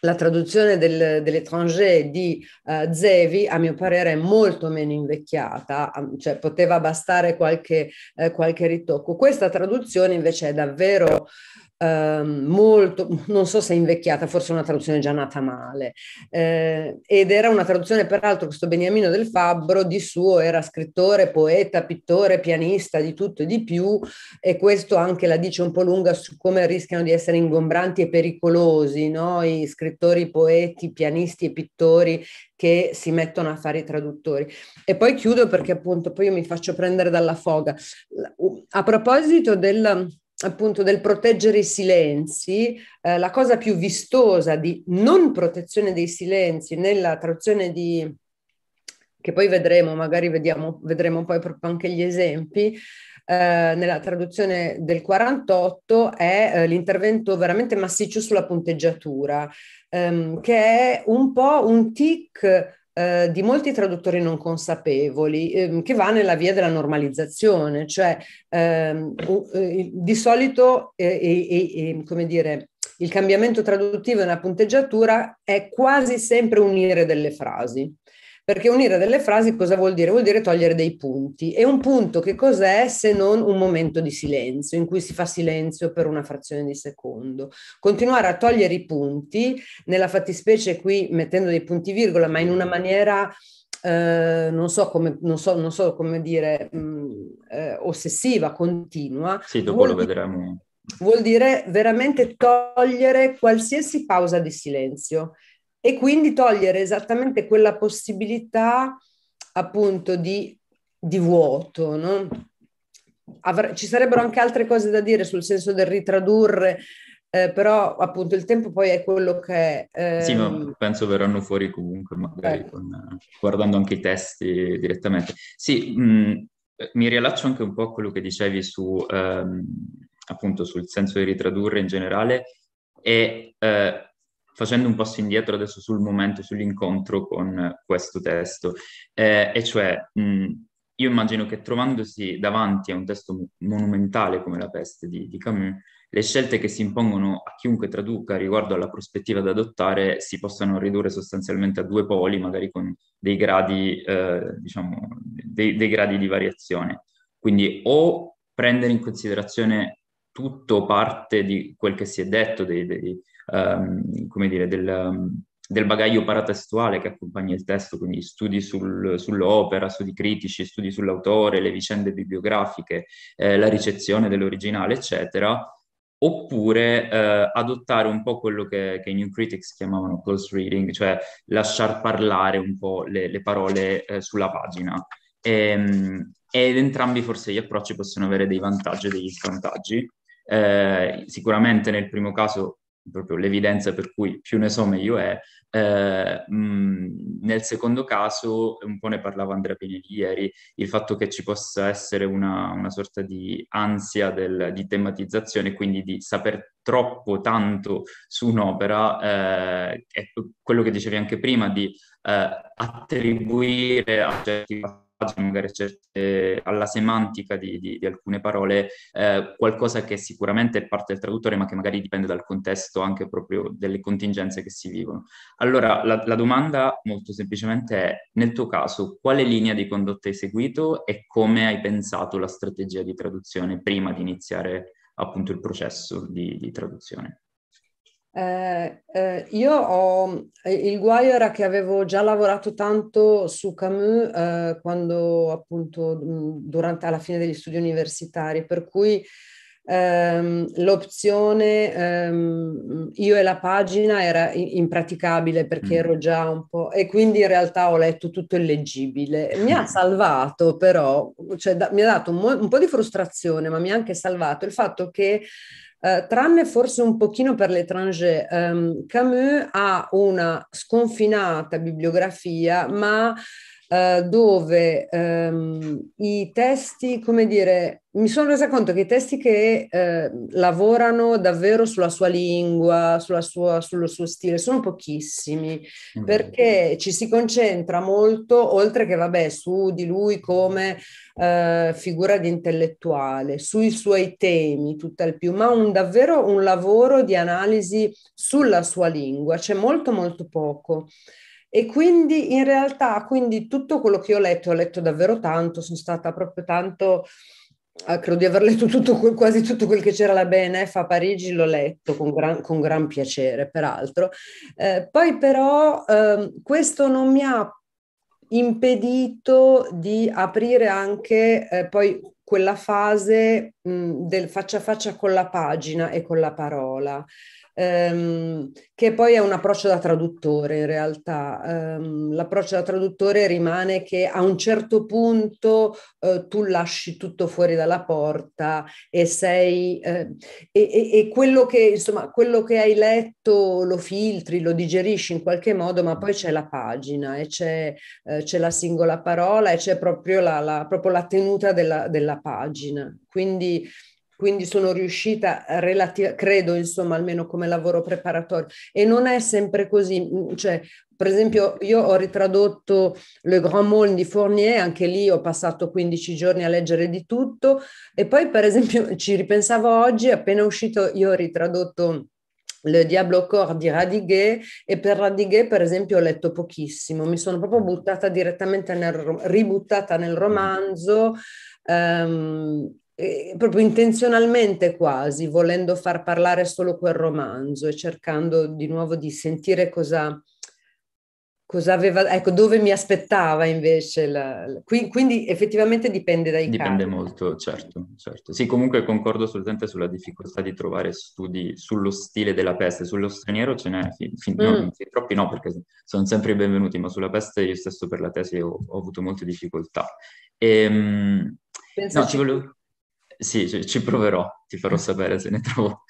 la traduzione del, dell'étranger di uh, Zevi, a mio parere, è molto meno invecchiata, cioè poteva bastare qualche, eh, qualche ritocco. Questa traduzione invece è davvero eh, molto, non so se è invecchiata, forse è una traduzione già nata male, eh, ed era una traduzione peraltro questo Beniamino del Fabbro di suo era scrittore, poeta, pittore, pianista, di tutto e di più e questo anche la dice un po' lunga su come rischiano di essere ingombranti e pericolosi no? i scrittori, poeti, pianisti e pittori che si mettono a fare i traduttori. E poi chiudo perché appunto poi io mi faccio prendere dalla foga. A proposito del appunto del proteggere i silenzi, eh, la cosa più vistosa di non protezione dei silenzi nella traduzione di che poi vedremo, magari vediamo, vedremo poi proprio anche gli esempi, eh, nella traduzione del 48 è eh, l'intervento veramente massiccio sulla punteggiatura, ehm, che è un po' un tic eh, di molti traduttori non consapevoli ehm, che va nella via della normalizzazione, cioè ehm, eh, di solito eh, come dire, il cambiamento traduttivo e una punteggiatura è quasi sempre unire delle frasi. Perché unire delle frasi cosa vuol dire? Vuol dire togliere dei punti. E un punto che cos'è se non un momento di silenzio, in cui si fa silenzio per una frazione di secondo? Continuare a togliere i punti, nella fattispecie qui mettendo dei punti virgola, ma in una maniera... Eh, non, so come, non, so, non, so come, dire, mh, mm, eh, ossessiva, continua. Sì, dopo lo vedremo vuol dire veramente togliere qualsiasi pausa di silenzio e quindi togliere esattamente quella possibilità appunto di, di vuoto, no? Avre- ci sarebbero anche altre cose da dire sul senso del ritradurre, eh, però appunto il tempo poi è quello che Ehm... Sì, ma ehm, penso verranno fuori comunque, magari ecco. con, guardando anche i testi direttamente. Sì, mh, mm, mi riallaccio anche un po' a quello che dicevi su, ehm, appunto, sul senso di ritradurre in generale e eh, facendo un passo indietro adesso sul momento, sull'incontro con questo testo, eh, e cioè mh, io immagino che trovandosi davanti a un testo monumentale come La peste di, di, Camus, le scelte che si impongono a chiunque traduca riguardo alla prospettiva da adottare si possano ridurre sostanzialmente a due poli, magari con dei gradi, eh, diciamo, dei, dei gradi di variazione. Quindi o prendere in considerazione tutto parte di quel che si è detto, dei, dei, ehm, come dire, del, del, bagaglio paratestuale che accompagna il testo, quindi studi sul, sull'opera, studi critici, studi sull'autore, le vicende bibliografiche, eh, la ricezione dell'originale, eccetera, oppure eh, adottare un po' quello che, che, i New Critics chiamavano close reading, cioè lasciar parlare un po' le, le parole eh, sulla pagina. Ehm, e, ed entrambi forse gli approcci possono avere dei vantaggi e degli svantaggi. Eh, sicuramente nel primo caso proprio l'evidenza per cui più ne so meglio è. Eh, mh, nel secondo caso, un po' ne parlava Andrea Pinelli ieri, il fatto che ci possa essere una, una sorta di ansia del, di tematizzazione, quindi di saper troppo tanto su un'opera, eh, è quello che dicevi anche prima, di eh, attribuire a certi fattori magari certe, eh, alla semantica di, di, di alcune parole, eh, qualcosa che sicuramente è parte del traduttore, ma che magari dipende dal contesto anche proprio delle contingenze che si vivono. Allora, la, la domanda molto semplicemente è, nel tuo caso, quale linea di condotta hai seguito e come hai pensato la strategia di traduzione prima di iniziare appunto il processo di, di traduzione? Eh, eh, io ho eh, il guaio era che avevo già lavorato tanto su Camus eh, quando appunto mm, durante alla fine degli studi universitari, per cui ehm, l'opzione ehm, io e la pagina era impraticabile perché mm. ero già un po' e quindi in realtà ho letto tutto il leggibile. Mi ha salvato però, cioè da, mi ha dato un, mo- un po' di frustrazione, ma mi ha anche salvato il fatto che eh, tranne forse un pochino per l'étranger. Um, ehm, Camus ha una sconfinata bibliografia, ma eh, dove ehm, i testi, come dire, mi sono resa conto che i testi che eh, lavorano davvero sulla sua lingua, sulla sua, sullo suo stile, sono pochissimi, mm. perché ci si concentra molto, oltre che vabbè, su di lui come eh, figura di intellettuale, sui suoi temi, tutt'al più, ma un, davvero un lavoro di analisi sulla sua lingua, c'è molto molto poco. E quindi in realtà, quindi tutto quello che ho letto, ho letto davvero tanto, sono stata proprio tanto, eh, credo di aver letto tutto, quasi tutto quel che c'era la BNF a Parigi, l'ho letto con gran, con gran piacere, peraltro. Eh, poi però eh, questo non mi ha impedito di aprire anche eh, poi quella fase mh, del faccia a faccia con la pagina e con la parola ehm, che poi è un approccio da traduttore in realtà. Ehm, l'approccio da traduttore rimane che a un certo punto eh, tu lasci tutto fuori dalla porta e sei... Eh, e, e, e quello, che, insomma, quello che hai letto lo filtri, lo digerisci in qualche modo, ma poi c'è la pagina e c'è, eh, c'è la singola parola e c'è proprio la, la, proprio la tenuta della, della pagina. Quindi quindi sono riuscita eh, relativa, credo insomma almeno come lavoro preparatorio e non è sempre così, mm, cioè per esempio io ho ritradotto Le Grand Monde di Fournier, anche lì ho passato 15 giorni a leggere di tutto e poi per esempio *laughs* ci ripensavo oggi, appena uscito io ho ritradotto le Diablo Corps di Radiguet e per Radiguet per esempio ho letto pochissimo, mi sono proprio buttata direttamente nel, ributtata nel mm. romanzo. Um, eh, proprio intenzionalmente quasi, volendo far parlare solo quel romanzo e cercando di nuovo di sentire cosa, cosa aveva, ecco, dove mi aspettava invece. La, la, quindi effettivamente dipende dai dipende Dipende molto, certo, certo. Sì, comunque concordo assolutamente sulla difficoltà di trovare studi sullo stile della peste, sullo straniero ce n'è, fin, fin, mm. no, fin troppi no, perché sono sempre benvenuti, ma sulla peste io stesso per la tesi ho, ho avuto molte difficoltà. E, ehm, no, ci volevo... Sì, ci, proverò, ti farò *laughs* sapere se ne trovo.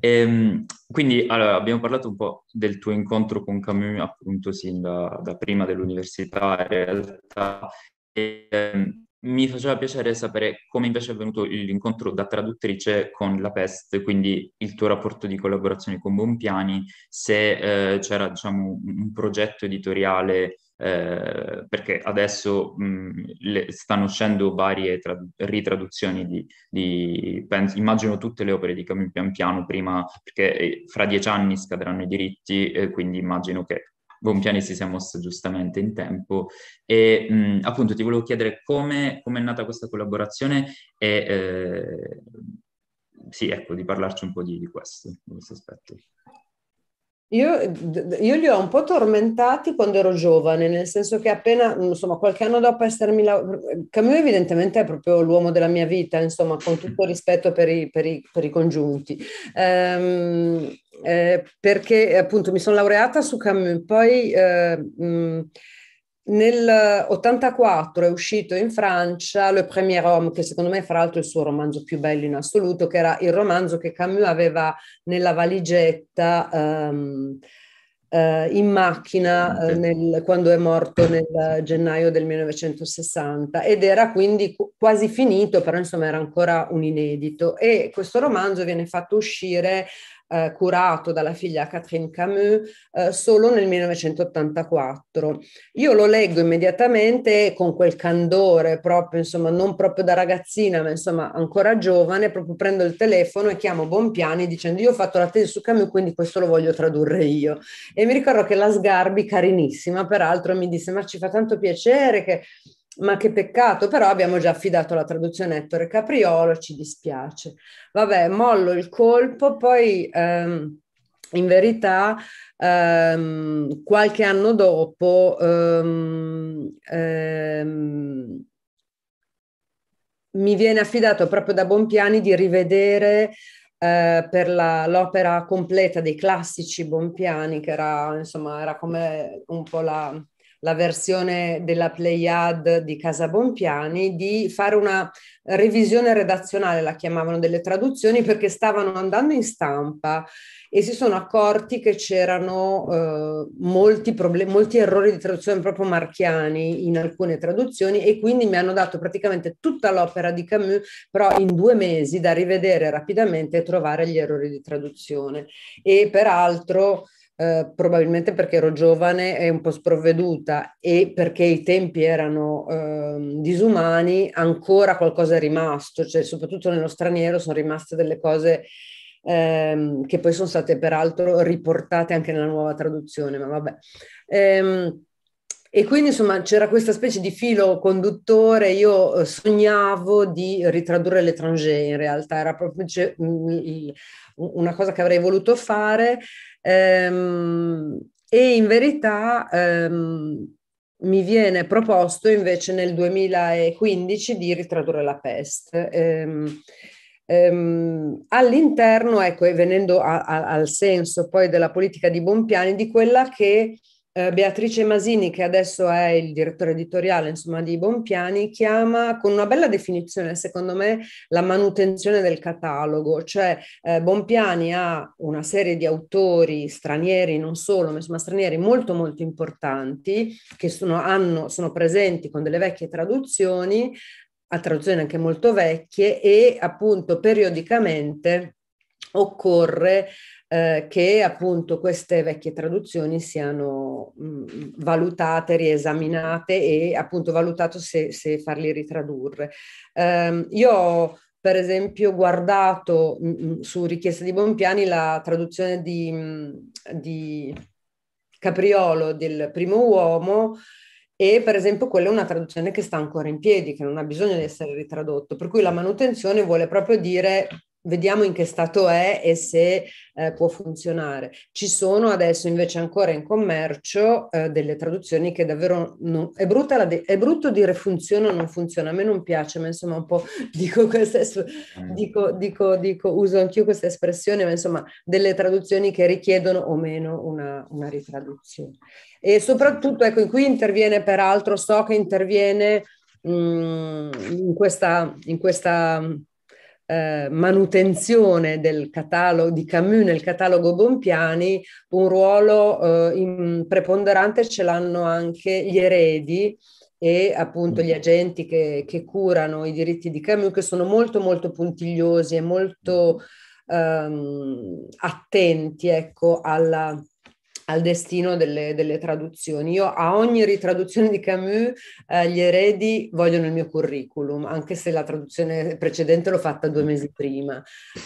E, ehm, quindi, allora, abbiamo parlato un po' del tuo incontro con Camus, appunto, sin da, da prima dell'università, in realtà. ehm, mi faceva piacere sapere come invece è avvenuto l'incontro da traduttrice con la Pest, quindi il tuo rapporto di collaborazione con Bompiani, se eh, c'era diciamo, un progetto editoriale eh, perché adesso mh, mm, le, stanno uscendo varie tra, ritraduzioni di, di penso, immagino tutte le opere di Camus pian piano prima, perché eh, fra dieci anni scadranno i diritti, eh, quindi immagino che Bompiani si sia mossa giustamente in tempo. E mh, mm, appunto ti volevo chiedere come, come è nata questa collaborazione e eh, sì, ecco, di parlarci un po' di, di questo, di questo aspetto. Io, io, li ho un po' tormentati quando ero giovane, nel senso che appena, insomma, qualche anno dopo essermi... laureata, Camus evidentemente è proprio l'uomo della mia vita, insomma, con tutto rispetto per i, per i, per i congiunti. Ehm, eh, perché appunto mi sono laureata su Camus, poi... Eh, mh, nel 84 è uscito in Francia Le Premier Homme, che secondo me fra l'altro è il suo romanzo più bello in assoluto, che era il romanzo che Camus aveva nella valigetta um, uh, in macchina uh, nel, quando è morto nel gennaio del 1960 ed era quindi quasi finito, però insomma era ancora un inedito e questo romanzo viene fatto uscire eh, curato dalla figlia Catherine Camus eh, solo nel 1984. Io lo leggo immediatamente con quel candore proprio, insomma, non proprio da ragazzina, ma insomma ancora giovane, proprio prendo il telefono e chiamo Bonpiani dicendo io ho fatto la tesi su Camus, quindi questo lo voglio tradurre io. E mi ricordo che la Sgarbi, carinissima peraltro, mi disse ma ci fa tanto piacere che ma che peccato, però abbiamo già affidato la traduzione a Ettore Capriolo, ci dispiace. Vabbè, mollo il colpo, poi ehm, in verità ehm, qualche anno dopo ehm, ehm mi viene affidato proprio da Bompiani di rivedere eh, per la, l'opera completa dei classici Bompiani, che era, insomma, era come un po' la la versione della Pleiad di Casa Bompiani, di fare una revisione redazionale, la chiamavano delle traduzioni, perché stavano andando in stampa e si sono accorti che c'erano eh, molti, problemi, molti errori di traduzione proprio marchiani in alcune traduzioni e quindi mi hanno dato praticamente tutta l'opera di Camus, però in due mesi da rivedere rapidamente e trovare gli errori di traduzione. E peraltro eh, probabilmente perché ero giovane e un po' sprovveduta e perché i tempi erano eh, disumani, ancora qualcosa è rimasto, cioè soprattutto nello straniero sono rimaste delle cose ehm, che poi sono state peraltro riportate anche nella nuova traduzione, ma vabbè. Ehm, e quindi insomma c'era questa specie di filo conduttore, io eh, sognavo di ritradurre l'étranger in realtà, era proprio cioè, una cosa che avrei voluto fare Ehm, e in verità ehm, mi viene proposto invece nel 2015 di ritradurre la peste. Ehm, ehm, all'interno, ecco, e venendo a, a, al senso poi della politica di Bompiani, di quella che eh, Beatrice Masini, che adesso è il direttore editoriale insomma, di Bonpiani, chiama con una bella definizione, secondo me, la manutenzione del catalogo. Cioè eh, Bonpiani ha una serie di autori stranieri, non solo, ma insomma stranieri molto molto importanti, che sono, hanno, sono presenti con delle vecchie traduzioni, a traduzioni anche molto vecchie, e appunto periodicamente occorre eh, che appunto queste vecchie traduzioni siano mh, valutate, riesaminate e appunto valutato se, se farli ritradurre. Eh, io per esempio guardato mh, su richiesta di Bonpiani la traduzione di, mh, di Capriolo del primo uomo e per esempio quella è una traduzione che sta ancora in piedi, che non ha bisogno di essere ritradotto, per cui la manutenzione vuole proprio dire Vediamo in che stato è e se eh, può funzionare. Ci sono adesso invece ancora in commercio eh, delle traduzioni che davvero non, è, de, è, brutto dire funziona o non funziona, a me non piace, ma insomma un po' *laughs* dico questa, eh. dico, dico, dico, uso anch'io questa espressione, ma insomma delle traduzioni che richiedono o meno una, una ritraduzione. E soprattutto, ecco, qui interviene peraltro, so che interviene mh, mm, in questa... In questa eh, manutenzione del catalogo di Camus nel catalogo Bompiani, un ruolo eh, in, preponderante ce l'hanno anche gli eredi e appunto gli agenti che, che, curano i diritti di Camus, che sono molto molto puntigliosi e molto ehm, attenti ecco, alla, al destino delle, delle, traduzioni. Io a ogni ritraduzione di Camus eh, gli eredi vogliono il mio curriculum, anche se la traduzione precedente l'ho fatta due mesi prima.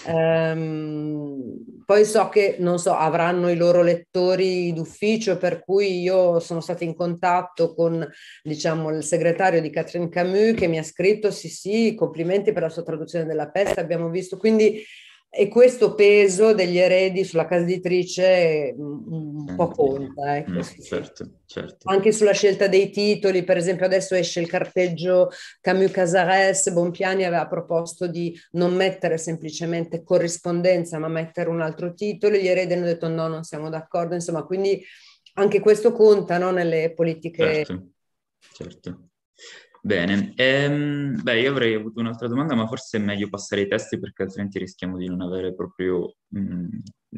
Ehm, poi so che, non so, avranno i loro lettori d'ufficio, per cui io sono stata in contatto con, diciamo, il segretario di Catherine Camus che mi ha scritto, sì, sì, complimenti per la sua traduzione della peste, abbiamo visto. Quindi e questo peso degli eredi sulla casa editrice mm, mm, un eh, po' conta. Ecco. Mm, certo, certo. Anche sulla scelta dei titoli, per esempio adesso esce il carteggio Camus Casares, Bonpiani aveva proposto di non mettere semplicemente corrispondenza ma mettere un altro titolo, gli eredi hanno detto no, non siamo d'accordo, insomma, quindi anche questo conta no, nelle politiche. Certo, certo. Bene, ehm, beh, io avrei avuto un'altra domanda, ma forse è meglio passare ai testi perché altrimenti rischiamo di non avere proprio mh, mm,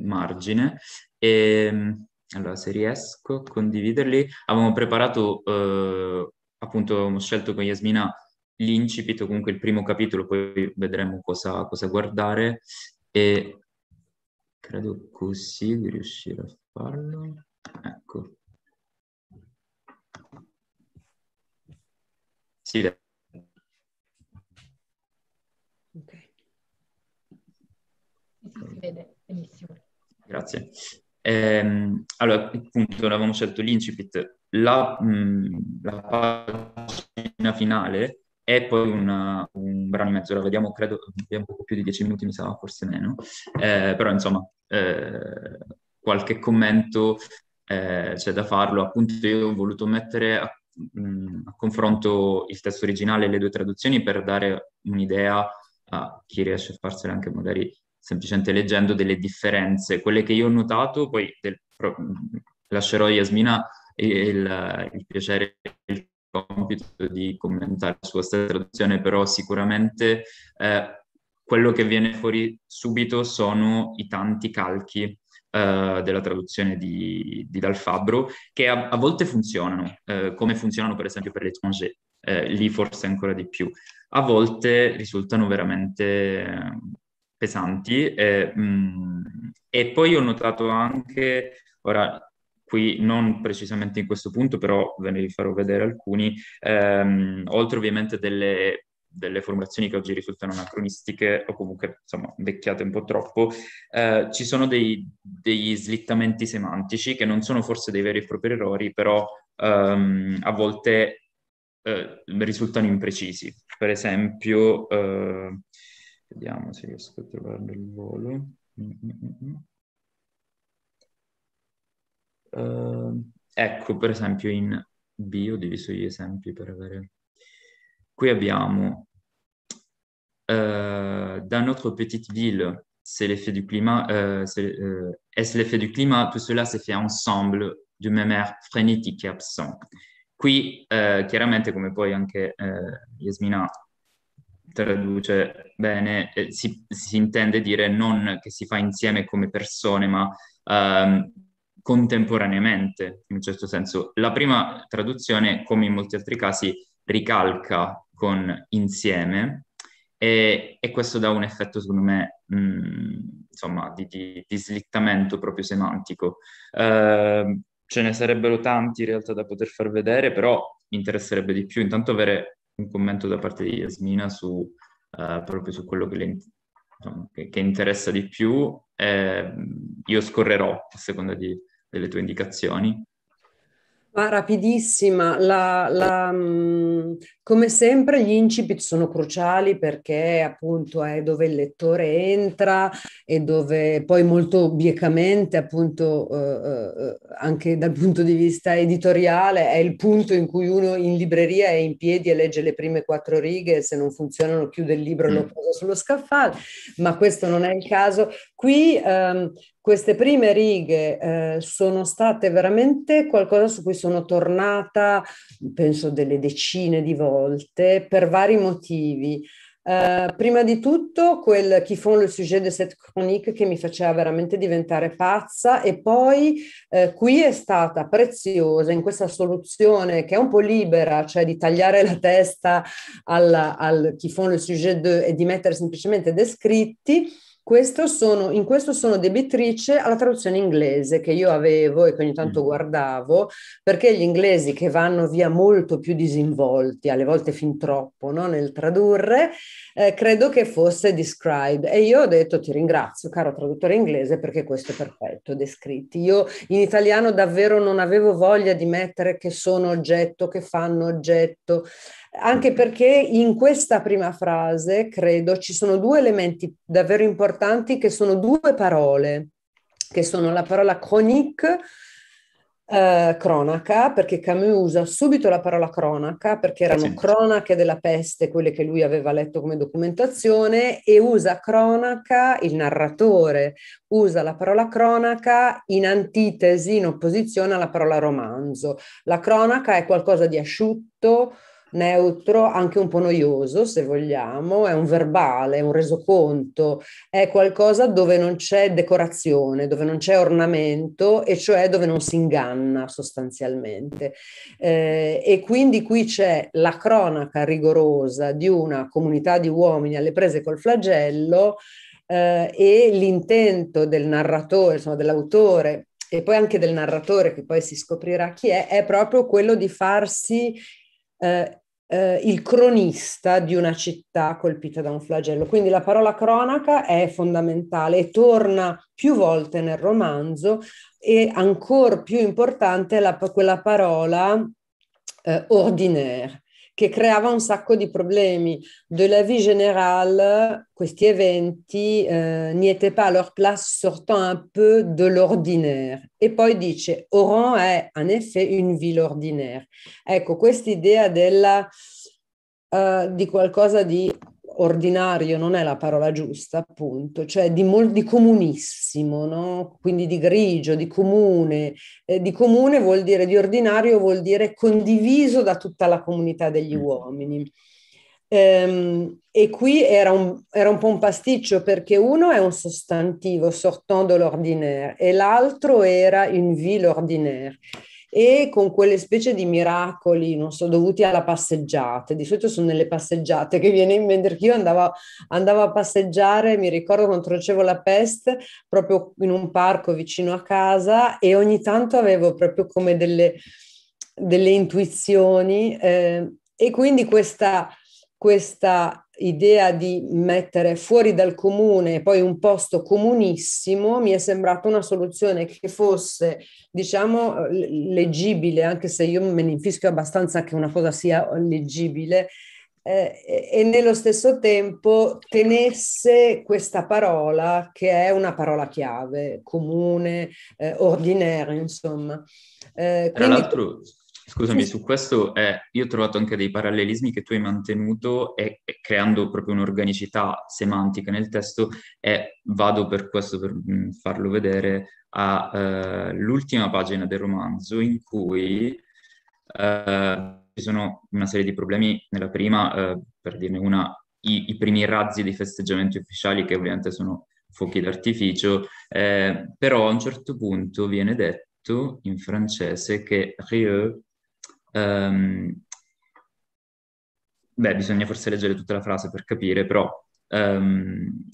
margine. E, ehm, allora, se riesco a condividerli, avevamo preparato, eh, appunto, avevamo scelto con Yasmina l'incipito, comunque il primo capitolo, poi vedremo cosa, cosa guardare e credo così di riuscire a farlo. Ecco. Sì. Ok. Si vede benissimo. Grazie. Ehm, allora, appunto, avevamo scelto l'incipit. La, mh, mm, la pagina finale è poi una, un brano e mezzo, la vediamo, credo, abbiamo poco più di dieci minuti, mi sa, forse meno. Eh, però, insomma, eh, qualche commento eh, c'è da farlo. Appunto, io ho voluto mettere a mh, mm, confronto il testo originale e le due traduzioni per dare un'idea a chi riesce a farsela anche magari semplicemente leggendo delle differenze. Quelle che io ho notato, poi del, pro, mm, lascerò a Yasmina il, il piacere il compito di commentare la sua stessa traduzione, però sicuramente eh, quello che viene fuori subito sono i tanti calchi eh, della traduzione di, di Dal Fabbro, che a, a volte funzionano, eh, come funzionano per esempio per l'étranger, eh, lì forse ancora di più. A volte risultano veramente eh, pesanti e, mh, mm, e poi ho notato anche, ora qui non precisamente in questo punto, però ve ne farò vedere alcuni, ehm, oltre ovviamente delle delle formulazioni che oggi risultano anacronistiche o comunque insomma vecchiate un po' troppo, eh, ci sono dei, degli slittamenti semantici che non sono forse dei veri e propri errori, però ehm, a volte eh, risultano imprecisi. Per esempio, eh, vediamo se riesco a trovare il volo. Uh, ecco, per esempio in B ho diviso gli esempi per avere Qui abbiamo euh, dans notre petite ville, c'est l'effet du climat. Euh, euh est-ce euh, est l'effet du climat Tout cela s'est fait ensemble d'une manière frenetica et absent. Qui euh, chiaramente, come poi anche eh, Yasmina traduce bene, eh, si, si, intende dire non che si fa insieme come persone, ma ehm, contemporaneamente, in un certo senso. La prima traduzione, come in molti altri casi, ricalca con insieme e, e questo dà un effetto secondo me mh, mm, insomma di, di, di, slittamento proprio semantico. Eh, ce ne sarebbero tanti in realtà da poter far vedere, però mi interesserebbe di più intanto avere un commento da parte di Yasmina su, eh, proprio su quello che le che, che, interessa di più, eh, io scorrerò a seconda di, delle tue indicazioni. Ma rapidissima, la, la, mm, come sempre gli incipit sono cruciali perché appunto è dove il lettore entra e dove poi molto biecamente appunto eh, eh, anche dal punto di vista editoriale è il punto in cui uno in libreria è in piedi e legge le prime quattro righe se non funzionano chiude il libro e lo mm. posa sullo scaffale, ma questo non è il caso Qui ehm, queste prime righe eh, sono state veramente qualcosa su cui sono tornata, penso, delle decine di volte per vari motivi. Uh, prima di tutto quel qui font le sujet de cette chronique che mi faceva veramente diventare pazza e poi uh, qui è stata preziosa in questa soluzione che è un po' libera, cioè di tagliare la testa alla, al qui font le sujet de, e di mettere semplicemente descritti questo sono, in questo sono debitrice alla traduzione inglese che io avevo e che ogni tanto mm. guardavo, perché gli inglesi che vanno via molto più disinvolti, alle volte fin troppo no, nel tradurre, eh, credo che fosse describe. E io ho detto ti ringrazio, caro traduttore inglese, perché questo è perfetto, descritti. Io in italiano davvero non avevo voglia di mettere che sono oggetto, che fanno oggetto anche perché in questa prima frase, credo, ci sono due elementi davvero importanti che sono due parole, che sono la parola chronique Uh, cronaca, perché Camus usa subito la parola cronaca, perché erano sì. cronache della peste quelle che lui aveva letto come documentazione, e usa cronaca, il narratore usa la parola cronaca in antitesi, in opposizione alla parola romanzo. La cronaca è qualcosa di asciutto, neutro, anche un po' noioso se vogliamo, è un verbale, un resoconto, è qualcosa dove non c'è decorazione, dove non c'è ornamento e cioè dove non si inganna sostanzialmente. Eh, e quindi qui c'è la cronaca rigorosa di una comunità di uomini alle prese col flagello. Eh, e l'intento del narratore, insomma dell'autore e poi anche del narratore che poi si scoprirà chi è, è proprio quello di farsi eh, eh, il cronista di una città colpita da un flagello. Quindi la parola cronaca è fondamentale e torna più volte nel romanzo e ancora più importante la, quella parola eh, ordinaire, che creava un sacco di problemi. De la vie générale, questi eventi eh, n'étaient pas à leur place, sortant un peu de l'ordinaire. E poi dice, Oran è in effetti una ville ordinaire. Ecco, quest'idea della... Uh, di qualcosa di ordinario non è la parola giusta, appunto, cioè di, mol- di comunissimo, no? quindi di grigio, di comune. Eh, di comune vuol dire, di ordinario vuol dire condiviso da tutta la comunità degli mm. uomini. Ehm, e qui era un, era un, po' un pasticcio perché uno è un sostantivo, sortant de l'ordinaire, e l'altro era une ville ordinaire e con quelle specie di miracoli, non so, dovuti alla passeggiata. Di solito sono nelle passeggiate che viene in mente perché io andavo, andavo a passeggiare, mi ricordo quando controcevo la Pest, proprio in un parco vicino a casa e ogni tanto avevo proprio come delle, delle intuizioni eh, e quindi questa, questa idea di mettere fuori dal comune poi un posto comunissimo mi è sembrata una soluzione che fosse, diciamo, leggibile, anche se io me ne infischio abbastanza che una cosa sia leggibile, eh, e nello stesso tempo tenesse questa parola che è una parola chiave, comune, eh, ordinaire, insomma. Eh, quindi... Tra l'altro, Scusami, su questo eh, io ho trovato anche dei parallelismi che tu hai mantenuto e, e creando proprio un'organicità semantica nel testo e vado per questo, per mh, mm, farlo vedere, all'ultima eh, pagina del romanzo in cui eh, ci sono una serie di problemi. Nella prima, eh, per dirne una, i, i, primi razzi dei festeggiamenti ufficiali che ovviamente sono fuochi d'artificio, eh, però a un certo punto viene detto in francese che Rieux Um, beh, bisogna forse leggere tutta la frase per capire, però um,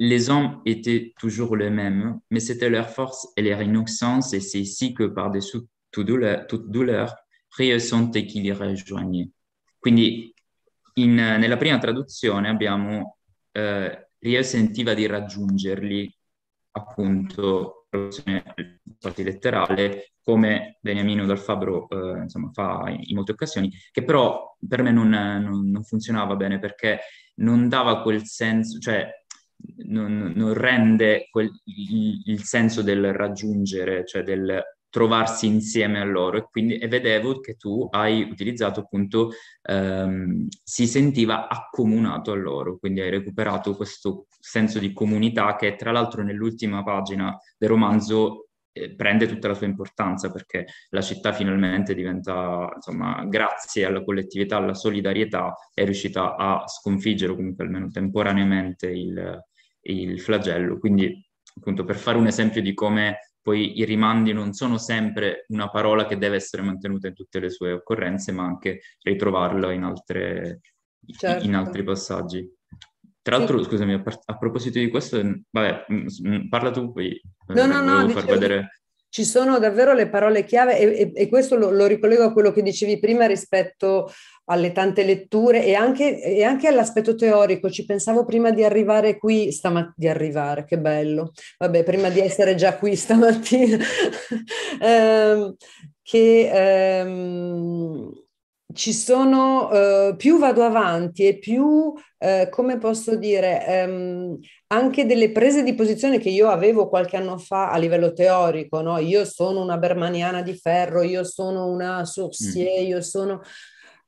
les hommes étaient toujours les mêmes, mais c'était leur force et leur innocence, et c'est ici que par-dessus toute douleur, toute douleur riescono chi li raggiunge. Quindi in, nella prima traduzione abbiamo eh, riescentiva di raggiungerli, appunto, letterale, come Beniamino dal Fabro eh, insomma, fa in, in, molte occasioni, che però per me non, non, non, funzionava bene perché non dava quel senso, cioè non, non rende quel, il, il, senso del raggiungere, cioè del trovarsi insieme a loro e quindi e vedevo che tu hai utilizzato appunto ehm, si sentiva accomunato a loro quindi hai recuperato questo senso di comunità che tra l'altro nell'ultima pagina del romanzo prende tutta la sua importanza perché la città finalmente diventa, insomma, grazie alla collettività, alla solidarietà, è riuscita a sconfiggere comunque almeno temporaneamente il, il flagello. Quindi, appunto, per fare un esempio di come poi i rimandi non sono sempre una parola che deve essere mantenuta in tutte le sue occorrenze, ma anche ritrovarla in, altre, certo. in altri passaggi. Tra l'altro, sì. scusami, a, par- a, proposito di questo, vabbè, m- m- parla tu poi. Eh, no, no, no, dicevo, vedere... ci sono davvero le parole chiave e, e, e questo lo, lo, ricollego a quello che dicevi prima rispetto alle tante letture e anche, e anche all'aspetto teorico. Ci pensavo prima di arrivare qui stamattina, di arrivare, che bello, vabbè, prima di essere già qui stamattina, *laughs* ehm, che... Ehm, ci sono, eh, più vado avanti e più, eh, come posso dire, ehm, anche delle prese di posizione che io avevo qualche anno fa a livello teorico, no? Io sono una bermaniana di ferro, io sono una Saucier, mm. io sono...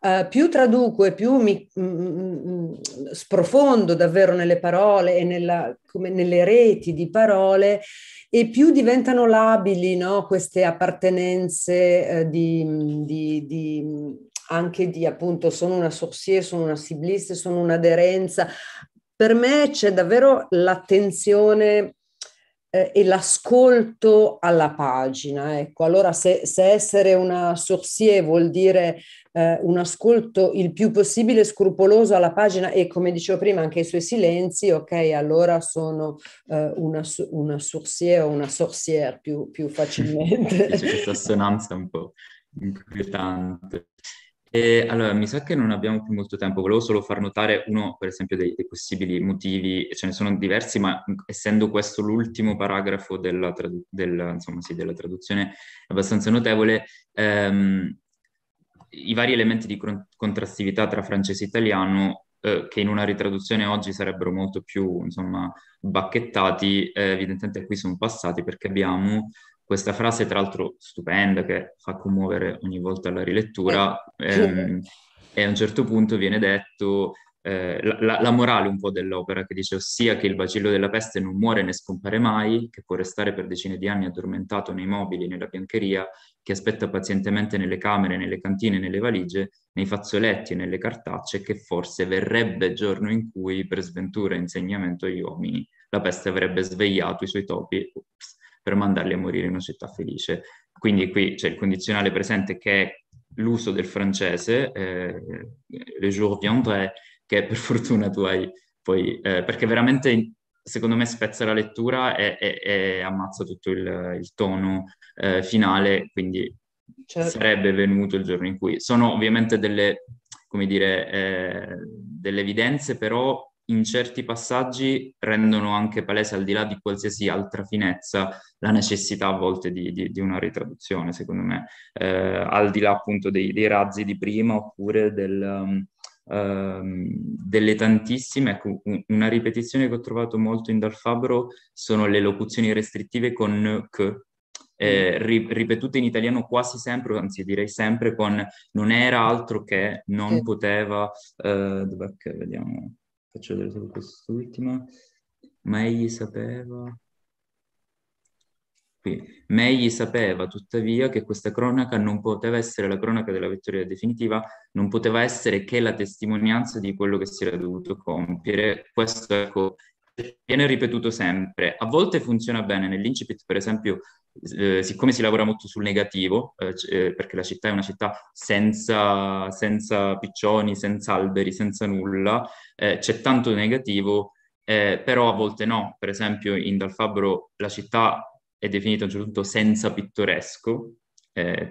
Eh, più traduco e più mi mh, mm, mh, mm, sprofondo davvero nelle parole e nella, nelle reti di parole e più diventano labili no? queste appartenenze eh, di, di, di anche di appunto sono una sorsier, sono una siblista, sono un'aderenza. Per me c'è davvero l'attenzione eh, e l'ascolto alla pagina. Ecco, allora se, se essere una sorsier vuol dire eh, un ascolto il più possibile scrupoloso alla pagina e come dicevo prima anche ai suoi silenzi, ok, allora sono eh, una, una sorsier o una sorsier più, più facilmente. questa *laughs* assonanza un po' inquietante. E allora, mi sa che non abbiamo più molto tempo, volevo solo far notare uno, per esempio, dei, dei possibili motivi, ce ne sono diversi, ma mm, essendo questo l'ultimo paragrafo della, trad- della, insomma, sì, della traduzione abbastanza notevole, ehm, i vari elementi di contrastività tra francese e italiano eh, che in una ritraduzione oggi sarebbero molto più, insomma, bacchettati, eh, evidentemente qui sono passati perché abbiamo questa frase, tra l'altro, stupenda, che fa commuovere ogni volta la rilettura, ehm, e a un certo punto viene detto eh, la, la, morale un po' dell'opera, che dice ossia che il bacillo della peste non muore né scompare mai, che può restare per decine di anni addormentato nei mobili, nella biancheria, che aspetta pazientemente nelle camere, nelle cantine, nelle valigie, nei fazzoletti e nelle cartacce, che forse verrebbe giorno in cui, per sventura e insegnamento agli uomini, la peste avrebbe svegliato i suoi topi, ups, per mandarli a morire in una città felice. Quindi qui c'è il condizionale presente che è l'uso del francese, eh, le jour viendront, che per *laughs* fortuna tu hai poi, eh, perché veramente secondo me spezza la lettura e, e, e ammazza tutto il, il tono eh, finale, quindi certo. sarebbe venuto il giorno in cui. Sono ovviamente delle, come dire, eh, delle evidenze, però in certi passaggi rendono anche palese, al di là di qualsiasi altra finezza, la necessità a volte di, di, di una ritraduzione, secondo me, eh, al di là appunto dei, dei razzi di prima oppure del... Um, ehm, delle tantissime, ecco, una ripetizione che ho trovato molto in Dal Fabbro sono le locuzioni restrittive con che, eh, mm. ri- ripetute in italiano quasi sempre, anzi direi sempre con non era altro che, non poteva, eh, dov'è che vediamo, faccio vedere solo quest'ultima. Ma egli sapeva... Qui. Ma egli sapeva tuttavia che questa cronaca non poteva essere la cronaca della vittoria definitiva, non poteva essere che la testimonianza di quello che si era dovuto compiere. Questo ecco, viene ripetuto sempre. A volte funziona bene nell'incipit, per esempio, eh, siccome si lavora molto sul negativo, eh, eh, perché la città è una città senza, senza piccioni, senza alberi, senza nulla, eh, c'è tanto negativo, eh, però a volte no. Per esempio, in Dal Fabbro la città è definita a un certo punto senza pittoresco.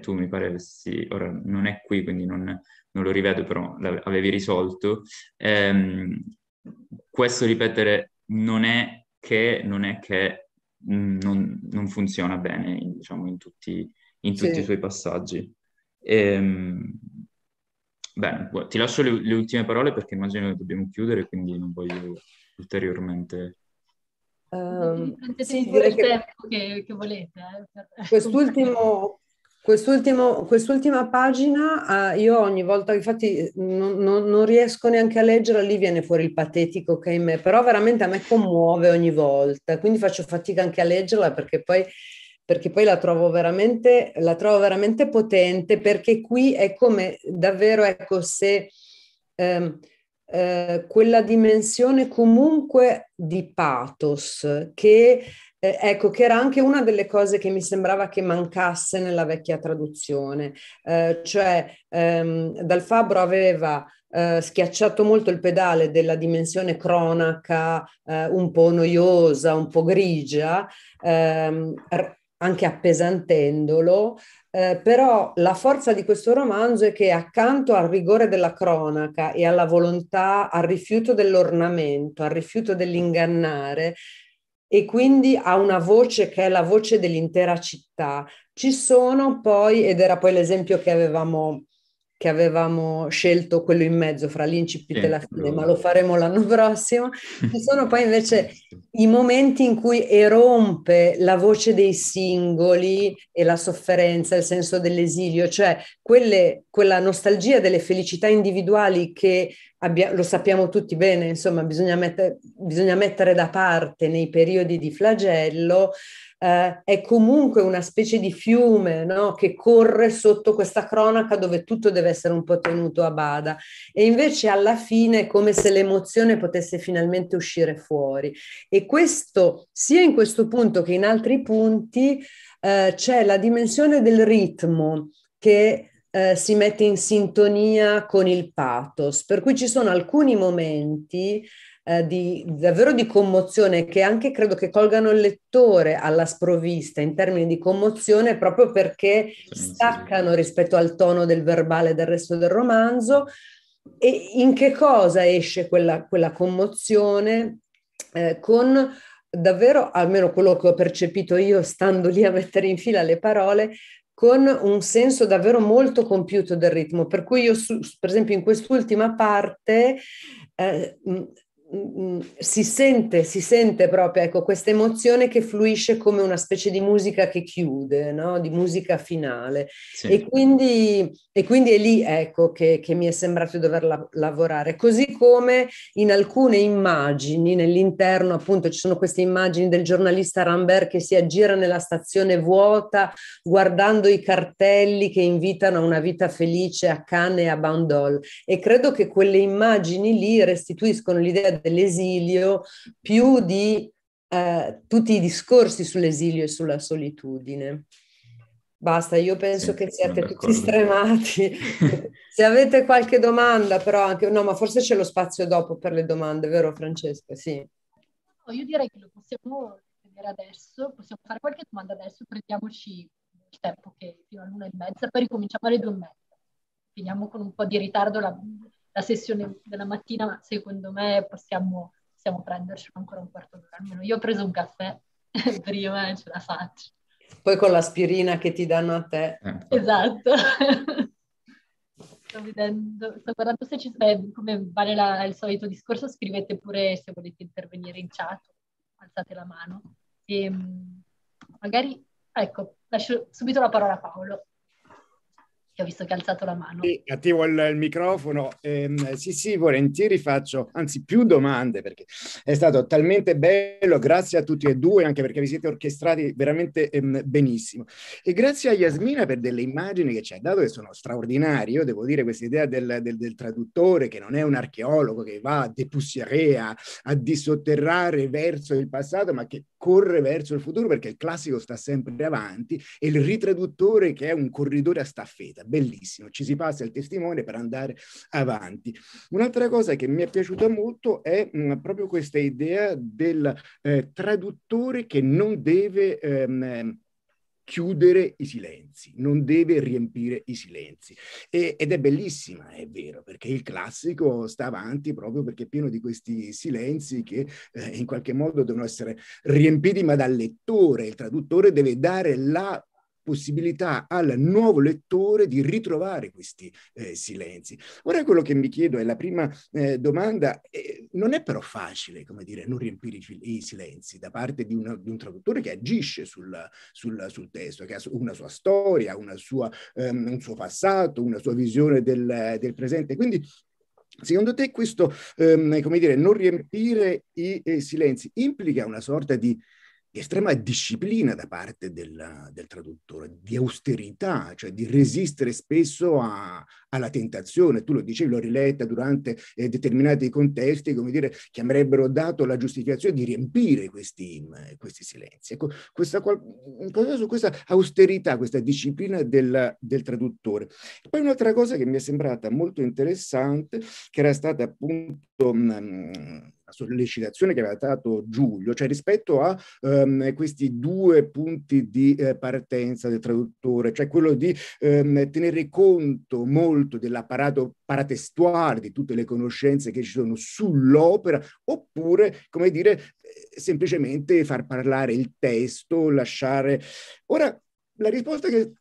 tu mi pare avessi, ora non è qui, quindi non, non lo rivedo, però l'avevi risolto. Ehm, questo ripetere non è che, non, è che mm, non, non funziona bene in, diciamo, in tutti, in tutti i suoi passaggi. E, ehm, bene, ti lascio le, le, ultime parole perché immagino che dobbiamo chiudere, quindi non voglio ulteriormente... Um, sì, il tempo che, che volete. Eh, per... Quest'ultimo quest'ultima pagina, eh, io ogni volta, infatti non, non, non, riesco neanche a leggerla, lì viene fuori il patetico che è in me, però veramente a me commuove ogni volta, quindi faccio fatica anche a leggerla perché poi, perché poi la, trovo la, trovo veramente, potente, perché qui è come davvero, ecco, se eh, eh, quella dimensione comunque di pathos che eh, ecco, che era anche una delle cose che mi sembrava che mancasse nella vecchia traduzione, eh, cioè ehm, Dal Fabbro aveva eh, schiacciato molto il pedale della dimensione cronaca eh, un po' noiosa, un po' grigia, ehm, anche appesantendolo, eh, però la forza di questo romanzo è che accanto al rigore della cronaca e alla volontà, al rifiuto dell'ornamento, al rifiuto dell'ingannare, e quindi ha una voce che è la voce dell'intera città. Ci sono poi, ed era poi l'esempio che avevamo che avevamo scelto quello in mezzo fra l'incipit sì, e la fine, ma lo faremo l'anno prossimo. *laughs* Ci sono poi invece i momenti in cui erompe la voce dei singoli e la sofferenza, il senso dell'esilio, cioè quelle, quella nostalgia delle felicità individuali che abbia, lo sappiamo tutti bene, insomma, bisogna, mette, bisogna mettere da parte nei periodi di flagello eh, è comunque una specie di fiume no? che corre sotto questa cronaca dove tutto deve essere un po' tenuto a bada e invece alla fine è come se l'emozione potesse finalmente uscire fuori e questo sia in questo punto che in altri punti eh, c'è la dimensione del ritmo che eh, si mette in sintonia con il pathos, per cui ci sono alcuni momenti eh, di, davvero di commozione che anche credo che colgano il lettore alla sprovvista in termini di commozione proprio perché staccano rispetto al tono del verbale del resto del romanzo. E in che cosa esce quella, quella commozione? Eh, con davvero, almeno quello che ho percepito io, stando lì a mettere in fila le parole, con un senso davvero molto compiuto del ritmo. Per cui io, su, per esempio, in quest'ultima parte eh, Mm, mm, si sente, si sente proprio ecco, questa emozione che fluisce come una specie di musica che chiude, no? di musica finale. Sì. E, quindi, e, quindi, è lì ecco, che, che, mi è sembrato di dover la- lavorare. Così come in alcune immagini, nell'interno appunto ci sono queste immagini del giornalista Rambert che si aggira nella stazione vuota guardando i cartelli che invitano a una vita felice a Cannes e a Bandol. E credo che quelle immagini lì restituiscono l'idea dell'esilio, più di eh, tutti i discorsi sull'esilio e sulla solitudine. Basta, io penso sì, che siate tutti stremati. *laughs* Se avete qualche domanda, però anche no, ma forse c'è lo spazio dopo per le domande, vero Francesca? Sì. No, io direi che lo possiamo vedere adesso, possiamo fare qualche domanda adesso, prendiamoci il tempo che fino all'una e mezza, poi ricominciamo alle due e mezza. Finiamo con un po' di ritardo la, la sessione della mattina, ma secondo me possiamo, possiamo prenderci ancora un quarto d'ora, almeno io ho preso un caffè *laughs* prima e ce la faccio. Poi con l'aspirina che ti danno a te. Eh, esatto. *laughs* sto, vedendo, sto guardando se ci sarebbe, eh, come vale la, il solito discorso, scrivete pure se volete intervenire in chat, alzate la mano. E, ehm, magari, ecco, lascio subito la parola a Paolo. Ti ho visto che ha alzato la mano. Sì, attivo il, il microfono. Eh, sì, sì, volentieri faccio, anzi più domande perché è stato talmente bello, grazie a tutti e due, anche perché vi siete orchestrati veramente ehm, benissimo. E grazie a Yasmina per delle immagini che ci ha dato che sono straordinarie. Io devo dire questa idea del, del, del traduttore che non è un archeologo che va a depussiare, a, a dissotterrare verso il passato, ma che corre verso il futuro perché il classico sta sempre avanti e il ritraduttore che è un corridore a staffeta, bellissimo, ci si passa il testimone per andare avanti. Un'altra cosa che mi è piaciuta molto è mh, mm, proprio questa idea del eh, traduttore che non deve... Ehm, chiudere i silenzi, non deve riempire i silenzi. E, ed è bellissima, è vero, perché il classico sta avanti proprio perché è pieno di questi silenzi che eh, in qualche modo devono essere riempiti ma dal lettore, il traduttore deve dare la possibilità al nuovo lettore di ritrovare questi eh, silenzi. Ora quello che mi chiedo è la prima eh, domanda, eh, non è però facile, come dire, non riempire i, i silenzi da parte di, una, di, un traduttore che agisce sul, sul, sul, testo, che ha una sua storia, una sua, ehm, un suo passato, una sua visione del, del presente. Quindi Secondo te questo, ehm, come dire, non riempire i eh, silenzi implica una sorta di di estrema disciplina da parte del, del, traduttore, di austerità, cioè di resistere spesso a, alla tentazione. Tu lo dicevi, l'ho riletta durante eh, determinati contesti, come dire, che avrebbero dato la giustificazione di riempire questi, eh, questi silenzi. Ecco, questa, questa, questa, austerità, questa disciplina del, del traduttore. E poi un'altra cosa che mi è sembrata molto interessante, che era stata appunto... Mh, mm, sollecitazione che aveva dato Giulio, cioè rispetto a ehm, questi due punti di eh, partenza del traduttore, cioè quello di ehm, tenere conto molto dell'apparato paratestuale, di tutte le conoscenze che ci sono sull'opera, oppure, come dire, eh, semplicemente far parlare il testo, lasciare... Ora, la risposta che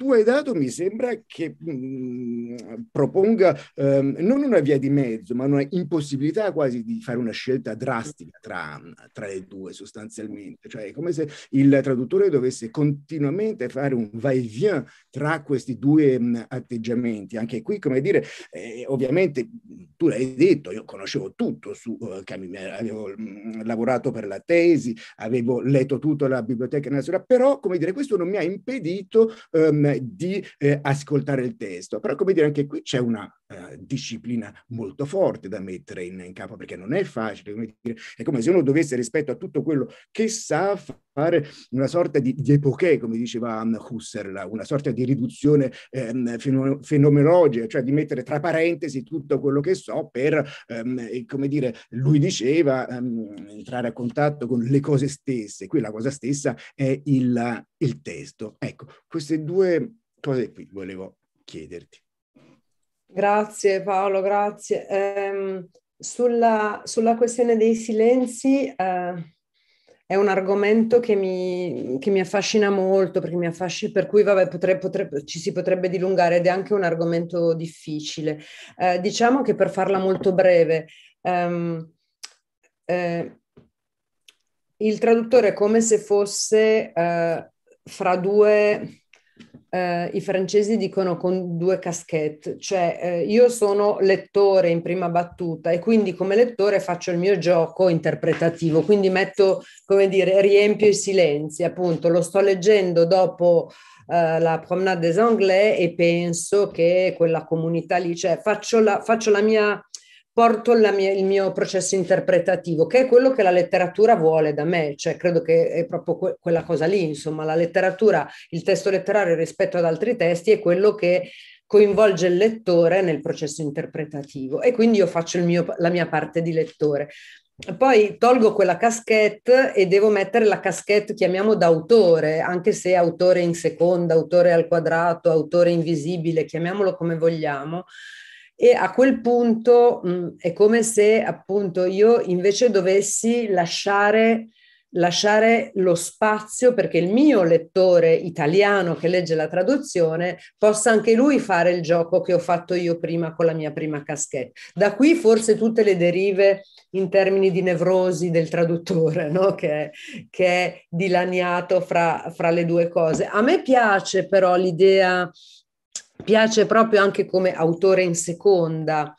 tu hai dato mi sembra che mh, mm, proponga ehm, non una via di mezzo, ma una impossibilità quasi di fare una scelta drastica tra, tra, le due sostanzialmente. Cioè è come se il traduttore dovesse continuamente fare un va e vient tra questi due mh, mm, atteggiamenti. Anche qui, come dire, eh, ovviamente tu l'hai detto, io conoscevo tutto su eh, Camille, avevo mh, mm, lavorato per la tesi, avevo letto tutto alla Biblioteca Nazionale, però come dire, questo non mi ha impedito ehm, eh, di eh, ascoltare il testo. Però, come dire, anche qui c'è una uh, disciplina molto forte da mettere in, in, campo, perché non è facile. Come dire, è come se uno dovesse, rispetto a tutto quello che sa, fare una sorta di, di epoché, come diceva Husserl, una sorta di riduzione ehm, fenomenologica, cioè di mettere tra parentesi tutto quello che so per, ehm, come dire, lui diceva, ehm, entrare a contatto con le cose stesse. Qui la cosa stessa è il, il testo. Ecco, queste due cose qui volevo chiederti. Grazie Paolo, grazie. Ehm, sulla, sulla, questione dei silenzi... Eh è un argomento che mi, che mi affascina molto, mi affascina, per cui vabbè, potrei, potrei, ci si potrebbe dilungare ed è anche un argomento difficile. Eh, diciamo che per farla molto breve, ehm, eh, il traduttore è come se fosse eh, fra due eh, i francesi dicono con due casquette, cioè eh, io sono lettore in prima battuta e quindi come lettore faccio il mio gioco interpretativo, quindi metto, come dire, riempio i silenzi, appunto, lo sto leggendo dopo Uh, la Promenade des Anglais e penso che quella comunità lì, cioè faccio la, faccio la mia porto mia, il mio processo interpretativo, che è quello che la letteratura vuole da me, cioè credo che è proprio que- quella cosa lì, insomma, la letteratura, il testo letterario rispetto ad altri testi è quello che coinvolge il lettore nel processo interpretativo e quindi io faccio mio, la mia parte di lettore. Poi tolgo quella casquette e devo mettere la casquette, chiamiamo d'autore, anche se autore in seconda, autore al quadrato, autore invisibile, chiamiamolo come vogliamo e a quel punto mh, mm, è come se appunto io invece dovessi lasciare, lasciare lo spazio perché il mio lettore italiano che legge la traduzione possa anche lui fare il gioco che ho fatto io prima con la mia prima caschetta. Da qui forse tutte le derive in termini di nevrosi del traduttore, no? che, che, è dilaniato fra, fra, le due cose. A me piace però l'idea piace proprio anche come autore in seconda,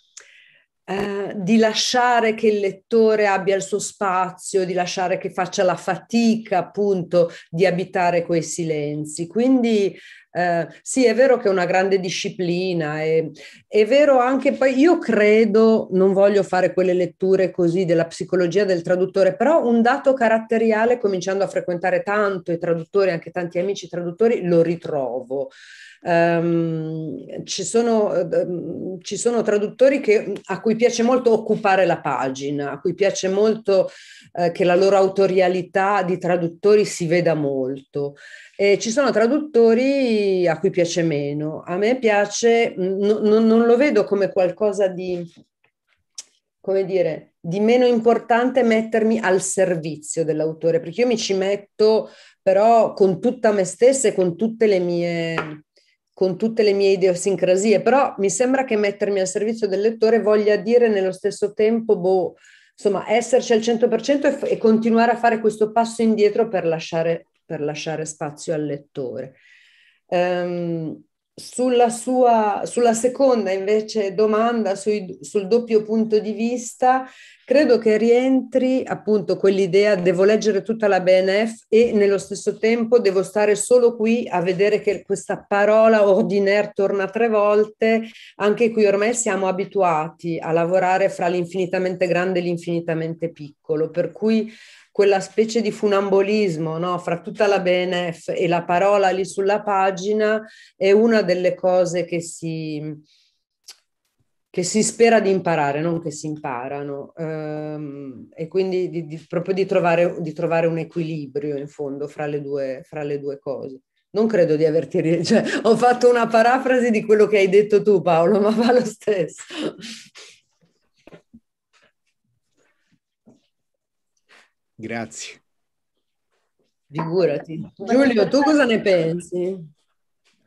eh, di lasciare che il lettore abbia il suo spazio, di lasciare che faccia la fatica appunto di abitare quei silenzi. Quindi eh, sì, è vero che è una grande disciplina, e, è vero anche poi, io credo, non voglio fare quelle letture così della psicologia del traduttore, però un dato caratteriale, cominciando a frequentare tanto i traduttori, anche tanti amici traduttori, lo ritrovo. Um, ci, sono, um, ci, sono, traduttori che, a cui piace molto occupare la pagina, a cui piace molto uh, che la loro autorialità di traduttori si veda molto. E ci sono traduttori a cui piace meno. A me piace, no, no, non lo vedo come qualcosa di, come dire, di meno importante mettermi al servizio dell'autore, perché io mi ci metto però con tutta me stessa e con tutte le mie con tutte le mie idiosincrasie, però mi sembra che mettermi al servizio del lettore voglia dire nello stesso tempo, boh, insomma, esserci al 100% e, e continuare a fare questo passo indietro per lasciare, per lasciare spazio al lettore. Um, sulla, sua, sulla seconda invece domanda sui, sul doppio punto di vista, credo che rientri appunto quell'idea devo leggere tutta la BNF e nello stesso tempo devo stare solo qui a vedere che questa parola ordinaire torna tre volte, anche qui ormai siamo abituati a lavorare fra l'infinitamente grande e l'infinitamente piccolo, per cui quella specie di funambolismo no? fra tutta la BNF e la parola lì sulla pagina è una delle cose che si, che si spera di imparare, non che si imparano, ehm, e quindi di, di, proprio di trovare, di trovare, un equilibrio in fondo fra le due, fra le due cose. Non credo di averti, cioè, ho fatto una parafrasi di quello che hai detto tu Paolo, ma va lo stesso. Grazie. Figurati. Giulio, tu cosa ne pensi?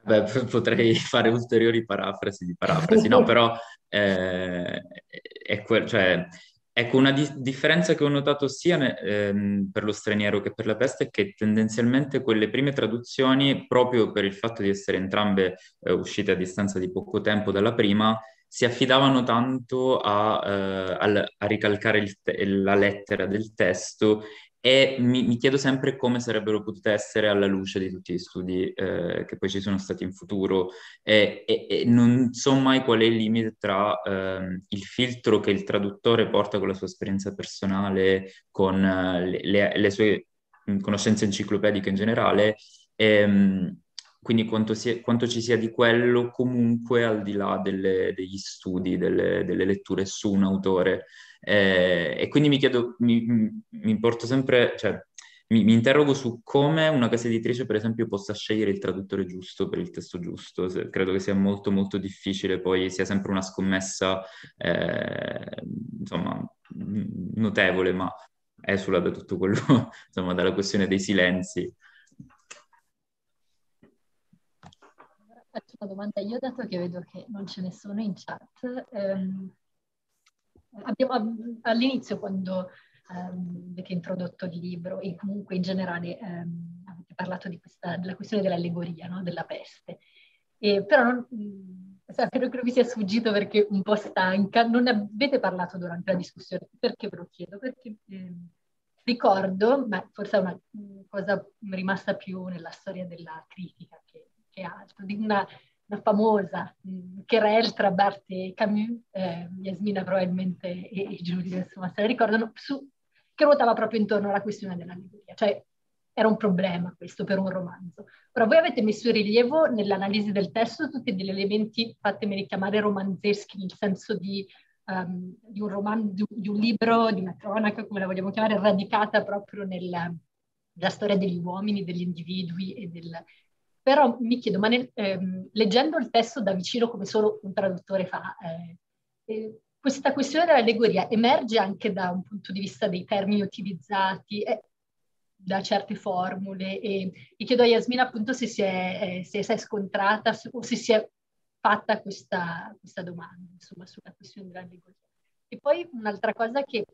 Beh, *laughs* potrei fare ulteriori parafrasi di parafrasi, no, però eh, è quel, cioè, ecco, una di- differenza che ho notato sia ne- ehm, per lo straniero che per la peste è che tendenzialmente quelle prime traduzioni, proprio per il fatto di essere entrambe eh, uscite a distanza di poco tempo dalla prima, si affidavano tanto a, eh, al, a ricalcare te- la lettera del testo e mi, mi, chiedo sempre come sarebbero potute essere alla luce di tutti gli studi eh, che poi ci sono stati in futuro e, e, e non so mai qual è il limite tra eh, il filtro che il traduttore porta con la sua esperienza personale, con eh, le, le, le sue mm, conoscenze enciclopediche in generale, e, ehm, quindi quanto, sia, quanto, ci sia di quello comunque al di là delle, degli studi, delle, delle, letture su un autore. Eh, e quindi mi chiedo, mi, mi porto sempre, cioè, mi, mi, interrogo su come una casa editrice, per esempio, possa scegliere il traduttore giusto per il testo giusto. Se, credo che sia molto molto difficile, poi sia sempre una scommessa, eh, insomma, notevole, ma esula da tutto quello, *laughs* insomma, dalla questione dei silenzi faccio una domanda io, dato che vedo che non ce ne sono in chat. Ehm, abbiamo, all'inizio, quando ehm, avete introdotto il libro e comunque in generale ehm, avete parlato questa, della questione dell'allegoria, no? della peste, e, però non, mm, credo che vi sia sfuggito perché un po' stanca, non avete parlato durante la discussione. Perché ve lo chiedo? Perché ehm, ricordo, ma forse è una mm, cosa rimasta più nella storia della critica che e altro, di una, una famosa mh, mm, querel tra Barthes e Camus, eh, Yasmina probabilmente e, e Giulia, insomma, se la ricordano, su, che ruotava proprio intorno alla questione dell'allegoria, cioè era un problema questo per un romanzo. Però voi avete messo in rilievo nell'analisi del testo tutti degli elementi, fatemi richiamare, romanzeschi, nel senso di, um, di, un romanzo, di, un libro, di una cronaca, come la vogliamo chiamare, radicata proprio nel, nella storia degli uomini, degli individui e del, però mi chiedo, ma nel, ehm, leggendo il testo da vicino come solo un traduttore fa, eh, eh, questa questione dell'allegoria emerge anche da un punto di vista dei termini utilizzati, eh, da certe formule. E, e, chiedo a Yasmina appunto se si è, eh, se si è scontrata su, o se si è fatta questa, questa domanda, insomma, sulla questione dell'allegoria. E poi un'altra cosa che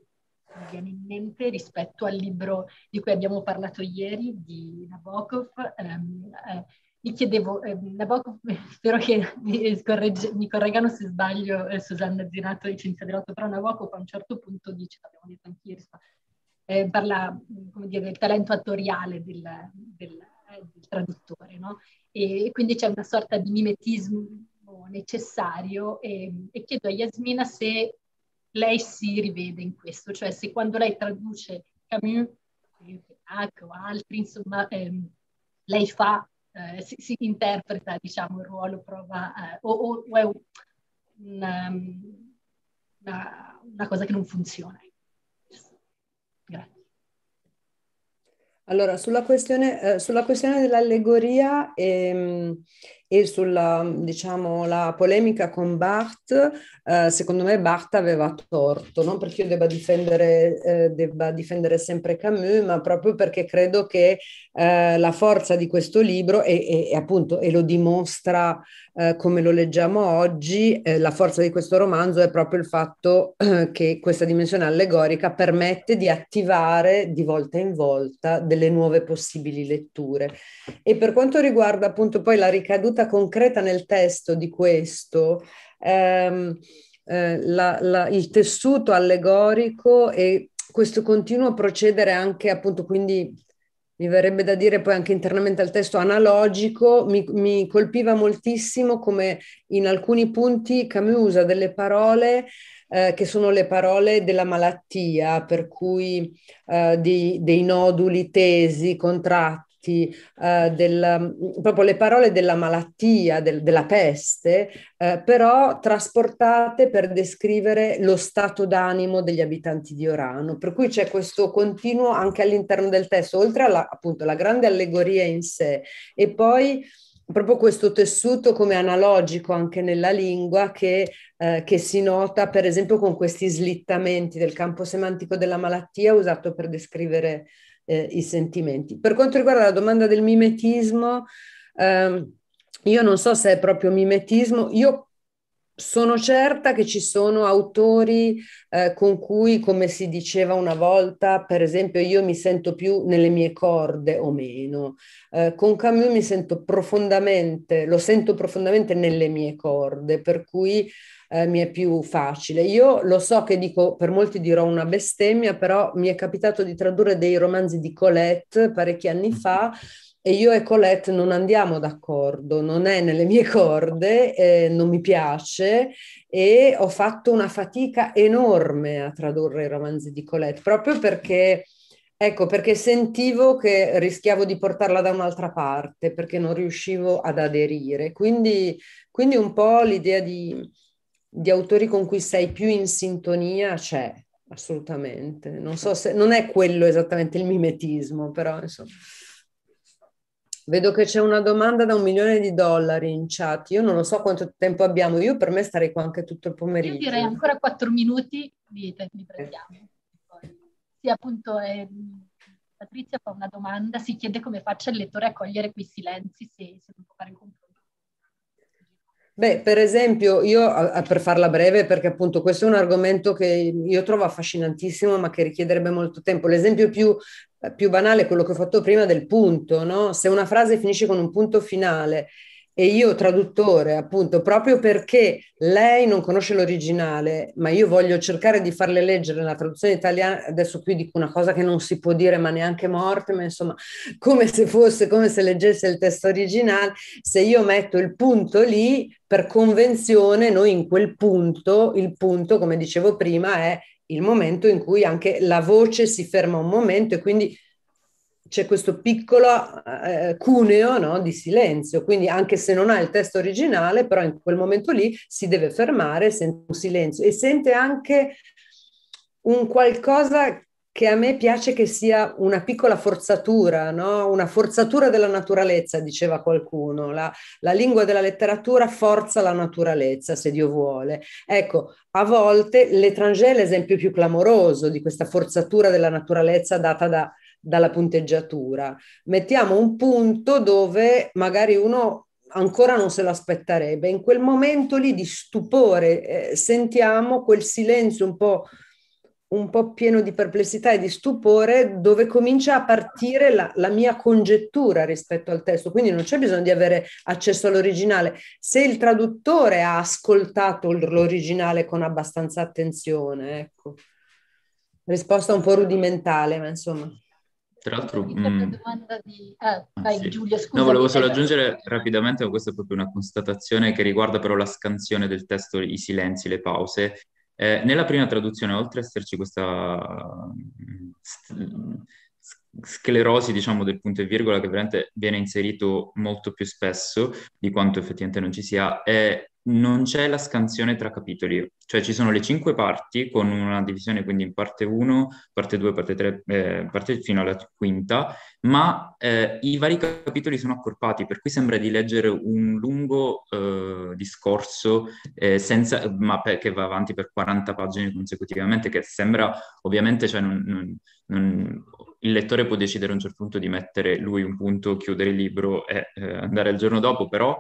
mi viene in mente rispetto al libro di cui abbiamo parlato ieri di Nabokov. Ehm, eh, mi chiedevo, eh, Nabokov, *laughs* spero che mi, corregge, mi correggano se sbaglio eh, Susanna Zinato e Cinzia Delotto, però Nabokov a un certo punto dice, l'abbiamo detto anche ieri, eh, parla dire, del talento attoriale del, del, eh, del traduttore, no? e, e quindi c'è una sorta di mimetismo necessario e, ehm, e chiedo a Yasmina se lei si rivede in questo, cioè se quando lei traduce Camus, Petrarca o altri, insomma, ehm, lei fa, eh, si, si, interpreta, diciamo, il ruolo, prova, eh, o, o, o, è una, ehm, una, una cosa che non funziona. Grazie. Allora, sulla questione, eh, sulla questione dell'allegoria, ehm, e sulla diciamo, la polemica con Barth, eh, secondo me Barth aveva torto, non perché io debba difendere, eh, debba difendere sempre Camus, ma proprio perché credo che eh, la forza di questo libro, e, e appunto, e lo dimostra eh, come lo leggiamo oggi, eh, la forza di questo romanzo è proprio il fatto *clears throat* che questa dimensione allegorica permette di attivare di volta in volta delle nuove possibili letture. E per quanto riguarda appunto poi la ricaduta tenuta concreta nel testo di questo, ehm, eh, la, la, il tessuto allegorico e questo continuo procedere anche appunto quindi mi verrebbe da dire poi anche internamente al testo analogico, mi, mi, colpiva moltissimo come in alcuni punti Camus usa delle parole eh, che sono le parole della malattia, per cui eh, di, dei noduli tesi, contratti effetti eh, del, mm, proprio le parole della malattia, del, della peste, eh, però trasportate per descrivere lo stato d'animo degli abitanti di Orano. Per cui c'è questo continuo anche all'interno del testo, oltre alla appunto, grande allegoria in sé e poi proprio questo tessuto come analogico anche nella lingua che, eh, che, si nota per esempio con questi slittamenti del campo semantico della malattia usato per descrivere eh, i sentimenti. Per quanto riguarda la domanda del mimetismo, ehm, io non so se è proprio mimetismo, io sono certa che ci sono autori eh, con cui, come si diceva una volta, per esempio io mi sento più nelle mie corde o meno. Eh, con Camus mi sento profondamente, lo sento profondamente nelle mie corde, per cui eh, mi è più facile. Io lo so che dico, per molti dirò una bestemmia, però mi è capitato di tradurre dei romanzi di Colette parecchi anni mm-hmm. fa e io e Colette non andiamo d'accordo, non è nelle mie corde, eh, non mi piace e ho fatto una fatica enorme a tradurre i romanzi di Colette proprio perché... Ecco, perché sentivo che rischiavo di portarla da un'altra parte, perché non riuscivo ad aderire. Quindi, quindi un po' l'idea di, di autori con cui sei più in sintonia c'è, assolutamente. Non so se non è quello esattamente il mimetismo, però insomma. Vedo che c'è una domanda da un milione di dollari in chat. Io non lo so quanto tempo abbiamo. Io per me starei qua anche tutto il pomeriggio. Io direi ancora quattro minuti li, li prendiamo. Sì, appunto, eh, Patrizia fa una domanda, si chiede come faccia il lettore a cogliere quei silenzi se, se non può fare un confronto Beh, per esempio, io per farla breve, perché appunto questo è un argomento che io trovo affascinantissimo, ma che richiederebbe molto tempo. L'esempio più, più banale è quello che ho fatto prima del punto, no? Se una frase finisce con un punto finale e io traduttore, appunto, proprio perché lei non conosce l'originale, ma io voglio cercare di farle leggere la traduzione italiana, adesso qui dico una cosa che non si può dire, ma neanche morte, ma insomma, come se fosse, come se leggesse il testo originale, se io metto il punto lì, per convenzione, noi in quel punto, il punto, come dicevo prima, è il momento in cui anche la voce si ferma un momento e quindi c'è questo piccolo eh, cuneo no, di silenzio, quindi anche se non ha il testo originale, però in quel momento lì si deve fermare, sente un silenzio e sente anche un qualcosa che a me piace che sia una piccola forzatura, no? una forzatura della naturalezza, diceva qualcuno. La, la, lingua della letteratura forza la naturalezza, se Dio vuole. Ecco, a volte L'étranger è l'esempio più clamoroso di questa forzatura della naturalezza data da, dalla punteggiatura. Mettiamo un punto dove magari uno ancora non se lo aspetterebbe. In quel momento lì di stupore eh, sentiamo quel silenzio un po', un po' pieno di perplessità e di stupore dove comincia a partire la, la, mia congettura rispetto al testo. Quindi non c'è bisogno di avere accesso all'originale. Se il traduttore ha ascoltato l'originale con abbastanza attenzione, ecco. Risposta un po' rudimentale, ma insomma. Peraltro... Mh... Mm, domanda di... Ah, ah, vai sì. Giulia, scusa. No, volevo solo aggiungere rapidamente, ma questa è proprio una constatazione che riguarda però la scansione del testo, i silenzi, le pause. Eh, nella prima traduzione, oltre ad esserci questa mm, sclerosi, diciamo, del punto e virgola, che veramente viene inserito molto più spesso di quanto effettivamente non ci sia, è non c'è la scansione tra capitoli, cioè ci sono le cinque parti con una divisione quindi in parte 1, parte 2, parte 3, eh, parte fino alla quinta, ma eh, i vari capitoli sono accorpati, per cui sembra di leggere un lungo eh, discorso eh, senza, ma per, che va avanti per 40 pagine consecutivamente, che sembra ovviamente, cioè non, non, non, il lettore può decidere a un certo punto di mettere lui un punto, chiudere il libro e eh, andare al giorno dopo, però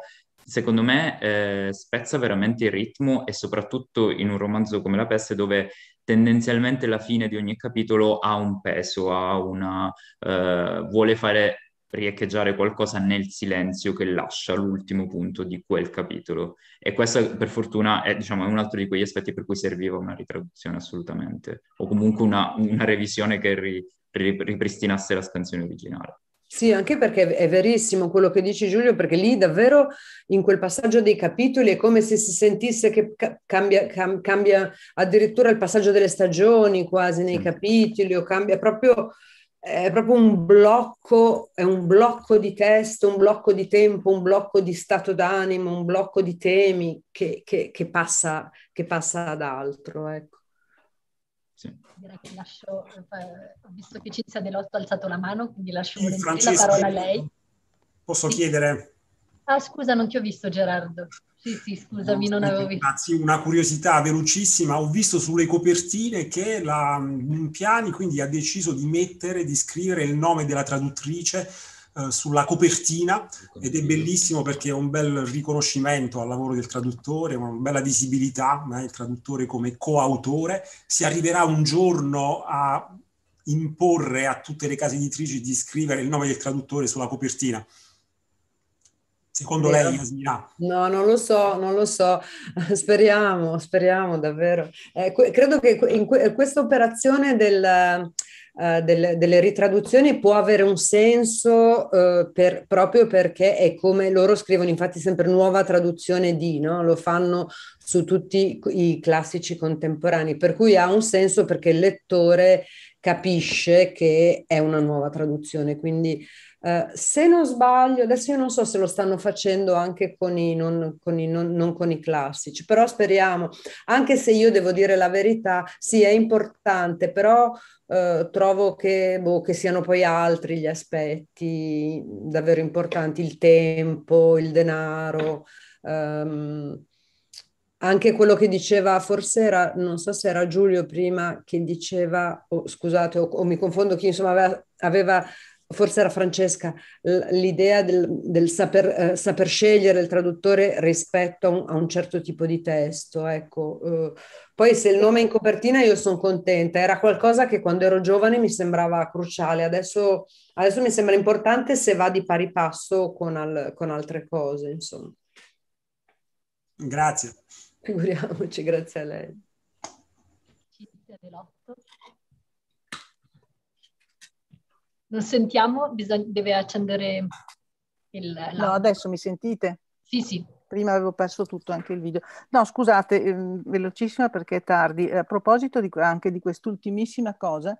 secondo me eh, spezza veramente il ritmo e soprattutto in un romanzo come La peste dove tendenzialmente la fine di ogni capitolo ha un peso, ha una, eh, vuole fare riecheggiare qualcosa nel silenzio che lascia l'ultimo punto di quel capitolo. E questo, per fortuna, è, diciamo, un altro di quegli aspetti per cui serviva una ritraduzione assolutamente, o comunque una, una revisione che ri, ripristinasse la scansione originale. Sì, anche perché è verissimo quello che dici Giulio, perché lì davvero in quel passaggio dei capitoli è come se si sentisse che cambia, cam, cambia addirittura il passaggio delle stagioni quasi nei capitoli, o cambia proprio, è proprio un blocco, è un blocco di testo, un blocco di tempo, un blocco di stato d'animo, un blocco di temi che, che, che, passa, che passa, ad altro. Ecco. Sì. Direi che lascio, ho eh, visto che Cinzia Delotto ha alzato la mano, quindi lascio sì, la parola a lei. Posso sì. chiedere? Ah, scusa, non ti ho visto Gerardo. Sì, sì, scusami, non avevo visto. Anzi, una curiosità velocissima, ho visto sulle copertine che la mm, Piani quindi ha deciso di mettere, di scrivere il nome della traduttrice eh, sulla copertina ed è bellissimo perché è un bel riconoscimento al lavoro del traduttore, una bella visibilità, eh, il traduttore come coautore. Si arriverà un giorno a imporre a tutte le case editrici di scrivere il nome del traduttore sulla copertina. Secondo lei Yasmina? No, non lo so, non lo so. *laughs* Speriamo, speriamo davvero. Eh, credo che in que- questa operazione del, eh, delle, delle, ritraduzioni può avere un senso eh, per, proprio perché è come loro scrivono, infatti sempre nuova traduzione di, no? lo fanno su tutti i classici contemporanei, per cui ha un senso perché il lettore capisce che è una nuova traduzione, quindi eh, se non sbaglio, adesso io non so se lo stanno facendo anche con i, non con i, non, non con i classici, però speriamo, anche se io devo dire la verità, sì, è importante, però uh, trovo che, boh, che, siano poi altri gli aspetti davvero importanti, il tempo, il denaro. Um, anche quello che diceva, forse era, non so se era Giulio prima che diceva, oh, scusate, o, oh, oh, mi confondo, chi insomma aveva, aveva forse era Francesca, l'idea del, del saper, eh, saper, scegliere il traduttore rispetto a un, a un certo tipo di testo. Ecco. Eh, poi se il nome è in copertina io sono contenta, era qualcosa che quando ero giovane mi sembrava cruciale, adesso, adesso mi sembra importante se va di pari passo con, al, con altre cose. Insomma. Grazie. Figuriamoci, *laughs* grazie a lei. Cinzia De Non sentiamo, bisogna, deve accendere il... La... No, adesso mi sentite? Sì, sì. Prima avevo perso tutto anche il video. No, scusate, eh, velocissima perché è tardi. A proposito di, anche di quest'ultimissima cosa,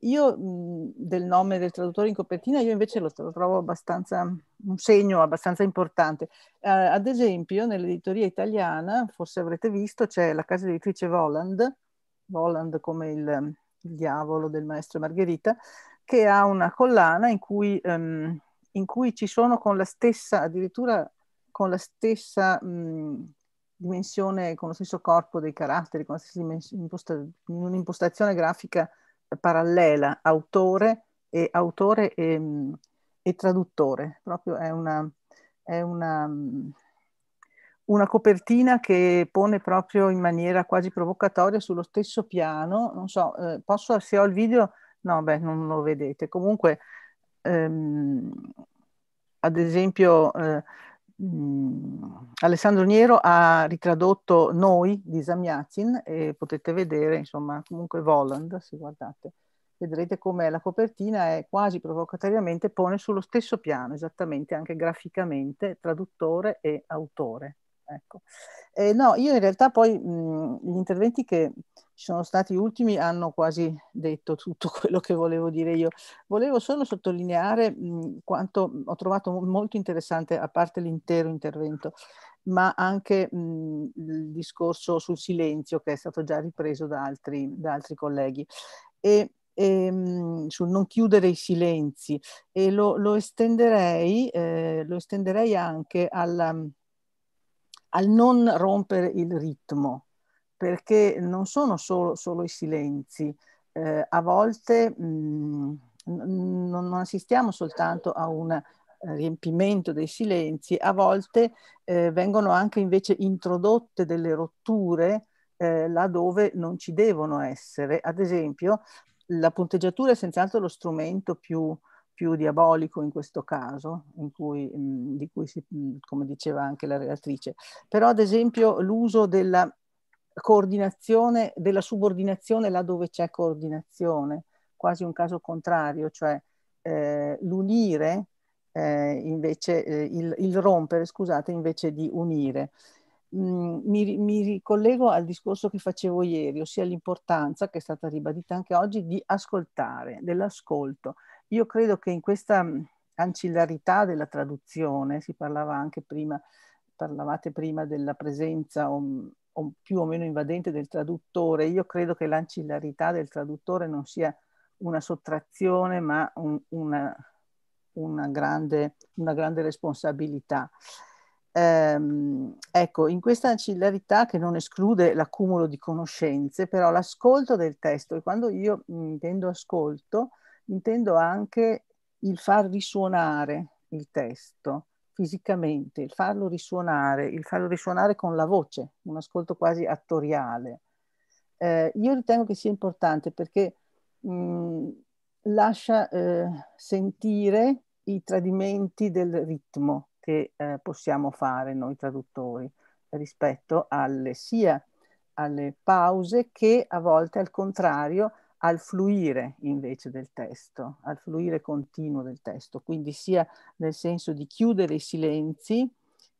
io mh, mhmm, del nome del traduttore in copertina, io invece lo, trovo abbastanza, un segno abbastanza importante. Eh, ad esempio, nell'editoria italiana, forse avrete visto, c'è la casa editrice Voland, Voland come il, il diavolo del maestro Margherita, che ha una collana in cui, um, in cui ci sono con la stessa, addirittura con la stessa mh, dimensione, con lo stesso corpo dei caratteri, con la stessa imposta, un'impostazione grafica parallela, autore e, autore e, mh, e traduttore. Proprio è una, è una, mh, una copertina che pone proprio in maniera quasi provocatoria sullo stesso piano, non so, eh, posso, se ho il video No, beh, non lo vedete. Comunque, ehm, ad esempio, eh, mm, Alessandro Niero ha ritradotto Noi di Samyazin e potete vedere, insomma, comunque Voland, se guardate, vedrete come la copertina è quasi provocatoriamente pone sullo stesso piano, esattamente anche graficamente, traduttore e autore. Ecco. Eh, no, io in realtà poi mh, gli interventi che ci sono stati ultimi hanno quasi detto tutto *laughs* quello che volevo dire io. Volevo solo sottolineare mh, quanto ho trovato molto interessante, a parte l'intero intervento, ma anche mh, il discorso sul silenzio che è stato già ripreso da altri, da altri colleghi. E, e, ehm, sul non chiudere i silenzi e lo, lo, estenderei, eh, lo estenderei anche alla, al non rompere il ritmo, perché non sono solo, solo i silenzi, eh, a volte mh, mm, non assistiamo soltanto a un eh, riempimento dei silenzi, a volte eh, vengono anche invece introdotte delle rotture eh, laddove non ci devono essere. Ad esempio, la punteggiatura è senz'altro lo strumento più più diabolico in questo caso, in cui, mh, di cui si, mh, come diceva anche la relatrice, però ad esempio l'uso della coordinazione, della subordinazione là dove c'è coordinazione, quasi un caso contrario, cioè eh, l'unire eh, invece, eh, il, il, rompere, scusate, invece di unire. mi, mi ricollego al discorso che facevo ieri, ossia l'importanza che è stata ribadita anche oggi di ascoltare, dell'ascolto io credo che in questa mm, ancillarità della traduzione, si parlava anche prima, parlavate prima della presenza o, mm, o più o meno invadente del traduttore, io credo che l'ancillarità del traduttore non sia una sottrazione ma un, una, una, grande, una, grande, responsabilità. Ehm, ecco, in questa ancillarità che non esclude l'accumulo di conoscenze, però l'ascolto del testo, e quando io mm, intendo ascolto, intendo anche il far risuonare il testo fisicamente, il farlo risuonare, il farlo risuonare con la voce, un ascolto quasi attoriale. Eh, io ritengo che sia importante perché mh, mm, lascia eh, sentire i tradimenti del ritmo che eh, possiamo fare noi traduttori rispetto alle, sia alle pause che a volte al contrario al fluire invece del testo, al fluire continuo del testo, quindi sia nel senso di chiudere i silenzi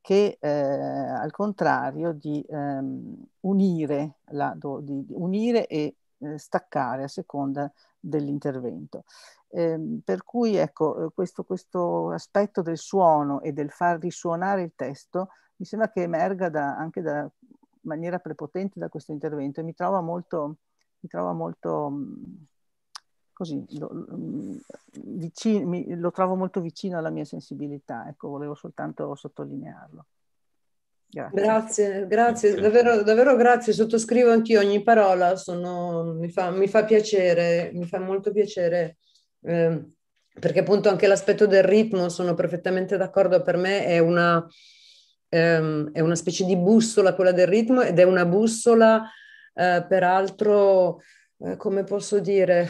che eh, al contrario di, ehm, unire, la, di unire, e eh, staccare a seconda dell'intervento. Eh, per cui ecco, eh, questo, questo, aspetto del suono e del far risuonare il testo mi sembra che emerga da, anche da maniera prepotente da questo intervento e mi trova molto mi trova molto mm, così, lo, mm, vicino, mi, lo trovo molto vicino alla mia sensibilità, ecco, volevo soltanto sottolinearlo. Grazie. grazie, grazie, davvero, davvero grazie, sottoscrivo anch'io ogni parola, sono, mi, fa, mi, fa, piacere, mi fa molto piacere, eh, perché appunto anche l'aspetto del ritmo, sono perfettamente d'accordo, per me è una, ehm, è una specie di bussola quella del ritmo ed è una bussola eh, peraltro, eh, come posso dire,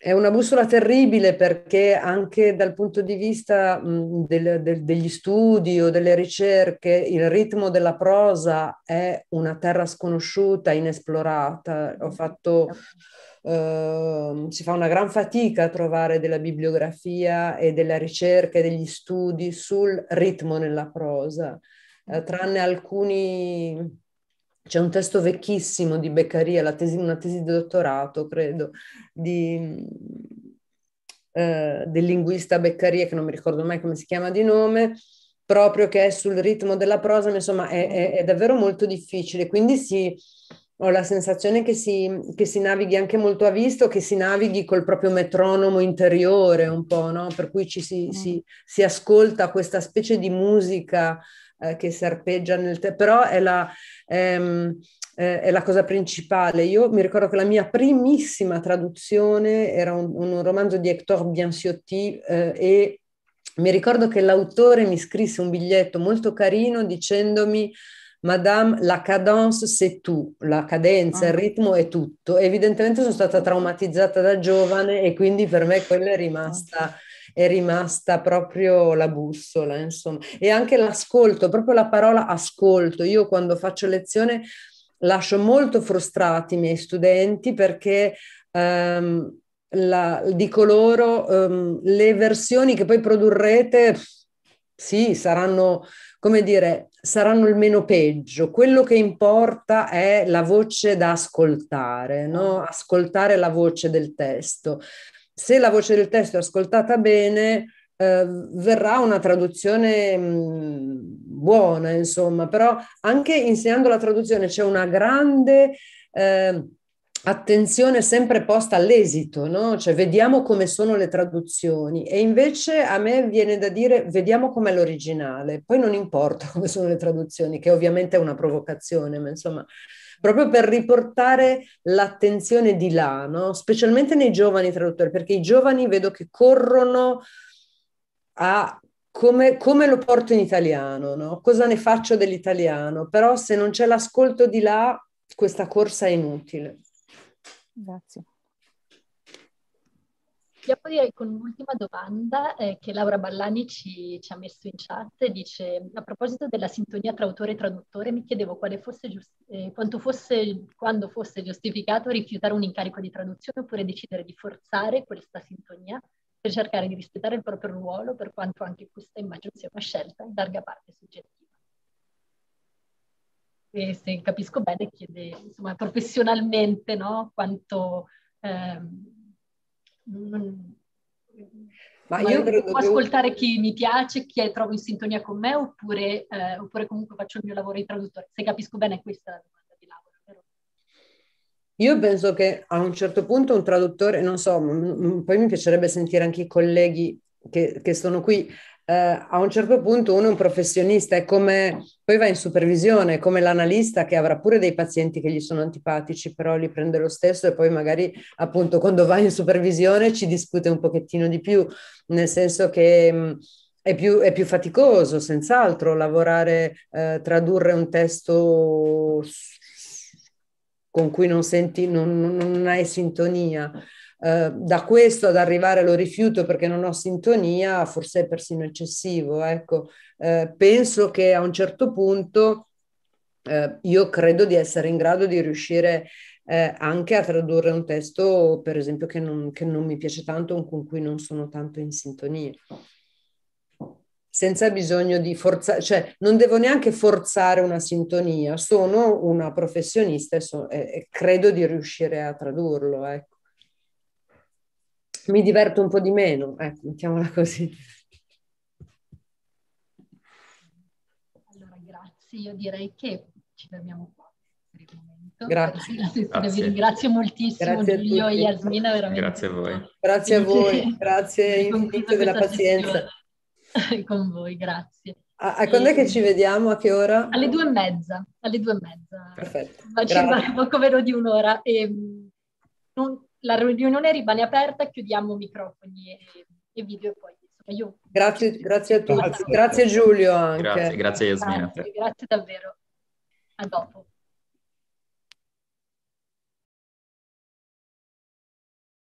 è una bussola terribile perché anche dal punto di vista mh, del, del, degli studi o delle ricerche, il ritmo della prosa è una terra sconosciuta, inesplorata. Ho fatto... Uh, si fa una gran fatica a trovare della bibliografia e della ricerca e degli studi sul ritmo nella prosa, uh, tranne alcuni c'è un testo vecchissimo di Beccaria, tesi, una tesi di dottorato, credo, di, eh, del linguista Beccaria, che non mi ricordo mai come si chiama di nome, proprio che è sul ritmo della prosa, ma insomma è, è, è davvero molto difficile. Quindi sì, ho la sensazione che si, che si, navighi anche molto a visto, che si navighi col proprio metronomo interiore un po', no? per cui ci si, mm. si, si ascolta questa specie di musica eh, che serpeggia nel te, però è la, ehm, eh, è la, cosa principale. Io mi ricordo che la mia primissima traduzione era un, un romanzo di Hector Bianciotti eh, e mi ricordo che l'autore mi scrisse un biglietto molto carino dicendomi Madame, la cadence c'est tu, la cadenza, il ah. ritmo è tutto. Evidentemente sono stata traumatizzata da giovane e quindi per me quella è ah. rimasta è rimasta proprio la bussola, insomma, e anche l'ascolto, proprio la parola ascolto. Io quando faccio lezione lascio molto frustrati i miei studenti perché um, la, dico loro um, le versioni che poi produrrete sì, saranno, come dire, saranno il meno peggio. Quello che importa è la voce da ascoltare, no? Ah. ascoltare la voce del testo se la voce del testo è ascoltata bene, eh, verrà una traduzione mh, mm, buona, insomma, però anche insegnando la traduzione c'è una grande... Eh, attenzione sempre posta all'esito, no? Cioè vediamo come sono le traduzioni e invece a me viene da dire vediamo com'è l'originale, poi non importa *laughs* come sono le traduzioni, che ovviamente è una provocazione, ma insomma proprio per riportare l'attenzione di là, no? specialmente nei giovani traduttori, perché i giovani vedo che corrono a come, come, lo porto in italiano, no? cosa ne faccio dell'italiano, però se non c'è l'ascolto di là, questa corsa è inutile. Grazie poi aprirei con un'ultima domanda eh, che Laura Ballani ci, ci, ha messo in chat. Dice, a proposito della sintonia tra autore e traduttore, mi chiedevo fosse giusti- eh, fosse, quando fosse giustificato rifiutare un incarico di traduzione oppure decidere di forzare questa sintonia per cercare di rispettare il proprio ruolo, per quanto anche questa immagine sia una scelta in larga parte soggettiva. E se capisco bene, chiede insomma, professionalmente no, quanto... Ehm, non, mm. ma io credo che... ascoltare chi mi piace, chi è, trovo in sintonia con me, oppure, eh, oppure, comunque faccio il mio lavoro di traduttore. Se capisco bene, questa è la domanda di Laura. Però. Io penso che a un certo punto un traduttore, non so, poi mi piacerebbe sentire anche i colleghi che, che sono qui, eh, a un certo punto uno è un professionista, è come poi va in supervisione, è come l'analista che avrà pure dei pazienti che gli sono antipatici, però li prende lo stesso e poi magari appunto quando va in supervisione ci discute un pochettino di più, nel senso che mh, mm, è, più, è più, faticoso, senz'altro, lavorare, eh, tradurre un testo con cui non senti, non, non hai sintonia. Ehm, da questo ad arrivare lo rifiuto perché non ho sintonia, forse è persino eccessivo. Ecco, eh, penso che a un certo punto eh, io credo di essere in grado di riuscire eh, anche a tradurre un testo, per esempio, che non, che non mi piace tanto o con cui non sono tanto in sintonia. Senza bisogno di forzare, cioè non devo neanche forzare una sintonia, sono una professionista e, so, e credo di riuscire a tradurlo. Ecco mi diverto un po' di meno, ecco, mettiamola così. Allora, grazie, io direi che ci fermiamo qua per il momento. Grazie. grazie. Vi ringrazio moltissimo grazie Giulio e Yasmina, veramente. Grazie a voi. Grazie a voi, grazie *laughs* infinito della pazienza. *laughs* Con voi, grazie. A, a quando è che ci vediamo? A che ora? Alle due e mezza. Alle due e mezza. Perfetto. Ma ci va poco meno di un'ora. E ehm, non, la riunione rimane aperta, chiudiamo microfoni e, e video e poi. Insomma, io... grazie, grazie a tutti, grazie, grazie Giulio. Anche. Grazie, grazie Yasmina. Grazie, grazie davvero. A dopo.